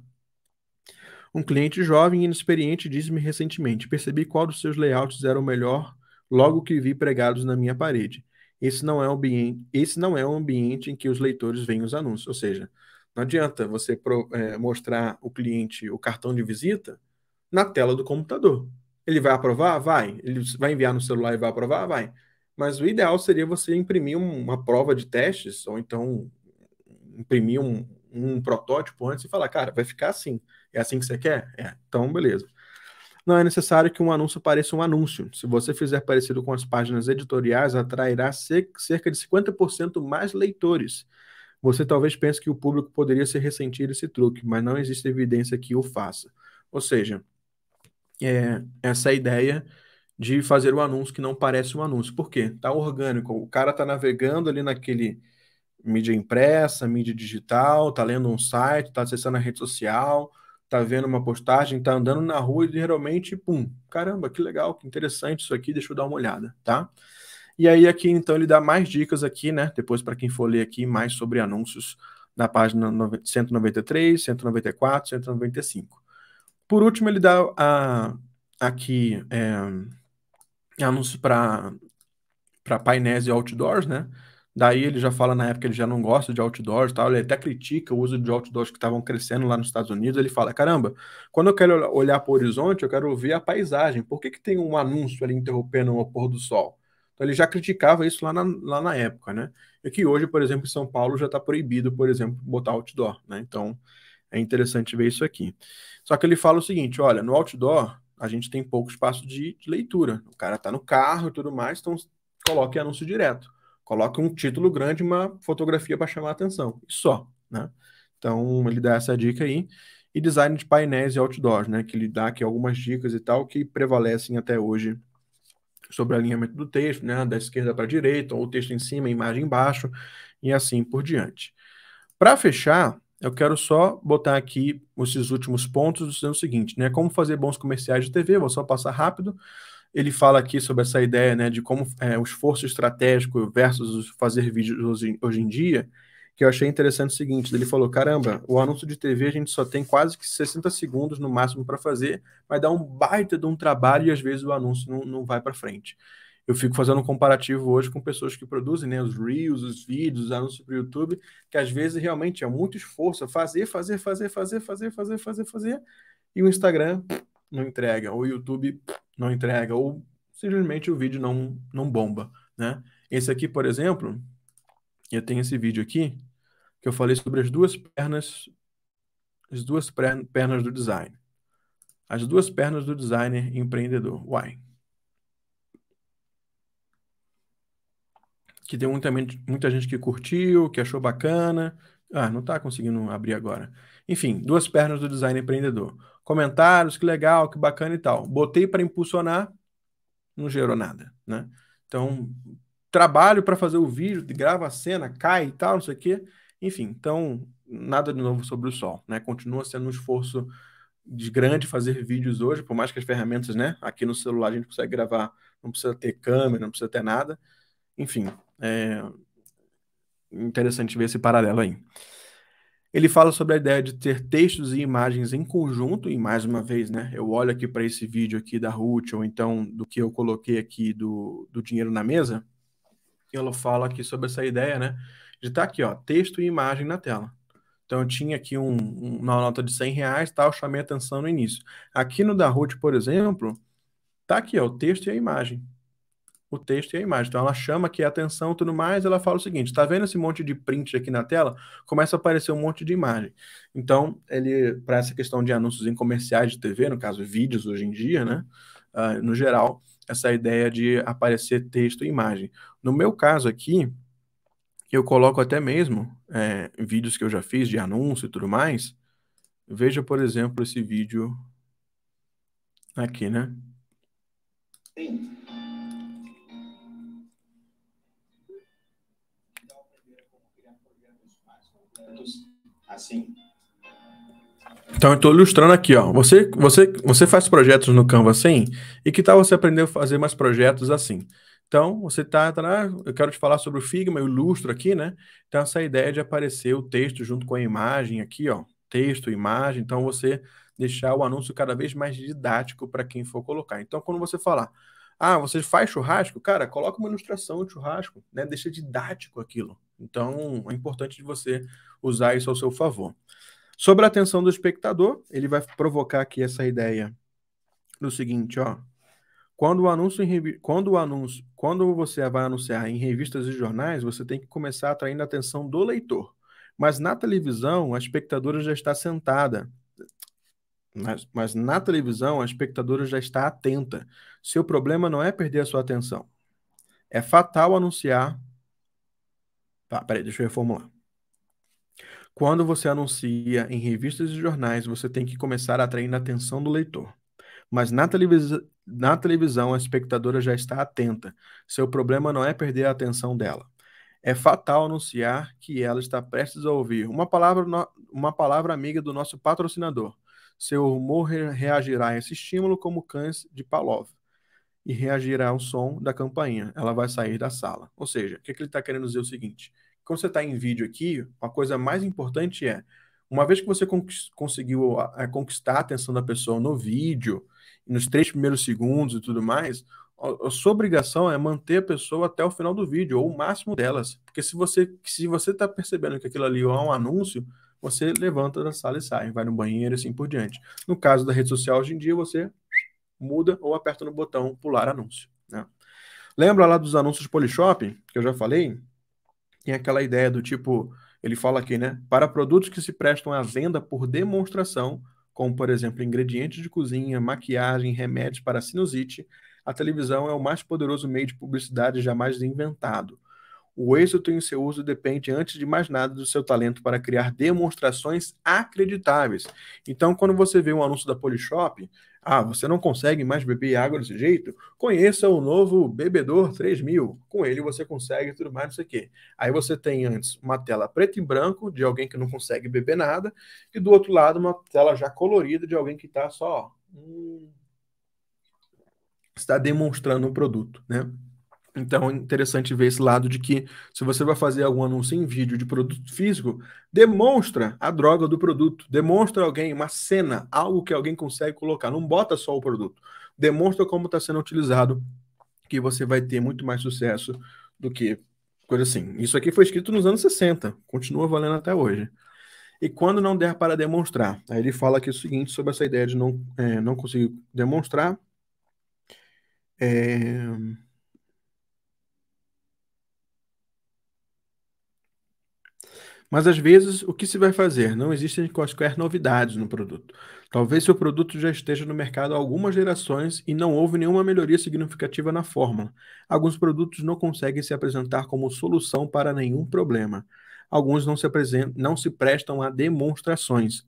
Um cliente jovem e inexperiente disse-me recentemente: percebi qual dos seus layouts era o melhor logo que vi pregados na minha parede. Esse não é um ambiente, esse não é um ambiente em que os leitores veem os anúncios. Ou seja, não adianta você pro, é, mostrar o cliente o cartão de visita na tela do computador. Ele vai aprovar? Vai. Ele vai enviar no celular e vai aprovar? Vai. Mas o ideal seria você imprimir uma prova de testes, ou então imprimir um, um protótipo antes e falar, cara, vai ficar assim. É assim que você quer? É. Então, beleza. Não é necessário que um anúncio pareça um anúncio. Se você fizer parecido com as páginas editoriais, atrairá cerca de 50% mais leitores. Você talvez pense que o público poderia se ressentir esse truque, mas não existe evidência que o faça. Ou seja, é essa ideia de fazer um anúncio que não parece um anúncio. Por quê? Está orgânico. O cara está navegando ali naquele mídia impressa, mídia digital, está lendo um site, está acessando a rede social, tá vendo uma postagem, tá andando na rua e geralmente, pum, caramba, que legal, que interessante isso aqui, deixa eu dar uma olhada, tá? E aí aqui então ele dá mais dicas aqui, né? Depois para quem for ler aqui mais sobre anúncios na página 193, 194, 195. Por último, ele dá a, aqui é, eh, anúncios para para painéis e outdoors, né? Daí ele já fala na época que ele já não gosta de outdoors tal, ele até critica o uso de outdoors que estavam crescendo lá nos Estados Unidos. Ele fala: caramba, quando eu quero olhar para o horizonte, eu quero ver a paisagem. Por que, que tem um anúncio ali interrompendo o pôr do sol? Então ele já criticava isso lá na, lá na época, né? E que hoje, por exemplo, em São Paulo já está proibido, por exemplo, botar outdoor, né? Então é interessante ver isso aqui. Só que ele fala o seguinte: olha, no outdoor a gente tem pouco espaço de, de leitura. O cara está no carro e tudo mais, então coloque anúncio direto. Coloca um título grande, uma fotografia para chamar a atenção. só, né? Então, ele dá essa dica aí. E design de painéis e outdoors, né? Que ele dá aqui algumas dicas e tal que prevalecem até hoje sobre o alinhamento do texto, né? Da esquerda para a direita, ou o texto em cima, a imagem embaixo, e assim por diante. Para fechar, eu quero só botar aqui esses últimos pontos dizendo o seguinte, né? Como fazer bons comerciais de TV, vou só passar rápido ele fala aqui sobre essa ideia né, de como é, o esforço estratégico versus fazer vídeos hoje, em dia, que eu achei interessante o seguinte, ele falou, caramba, o anúncio de TV a gente só tem quase que 60 segundos no máximo para fazer, mas dá um baita de um trabalho e às vezes o anúncio não, não vai para frente. Eu fico fazendo um comparativo hoje com pessoas que produzem né, os reels, os vídeos, os anúncios para o YouTube, que às vezes realmente é muito esforço fazer, fazer, fazer, fazer, fazer, fazer, fazer, fazer, fazer, e o Instagram não entrega, ou o YouTube não entrega, ou simplesmente o vídeo não, não bomba, né? Esse aqui, por exemplo, eu tenho esse vídeo aqui, que eu falei sobre as duas pernas, as duas pernas do design. As duas pernas do designer empreendedor. Uai. Que tem muita, muita gente que curtiu, que achou bacana. Ah, não está conseguindo abrir agora. Enfim, duas pernas do design empreendedor comentários, que legal, que bacana e tal. Botei para impulsionar, não gerou nada, né? Então, trabalho para fazer o vídeo, grava a cena, cai e tal, não sei o quê. Enfim, então, nada de novo sobre o sol, né? Continua sendo um esforço de grande fazer vídeos hoje, por mais que as ferramentas, né? Aqui no celular a gente consegue gravar, não precisa ter câmera, não precisa ter nada. Enfim, é interessante ver esse paralelo aí. Ele fala sobre a ideia de ter textos e imagens em conjunto, e mais uma vez, né, eu olho aqui para esse vídeo aqui da Ruth, ou então do que eu coloquei aqui do, do Dinheiro na Mesa, e ela fala aqui sobre essa ideia, né, de estar tá aqui, ó, texto e imagem na tela. Então eu tinha aqui um, um, uma nota de 100 reais, tá, eu chamei atenção no início. Aqui no da Ruth, por exemplo, tá aqui, ó, o texto e a imagem o texto e a imagem. Então ela chama aqui a atenção e tudo mais, ela fala o seguinte: está vendo esse monte de print aqui na tela? Começa a aparecer um monte de imagem. Então, ele, para essa questão de anúncios em comerciais de TV, no caso, vídeos hoje em dia, né? Uh, no geral, essa ideia de aparecer texto e imagem. No meu caso aqui, eu coloco até mesmo é, vídeos que eu já fiz de anúncio e tudo mais. Veja, por exemplo, esse vídeo aqui, né? Sim. assim. Então eu estou ilustrando aqui, ó. Você, você, você faz projetos no Canva assim, e que tal você aprender a fazer mais projetos assim? Então, você está, tá, tá eu quero te falar sobre o Figma, eu ilustro aqui, né? Então, essa ideia de aparecer o texto junto com a imagem aqui, ó, texto, imagem, então você deixar o anúncio cada vez mais didático para quem for colocar. Então, quando você falar, ah, você faz churrasco, cara, coloca uma ilustração de churrasco, né? Deixa didático aquilo. Então, é importante de você usar isso ao seu favor. Sobre a atenção do espectador, ele vai provocar aqui essa ideia do seguinte, ó. Quando o anúncio revi... quando o anúncio, quando você vai anunciar em revistas e jornais, você tem que começar atraindo a atenção do leitor. Mas na televisão, a espectadora já está sentada. Mas, mas na televisão, a espectadora já está atenta. Seu problema não é perder a sua atenção. É fatal anunciar. Tá, peraí, deixa eu reformular. Quando você anuncia em revistas e jornais, você tem que começar a atrair a atenção do leitor. Mas na, televis... na televisão, a espectadora já está atenta. Seu problema não é perder a atenção dela. É fatal anunciar que ela está prestes a ouvir uma palavra, uma palavra amiga do nosso patrocinador. Seu humor re... reagirá a esse estímulo como cães de palov e reagirá ao som da campainha. Ela vai sair da sala. Ou seja, o que, que ele está querendo dizer é o seguinte? quando você está em vídeo aqui, a coisa mais importante é, uma vez que você conseguiu conquistar a atenção da pessoa no vídeo, nos três primeiros segundos e tudo mais, a, sua obrigação é manter a pessoa até o final do vídeo, ou o máximo delas. Porque se você se você está percebendo que aquilo ali é um anúncio, você levanta da sala e sai, vai no banheiro e assim por diante. No caso da rede social, hoje em dia, você muda ou aperta no botão pular anúncio. Né? Lembra lá dos anúncios polishop que eu já falei? tem aquela ideia do tipo, ele fala aqui, né? Para produtos que se prestam à venda por demonstração, como por exemplo ingredientes de cozinha, maquiagem, remédios para sinusite, a televisão é o mais poderoso meio de publicidade jamais inventado. O êxito em seu uso depende, antes de mais nada, do seu talento para criar demonstrações acreditáveis. Então, quando você vê um anúncio da Polishop, ah, você não consegue mais beber água desse jeito? Conheça o novo Bebedor 3000. Com ele você consegue tudo mais, não sei o quê. Aí você tem antes uma tela preto e branco de alguém que não consegue beber nada, e do outro lado uma tela já colorida de alguém que está só. Hum, está demonstrando o um produto, né? Então, é interessante ver esse lado de que, se você vai fazer algum anúncio em vídeo de produto físico, demonstra a droga do produto, demonstra alguém, uma cena, algo que alguém consegue colocar. Não bota só o produto, demonstra como está sendo utilizado, que você vai ter muito mais sucesso do que coisa assim. Isso aqui foi escrito nos anos 60, continua valendo até hoje. E quando não der para demonstrar, aí ele fala aqui o seguinte sobre essa ideia de não, é, não conseguir demonstrar. É Mas às vezes, o que se vai fazer? Não existem quaisquer novidades no produto. Talvez seu produto já esteja no mercado há algumas gerações e não houve nenhuma melhoria significativa na fórmula. Alguns produtos não conseguem se apresentar como solução para nenhum problema. Alguns não se, não se prestam a demonstrações.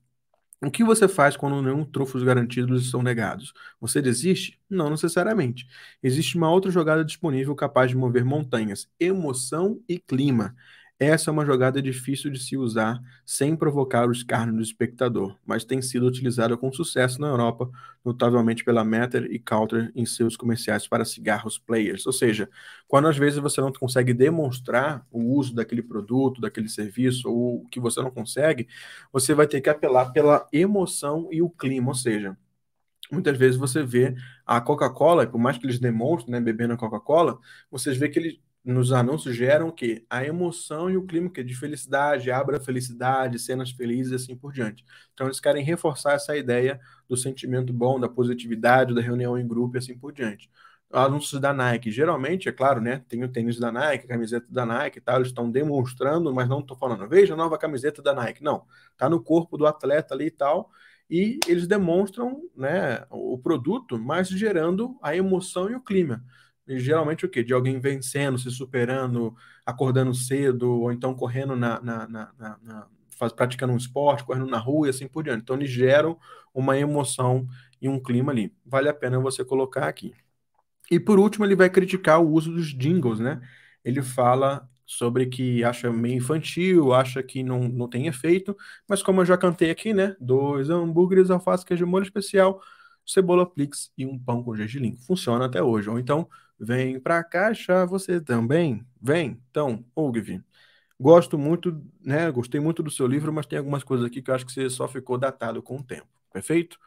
O que você faz quando nenhum trufos garantidos são negados? Você desiste? Não necessariamente. Existe uma outra jogada disponível capaz de mover montanhas: emoção e clima. Essa é uma jogada difícil de se usar sem provocar o escárnio do espectador, mas tem sido utilizada com sucesso na Europa, notavelmente pela Matter e Counter em seus comerciais para cigarros players. Ou seja, quando às vezes você não consegue demonstrar o uso daquele produto, daquele serviço, ou o que você não consegue, você vai ter que apelar pela emoção e o clima. Ou seja, muitas vezes você vê a Coca-Cola, por mais que eles demonstrem, né, bebendo a Coca-Cola, vocês vê que eles nos anúncios geram que a emoção e o clima que é de felicidade, abra felicidade, cenas felizes e assim por diante. Então eles querem reforçar essa ideia do sentimento bom, da positividade, da reunião em grupo e assim por diante. Anúncios da Nike, geralmente, é claro, né? Tem o tênis da Nike, a camiseta da Nike e tal, eles estão demonstrando, mas não estou falando, veja a nova camiseta da Nike. Não, está no corpo do atleta ali e tal, e eles demonstram né, o produto, mas gerando a emoção e o clima. E geralmente o quê? De alguém vencendo, se superando, acordando cedo, ou então correndo na, na, na, na faz, praticando um esporte, correndo na rua e assim por diante. Então eles geram uma emoção e um clima ali. Vale a pena você colocar aqui. E por último, ele vai criticar o uso dos jingles, né? Ele fala sobre que acha meio infantil, acha que não, não tem efeito, mas como eu já cantei aqui, né? Dois hambúrgueres, alface, queijo molho especial, cebola plix e um pão com gergelim. Funciona até hoje. Ou então, Vem pra caixa, você também? Vem. Então, Ogvi, gosto muito, né? Gostei muito do seu livro, mas tem algumas coisas aqui que eu acho que você só ficou datado com o tempo. Perfeito?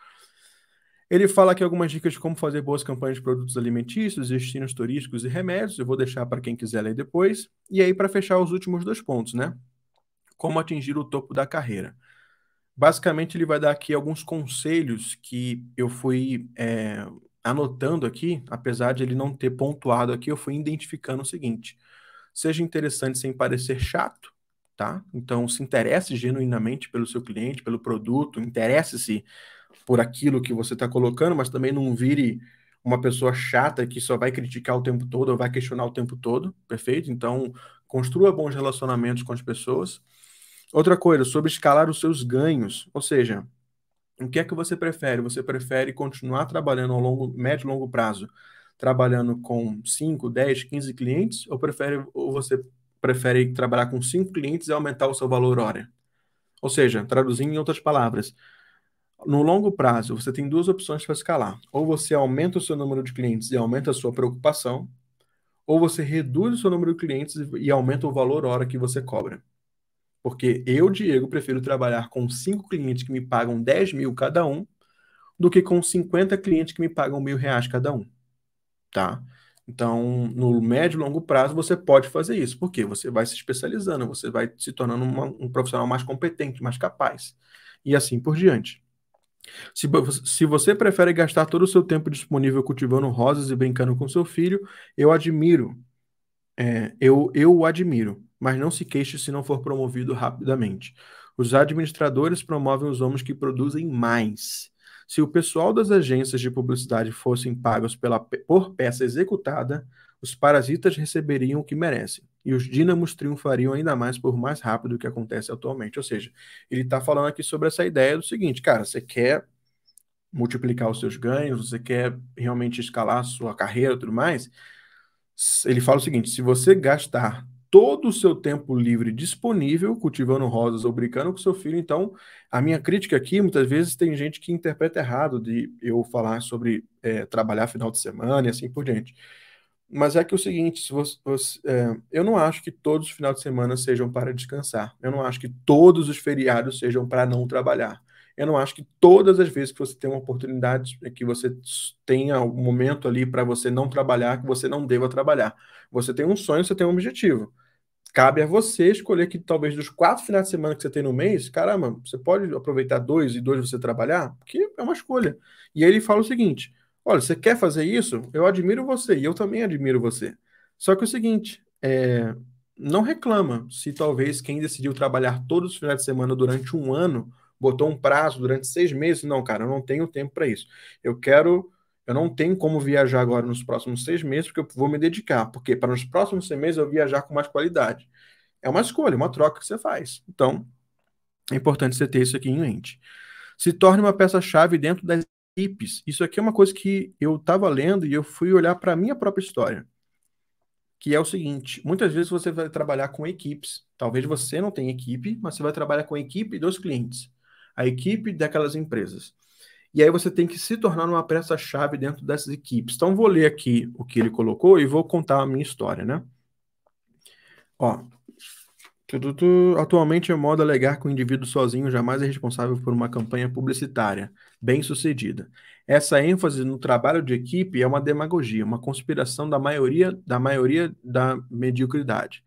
Ele fala aqui algumas dicas de como fazer boas campanhas de produtos alimentícios, destinos turísticos e remédios. Eu vou deixar para quem quiser ler depois. E aí, para fechar os últimos dois pontos, né? Como atingir o topo da carreira. Basicamente, ele vai dar aqui alguns conselhos que eu fui é, anotando aqui, apesar de ele não ter pontuado aqui, eu fui identificando o seguinte: seja interessante sem parecer chato, tá? Então se interesse genuinamente pelo seu cliente, pelo produto, interesse-se por aquilo que você está colocando, mas também não vire uma pessoa chata que só vai criticar o tempo todo ou vai questionar o tempo todo, perfeito? Então construa bons relacionamentos com as pessoas. Outra coisa, sobre escalar os seus ganhos, ou seja, o que é que você prefere? Você prefere continuar trabalhando ao longo, médio e longo prazo, trabalhando com 5, 10, 15 clientes, ou, prefere, ou você prefere trabalhar com 5 clientes e aumentar o seu valor hora? Ou seja, traduzindo em outras palavras, no longo prazo, você tem duas opções para escalar. Ou você aumenta o seu número de clientes e aumenta a sua preocupação, ou você reduz o seu número de clientes e aumenta o valor hora que você cobra. Porque eu, Diego, prefiro trabalhar com cinco clientes que me pagam 10 mil cada um do que com 50 clientes que me pagam mil reais cada um. Tá? Então, no médio e longo prazo, você pode fazer isso, porque você vai se especializando, você vai se tornando uma, um profissional mais competente, mais capaz, e assim por diante. Se, se você prefere gastar todo o seu tempo disponível cultivando rosas e brincando com seu filho, eu admiro. É, eu, eu o admiro mas não se queixe se não for promovido rapidamente. Os administradores promovem os homens que produzem mais. Se o pessoal das agências de publicidade fossem pagos pela, por peça executada, os parasitas receberiam o que merecem. E os dínamos triunfariam ainda mais por mais rápido que acontece atualmente. Ou seja, ele está falando aqui sobre essa ideia do seguinte, cara, você quer multiplicar os seus ganhos, você quer realmente escalar a sua carreira e tudo mais. Ele fala o seguinte: se você gastar todo o seu tempo livre disponível cultivando rosas ou brincando com seu filho. Então, a minha crítica aqui, muitas vezes tem gente que interpreta errado de eu falar sobre é, trabalhar final de semana e assim por diante. Mas é que é o seguinte, se você, você, é, eu não acho que todos os finais de semana sejam para descansar. Eu não acho que todos os feriados sejam para não trabalhar eu não acho que todas as vezes que você tem uma oportunidade, é que você tenha um momento ali para você não trabalhar, que você não deva trabalhar. Você tem um sonho, você tem um objetivo. Cabe a você escolher que talvez dos quatro finais de semana que você tem no mês, caramba, você pode aproveitar dois e dois você trabalhar, porque é uma escolha. E aí ele fala o seguinte: olha, você quer fazer isso? Eu admiro você e eu também admiro você. Só que é o seguinte, é, não reclama se talvez quem decidiu trabalhar todos os finais de semana durante um ano botou um prazo durante seis meses. Não, cara, eu não tenho tempo para isso. Eu quero, eu não tenho como viajar agora nos próximos seis meses, porque eu vou me dedicar. Porque para nos próximos seis meses eu viajar com mais qualidade. É uma escolha, é uma troca que você faz. Então, é importante você ter isso aqui em mente. Se torne uma peça-chave dentro das equipes. Isso aqui é uma coisa que eu estava lendo e eu fui olhar para a minha própria história. Que é o seguinte: muitas vezes você vai trabalhar com equipes. Talvez você não tenha equipe, mas você vai trabalhar com a equipe dos clientes a equipe daquelas empresas. E aí você tem que se tornar uma peça-chave dentro dessas equipes. Então, vou ler aqui o que ele colocou e vou contar a minha história, né? Ó, Atualmente é moda alegar que o indivíduo sozinho jamais é responsável por uma campanha publicitária bem sucedida. Essa ênfase no trabalho de equipe é uma demagogia, uma conspiração da maioria da maioria da mediocridade.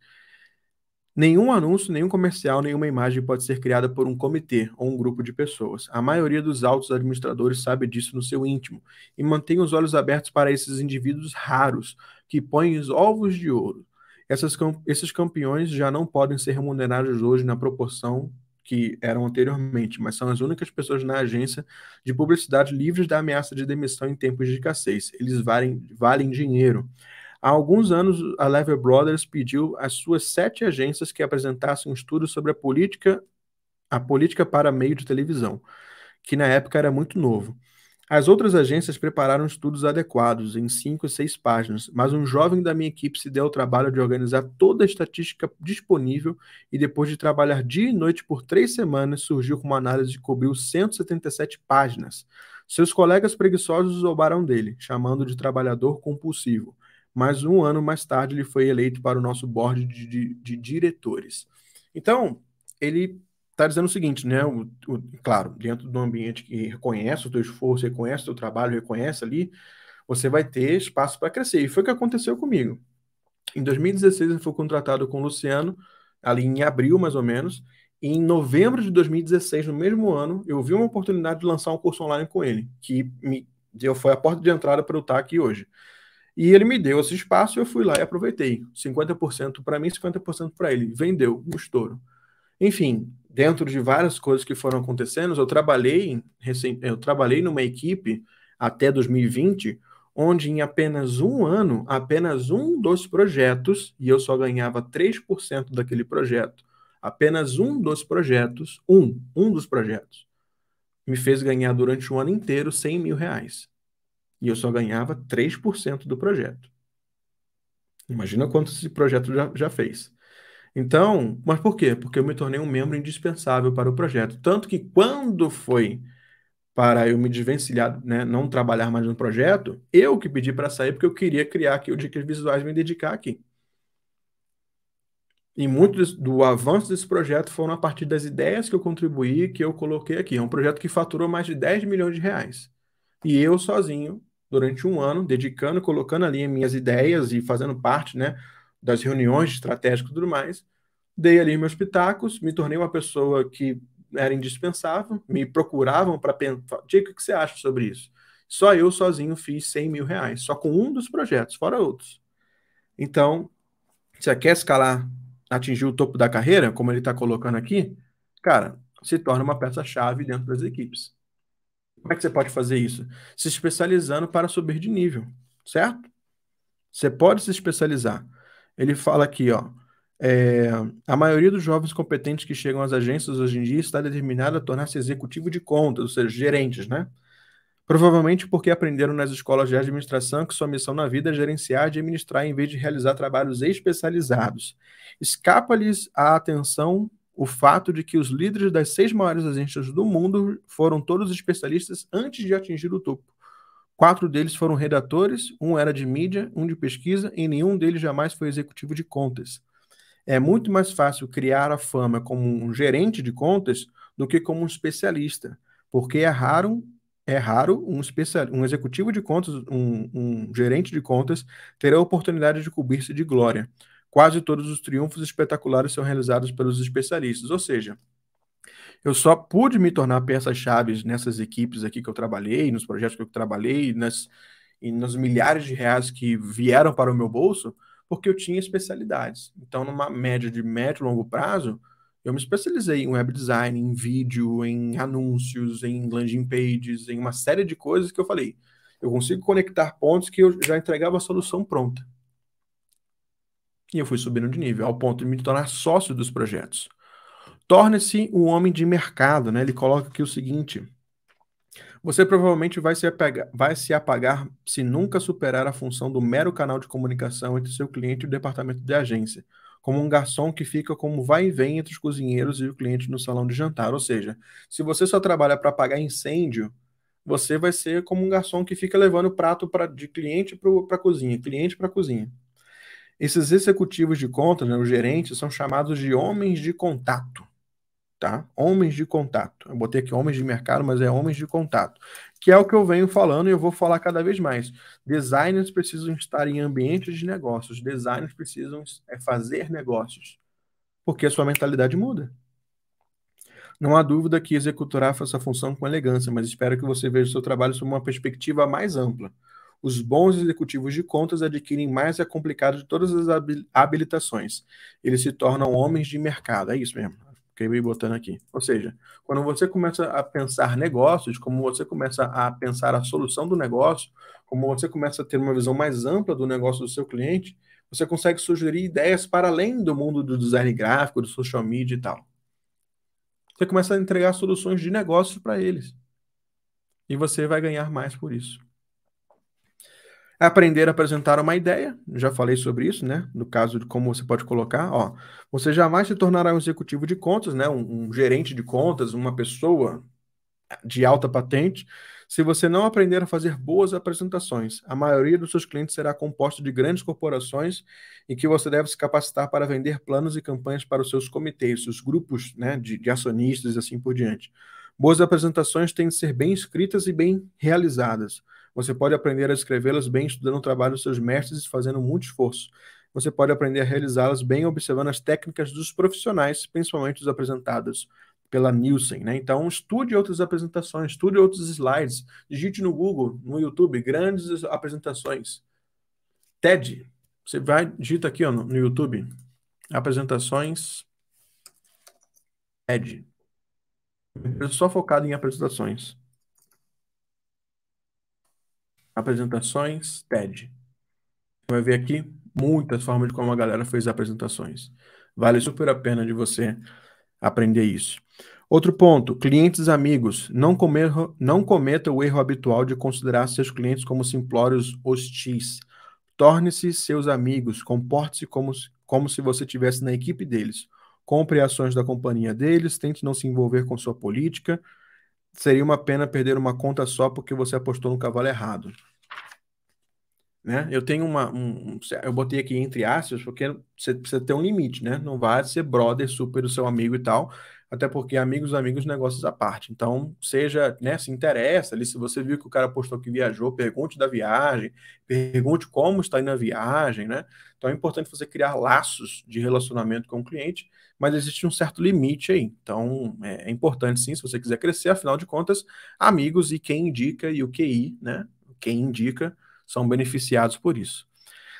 Nenhum anúncio, nenhum comercial, nenhuma imagem pode ser criada por um comitê ou um grupo de pessoas. A maioria dos altos administradores sabe disso no seu íntimo e mantém os olhos abertos para esses indivíduos raros que põem os ovos de ouro. Essas, esses campeões já não podem ser remunerados hoje na proporção que eram anteriormente, mas são as únicas pessoas na agência de publicidade livres da ameaça de demissão em tempos de escassez. Eles valem, valem dinheiro. Há alguns anos, a Lever Brothers pediu às suas sete agências que apresentassem um estudo sobre a política, a política para meio de televisão, que na época era muito novo. As outras agências prepararam estudos adequados, em cinco e seis páginas, mas um jovem da minha equipe se deu ao trabalho de organizar toda a estatística disponível e, depois de trabalhar dia e noite por três semanas, surgiu com uma análise que cobriu 177 páginas. Seus colegas preguiçosos zombaram dele, chamando de trabalhador compulsivo mas um ano mais tarde ele foi eleito para o nosso board de, de, de diretores. Então, ele está dizendo o seguinte, né? O, o, claro, dentro de um ambiente que reconhece o teu esforço, reconhece o teu trabalho, reconhece ali, você vai ter espaço para crescer. E foi o que aconteceu comigo. Em 2016, eu fui contratado com o Luciano, ali em abril mais ou menos. E em novembro de 2016, no mesmo ano, eu vi uma oportunidade de lançar um curso online com ele, que me deu, foi a porta de entrada para eu estar aqui hoje. E ele me deu esse espaço, eu fui lá e aproveitei. 50% para mim, 50% para ele. Vendeu, um estouro. Enfim, dentro de várias coisas que foram acontecendo, eu trabalhei, eu trabalhei numa equipe até 2020, onde em apenas um ano, apenas um dos projetos, e eu só ganhava 3% daquele projeto, apenas um dos projetos, um, um dos projetos, me fez ganhar durante um ano inteiro 100 mil reais e eu só ganhava 3% do projeto. Imagina quanto esse projeto já, já fez. Então, mas por quê? Porque eu me tornei um membro indispensável para o projeto. Tanto que quando foi para eu me desvencilhar, né, não trabalhar mais no projeto, eu que pedi para sair porque eu queria criar aqui o Dicas Visuais, me dedicar aqui. E muito do avanço desse projeto foram a partir das ideias que eu contribuí, que eu coloquei aqui. É um projeto que faturou mais de 10 milhões de reais. E eu sozinho durante um ano, dedicando, colocando ali minhas ideias e fazendo parte né, das reuniões estratégicas e tudo mais. Dei ali meus pitacos, me tornei uma pessoa que era indispensável, me procuravam para pensar, Diego, o que você acha sobre isso? Só eu sozinho fiz 100 mil reais, só com um dos projetos, fora outros. Então, se você quer escalar, atingir o topo da carreira, como ele está colocando aqui, cara, se torna uma peça-chave dentro das equipes. Como é que você pode fazer isso? Se especializando para subir de nível, certo? Você pode se especializar. Ele fala aqui, ó. É, a maioria dos jovens competentes que chegam às agências hoje em dia está determinada a tornar-se executivo de contas, ou seja, gerentes, né? Provavelmente porque aprenderam nas escolas de administração que sua missão na vida é gerenciar e administrar em vez de realizar trabalhos especializados. Escapa-lhes a atenção o fato de que os líderes das seis maiores agências do mundo foram todos especialistas antes de atingir o topo. Quatro deles foram redatores, um era de mídia, um de pesquisa e nenhum deles jamais foi executivo de contas. É muito mais fácil criar a fama como um gerente de contas do que como um especialista, porque é raro, é raro um, especial, um executivo de contas, um, um gerente de contas, ter a oportunidade de cobrir-se de glória. Quase todos os triunfos espetaculares são realizados pelos especialistas, ou seja, eu só pude me tornar peça chave nessas equipes aqui que eu trabalhei, nos projetos que eu trabalhei, nas, e nos milhares de reais que vieram para o meu bolso, porque eu tinha especialidades. Então, numa média de médio e longo prazo, eu me especializei em web design, em vídeo, em anúncios, em landing pages, em uma série de coisas que eu falei. Eu consigo conectar pontos que eu já entregava a solução pronta. E eu fui subindo de nível, ao ponto de me tornar sócio dos projetos. torne se um homem de mercado, né? Ele coloca aqui o seguinte: você provavelmente vai se, apagar, vai se apagar se nunca superar a função do mero canal de comunicação entre seu cliente e o departamento de agência, como um garçom que fica como vai e vem entre os cozinheiros e o cliente no salão de jantar. Ou seja, se você só trabalha para apagar incêndio, você vai ser como um garçom que fica levando prato pra, de cliente para a cozinha, cliente para a cozinha. Esses executivos de contas, né, os gerentes, são chamados de homens de contato. Tá? Homens de contato. Eu botei aqui homens de mercado, mas é homens de contato. Que é o que eu venho falando e eu vou falar cada vez mais. Designers precisam estar em ambientes de negócios. Designers precisam é, fazer negócios. Porque a sua mentalidade muda. Não há dúvida que executará essa função com elegância, mas espero que você veja o seu trabalho sob uma perspectiva mais ampla os bons executivos de contas adquirem mais a é complicada de todas as habilitações. Eles se tornam homens de mercado. É isso mesmo. Fiquei me botando aqui. Ou seja, quando você começa a pensar negócios, como você começa a pensar a solução do negócio, como você começa a ter uma visão mais ampla do negócio do seu cliente, você consegue sugerir ideias para além do mundo do design gráfico, do social media e tal. Você começa a entregar soluções de negócios para eles. E você vai ganhar mais por isso. Aprender a apresentar uma ideia, já falei sobre isso, né? No caso de como você pode colocar, ó, você jamais se tornará um executivo de contas, né? Um, um gerente de contas, uma pessoa de alta patente, se você não aprender a fazer boas apresentações. A maioria dos seus clientes será composta de grandes corporações em que você deve se capacitar para vender planos e campanhas para os seus comitês, seus grupos né, de, de acionistas e assim por diante. Boas apresentações têm de ser bem escritas e bem realizadas. Você pode aprender a escrevê las bem estudando o trabalho dos seus mestres e fazendo muito esforço. Você pode aprender a realizá-las bem observando as técnicas dos profissionais, principalmente os apresentados pela Nielsen, né? Então, estude outras apresentações, estude outros slides, digite no Google, no YouTube, grandes apresentações. TED, você vai, digita aqui ó, no YouTube, apresentações TED. Só focado em apresentações apresentações TED. Você vai ver aqui muitas formas de como a galera fez apresentações. Vale super a pena de você aprender isso. Outro ponto, clientes amigos. Não, comer, não cometa o erro habitual de considerar seus clientes como simplórios hostis. Torne-se seus amigos, comporte-se como, como se você estivesse na equipe deles. Compre ações da companhia deles, tente não se envolver com sua política, seria uma pena perder uma conta só porque você apostou no cavalo errado. Né? Eu tenho uma. Um, eu botei aqui entre aspas, porque você precisa ter um limite, né? Não vai ser brother super do seu amigo e tal, até porque amigos, amigos, negócios à parte. Então, seja, né, se interessa ali, se você viu que o cara postou que viajou, pergunte da viagem, pergunte como está indo a viagem, né? Então é importante você criar laços de relacionamento com o cliente, mas existe um certo limite aí. Então, é, é importante sim, se você quiser crescer, afinal de contas, amigos e quem indica e o QI, né? Quem indica são beneficiados por isso.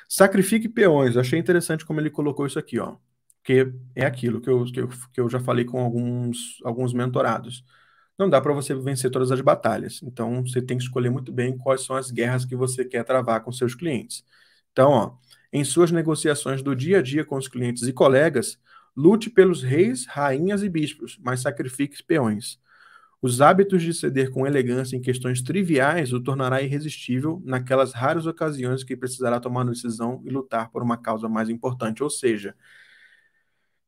Sacrifique peões, achei interessante como ele colocou isso aqui, ó. Porque é aquilo que eu, que eu, que eu já falei com alguns, alguns mentorados. Não dá para você vencer todas as batalhas. Então, você tem que escolher muito bem quais são as guerras que você quer travar com seus clientes. Então, ó, em suas negociações do dia a dia com os clientes e colegas, lute pelos reis, rainhas e bispos, mas sacrifique peões. Os hábitos de ceder com elegância em questões triviais o tornará irresistível naquelas raras ocasiões que precisará tomar decisão e lutar por uma causa mais importante. Ou seja,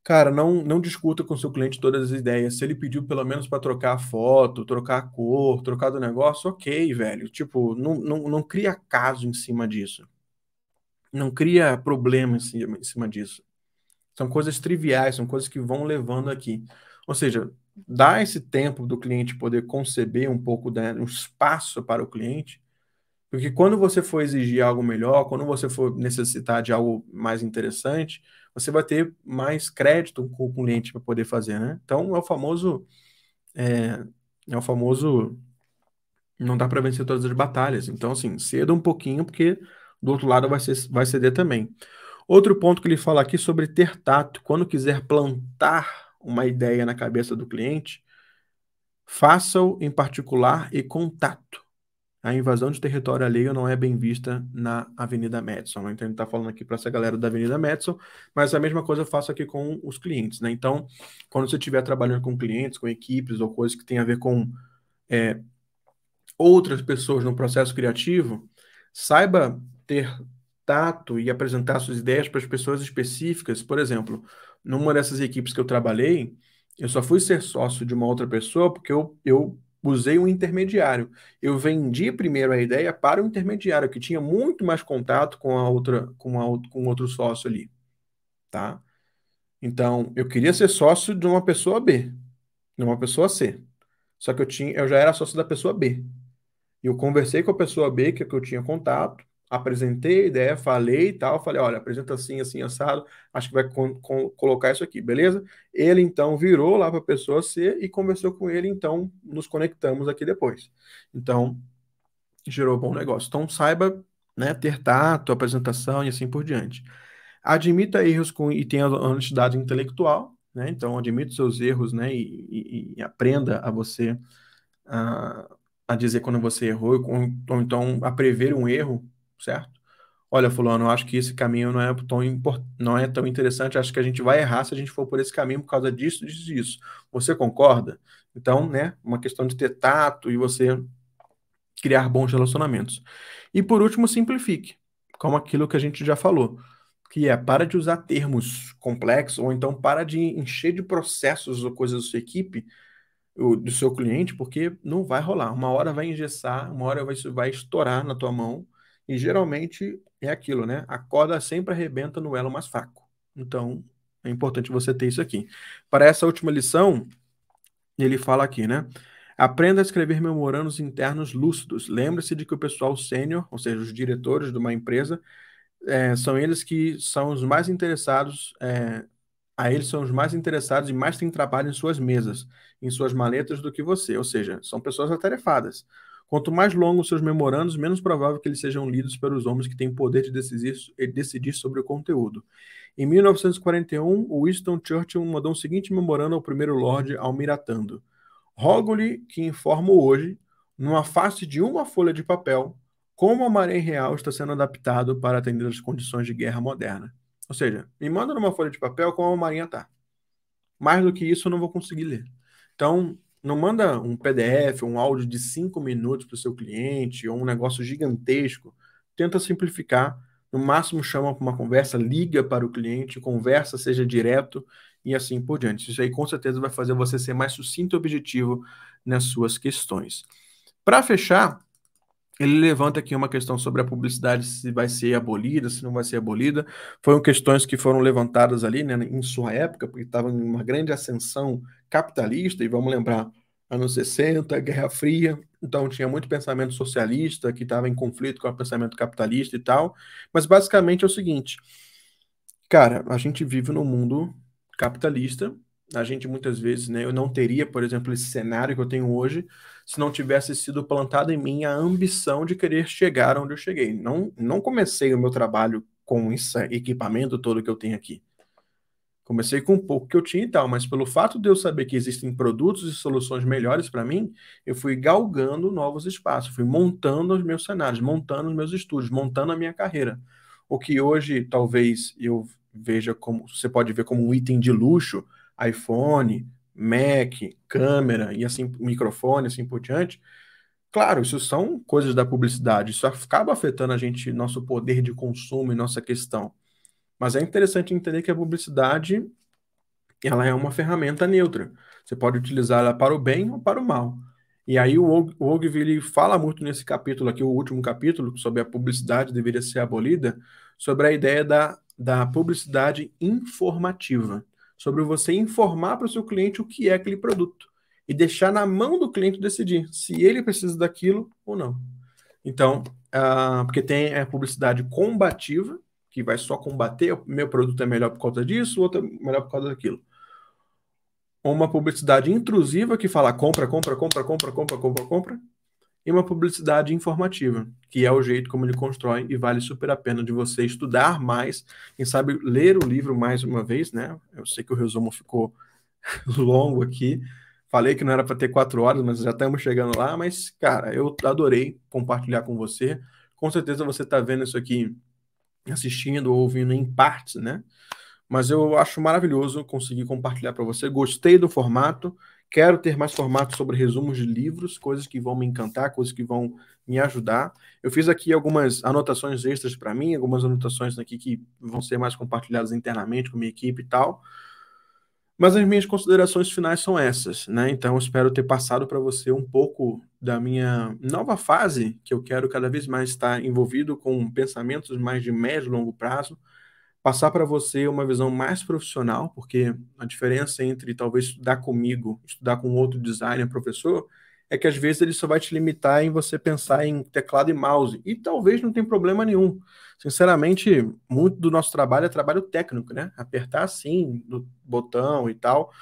Cara, não, não discuta com seu cliente todas as ideias. Se ele pediu pelo menos para trocar a foto, trocar a cor, trocar do negócio, ok, velho. Tipo, não, não, não cria caso em cima disso. Não cria problema em cima, em cima disso. São coisas triviais, são coisas que vão levando aqui. Ou seja, dá esse tempo do cliente poder conceber um pouco, né, um espaço para o cliente, porque quando você for exigir algo melhor, quando você for necessitar de algo mais interessante, você vai ter mais crédito com o cliente para poder fazer, né? Então é o famoso é, é o famoso não dá para vencer todas as batalhas. Então assim, ceda um pouquinho porque do outro lado vai, ser, vai ceder também. Outro ponto que ele fala aqui sobre ter tato, quando quiser plantar uma ideia na cabeça do cliente, faça-o em particular e contato a invasão de território alheio não é bem vista na Avenida Madison. Né? Então, ele está falando aqui para essa galera da Avenida Madison, mas a mesma coisa eu faço aqui com os clientes. Né? Então, quando você estiver trabalhando com clientes, com equipes ou coisas que tem a ver com é, outras pessoas no processo criativo, saiba ter tato e apresentar suas ideias para as pessoas específicas. Por exemplo, numa dessas equipes que eu trabalhei, eu só fui ser sócio de uma outra pessoa porque eu, eu usei um intermediário. Eu vendi primeiro a ideia para o intermediário, que tinha muito mais contato com a outra, com a, com outro sócio ali, tá? Então, eu queria ser sócio de uma pessoa B, de uma pessoa C. Só que eu tinha, eu já era sócio da pessoa B. E eu conversei com a pessoa B que, é que eu tinha contato apresentei a ideia, falei e tal, falei, olha, apresenta assim, assim, assado, acho que vai colocar isso aqui, beleza? Ele, então, virou lá para a pessoa C e conversou com ele, então, nos conectamos aqui depois. Então, gerou bom negócio. Então, saiba né, ter tato, apresentação e assim por diante. Admita erros com, e tenha honestidade intelectual, né? Então, admita seus erros, né, e, e, e aprenda a você... a dizer quando você errou, ou então a prever um erro certo? Olha, fulano, eu acho que esse caminho não é tão import... não é tão interessante, acho que a gente vai errar se a gente for por esse caminho por causa disso, disso, disso. Você concorda? Então, né, uma questão de ter tato e você criar bons relacionamentos. E por último, simplifique, como aquilo que a gente já falou, que é para de usar termos complexos ou então para de encher de processos ou coisas da sua equipe, do seu cliente, porque não vai rolar. Uma hora vai engessar, uma hora vai, vai estourar na tua mão e geralmente é aquilo, né? A corda sempre arrebenta no elo mais fraco. Então, é importante você ter isso aqui. Para essa última lição, ele fala aqui, né? Aprenda a escrever memorandos internos lúcidos. Lembre-se de que o pessoal sênior, ou seja, os diretores de uma empresa, é, são eles que são os mais interessados, é, a eles são os mais interessados e mais têm trabalho em suas mesas, em suas maletas do que você. Ou seja, são pessoas atarefadas. Quanto mais longos seus memorandos, menos provável que eles sejam lidos pelos homens que têm poder de decidir, eh, decidir sobre o conteúdo. Em 1941, Winston Churchill mandou o seguinte memorando ao primeiro Lord Almiratando: Rogo-lhe que informo hoje, numa face de uma folha de papel, como a Marinha real está sendo adaptado para atender as condições de guerra moderna. Ou seja, me manda numa folha de papel como a marinha está. Mais do que isso, eu não vou conseguir ler. Então, não manda um PDF, um áudio de cinco minutos para o seu cliente ou um negócio gigantesco. Tenta simplificar. No máximo, chama para uma conversa, liga para o cliente, conversa, seja direto e assim por diante. Isso aí com certeza vai fazer você ser mais sucinto e objetivo nas suas questões. Para fechar, ele levanta aqui uma questão sobre a publicidade, se vai ser abolida, se não vai ser abolida. Foram questões que foram levantadas ali né, em sua época, porque estava em uma grande ascensão capitalista, e vamos lembrar anos 60, Guerra Fria, então tinha muito pensamento socialista que estava em conflito com o pensamento capitalista e tal. Mas basicamente é o seguinte, cara, a gente vive num mundo capitalista. A gente muitas vezes, né, eu não teria, por exemplo, esse cenário que eu tenho hoje, se não tivesse sido plantada em mim a ambição de querer chegar onde eu cheguei. Não, não comecei o meu trabalho com esse equipamento todo que eu tenho aqui. Comecei com um pouco que eu tinha e tal, mas pelo fato de eu saber que existem produtos e soluções melhores para mim, eu fui galgando novos espaços, fui montando os meus cenários, montando os meus estudos, montando a minha carreira. O que hoje talvez eu veja como você pode ver como um item de luxo, iPhone, Mac, câmera e assim microfone, assim por diante. Claro, isso são coisas da publicidade, isso acaba afetando a gente, nosso poder de consumo e nossa questão. Mas é interessante entender que a publicidade ela é uma ferramenta neutra. Você pode utilizá-la para o bem ou para o mal. E aí o Ogilvy fala muito nesse capítulo aqui, o último capítulo, sobre a publicidade deveria ser abolida, sobre a ideia da, da publicidade informativa, sobre você informar para o seu cliente o que é aquele produto e deixar na mão do cliente decidir se ele precisa daquilo ou não. Então, uh, porque tem a é, publicidade combativa, que vai só combater, meu produto é melhor por causa disso, o outro é melhor por causa daquilo. Ou uma publicidade intrusiva que fala compra, compra, compra, compra, compra, compra, compra. E uma publicidade informativa, que é o jeito como ele constrói e vale super a pena de você estudar mais, quem sabe ler o livro mais uma vez, né? Eu sei que o resumo ficou longo aqui, Falei que não era para ter quatro horas, mas já estamos chegando lá. Mas, cara, eu adorei compartilhar com você. Com certeza você está vendo isso aqui assistindo ou ouvindo em partes, né? Mas eu acho maravilhoso conseguir compartilhar para você. Gostei do formato. Quero ter mais formatos sobre resumos de livros, coisas que vão me encantar, coisas que vão me ajudar. Eu fiz aqui algumas anotações extras para mim, algumas anotações aqui que vão ser mais compartilhadas internamente com minha equipe e tal. Mas as minhas considerações finais são essas, né? Então espero ter passado para você um pouco da minha nova fase, que eu quero cada vez mais estar envolvido com pensamentos mais de médio e longo prazo, passar para você uma visão mais profissional, porque a diferença entre talvez estudar comigo, estudar com outro designer, professor, é que às vezes ele só vai te limitar em você pensar em teclado e mouse, e talvez não tem problema nenhum. Sinceramente, muito do nosso trabalho é trabalho técnico, né? Apertar assim no botão e tal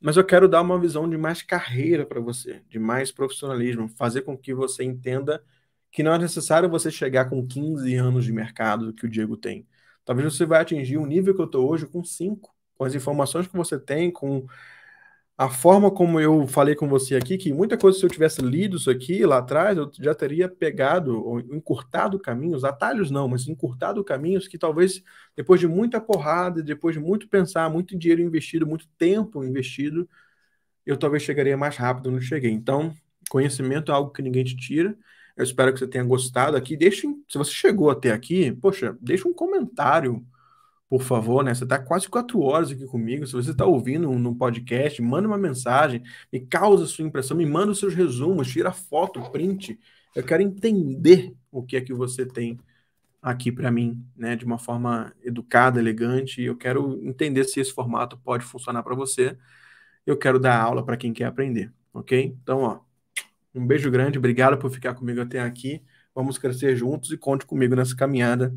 mas eu quero dar uma visão de mais carreira para você, de mais profissionalismo, fazer com que você entenda que não é necessário você chegar com 15 anos de mercado que o Diego tem. Talvez você vai atingir o nível que eu estou hoje com 5, com as informações que você tem, com a forma como eu falei com você aqui, que muita coisa, se eu tivesse lido isso aqui lá atrás, eu já teria pegado, ou encurtado caminhos, atalhos não, mas encurtado caminhos que talvez, depois de muita porrada, depois de muito pensar, muito dinheiro investido, muito tempo investido, eu talvez chegaria mais rápido, não cheguei. Então, conhecimento é algo que ninguém te tira. Eu espero que você tenha gostado aqui. Deixa, se você chegou até aqui, poxa, deixa um comentário por favor, né? Você está quase quatro horas aqui comigo. Se você está ouvindo no podcast, manda uma mensagem, me causa a sua impressão, me manda os seus resumos, tira foto, print. Eu quero entender o que é que você tem aqui para mim, né? De uma forma educada, elegante. Eu quero entender se esse formato pode funcionar para você. Eu quero dar aula para quem quer aprender, ok? Então, ó, um beijo grande, obrigado por ficar comigo até aqui. Vamos crescer juntos e conte comigo nessa caminhada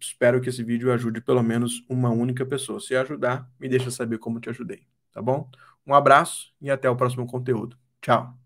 Espero que esse vídeo ajude pelo menos uma única pessoa. Se ajudar, me deixa saber como te ajudei, tá bom? Um abraço e até o próximo conteúdo. Tchau.